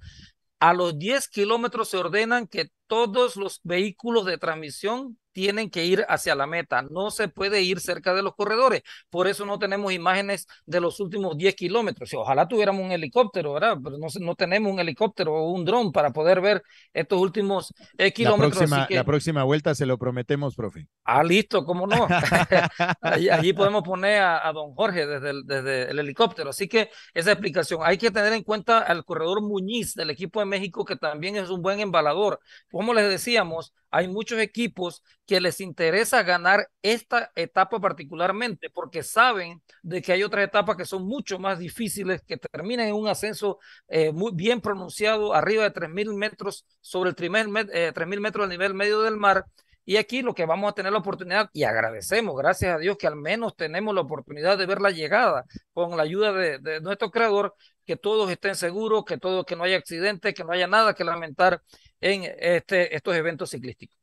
a los 10 kilómetros se ordenan que todos los vehículos de transmisión tienen que ir hacia la meta, no se puede ir cerca de los corredores, por eso no tenemos imágenes de los últimos 10 kilómetros, ojalá tuviéramos un helicóptero, ¿verdad? Pero no, no tenemos un helicóptero o un dron para poder ver estos últimos kilómetros. La próxima, vuelta se lo prometemos, profe. Ah, listo, cómo no. allí, podemos poner a, don Jorge desde desde el helicóptero, así que esa explicación. Hay que tener en cuenta al corredor Muñiz del equipo de México, que también es un buen embalador. Como les decíamos, hay muchos equipos que les interesa ganar esta etapa particularmente porque saben de que hay otras etapas que son mucho más difíciles, que terminan en un ascenso eh, muy bien pronunciado, arriba de 3.000 metros sobre el 3.000 eh, metros del nivel medio del mar. Y aquí lo que vamos a tener la oportunidad, y agradecemos, gracias a Dios, que al menos tenemos la oportunidad de ver la llegada con la ayuda de, nuestro creador, que todos estén seguros, que todo, que no haya accidentes, que no haya nada que lamentar en este, estos eventos ciclísticos.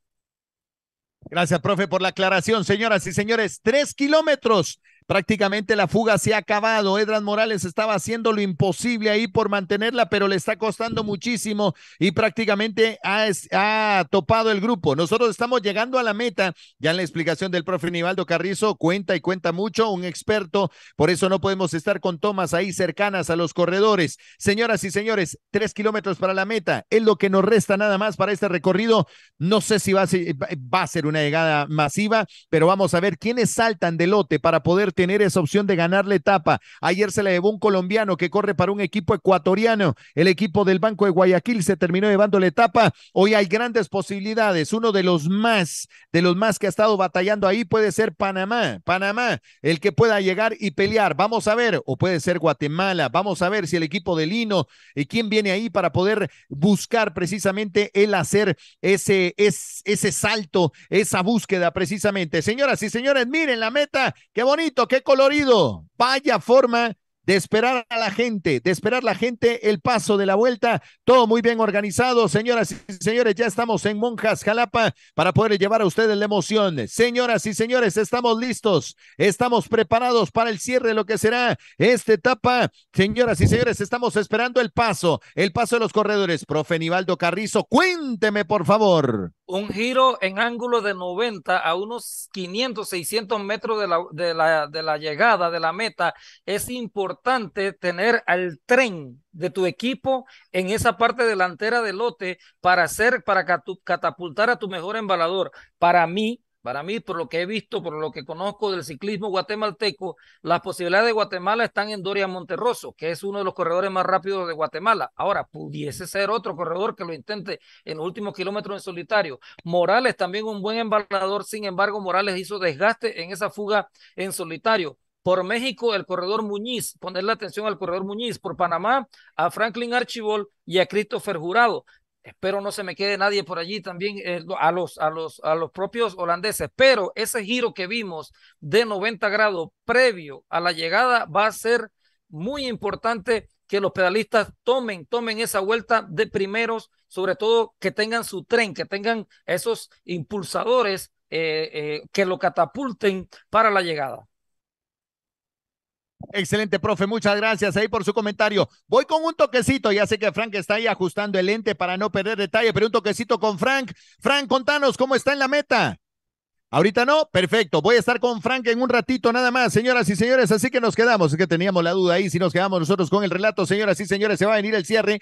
Gracias, profe, por la aclaración. Señoras y señores, tres kilómetros Prácticamente la fuga se ha acabado. Edran Morales estaba haciendo lo imposible ahí por mantenerla, pero le está costando muchísimo y prácticamente ha, topado el grupo. Nosotros estamos llegando a la meta. Ya en la explicación del profe Nivaldo Carrizo cuenta y cuenta mucho, un experto. Por eso no podemos estar con tomas ahí cercanas a los corredores. Señoras y señores, tres kilómetros para la meta. Es lo que nos resta nada más para este recorrido. No sé si va a ser, una llegada masiva, pero vamos a ver quiénes saltan de lote para poder tener esa opción de ganar la etapa. Ayer se la llevó un colombiano que corre para un equipo ecuatoriano. El equipo del Banco de Guayaquil se terminó llevando la etapa. Hoy hay grandes posibilidades. Uno de los más, de los más que ha estado batallando ahí puede ser Panamá. Panamá, el que pueda llegar y pelear. Vamos a ver, o puede ser Guatemala. Vamos a ver si el equipo de Lino, y eh, quién viene ahí para poder buscar precisamente el hacer ese, ese, ese salto, esa búsqueda precisamente. Señoras y señores, miren la meta. Qué bonito qué colorido. Vaya forma de esperar a la gente, de esperar la gente el paso de la vuelta. Todo muy bien organizado, señoras y señores. Ya estamos en Monjas Jalapa para poder llevar a ustedes la emoción. Señoras y señores, estamos listos, estamos preparados para el cierre de lo que será esta etapa. Señoras y señores, estamos esperando el paso, el paso de los corredores. Profe Nivaldo Carrizo, cuénteme por favor un giro en ángulo de 90 a unos 500, 600 metros de la, llegada, de la meta, es importante tener al tren de tu equipo en esa parte delantera del lote para hacer, para catapultar a tu mejor embalador. Para mí, para mí, por lo que he visto, por lo que conozco del ciclismo guatemalteco, las posibilidades de Guatemala están en Doria Monterroso, que es uno de los corredores más rápidos de Guatemala. Ahora, pudiese ser otro corredor que lo intente en los últimos kilómetros en solitario. Morales también un buen embalador, sin embargo, Morales hizo desgaste en esa fuga en solitario. Por México, el corredor Muñiz, ponerle atención al corredor Muñiz. Por Panamá, a Franklin Archibald y a Christopher Jurado. Espero no se me quede nadie por allí también eh, a, los, a, los, a los propios holandeses, pero ese giro que vimos de 90 grados previo a la llegada va a ser muy importante que los pedalistas tomen, tomen esa vuelta de primeros, sobre todo que tengan su tren, que tengan esos impulsadores eh, eh, que lo catapulten para la llegada. Excelente, profe. Muchas gracias ahí por su comentario. Voy con un toquecito. Ya sé que Frank está ahí ajustando el lente para no perder detalle, pero un toquecito con Frank. Frank, contanos cómo está en la meta. Ahorita no, perfecto. Voy a estar con Frank en un ratito nada más, señoras y señores. Así que nos quedamos, es que teníamos la duda ahí. Si nos quedamos nosotros con el relato, señoras y señores, se va a venir el cierre.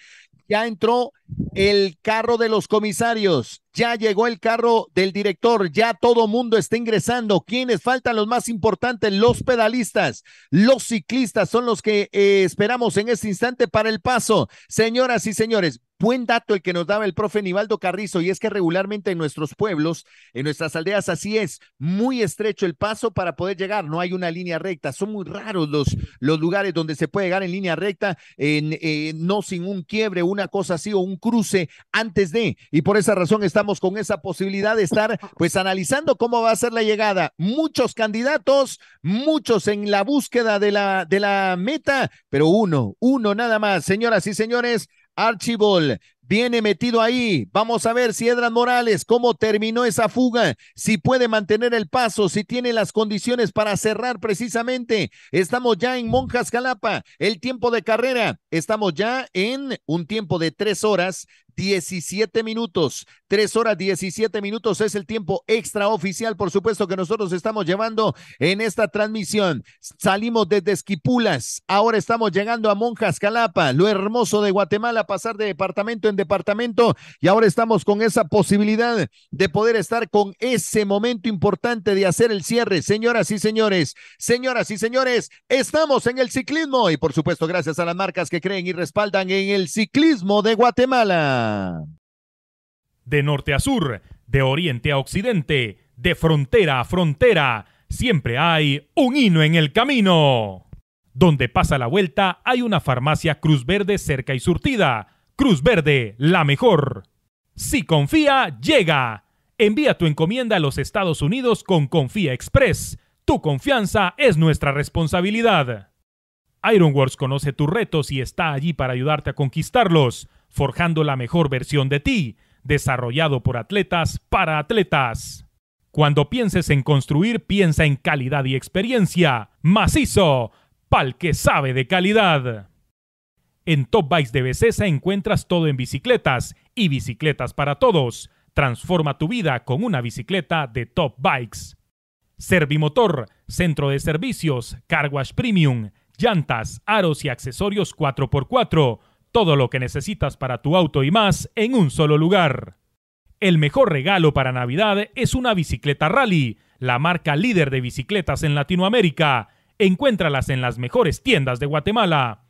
Ya entró el carro de los comisarios, ya llegó el carro del director, ya todo mundo está ingresando. ¿Quiénes faltan los más importantes? Los pedalistas, los ciclistas son los que eh, esperamos en este instante para el paso. Señoras y señores, Buen dato el que nos daba el profe Nivaldo Carrizo, y es que regularmente en nuestros pueblos, en nuestras aldeas, así es, muy estrecho el paso para poder llegar, no hay una línea recta, son muy raros los, los lugares donde se puede llegar en línea recta, en, eh, no sin un quiebre, una cosa así o un cruce antes de, y por esa razón estamos con esa posibilidad de estar pues analizando cómo va a ser la llegada. Muchos candidatos, muchos en la búsqueda de la, de la meta, pero uno, uno nada más, señoras y señores Archibald viene metido ahí. Vamos a ver si Morales, cómo terminó esa fuga, si puede mantener el paso, si tiene las condiciones para cerrar precisamente. Estamos ya en Monjas Calapa, el tiempo de carrera. Estamos ya en un tiempo de tres horas. 17 minutos, tres horas 17 minutos es el tiempo extraoficial por supuesto, que nosotros estamos llevando en esta transmisión. Salimos desde Esquipulas, ahora estamos llegando a Monjas Calapa, lo hermoso de Guatemala, pasar de departamento en departamento y ahora estamos con esa posibilidad de poder estar con ese momento importante de hacer el cierre. Señoras y señores, señoras y señores, estamos en el ciclismo y por supuesto gracias a las marcas que creen y respaldan en el ciclismo de Guatemala. De norte a sur, de oriente a occidente, de frontera a frontera, siempre hay un hino en el camino. Donde pasa la vuelta hay una farmacia Cruz Verde cerca y surtida Cruz Verde, la mejor. Si confía, llega. Envía tu encomienda a los Estados Unidos con Confía Express. Tu confianza es nuestra responsabilidad. Ironworks conoce tus retos y está allí para ayudarte a conquistarlos, forjando la mejor versión de ti, desarrollado por atletas para atletas. Cuando pienses en construir, piensa en calidad y experiencia. Macizo, pal que sabe de calidad. En Top Bikes de Becesa encuentras todo en bicicletas y bicicletas para todos. Transforma tu vida con una bicicleta de Top Bikes. Servimotor, centro de servicios, Wash Premium, llantas, aros y accesorios 4x4. Todo lo que necesitas para tu auto y más en un solo lugar. El mejor regalo para Navidad es una bicicleta rally, la marca líder de bicicletas en Latinoamérica. Encuéntralas en las mejores tiendas de Guatemala.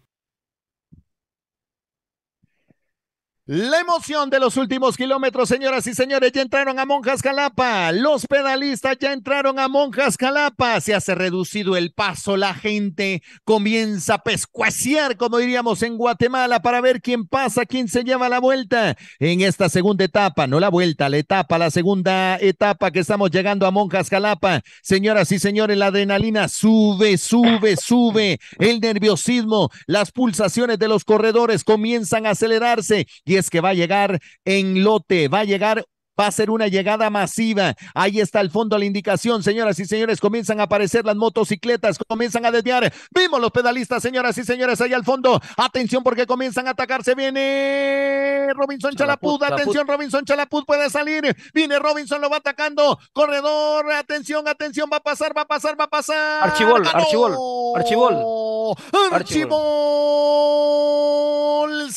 La emoción de los últimos kilómetros, señoras y señores, ya entraron a Monjas Calapa. Los pedalistas ya entraron a Monjas Calapa. Se hace reducido el paso, la gente comienza a pescueciar, como diríamos en Guatemala, para ver quién pasa, quién se lleva la vuelta en esta segunda etapa, no la vuelta, la etapa, la segunda etapa que estamos llegando a Monjas Calapa. Señoras y señores, la adrenalina sube, sube, sube. El nerviosismo, las pulsaciones de los corredores comienzan a acelerarse y es que va a llegar en lote, va a llegar va a ser una llegada masiva. Ahí está el fondo la indicación, señoras y señores. Comienzan a aparecer las motocicletas, comienzan a desviar. Vimos los pedalistas, señoras y señores, ahí al fondo. Atención porque comienzan a atacarse. Viene Robinson Chalapud, atención, Robinson Chalapud puede salir. Viene Robinson, lo va atacando. Corredor, atención, atención, va a pasar, va a pasar, va a pasar. Archibol, Archibol, Archibol. Archibol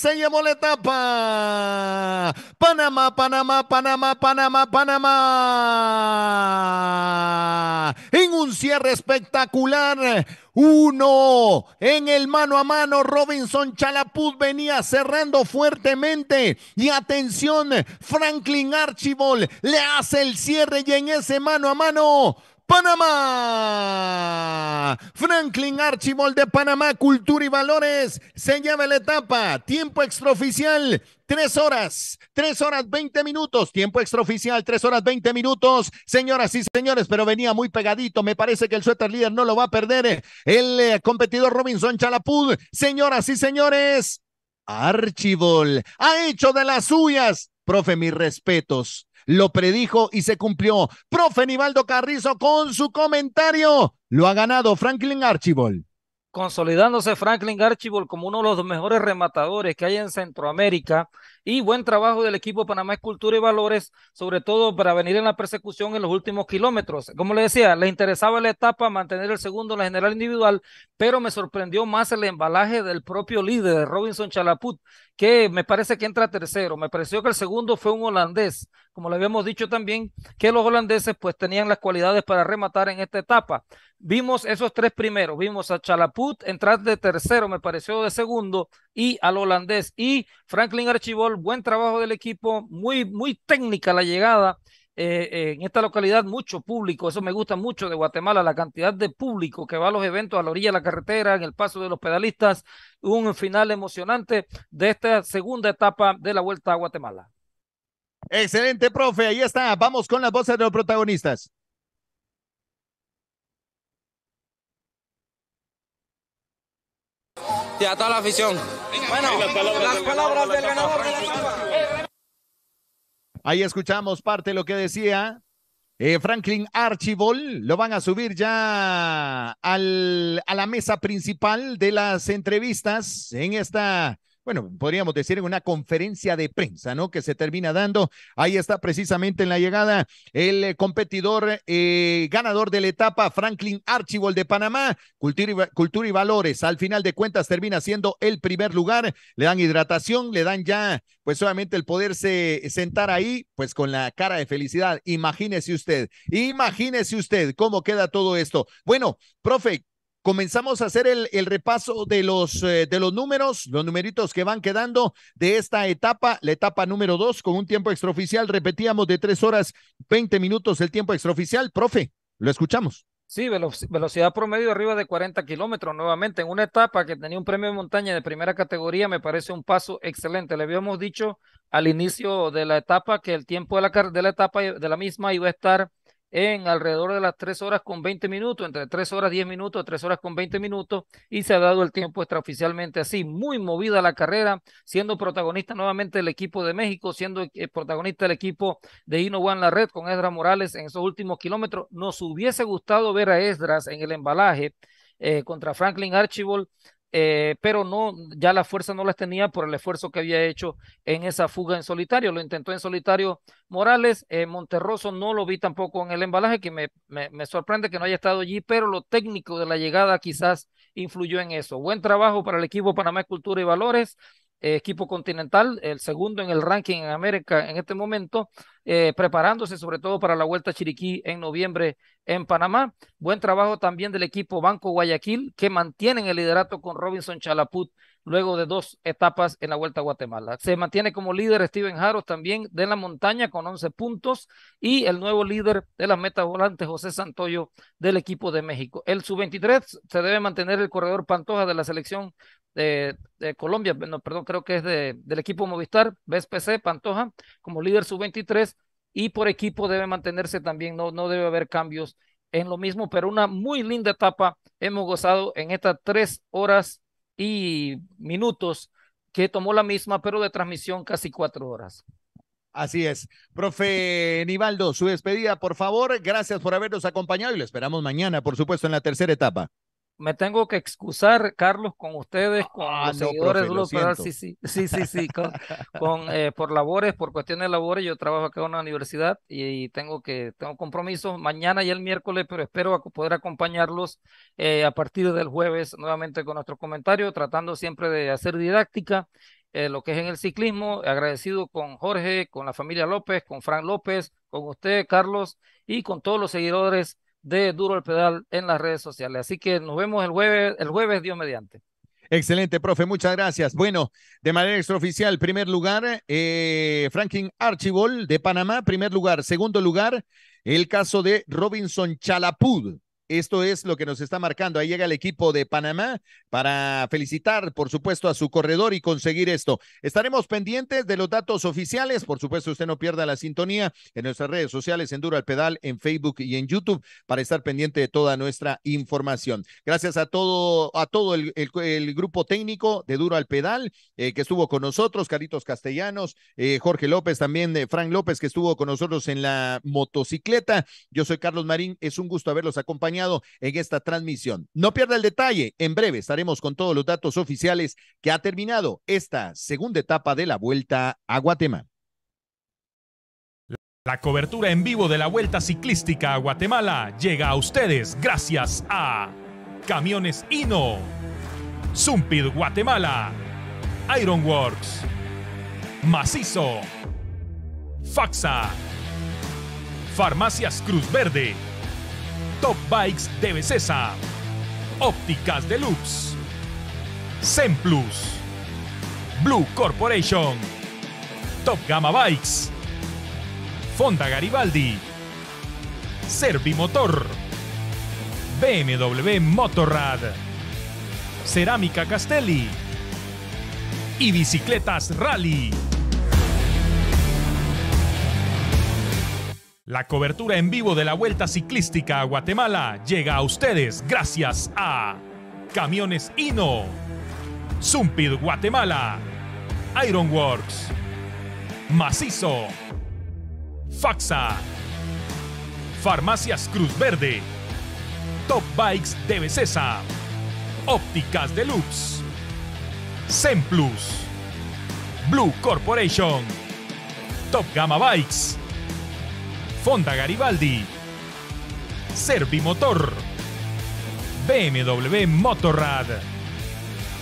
se llevó la etapa. Panamá, Panamá, Panamá, Panamá, Panamá. En un cierre espectacular. Uno en el mano a mano, Robinson Chalaput venía cerrando fuertemente. Y atención, Franklin Archibald le hace el cierre y en ese mano a mano Panamá. Franklin Archibald de Panamá, Cultura y Valores, se lleva la etapa. Tiempo extraoficial, tres horas, tres horas veinte minutos. Tiempo extraoficial, tres horas veinte minutos. Señoras y señores, pero venía muy pegadito. Me parece que el suéter líder no lo va a perder. El eh, competidor Robinson Chalapud. Señoras y señores, Archibald ha hecho de las suyas. Profe, mis respetos lo predijo y se cumplió. Profe Nivaldo Carrizo con su comentario. Lo ha ganado Franklin Archibald. Consolidándose Franklin Archibald como uno de los mejores rematadores que hay en Centroamérica y buen trabajo del equipo Panamá Escultura y Valores, sobre todo para venir en la persecución en los últimos kilómetros. Como le decía, le interesaba la etapa, mantener el segundo en la general individual, pero me sorprendió más el embalaje del propio líder, Robinson Chalaput, que me parece que entra tercero. Me pareció que el segundo fue un holandés, como le habíamos dicho también, que los holandeses pues tenían las cualidades para rematar en esta etapa. Vimos esos tres primeros, vimos a Chalaput entrar de tercero, me pareció de segundo, y al holandés, y Franklin Archibald buen trabajo del equipo, muy, muy técnica la llegada. Eh, eh, en esta localidad mucho público, eso me gusta mucho de Guatemala, la cantidad de público que va a los eventos a la orilla de la carretera, en el paso de los pedalistas, un final emocionante de esta segunda etapa de la Vuelta a Guatemala. Excelente, profe, ahí está, vamos con las voces de los protagonistas. a toda la afición. Bueno, las palabras, del ganador de la Ahí escuchamos parte de lo que decía eh, Franklin Archibald. Lo van a subir ya a la mesa principal de las entrevistas en esta bueno, podríamos decir en una conferencia de prensa, ¿no? Que se termina dando. Ahí está precisamente en la llegada el eh, competidor eh, ganador de la etapa, Franklin Archibald de Panamá, cultura y, cultura y valores. Al final de cuentas termina siendo el primer lugar. Le dan hidratación, le dan ya, pues solamente el poderse sentar ahí, pues con la cara de felicidad. Imagínese usted, imagínese usted cómo queda todo esto. Bueno, profe, comenzamos a hacer el, repaso de los, eh, de los números, los numeritos que van quedando de esta etapa, la etapa número dos, con un tiempo extraoficial, repetíamos, de tres horas, 20 minutos el tiempo extraoficial. Profe, lo escuchamos. Sí, velocidad promedio arriba de 40 kilómetros nuevamente, en una etapa que tenía un premio de montaña de primera categoría, me parece un paso excelente. Le habíamos dicho al inicio de la etapa que el tiempo la, de la etapa de la misma iba a estar en alrededor de las 3 horas con 20 minutos, entre 3 horas 10 minutos, 3 horas con 20 minutos, y se ha dado el tiempo extraoficialmente así, muy movida la carrera, siendo protagonista nuevamente el equipo de México, siendo eh, protagonista el equipo de Juan La Red con Esdras Morales en esos últimos kilómetros. Nos hubiese gustado ver a Esdras en el embalaje eh, contra Franklin Archibald, eh, pero no, ya la fuerza no las tenía por el esfuerzo que había hecho en esa fuga en solitario. Lo intentó en solitario Morales, eh, Monterroso no lo vi tampoco en el embalaje, que me, me, sorprende que no haya estado allí, pero lo técnico de la llegada quizás influyó en eso. Buen trabajo para el equipo Panamá Cultura y Valores. Eh, equipo continental, el segundo en el ranking en América en este momento, eh, preparándose sobre todo para la Vuelta Chiriquí en noviembre en Panamá. Buen trabajo también del equipo Banco Guayaquil, que mantienen el liderato con Robinson Chalaput luego de dos etapas en la Vuelta a Guatemala. Se mantiene como líder Steven Jaros también de la montaña con 11 puntos y el nuevo líder de las metas volantes José Santoyo del equipo de México. El sub-23 se debe mantener el corredor Pantoja de la selección de, Colombia, no, perdón, creo que es de, del equipo Movistar, BSPC, Pantoja, como líder sub-23, y por equipo debe mantenerse también, no, no debe haber cambios en lo mismo, pero una muy linda etapa hemos gozado en estas tres horas y minutos que tomó la misma, pero de transmisión casi cuatro horas. Así es. Profe Nivaldo, su despedida, por favor. Gracias por habernos acompañado y lo esperamos mañana, por supuesto, en la tercera etapa me tengo que excusar, Carlos, con ustedes, con ah, los seguidores sí, sí, sí, sí, con, eh, por labores, por cuestiones de labores, yo trabajo acá en una universidad y, tengo que, tengo compromisos mañana y el miércoles, pero espero poder acompañarlos eh, a partir del jueves nuevamente con nuestro comentario, tratando siempre de hacer didáctica eh, lo que es en el ciclismo. Agradecido con Jorge, con la familia López, con Fran López, con usted, Carlos, y con todos los seguidores de Duro el Pedal en las redes sociales. Así que nos vemos el jueves, el jueves Dios mediante. Excelente, profe, muchas gracias. Bueno, de manera extraoficial, primer lugar, eh, Franklin Archibald de Panamá, primer lugar. Segundo lugar, el caso de Robinson Chalapud esto es lo que nos está marcando. Ahí llega el equipo de Panamá para felicitar, por supuesto, a su corredor y conseguir esto. Estaremos pendientes de los datos oficiales. Por supuesto, usted no pierda la sintonía en nuestras redes sociales, en Duro al Pedal, en Facebook y en YouTube, para estar pendiente de toda nuestra información. Gracias a todo, a todo el, grupo técnico de Duro al Pedal eh, que estuvo con nosotros, Caritos Castellanos, eh, Jorge López, también de eh, Frank López, que estuvo con nosotros en la motocicleta. Yo soy Carlos Marín. Es un gusto haberlos acompañado en esta transmisión. No pierda el detalle, en breve estaremos con todos los datos oficiales que ha terminado esta segunda etapa de la Vuelta a Guatemala. La cobertura en vivo de la Vuelta Ciclística a Guatemala llega a ustedes gracias a Camiones Hino, Zumpid Guatemala, Ironworks, Macizo, Faxa, Farmacias Cruz Verde, Top Bikes de Becesa, Ópticas Deluxe, Semplus, Blue Corporation, Top Gamma Bikes, Fonda Garibaldi, Servimotor, BMW Motorrad, Cerámica Castelli y Bicicletas Rally. La cobertura en vivo de la Vuelta Ciclística a Guatemala llega a ustedes gracias a Camiones Hino, Zumpid Guatemala, Ironworks, Macizo, Faxa, Farmacias Cruz Verde, Top Bikes de Becesa, Ópticas Deluxe, Semplus, Blue Corporation, Top Gamma Bikes, Fonda Garibaldi, Servimotor, BMW Motorrad,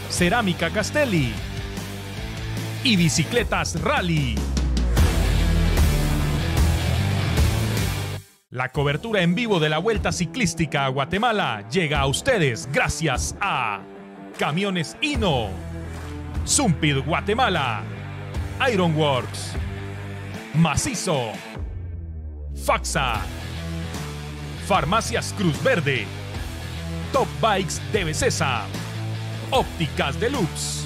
Cerámica Castelli y Bicicletas Rally. La cobertura en vivo de la Vuelta Ciclística a Guatemala llega a ustedes gracias a Camiones Hino, Zumpid Guatemala, Ironworks, Macizo, FAXA. Farmacias Cruz Verde. Top Bikes de Becesa. Ópticas Deluxe.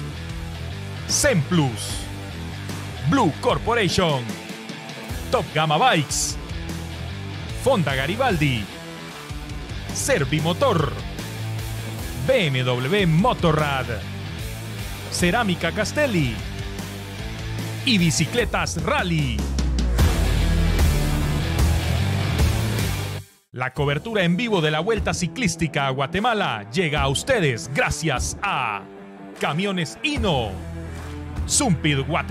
Plus Blue Corporation. Top Gamma Bikes. Fonda Garibaldi. Servimotor. BMW Motorrad. Cerámica Castelli. Y Bicicletas Rally. La cobertura en vivo de la Vuelta Ciclística a Guatemala llega a ustedes gracias a Camiones Hino, Zumpid Guatemala.